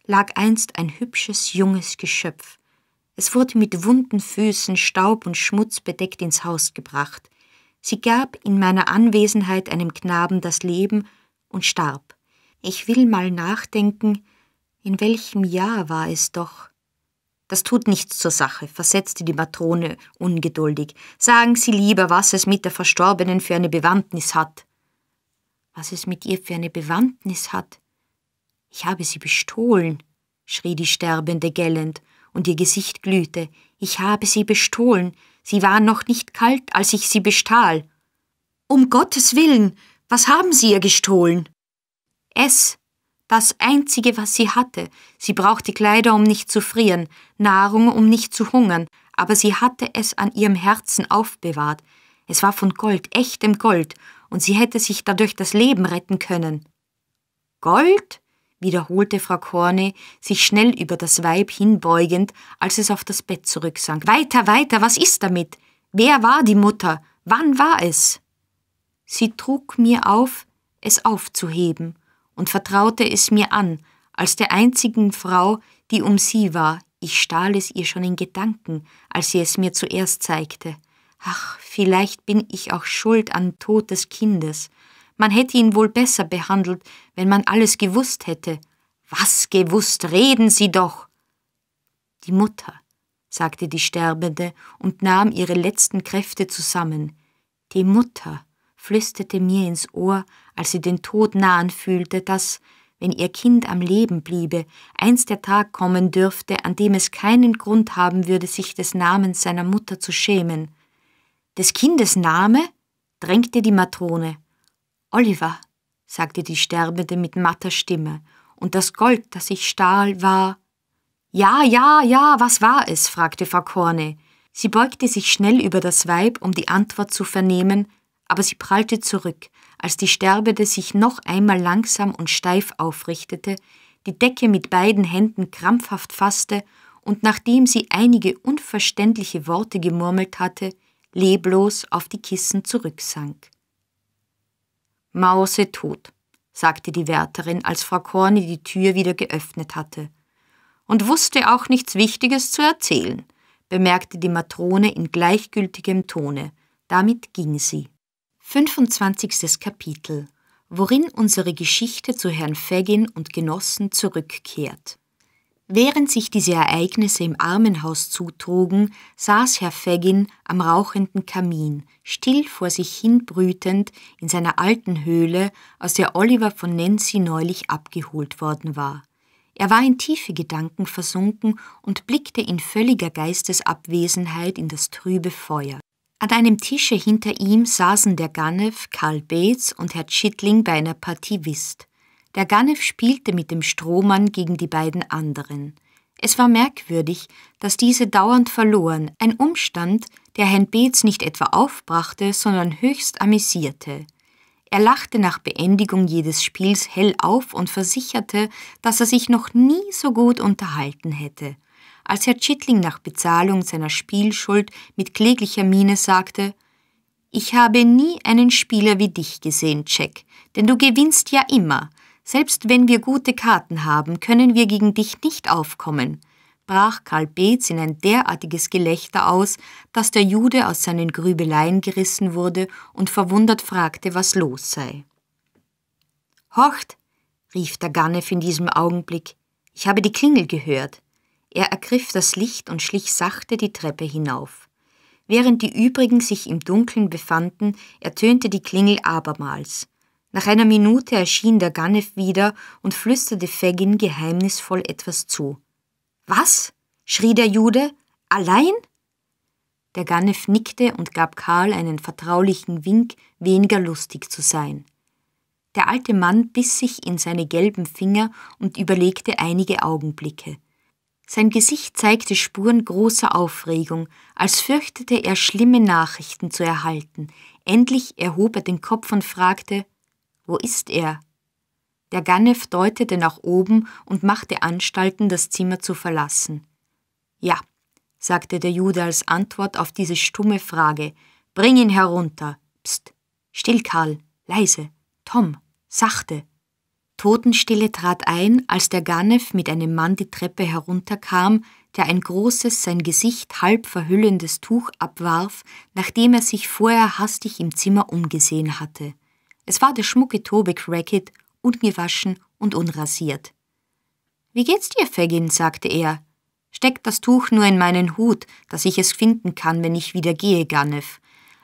S1: lag einst ein hübsches, junges Geschöpf. Es wurde mit wunden Füßen, Staub und Schmutz bedeckt ins Haus gebracht. Sie gab in meiner Anwesenheit einem Knaben das Leben und starb. Ich will mal nachdenken, in welchem Jahr war es doch? Das tut nichts zur Sache, versetzte die Matrone ungeduldig. Sagen Sie lieber, was es mit der Verstorbenen für eine Bewandtnis hat. Was es mit ihr für eine Bewandtnis hat? Ich habe sie bestohlen, schrie die Sterbende gellend, und ihr Gesicht glühte. Ich habe sie bestohlen. Sie war noch nicht kalt, als ich sie bestahl. Um Gottes willen, was haben Sie ihr gestohlen? Es, das Einzige, was sie hatte. Sie brauchte Kleider, um nicht zu frieren, Nahrung, um nicht zu hungern, aber sie hatte es an ihrem Herzen aufbewahrt. Es war von Gold, echtem Gold, und sie hätte sich dadurch das Leben retten können. Gold? wiederholte Frau Korne, sich schnell über das Weib hinbeugend, als es auf das Bett zurücksank. Weiter, weiter, was ist damit? Wer war die Mutter? Wann war es? Sie trug mir auf, es aufzuheben und vertraute es mir an, als der einzigen Frau, die um sie war. Ich stahl es ihr schon in Gedanken, als sie es mir zuerst zeigte. Ach, vielleicht bin ich auch schuld an Tod des Kindes, man hätte ihn wohl besser behandelt, wenn man alles gewusst hätte. Was gewusst, reden Sie doch! Die Mutter, sagte die Sterbende und nahm ihre letzten Kräfte zusammen. Die Mutter flüsterte mir ins Ohr, als sie den Tod nahen fühlte, dass, wenn ihr Kind am Leben bliebe, einst der Tag kommen dürfte, an dem es keinen Grund haben würde, sich des Namens seiner Mutter zu schämen. Des Kindes Name? drängte die Matrone. Oliver, sagte die Sterbende mit matter Stimme, und das Gold, das ich stahl, war. Ja, ja, ja, was war es? fragte Frau Korne. Sie beugte sich schnell über das Weib, um die Antwort zu vernehmen, aber sie prallte zurück, als die Sterbende sich noch einmal langsam und steif aufrichtete, die Decke mit beiden Händen krampfhaft fasste und nachdem sie einige unverständliche Worte gemurmelt hatte, leblos auf die Kissen zurücksank. Mao se tot, sagte die Wärterin, als Frau Korni die Tür wieder geöffnet hatte. Und wusste auch nichts Wichtiges zu erzählen, bemerkte die Matrone in gleichgültigem Tone. Damit ging sie. 25. Kapitel Worin unsere Geschichte zu Herrn Fagin und Genossen zurückkehrt. Während sich diese Ereignisse im Armenhaus zutrugen, saß Herr Fagin am rauchenden Kamin, still vor sich hin brütend in seiner alten Höhle, aus der Oliver von Nancy neulich abgeholt worden war. Er war in tiefe Gedanken versunken und blickte in völliger Geistesabwesenheit in das trübe Feuer. An einem Tische hinter ihm saßen der Ganev, Karl Bates und Herr Chittling bei einer Partie Whist. Der Ganev spielte mit dem Strohmann gegen die beiden anderen. Es war merkwürdig, dass diese dauernd verloren, ein Umstand, der Herrn Beetz nicht etwa aufbrachte, sondern höchst amüsierte. Er lachte nach Beendigung jedes Spiels hell auf und versicherte, dass er sich noch nie so gut unterhalten hätte. Als Herr Chittling nach Bezahlung seiner Spielschuld mit kläglicher Miene sagte, ich habe nie einen Spieler wie dich gesehen, Jack, denn du gewinnst ja immer. Selbst wenn wir gute Karten haben, können wir gegen dich nicht aufkommen, brach Karl Beetz in ein derartiges Gelächter aus, dass der Jude aus seinen Grübeleien gerissen wurde und verwundert fragte, was los sei. Hocht, rief der Ganef in diesem Augenblick, ich habe die Klingel gehört. Er ergriff das Licht und schlich sachte die Treppe hinauf. Während die übrigen sich im Dunkeln befanden, ertönte die Klingel abermals. Nach einer Minute erschien der Ganef wieder und flüsterte Fagin geheimnisvoll etwas zu. Was? schrie der Jude. Allein? Der Ganef nickte und gab Karl einen vertraulichen Wink, weniger lustig zu sein. Der alte Mann biss sich in seine gelben Finger und überlegte einige Augenblicke. Sein Gesicht zeigte Spuren großer Aufregung, als fürchtete er schlimme Nachrichten zu erhalten. Endlich erhob er den Kopf und fragte wo ist er? Der Ganef deutete nach oben und machte Anstalten, das Zimmer zu verlassen. Ja, sagte der Jude als Antwort auf diese stumme Frage. Bring ihn herunter. Psst. Still, Karl. Leise. Tom. Sachte. Totenstille trat ein, als der Ganef mit einem Mann die Treppe herunterkam, der ein großes, sein Gesicht halb verhüllendes Tuch abwarf, nachdem er sich vorher hastig im Zimmer umgesehen hatte. Es war der schmucke Tobek Racket, ungewaschen und unrasiert. Wie geht's dir, Fagin? sagte er. Steck das Tuch nur in meinen Hut, dass ich es finden kann, wenn ich wieder gehe, Ganef.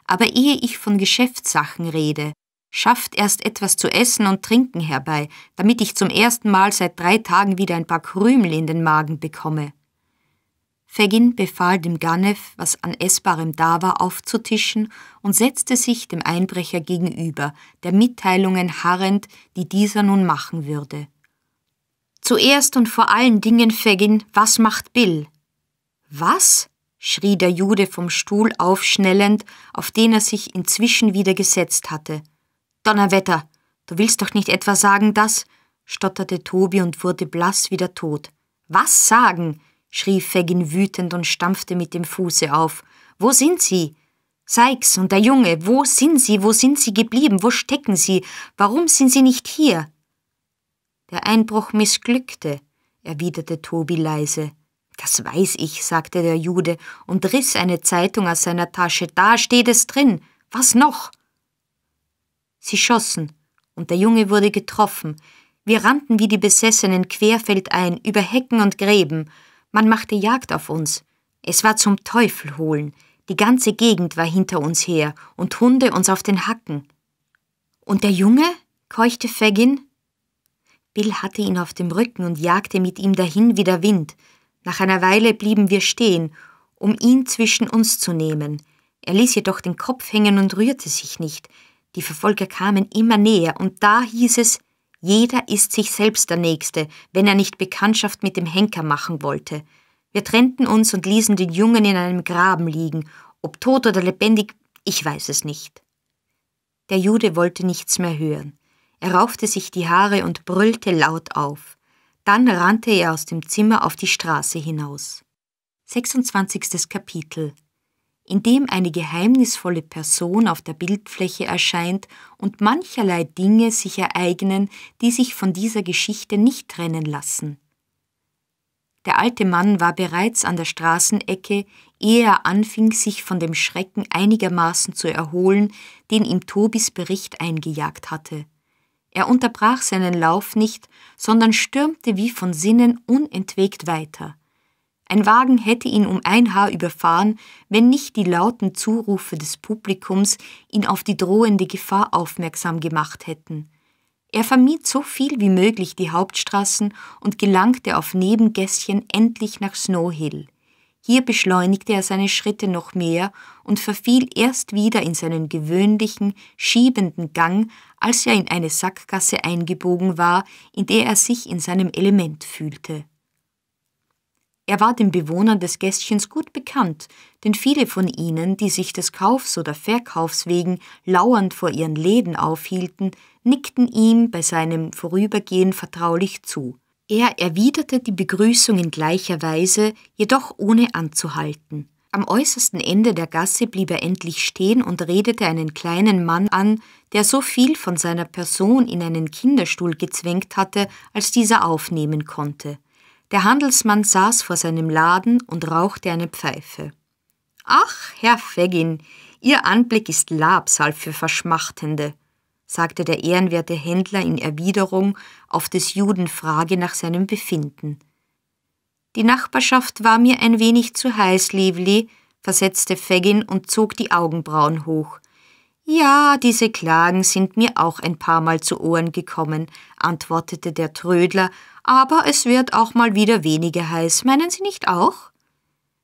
S1: Aber ehe ich von Geschäftssachen rede, schafft erst etwas zu essen und trinken herbei, damit ich zum ersten Mal seit drei Tagen wieder ein paar Krümel in den Magen bekomme. Fagin befahl dem Ganef, was an Essbarem da war, aufzutischen und setzte sich dem Einbrecher gegenüber, der Mitteilungen harrend, die dieser nun machen würde. Zuerst und vor allen Dingen, Fagin, was macht Bill? Was? schrie der Jude vom Stuhl aufschnellend, auf den er sich inzwischen wieder gesetzt hatte. Donnerwetter, du willst doch nicht etwa sagen, dass? stotterte Tobi und wurde blass wie der Tod. Was sagen? schrie Fagin wütend und stampfte mit dem Fuße auf. Wo sind Sie? Sykes und der Junge, wo sind Sie? Wo sind Sie geblieben? Wo stecken Sie? Warum sind Sie nicht hier? Der Einbruch missglückte, erwiderte Tobi leise. Das weiß ich, sagte der Jude und riss eine Zeitung aus seiner Tasche. Da steht es drin. Was noch? Sie schossen, und der Junge wurde getroffen. Wir rannten wie die Besessenen querfeldein über Hecken und Gräben. Man machte Jagd auf uns. Es war zum Teufel holen. Die ganze Gegend war hinter uns her und Hunde uns auf den Hacken. Und der Junge? keuchte Fagin. Bill hatte ihn auf dem Rücken und jagte mit ihm dahin wie der Wind. Nach einer Weile blieben wir stehen, um ihn zwischen uns zu nehmen. Er ließ jedoch den Kopf hängen und rührte sich nicht. Die Verfolger kamen immer näher, und da hieß es jeder ist sich selbst der Nächste, wenn er nicht Bekanntschaft mit dem Henker machen wollte. Wir trennten uns und ließen den Jungen in einem Graben liegen, ob tot oder lebendig, ich weiß es nicht. Der Jude wollte nichts mehr hören. Er raufte sich die Haare und brüllte laut auf. Dann rannte er aus dem Zimmer auf die Straße hinaus. 26. Kapitel in dem eine geheimnisvolle Person auf der Bildfläche erscheint und mancherlei Dinge sich ereignen, die sich von dieser Geschichte nicht trennen lassen. Der alte Mann war bereits an der Straßenecke, ehe er anfing, sich von dem Schrecken einigermaßen zu erholen, den ihm Tobis Bericht eingejagt hatte. Er unterbrach seinen Lauf nicht, sondern stürmte wie von Sinnen unentwegt weiter. Ein Wagen hätte ihn um ein Haar überfahren, wenn nicht die lauten Zurufe des Publikums ihn auf die drohende Gefahr aufmerksam gemacht hätten. Er vermied so viel wie möglich die Hauptstraßen und gelangte auf Nebengässchen endlich nach Snow Hill. Hier beschleunigte er seine Schritte noch mehr und verfiel erst wieder in seinen gewöhnlichen, schiebenden Gang, als er in eine Sackgasse eingebogen war, in der er sich in seinem Element fühlte. Er war den Bewohnern des Gästchens gut bekannt, denn viele von ihnen, die sich des Kaufs oder Verkaufs wegen lauernd vor ihren Läden aufhielten, nickten ihm bei seinem Vorübergehen vertraulich zu. Er erwiderte die Begrüßung in gleicher Weise, jedoch ohne anzuhalten. Am äußersten Ende der Gasse blieb er endlich stehen und redete einen kleinen Mann an, der so viel von seiner Person in einen Kinderstuhl gezwängt hatte, als dieser aufnehmen konnte. Der Handelsmann saß vor seinem Laden und rauchte eine Pfeife. Ach, Herr Feggin, Ihr Anblick ist Labsal für Verschmachtende, sagte der ehrenwerte Händler in Erwiderung auf des Juden Frage nach seinem Befinden. Die Nachbarschaft war mir ein wenig zu heiß, Livli, versetzte Fegin und zog die Augenbrauen hoch. Ja, diese Klagen sind mir auch ein paar Mal zu Ohren gekommen, antwortete der Trödler, aber es wird auch mal wieder weniger heiß, meinen Sie nicht auch?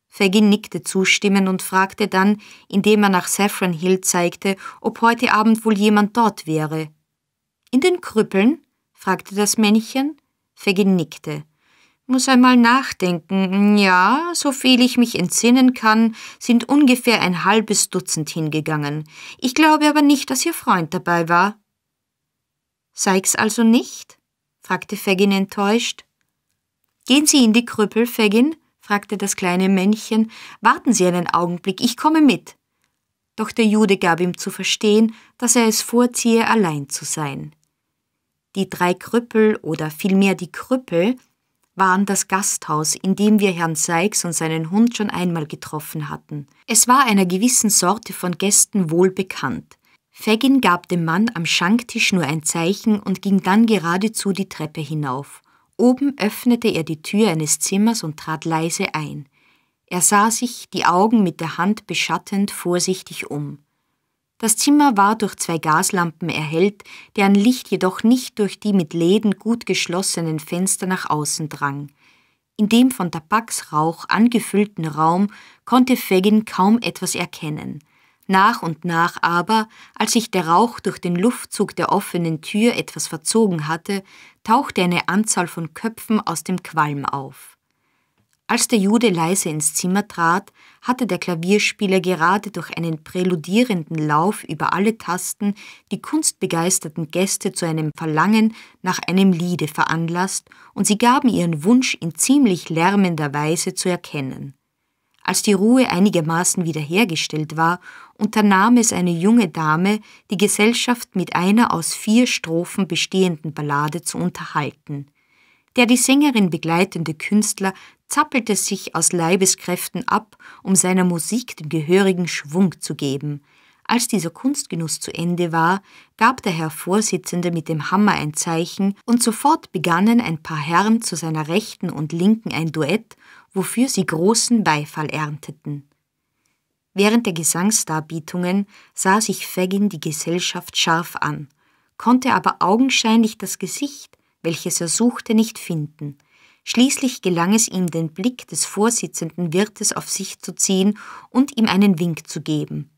S1: Fagin nickte zustimmend und fragte dann, indem er nach Saffron Hill zeigte, ob heute Abend wohl jemand dort wäre. In den Krüppeln? fragte das Männchen. Fagin nickte muss einmal nachdenken. Ja, so viel ich mich entsinnen kann, sind ungefähr ein halbes Dutzend hingegangen. Ich glaube aber nicht, dass Ihr Freund dabei war. Sykes also nicht? fragte Fagin enttäuscht. Gehen Sie in die Krüppel, Fagin, fragte das kleine Männchen. Warten Sie einen Augenblick, ich komme mit. Doch der Jude gab ihm zu verstehen, dass er es vorziehe, allein zu sein. Die drei Krüppel oder vielmehr die Krüppel waren das Gasthaus, in dem wir Herrn Seix und seinen Hund schon einmal getroffen hatten. Es war einer gewissen Sorte von Gästen wohl bekannt. Fagin gab dem Mann am Schanktisch nur ein Zeichen und ging dann geradezu die Treppe hinauf. Oben öffnete er die Tür eines Zimmers und trat leise ein. Er sah sich, die Augen mit der Hand beschattend, vorsichtig um. Das Zimmer war durch zwei Gaslampen erhellt, deren Licht jedoch nicht durch die mit Läden gut geschlossenen Fenster nach außen drang. In dem von Tabaksrauch angefüllten Raum konnte Fagin kaum etwas erkennen. Nach und nach aber, als sich der Rauch durch den Luftzug der offenen Tür etwas verzogen hatte, tauchte eine Anzahl von Köpfen aus dem Qualm auf. Als der Jude leise ins Zimmer trat, hatte der Klavierspieler gerade durch einen präludierenden Lauf über alle Tasten die kunstbegeisterten Gäste zu einem Verlangen nach einem Liede veranlasst, und sie gaben ihren Wunsch in ziemlich lärmender Weise zu erkennen. Als die Ruhe einigermaßen wiederhergestellt war, unternahm es eine junge Dame, die Gesellschaft mit einer aus vier Strophen bestehenden Ballade zu unterhalten. Der die Sängerin begleitende Künstler zappelte sich aus Leibeskräften ab, um seiner Musik den gehörigen Schwung zu geben. Als dieser Kunstgenuss zu Ende war, gab der Herr Vorsitzende mit dem Hammer ein Zeichen, und sofort begannen ein paar Herren zu seiner Rechten und Linken ein Duett, wofür sie großen Beifall ernteten. Während der Gesangsdarbietungen sah sich Fagin die Gesellschaft scharf an, konnte aber augenscheinlich das Gesicht, welches er suchte, nicht finden – Schließlich gelang es ihm, den Blick des vorsitzenden Wirtes auf sich zu ziehen und ihm einen Wink zu geben.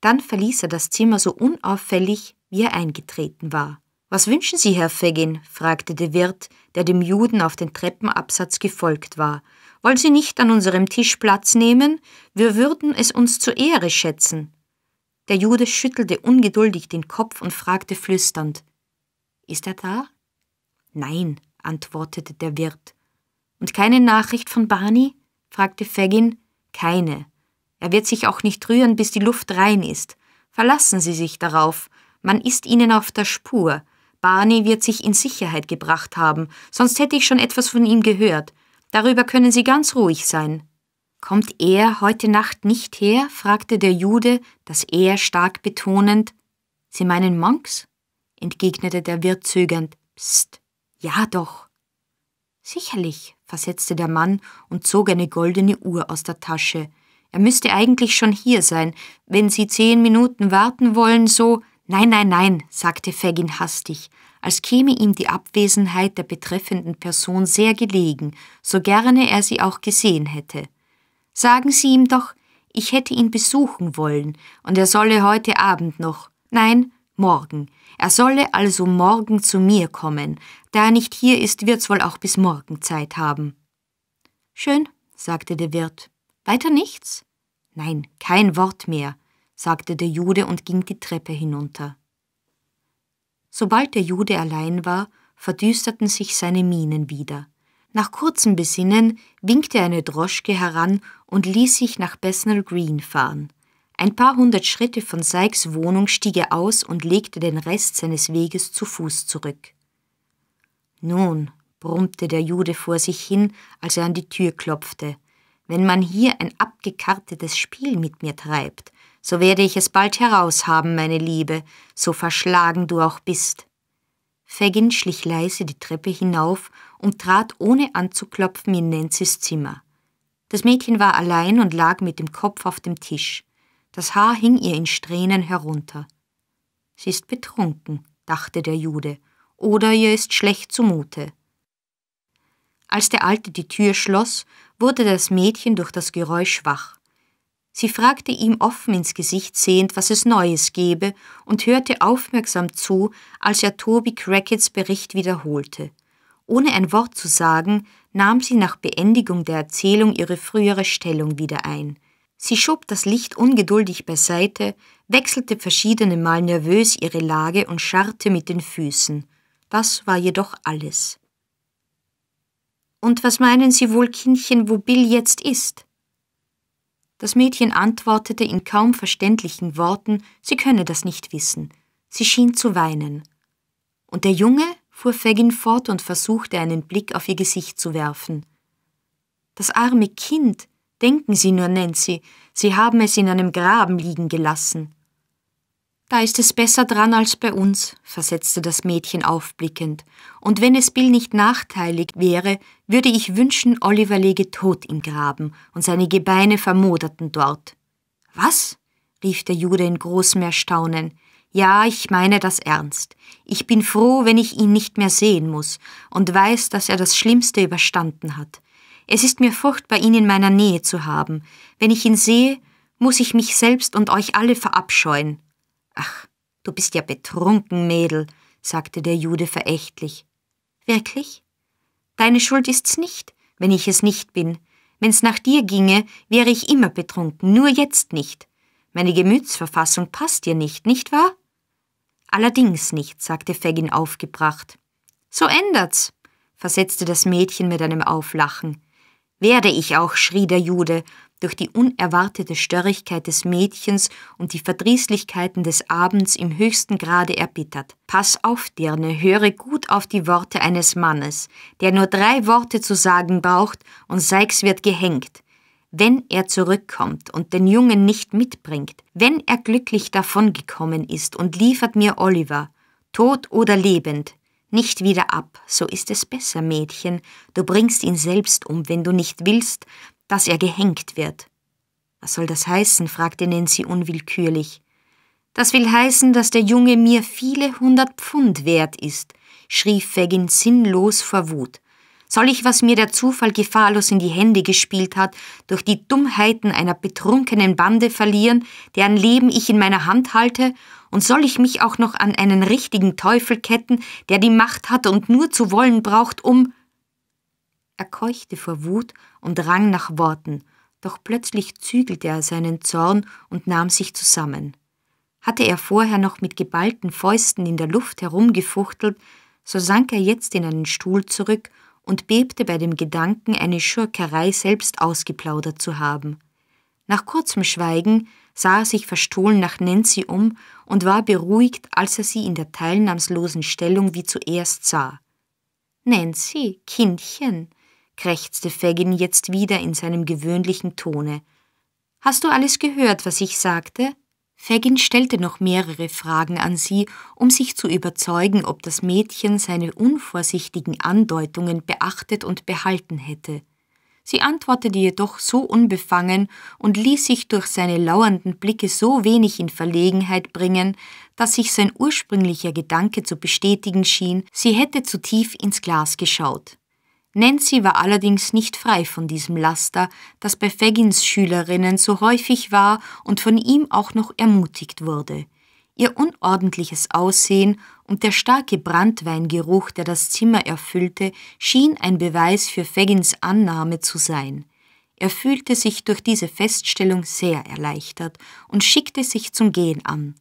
S1: Dann verließ er das Zimmer so unauffällig, wie er eingetreten war. Was wünschen Sie, Herr Fegin? fragte der Wirt, der dem Juden auf den Treppenabsatz gefolgt war. Wollen Sie nicht an unserem Tisch Platz nehmen? Wir würden es uns zur Ehre schätzen. Der Jude schüttelte ungeduldig den Kopf und fragte flüsternd Ist er da? Nein, antwortete der Wirt. Und keine Nachricht von Barney? fragte Fagin. Keine. Er wird sich auch nicht rühren, bis die Luft rein ist. Verlassen Sie sich darauf. Man ist Ihnen auf der Spur. Barney wird sich in Sicherheit gebracht haben, sonst hätte ich schon etwas von ihm gehört. Darüber können Sie ganz ruhig sein. Kommt er heute Nacht nicht her? fragte der Jude, das er stark betonend. Sie meinen Monks? entgegnete der Wirt zögernd. Psst. Ja doch. Sicherlich, versetzte der Mann und zog eine goldene Uhr aus der Tasche. Er müsste eigentlich schon hier sein. Wenn Sie zehn Minuten warten wollen, so. Nein, nein, nein, sagte Fagin hastig, als käme ihm die Abwesenheit der betreffenden Person sehr gelegen, so gerne er sie auch gesehen hätte. Sagen Sie ihm doch, ich hätte ihn besuchen wollen, und er solle heute Abend noch, nein, morgen, er solle also morgen zu mir kommen, da er nicht hier ist, wird's wohl auch bis morgen Zeit haben. Schön, sagte der Wirt. Weiter nichts? Nein, kein Wort mehr, sagte der Jude und ging die Treppe hinunter. Sobald der Jude allein war, verdüsterten sich seine Mienen wieder. Nach kurzem Besinnen winkte eine Droschke heran und ließ sich nach Besnell Green fahren. Ein paar hundert Schritte von Sykes Wohnung stieg er aus und legte den Rest seines Weges zu Fuß zurück. Nun, brummte der Jude vor sich hin, als er an die Tür klopfte, wenn man hier ein abgekartetes Spiel mit mir treibt, so werde ich es bald heraushaben, meine Liebe, so verschlagen du auch bist. Fagin schlich leise die Treppe hinauf und trat ohne anzuklopfen in Nancy's Zimmer. Das Mädchen war allein und lag mit dem Kopf auf dem Tisch. Das Haar hing ihr in Strähnen herunter. Sie ist betrunken, dachte der Jude oder ihr ist schlecht zumute. Als der Alte die Tür schloss, wurde das Mädchen durch das Geräusch wach. Sie fragte ihm offen ins Gesicht sehend, was es Neues gebe, und hörte aufmerksam zu, als er Toby Crackets Bericht wiederholte. Ohne ein Wort zu sagen, nahm sie nach Beendigung der Erzählung ihre frühere Stellung wieder ein. Sie schob das Licht ungeduldig beiseite, wechselte verschiedene Mal nervös ihre Lage und scharrte mit den Füßen. Das war jedoch alles. Und was meinen Sie wohl, Kindchen, wo Bill jetzt ist? Das Mädchen antwortete in kaum verständlichen Worten, sie könne das nicht wissen. Sie schien zu weinen. Und der Junge fuhr Fagin fort und versuchte einen Blick auf ihr Gesicht zu werfen. Das arme Kind, denken Sie nur, Nancy, Sie haben es in einem Graben liegen gelassen. Da ist es besser dran als bei uns, versetzte das Mädchen aufblickend. Und wenn es Bill nicht nachteilig wäre, würde ich wünschen, Oliver läge tot im Graben und seine Gebeine vermoderten dort. Was? rief der Jude in großem Erstaunen. Ja, ich meine das ernst. Ich bin froh, wenn ich ihn nicht mehr sehen muss und weiß, dass er das Schlimmste überstanden hat. Es ist mir furchtbar, ihn in meiner Nähe zu haben. Wenn ich ihn sehe, muss ich mich selbst und euch alle verabscheuen. Ach, du bist ja betrunken, Mädel, sagte der Jude verächtlich. Wirklich? Deine Schuld ist's nicht, wenn ich es nicht bin. Wenn's nach dir ginge, wäre ich immer betrunken, nur jetzt nicht. Meine Gemütsverfassung passt dir nicht, nicht wahr? Allerdings nicht, sagte Fagin aufgebracht. So ändert's, versetzte das Mädchen mit einem Auflachen. Werde ich auch, schrie der Jude, durch die unerwartete Störrigkeit des Mädchens und die Verdrießlichkeiten des Abends im höchsten Grade erbittert. Pass auf, Dirne, höre gut auf die Worte eines Mannes, der nur drei Worte zu sagen braucht und Seix wird gehängt. Wenn er zurückkommt und den Jungen nicht mitbringt, wenn er glücklich davongekommen ist und liefert mir Oliver, tot oder lebend, nicht wieder ab, so ist es besser, Mädchen, du bringst ihn selbst um, wenn du nicht willst, dass er gehängt wird. Was soll das heißen? fragte Nancy unwillkürlich. Das will heißen, dass der Junge mir viele hundert Pfund wert ist, schrie Fagin sinnlos vor Wut. Soll ich, was mir der Zufall gefahrlos in die Hände gespielt hat, durch die Dummheiten einer betrunkenen Bande verlieren, deren Leben ich in meiner Hand halte, und soll ich mich auch noch an einen richtigen Teufel ketten, der die Macht hat und nur zu wollen braucht, um er keuchte vor Wut und rang nach Worten, doch plötzlich zügelte er seinen Zorn und nahm sich zusammen. Hatte er vorher noch mit geballten Fäusten in der Luft herumgefuchtelt, so sank er jetzt in einen Stuhl zurück und bebte bei dem Gedanken, eine Schurkerei selbst ausgeplaudert zu haben. Nach kurzem Schweigen sah er sich verstohlen nach Nancy um und war beruhigt, als er sie in der teilnahmslosen Stellung wie zuerst sah. Nancy, Kindchen, krächzte Fagin jetzt wieder in seinem gewöhnlichen Tone. Hast du alles gehört, was ich sagte? Fagin stellte noch mehrere Fragen an sie, um sich zu überzeugen, ob das Mädchen seine unvorsichtigen Andeutungen beachtet und behalten hätte. Sie antwortete jedoch so unbefangen und ließ sich durch seine lauernden Blicke so wenig in Verlegenheit bringen, dass sich sein ursprünglicher Gedanke zu bestätigen schien, sie hätte zu tief ins Glas geschaut. Nancy war allerdings nicht frei von diesem Laster, das bei Faggins Schülerinnen so häufig war und von ihm auch noch ermutigt wurde. Ihr unordentliches Aussehen und der starke Brandweingeruch, der das Zimmer erfüllte, schien ein Beweis für Faggins Annahme zu sein. Er fühlte sich durch diese Feststellung sehr erleichtert und schickte sich zum Gehen an.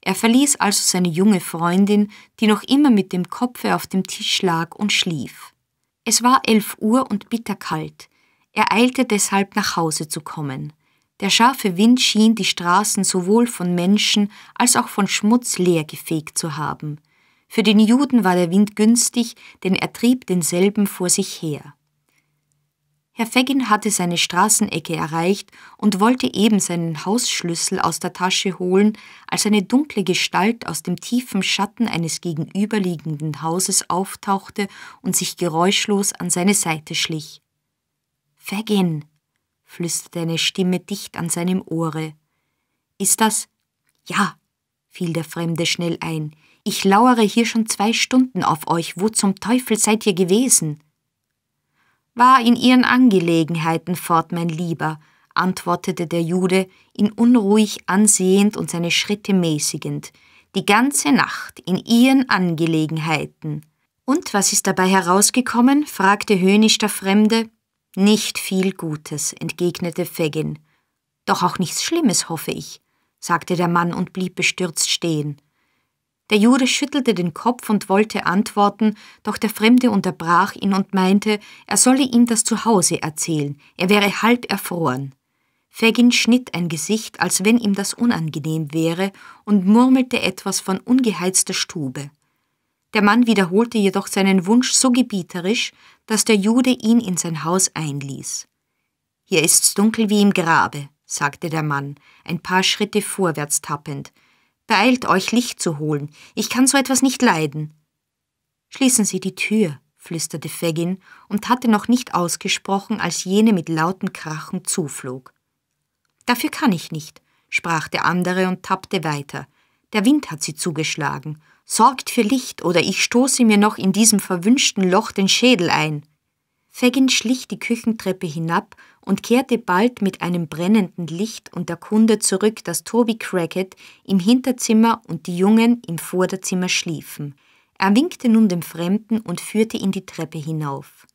S1: Er verließ also seine junge Freundin, die noch immer mit dem Kopfe auf dem Tisch lag und schlief. Es war elf Uhr und bitterkalt. Er eilte deshalb nach Hause zu kommen. Der scharfe Wind schien die Straßen sowohl von Menschen als auch von Schmutz leer gefegt zu haben. Für den Juden war der Wind günstig, denn er trieb denselben vor sich her. Herr Fegin hatte seine Straßenecke erreicht und wollte eben seinen Hausschlüssel aus der Tasche holen, als eine dunkle Gestalt aus dem tiefen Schatten eines gegenüberliegenden Hauses auftauchte und sich geräuschlos an seine Seite schlich. Fegin, flüsterte eine Stimme dicht an seinem Ohre. Ist das? Ja, fiel der Fremde schnell ein. Ich lauere hier schon zwei Stunden auf euch. Wo zum Teufel seid ihr gewesen? War in ihren Angelegenheiten fort, mein Lieber, antwortete der Jude, ihn unruhig ansehend und seine Schritte mäßigend, die ganze Nacht in ihren Angelegenheiten. Und was ist dabei herausgekommen? fragte höhnisch der Fremde. Nicht viel Gutes, entgegnete Fegin. Doch auch nichts Schlimmes, hoffe ich, sagte der Mann und blieb bestürzt stehen. Der Jude schüttelte den Kopf und wollte antworten, doch der Fremde unterbrach ihn und meinte, er solle ihm das Zuhause erzählen, er wäre halb erfroren. Fagin schnitt ein Gesicht, als wenn ihm das unangenehm wäre, und murmelte etwas von ungeheizter Stube. Der Mann wiederholte jedoch seinen Wunsch so gebieterisch, dass der Jude ihn in sein Haus einließ. Hier ist's dunkel wie im Grabe, sagte der Mann, ein paar Schritte vorwärts tappend, Beeilt euch, Licht zu holen. Ich kann so etwas nicht leiden. Schließen Sie die Tür, flüsterte Fagin und hatte noch nicht ausgesprochen, als jene mit lauten Krachen zuflog. Dafür kann ich nicht, sprach der andere und tappte weiter. Der Wind hat sie zugeschlagen. Sorgt für Licht, oder ich stoße mir noch in diesem verwünschten Loch den Schädel ein. Fagin schlich die Küchentreppe hinab und kehrte bald mit einem brennenden Licht und der Kunde zurück, dass Toby Crackett im Hinterzimmer und die Jungen im Vorderzimmer schliefen. Er winkte nun dem Fremden und führte ihn die Treppe hinauf.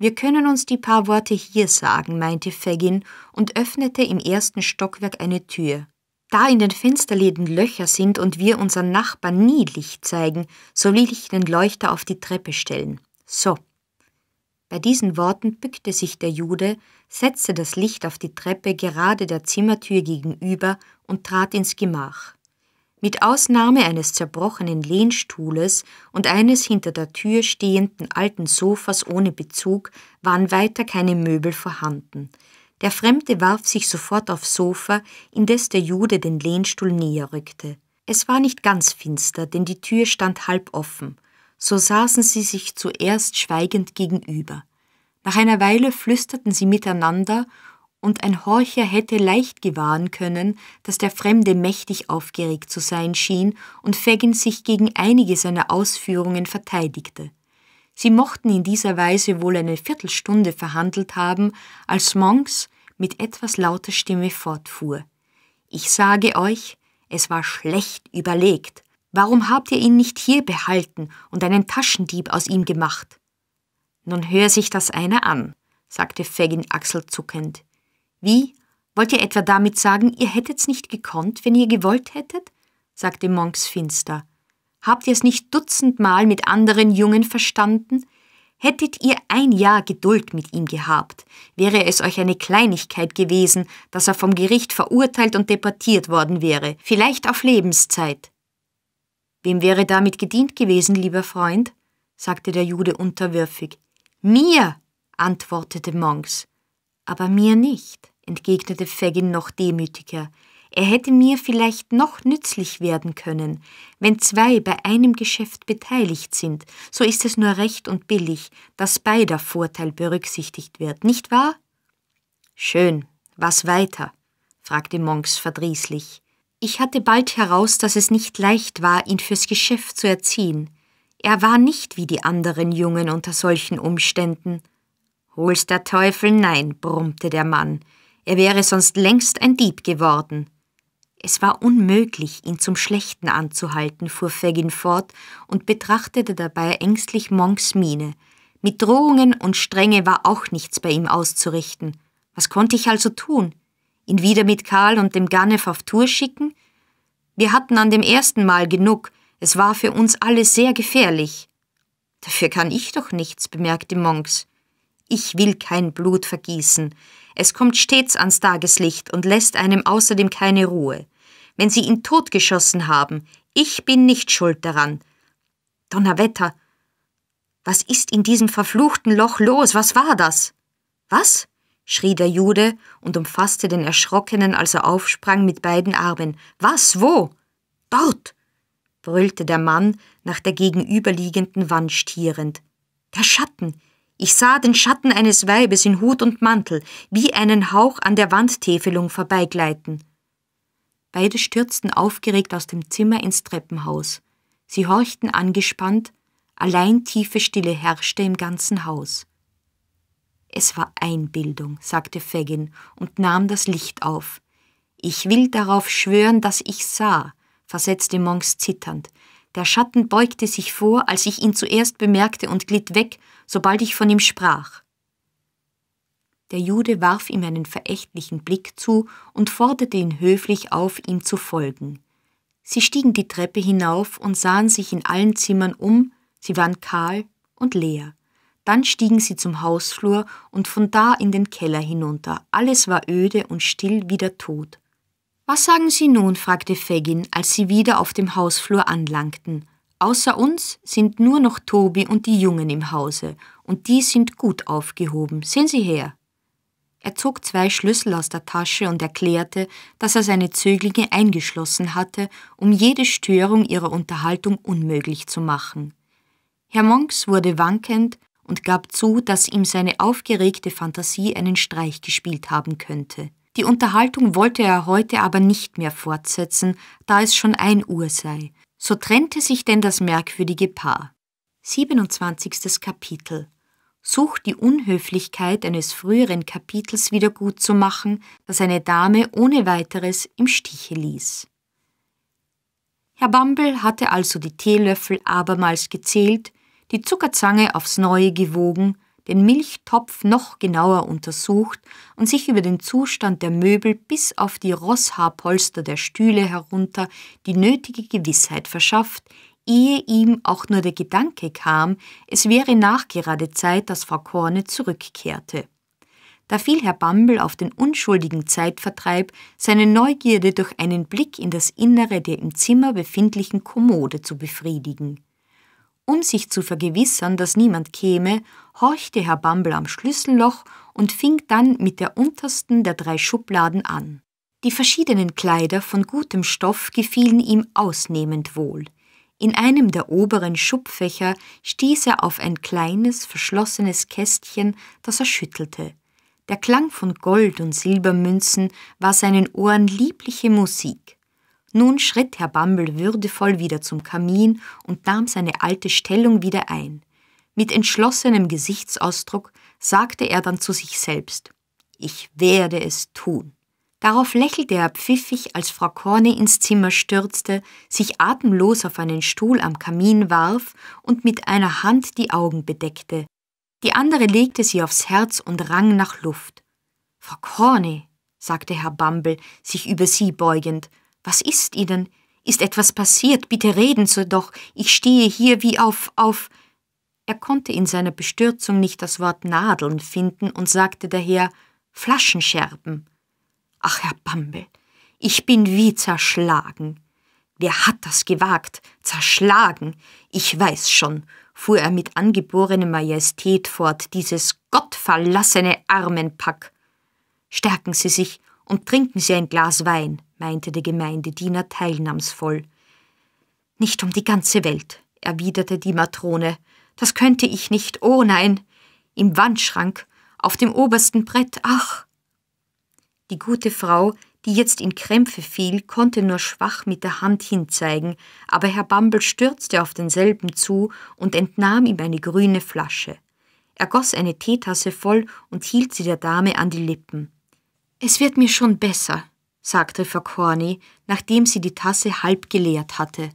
S1: Wir können uns die paar Worte hier sagen, meinte Fagin und öffnete im ersten Stockwerk eine Tür. Da in den Fensterläden Löcher sind und wir unseren Nachbarn nie Licht zeigen, so will ich den Leuchter auf die Treppe stellen. So, bei diesen Worten bückte sich der Jude, setzte das Licht auf die Treppe gerade der Zimmertür gegenüber und trat ins Gemach. Mit Ausnahme eines zerbrochenen Lehnstuhles und eines hinter der Tür stehenden alten Sofas ohne Bezug waren weiter keine Möbel vorhanden. Der Fremde warf sich sofort aufs Sofa, indes der Jude den Lehnstuhl näher rückte. Es war nicht ganz finster, denn die Tür stand halb offen. So saßen sie sich zuerst schweigend gegenüber. Nach einer Weile flüsterten sie miteinander, und ein Horcher hätte leicht gewahren können, dass der Fremde mächtig aufgeregt zu sein schien und Fagin sich gegen einige seiner Ausführungen verteidigte. Sie mochten in dieser Weise wohl eine Viertelstunde verhandelt haben, als Monks mit etwas lauter Stimme fortfuhr. Ich sage euch, es war schlecht überlegt. Warum habt ihr ihn nicht hier behalten und einen Taschendieb aus ihm gemacht? Nun hör sich das einer an, sagte Fagin achselzuckend. Wie? Wollt ihr etwa damit sagen, ihr hättet's nicht gekonnt, wenn ihr gewollt hättet? sagte Monks finster. Habt ihr es nicht dutzendmal mit anderen Jungen verstanden? Hättet ihr ein Jahr Geduld mit ihm gehabt, wäre es euch eine Kleinigkeit gewesen, dass er vom Gericht verurteilt und deportiert worden wäre, vielleicht auf Lebenszeit. Wem wäre damit gedient gewesen, lieber Freund? sagte der Jude unterwürfig. Mir, antwortete Monks. Aber mir nicht, entgegnete Fagin noch demütiger. Er hätte mir vielleicht noch nützlich werden können. Wenn zwei bei einem Geschäft beteiligt sind, so ist es nur recht und billig, dass beider Vorteil berücksichtigt wird, nicht wahr? Schön, was weiter? fragte Monks verdrießlich. Ich hatte bald heraus, dass es nicht leicht war, ihn fürs Geschäft zu erziehen. Er war nicht wie die anderen Jungen unter solchen Umständen. Hol's der Teufel, nein, brummte der Mann. Er wäre sonst längst ein Dieb geworden. Es war unmöglich, ihn zum Schlechten anzuhalten, fuhr Fagin fort und betrachtete dabei ängstlich Monks Miene. Mit Drohungen und Strenge war auch nichts bei ihm auszurichten. Was konnte ich also tun? ihn wieder mit Karl und dem Ganef auf Tour schicken? Wir hatten an dem ersten Mal genug, es war für uns alle sehr gefährlich. Dafür kann ich doch nichts, bemerkte Monks. Ich will kein Blut vergießen. Es kommt stets ans Tageslicht und lässt einem außerdem keine Ruhe. Wenn sie ihn totgeschossen haben, ich bin nicht schuld daran. Donnerwetter! Was ist in diesem verfluchten Loch los? Was war das? Was? schrie der Jude und umfasste den Erschrockenen, als er aufsprang, mit beiden Armen. Was, wo? Dort! brüllte der Mann nach der gegenüberliegenden Wand stierend. Der Schatten! Ich sah den Schatten eines Weibes in Hut und Mantel, wie einen Hauch an der Wandtäfelung vorbeigleiten. Beide stürzten aufgeregt aus dem Zimmer ins Treppenhaus. Sie horchten angespannt, allein tiefe Stille herrschte im ganzen Haus. Es war Einbildung, sagte Fagin und nahm das Licht auf. Ich will darauf schwören, dass ich sah, versetzte Monks zitternd. Der Schatten beugte sich vor, als ich ihn zuerst bemerkte und glitt weg, sobald ich von ihm sprach. Der Jude warf ihm einen verächtlichen Blick zu und forderte ihn höflich auf, ihm zu folgen. Sie stiegen die Treppe hinauf und sahen sich in allen Zimmern um, sie waren kahl und leer. Dann stiegen sie zum Hausflur und von da in den Keller hinunter. Alles war öde und still wie der Tod. Was sagen Sie nun? fragte Fagin, als sie wieder auf dem Hausflur anlangten. Außer uns sind nur noch Tobi und die Jungen im Hause, und die sind gut aufgehoben. Sehen Sie her. Er zog zwei Schlüssel aus der Tasche und erklärte, dass er seine Zöglinge eingeschlossen hatte, um jede Störung ihrer Unterhaltung unmöglich zu machen. Herr Monks wurde wankend und gab zu, dass ihm seine aufgeregte Fantasie einen Streich gespielt haben könnte. Die Unterhaltung wollte er heute aber nicht mehr fortsetzen, da es schon ein Uhr sei. So trennte sich denn das merkwürdige Paar. 27. Kapitel Sucht die Unhöflichkeit eines früheren Kapitels wieder gut zu machen, das eine Dame ohne weiteres im Stiche ließ. Herr Bumble hatte also die Teelöffel abermals gezählt die Zuckerzange aufs Neue gewogen, den Milchtopf noch genauer untersucht und sich über den Zustand der Möbel bis auf die Rosshaarpolster der Stühle herunter die nötige Gewissheit verschafft, ehe ihm auch nur der Gedanke kam, es wäre nachgerade Zeit, dass Frau Korne zurückkehrte. Da fiel Herr Bambel auf den unschuldigen Zeitvertreib, seine Neugierde durch einen Blick in das Innere der im Zimmer befindlichen Kommode zu befriedigen. Um sich zu vergewissern, dass niemand käme, horchte Herr Bumble am Schlüsselloch und fing dann mit der untersten der drei Schubladen an. Die verschiedenen Kleider von gutem Stoff gefielen ihm ausnehmend wohl. In einem der oberen Schubfächer stieß er auf ein kleines, verschlossenes Kästchen, das er schüttelte. Der Klang von Gold- und Silbermünzen war seinen Ohren liebliche Musik. Nun schritt Herr Bambel würdevoll wieder zum Kamin und nahm seine alte Stellung wieder ein. Mit entschlossenem Gesichtsausdruck sagte er dann zu sich selbst, ich werde es tun. Darauf lächelte er pfiffig, als Frau Corney ins Zimmer stürzte, sich atemlos auf einen Stuhl am Kamin warf und mit einer Hand die Augen bedeckte. Die andere legte sie aufs Herz und rang nach Luft. Frau Corney, sagte Herr Bumble, sich über sie beugend, was ist Ihnen? Ist etwas passiert? Bitte reden Sie doch. Ich stehe hier wie auf, auf. Er konnte in seiner Bestürzung nicht das Wort Nadeln finden und sagte daher Flaschenscherben. Ach, Herr Bambel, ich bin wie zerschlagen. Wer hat das gewagt? Zerschlagen? Ich weiß schon, fuhr er mit angeborener Majestät fort, dieses gottverlassene Armenpack. Stärken Sie sich und trinken Sie ein Glas Wein meinte der Gemeindediener teilnahmsvoll. Nicht um die ganze Welt, erwiderte die Matrone. Das könnte ich nicht, oh nein. Im Wandschrank, auf dem obersten Brett, ach. Die gute Frau, die jetzt in Krämpfe fiel, konnte nur schwach mit der Hand hinzeigen, aber Herr Bumble stürzte auf denselben zu und entnahm ihm eine grüne Flasche. Er goss eine Teetasse voll und hielt sie der Dame an die Lippen. Es wird mir schon besser, sagte Facorni, nachdem sie die Tasse halb geleert hatte.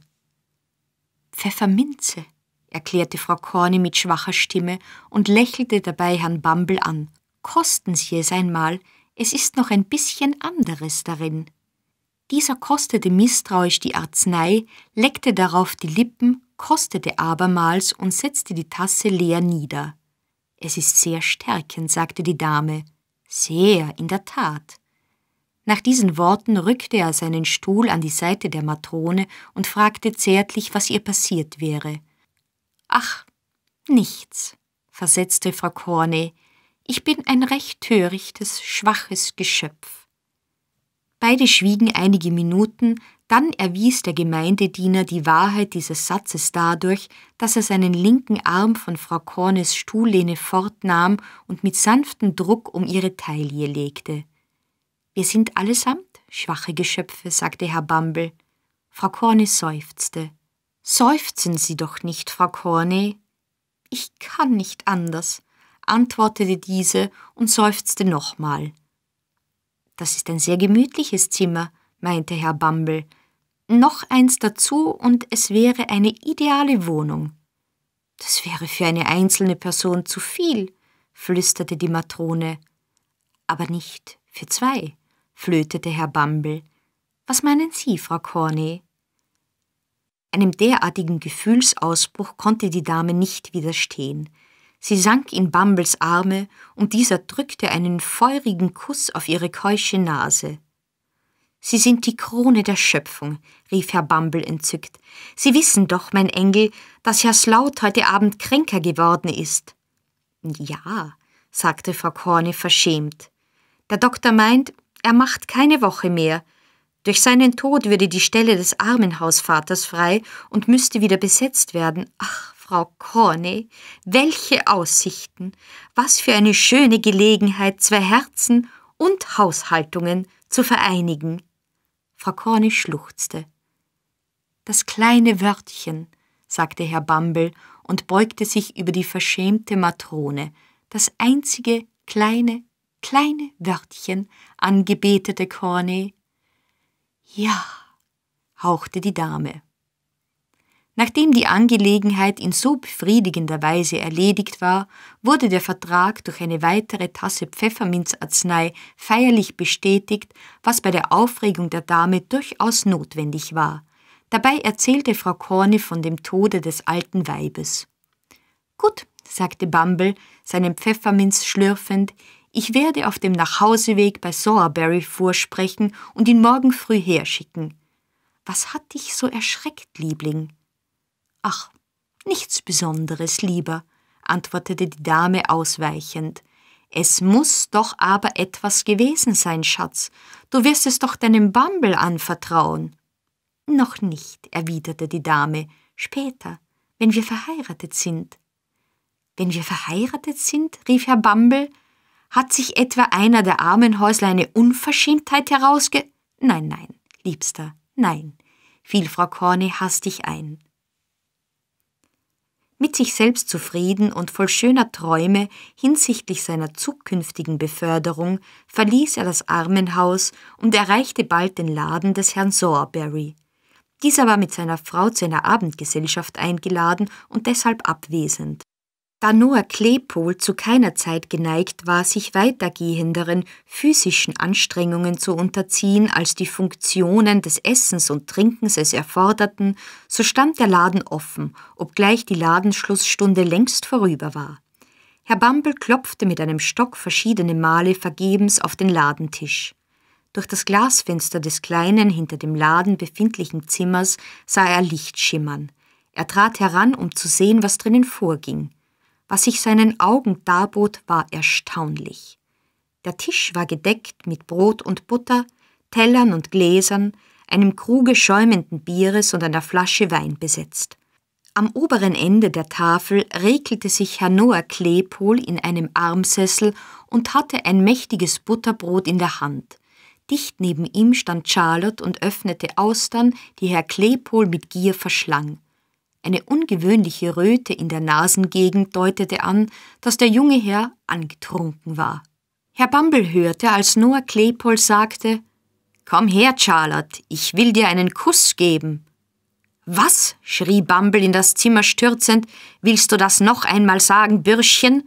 S1: Pfefferminze, erklärte Frau Corny mit schwacher Stimme und lächelte dabei Herrn Bumble an. Kosten Sie es einmal, es ist noch ein bisschen anderes darin. Dieser kostete misstrauisch die Arznei, leckte darauf die Lippen, kostete abermals und setzte die Tasse leer nieder. Es ist sehr stärkend, sagte die Dame. Sehr, in der Tat. Nach diesen Worten rückte er seinen Stuhl an die Seite der Matrone und fragte zärtlich, was ihr passiert wäre. Ach, nichts, versetzte Frau Corney, ich bin ein recht törichtes, schwaches Geschöpf. Beide schwiegen einige Minuten, dann erwies der Gemeindediener die Wahrheit dieses Satzes dadurch, dass er seinen linken Arm von Frau Cornes Stuhllehne fortnahm und mit sanftem Druck um ihre Taille legte. Wir sind allesamt schwache Geschöpfe, sagte Herr Bumble. Frau Corney seufzte. Seufzen Sie doch nicht, Frau Corney. Ich kann nicht anders, antwortete diese und seufzte nochmal. Das ist ein sehr gemütliches Zimmer, meinte Herr Bumble. Noch eins dazu und es wäre eine ideale Wohnung. Das wäre für eine einzelne Person zu viel, flüsterte die Matrone. Aber nicht für zwei flötete Herr Bumble. Was meinen Sie, Frau Corney? Einem derartigen Gefühlsausbruch konnte die Dame nicht widerstehen. Sie sank in Bumbles Arme und dieser drückte einen feurigen Kuss auf ihre keusche Nase. Sie sind die Krone der Schöpfung, rief Herr Bumble entzückt. Sie wissen doch, mein Engel, dass Herr Slaut heute Abend kränker geworden ist. Ja, sagte Frau Korne verschämt. Der Doktor meint, er macht keine Woche mehr. Durch seinen Tod würde die Stelle des Armenhausvaters frei und müsste wieder besetzt werden. Ach, Frau Corney, welche Aussichten! Was für eine schöne Gelegenheit, zwei Herzen und Haushaltungen zu vereinigen. Frau Corney schluchzte. Das kleine Wörtchen, sagte Herr Bumble und beugte sich über die verschämte Matrone, das einzige kleine kleine Wörtchen, angebetete Corney. Ja, hauchte die Dame. Nachdem die Angelegenheit in so befriedigender Weise erledigt war, wurde der Vertrag durch eine weitere Tasse Pfefferminzarznei feierlich bestätigt, was bei der Aufregung der Dame durchaus notwendig war. Dabei erzählte Frau Corney von dem Tode des alten Weibes. Gut, sagte Bumble, seinen Pfefferminz schlürfend, ich werde auf dem Nachhauseweg bei Sowerberry vorsprechen und ihn morgen früh herschicken. Was hat dich so erschreckt, Liebling? Ach, nichts Besonderes, lieber, antwortete die Dame ausweichend. Es muss doch aber etwas gewesen sein, Schatz. Du wirst es doch deinem Bumble anvertrauen. Noch nicht, erwiderte die Dame. Später, wenn wir verheiratet sind. Wenn wir verheiratet sind? rief Herr Bumble hat sich etwa einer der armen Häusler eine Unverschämtheit herausge... Nein, nein, Liebster, nein, fiel Frau Korne hastig ein. Mit sich selbst zufrieden und voll schöner Träume hinsichtlich seiner zukünftigen Beförderung verließ er das Armenhaus und erreichte bald den Laden des Herrn Sowerberry. Dieser war mit seiner Frau zu einer Abendgesellschaft eingeladen und deshalb abwesend da Noah Claypool zu keiner Zeit geneigt war, sich weitergehenderen physischen Anstrengungen zu unterziehen, als die Funktionen des Essens und Trinkens es erforderten, so stand der Laden offen, obgleich die Ladenschlussstunde längst vorüber war. Herr Bumble klopfte mit einem Stock verschiedene Male vergebens auf den Ladentisch. Durch das Glasfenster des kleinen, hinter dem Laden befindlichen Zimmers sah er Licht schimmern. Er trat heran, um zu sehen, was drinnen vorging. Was sich seinen Augen darbot, war erstaunlich. Der Tisch war gedeckt mit Brot und Butter, Tellern und Gläsern, einem Kruge schäumenden Bieres und einer Flasche Wein besetzt. Am oberen Ende der Tafel regelte sich Herr Noah Claypool in einem Armsessel und hatte ein mächtiges Butterbrot in der Hand. Dicht neben ihm stand Charlotte und öffnete Austern, die Herr Claypool mit Gier verschlang. Eine ungewöhnliche Röte in der Nasengegend deutete an, dass der junge Herr angetrunken war. Herr Bumble hörte, als Noah Claypole sagte, Komm her, Charlotte, ich will dir einen Kuss geben. Was? schrie Bumble in das Zimmer stürzend. Willst du das noch einmal sagen, Bürschchen?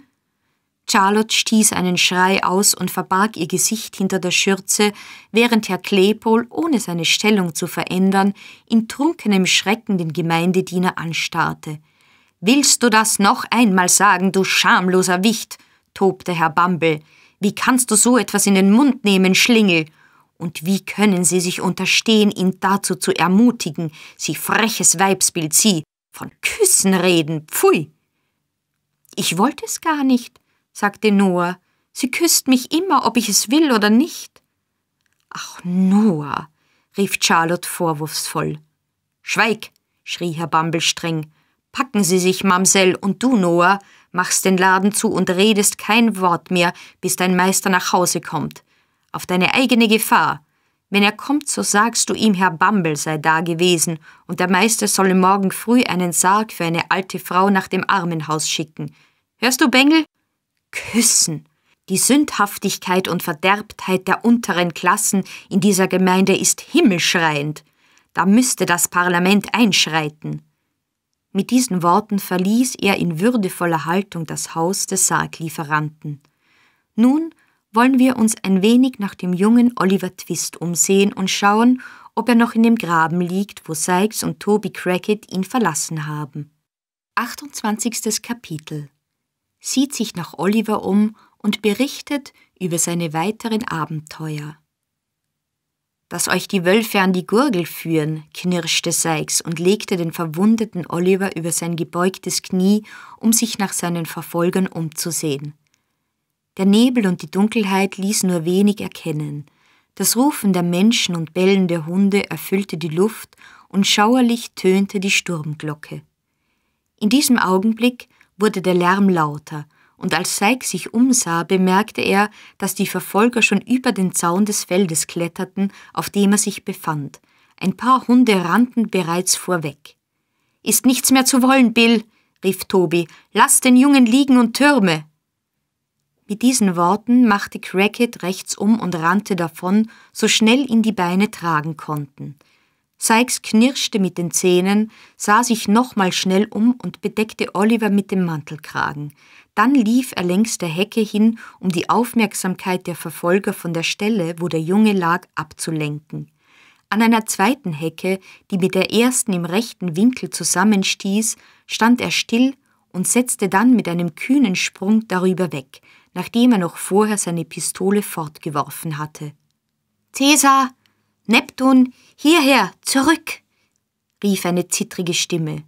S1: Charlotte stieß einen Schrei aus und verbarg ihr Gesicht hinter der Schürze, während Herr Klepol, ohne seine Stellung zu verändern, in trunkenem Schrecken den Gemeindediener anstarrte. Willst du das noch einmal sagen, du schamloser Wicht? tobte Herr Bumble. Wie kannst du so etwas in den Mund nehmen, Schlingel? Und wie können Sie sich unterstehen, ihn dazu zu ermutigen, Sie freches Weibsbild, Sie, von Küssen reden, pfui! Ich wollte es gar nicht, sagte Noah. Sie küsst mich immer, ob ich es will oder nicht. Ach, Noah, rief Charlotte vorwurfsvoll. Schweig, schrie Herr Bumble streng. Packen Sie sich, Mamsell, und du, Noah, machst den Laden zu und redest kein Wort mehr, bis dein Meister nach Hause kommt. Auf deine eigene Gefahr. Wenn er kommt, so sagst du ihm, Herr Bumble sei da gewesen, und der Meister solle morgen früh einen Sarg für eine alte Frau nach dem Armenhaus schicken. Hörst du, Bengel? küssen. Die Sündhaftigkeit und Verderbtheit der unteren Klassen in dieser Gemeinde ist himmelschreiend. Da müsste das Parlament einschreiten. Mit diesen Worten verließ er in würdevoller Haltung das Haus des Sarglieferanten. Nun wollen wir uns ein wenig nach dem jungen Oliver Twist umsehen und schauen, ob er noch in dem Graben liegt, wo Sykes und Toby Crackett ihn verlassen haben. 28. Kapitel sieht sich nach Oliver um und berichtet über seine weiteren Abenteuer. Dass euch die Wölfe an die Gurgel führen, knirschte Sykes und legte den verwundeten Oliver über sein gebeugtes Knie, um sich nach seinen Verfolgern umzusehen. Der Nebel und die Dunkelheit ließ nur wenig erkennen. Das Rufen der Menschen und Bellen der Hunde erfüllte die Luft und schauerlich tönte die Sturmglocke. In diesem Augenblick wurde der Lärm lauter, und als Seig sich umsah, bemerkte er, dass die Verfolger schon über den Zaun des Feldes kletterten, auf dem er sich befand. Ein paar Hunde rannten bereits vorweg. Ist nichts mehr zu wollen, Bill, rief Toby. Lass den Jungen liegen und türme. Mit diesen Worten machte Crackett rechts um und rannte davon, so schnell ihn die Beine tragen konnten. Sykes knirschte mit den Zähnen, sah sich nochmal schnell um und bedeckte Oliver mit dem Mantelkragen. Dann lief er längs der Hecke hin, um die Aufmerksamkeit der Verfolger von der Stelle, wo der Junge lag, abzulenken. An einer zweiten Hecke, die mit der ersten im rechten Winkel zusammenstieß, stand er still und setzte dann mit einem kühnen Sprung darüber weg, nachdem er noch vorher seine Pistole fortgeworfen hatte. Cäsar! Neptun, hierher, zurück! rief eine zittrige Stimme.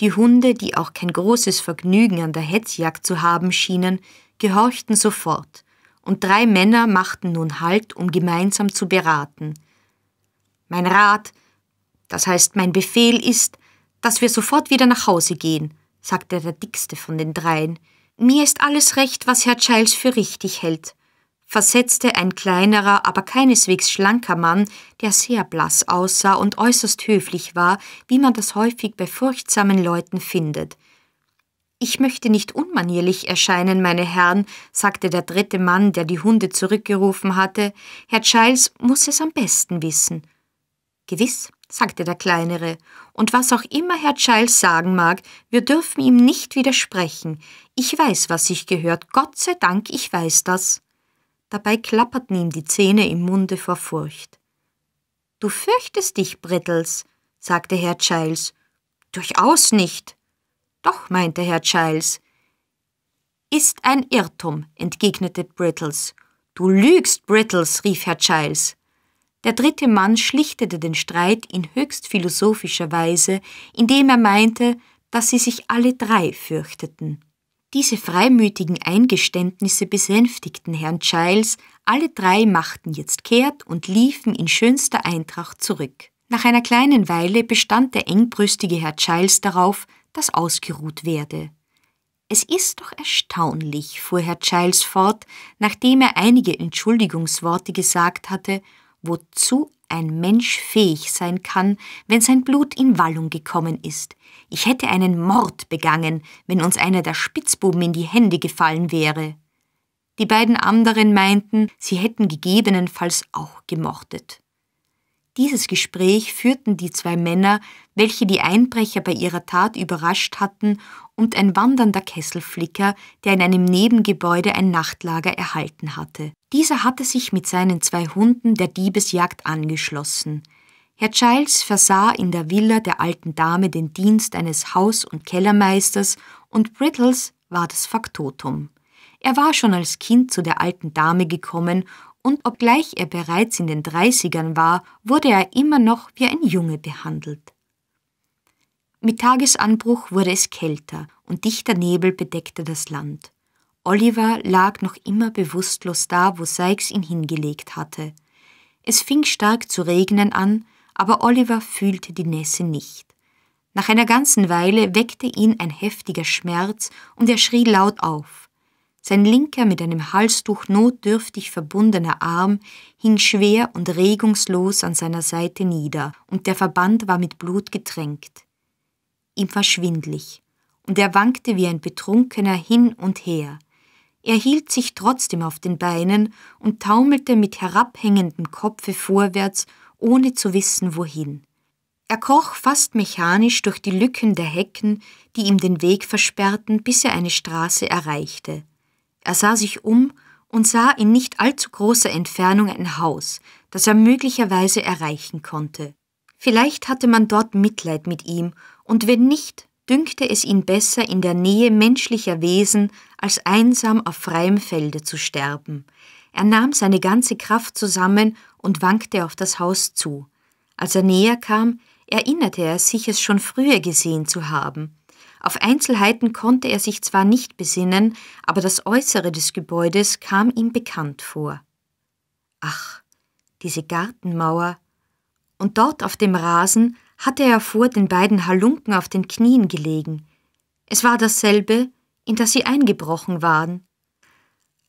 S1: Die Hunde, die auch kein großes Vergnügen an der Hetzjagd zu haben schienen, gehorchten sofort, und drei Männer machten nun Halt, um gemeinsam zu beraten. Mein Rat, das heißt mein Befehl ist, dass wir sofort wieder nach Hause gehen, sagte der dickste von den dreien. Mir ist alles recht, was Herr Giles für richtig hält versetzte ein kleinerer, aber keineswegs schlanker Mann, der sehr blass aussah und äußerst höflich war, wie man das häufig bei furchtsamen Leuten findet. Ich möchte nicht unmanierlich erscheinen, meine Herren, sagte der dritte Mann, der die Hunde zurückgerufen hatte. Herr Giles muss es am besten wissen. Gewiss, sagte der Kleinere, und was auch immer Herr Giles sagen mag, wir dürfen ihm nicht widersprechen. Ich weiß, was sich gehört, Gott sei Dank, ich weiß das. Dabei klapperten ihm die Zähne im Munde vor Furcht. Du fürchtest dich, Brittles, sagte Herr Giles. Durchaus nicht. Doch, meinte Herr Giles. Ist ein Irrtum, entgegnete Brittles. Du lügst, Brittles, rief Herr Giles. Der dritte Mann schlichtete den Streit in höchst philosophischer Weise, indem er meinte, dass sie sich alle drei fürchteten. Diese freimütigen Eingeständnisse besänftigten Herrn Giles, alle drei machten jetzt kehrt und liefen in schönster Eintracht zurück. Nach einer kleinen Weile bestand der engbrüstige Herr Giles darauf, dass ausgeruht werde. Es ist doch erstaunlich, fuhr Herr Giles fort, nachdem er einige Entschuldigungsworte gesagt hatte, wozu ein Mensch fähig sein kann, wenn sein Blut in Wallung gekommen ist. Ich hätte einen Mord begangen, wenn uns einer der Spitzbuben in die Hände gefallen wäre. Die beiden anderen meinten, sie hätten gegebenenfalls auch gemordet. Dieses Gespräch führten die zwei Männer, welche die Einbrecher bei ihrer Tat überrascht hatten, und ein wandernder Kesselflicker, der in einem Nebengebäude ein Nachtlager erhalten hatte. Dieser hatte sich mit seinen zwei Hunden der Diebesjagd angeschlossen. Herr Childs versah in der Villa der alten Dame den Dienst eines Haus- und Kellermeisters und Brittles war das Faktotum. Er war schon als Kind zu der alten Dame gekommen und obgleich er bereits in den Dreißigern war, wurde er immer noch wie ein Junge behandelt. Mit Tagesanbruch wurde es kälter und dichter Nebel bedeckte das Land. Oliver lag noch immer bewusstlos da, wo Sykes ihn hingelegt hatte. Es fing stark zu regnen an, aber Oliver fühlte die Nässe nicht. Nach einer ganzen Weile weckte ihn ein heftiger Schmerz und er schrie laut auf. Sein linker mit einem Halstuch notdürftig verbundener Arm hing schwer und regungslos an seiner Seite nieder, und der Verband war mit Blut getränkt. Ihm war schwindlig, und er wankte wie ein Betrunkener hin und her. Er hielt sich trotzdem auf den Beinen und taumelte mit herabhängendem Kopfe vorwärts ohne zu wissen, wohin. Er kroch fast mechanisch durch die Lücken der Hecken, die ihm den Weg versperrten, bis er eine Straße erreichte. Er sah sich um und sah in nicht allzu großer Entfernung ein Haus, das er möglicherweise erreichen konnte. Vielleicht hatte man dort Mitleid mit ihm, und wenn nicht, dünkte es ihn besser, in der Nähe menschlicher Wesen als einsam auf freiem Felde zu sterben – er nahm seine ganze Kraft zusammen und wankte auf das Haus zu. Als er näher kam, erinnerte er sich, es schon früher gesehen zu haben. Auf Einzelheiten konnte er sich zwar nicht besinnen, aber das Äußere des Gebäudes kam ihm bekannt vor. Ach, diese Gartenmauer. Und dort auf dem Rasen hatte er vor den beiden Halunken auf den Knien gelegen. Es war dasselbe, in das sie eingebrochen waren.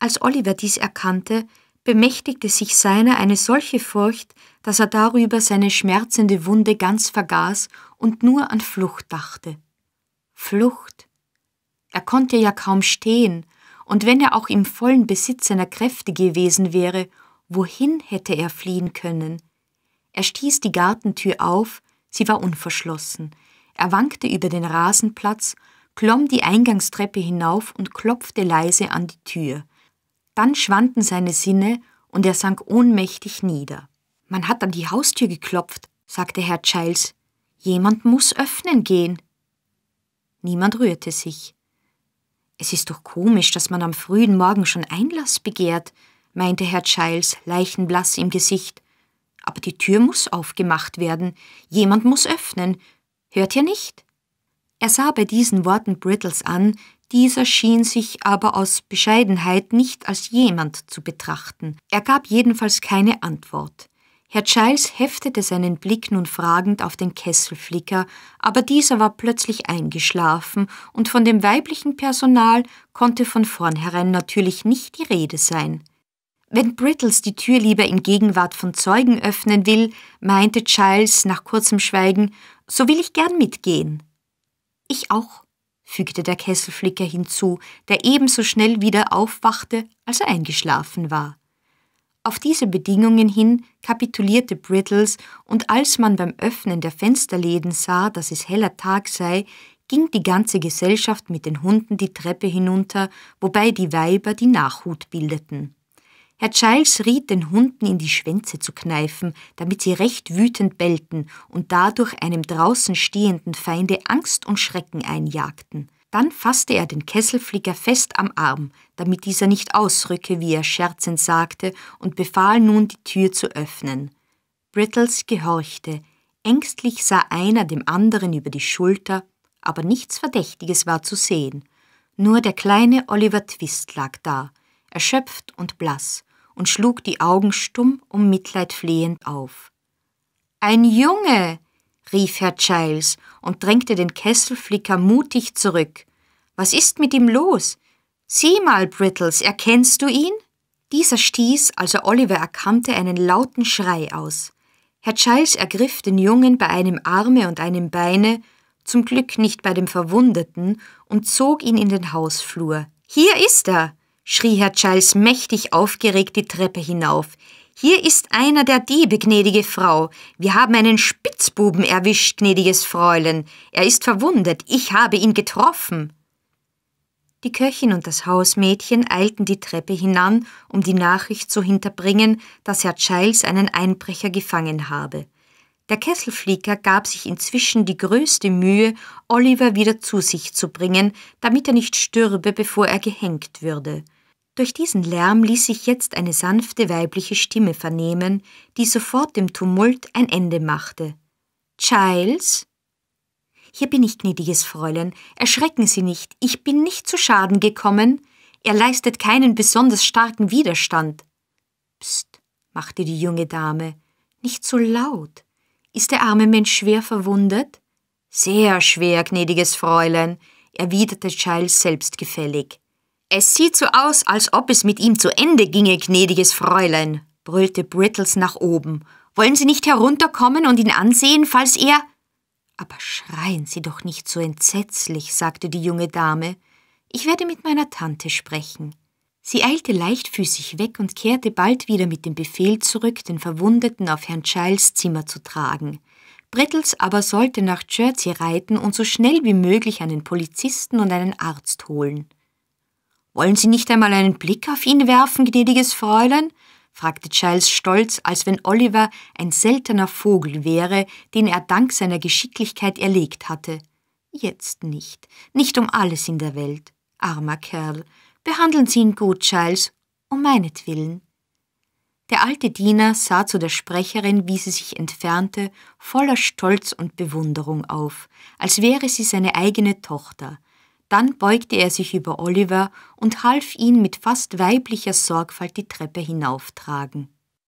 S1: Als Oliver dies erkannte, bemächtigte sich seiner eine solche Furcht, dass er darüber seine schmerzende Wunde ganz vergaß und nur an Flucht dachte. Flucht. Er konnte ja kaum stehen, und wenn er auch im vollen Besitz seiner Kräfte gewesen wäre, wohin hätte er fliehen können? Er stieß die Gartentür auf, sie war unverschlossen. Er wankte über den Rasenplatz, klomm die Eingangstreppe hinauf und klopfte leise an die Tür. Dann schwanden seine Sinne und er sank ohnmächtig nieder. Man hat an die Haustür geklopft, sagte Herr Childs. Jemand muss öffnen gehen. Niemand rührte sich. Es ist doch komisch, dass man am frühen Morgen schon Einlass begehrt, meinte Herr Childs leichenblass im Gesicht. Aber die Tür muss aufgemacht werden, jemand muss öffnen. Hört ihr nicht? Er sah bei diesen Worten Brittles an, dieser schien sich aber aus Bescheidenheit nicht als jemand zu betrachten. Er gab jedenfalls keine Antwort. Herr Giles heftete seinen Blick nun fragend auf den Kesselflicker, aber dieser war plötzlich eingeschlafen und von dem weiblichen Personal konnte von vornherein natürlich nicht die Rede sein. Wenn Brittles die Tür lieber in Gegenwart von Zeugen öffnen will, meinte Giles nach kurzem Schweigen, so will ich gern mitgehen. Ich auch, fügte der Kesselflicker hinzu, der ebenso schnell wieder aufwachte, als er eingeschlafen war. Auf diese Bedingungen hin kapitulierte Brittles, und als man beim Öffnen der Fensterläden sah, dass es heller Tag sei, ging die ganze Gesellschaft mit den Hunden die Treppe hinunter, wobei die Weiber die Nachhut bildeten. Herr Giles riet den Hunden in die Schwänze zu kneifen, damit sie recht wütend bellten und dadurch einem draußen stehenden Feinde Angst und Schrecken einjagten. Dann fasste er den Kesselflicker fest am Arm, damit dieser nicht ausrücke, wie er scherzend sagte, und befahl nun, die Tür zu öffnen. Brittles gehorchte. Ängstlich sah einer dem anderen über die Schulter, aber nichts Verdächtiges war zu sehen. Nur der kleine Oliver Twist lag da, erschöpft und blass, und schlug die Augen stumm um Mitleid flehend auf. Ein Junge! rief Herr Giles und drängte den Kesselflicker mutig zurück. Was ist mit ihm los? Sieh mal, Brittles, erkennst du ihn? Dieser stieß, als er Oliver erkannte, einen lauten Schrei aus. Herr Giles ergriff den Jungen bei einem Arme und einem Beine, zum Glück nicht bei dem Verwundeten, und zog ihn in den Hausflur. Hier ist er! schrie Herr Giles mächtig aufgeregt die Treppe hinauf. Hier ist einer der Diebe, gnädige Frau. Wir haben einen Spitzbuben erwischt, gnädiges Fräulein. Er ist verwundet. Ich habe ihn getroffen. Die Köchin und das Hausmädchen eilten die Treppe hinan, um die Nachricht zu hinterbringen, dass Herr Giles einen Einbrecher gefangen habe. Der Kesselflieger gab sich inzwischen die größte Mühe, Oliver wieder zu sich zu bringen, damit er nicht stürbe, bevor er gehängt würde. Durch diesen Lärm ließ sich jetzt eine sanfte weibliche Stimme vernehmen, die sofort dem Tumult ein Ende machte. Giles? Hier bin ich, gnädiges Fräulein. Erschrecken Sie nicht. Ich bin nicht zu Schaden gekommen. Er leistet keinen besonders starken Widerstand. Psst, machte die junge Dame. Nicht so laut. Ist der arme Mensch schwer verwundet? Sehr schwer, gnädiges Fräulein, erwiderte Giles selbstgefällig. Es sieht so aus, als ob es mit ihm zu Ende ginge, gnädiges Fräulein, brüllte Brittles nach oben. Wollen Sie nicht herunterkommen und ihn ansehen, falls er. Aber schreien Sie doch nicht so entsetzlich, sagte die junge Dame. Ich werde mit meiner Tante sprechen. Sie eilte leichtfüßig weg und kehrte bald wieder mit dem Befehl zurück, den Verwundeten auf Herrn Giles Zimmer zu tragen. Brittles aber sollte nach Jersey reiten und so schnell wie möglich einen Polizisten und einen Arzt holen. Wollen Sie nicht einmal einen Blick auf ihn werfen, gnädiges Fräulein? fragte Giles stolz, als wenn Oliver ein seltener Vogel wäre, den er dank seiner Geschicklichkeit erlegt hatte. Jetzt nicht, nicht um alles in der Welt. Armer Kerl, behandeln Sie ihn gut, Giles, um meinetwillen. Der alte Diener sah zu der Sprecherin, wie sie sich entfernte, voller Stolz und Bewunderung auf, als wäre sie seine eigene Tochter, dann beugte er sich über Oliver und half ihn mit fast weiblicher Sorgfalt die Treppe hinauftragen.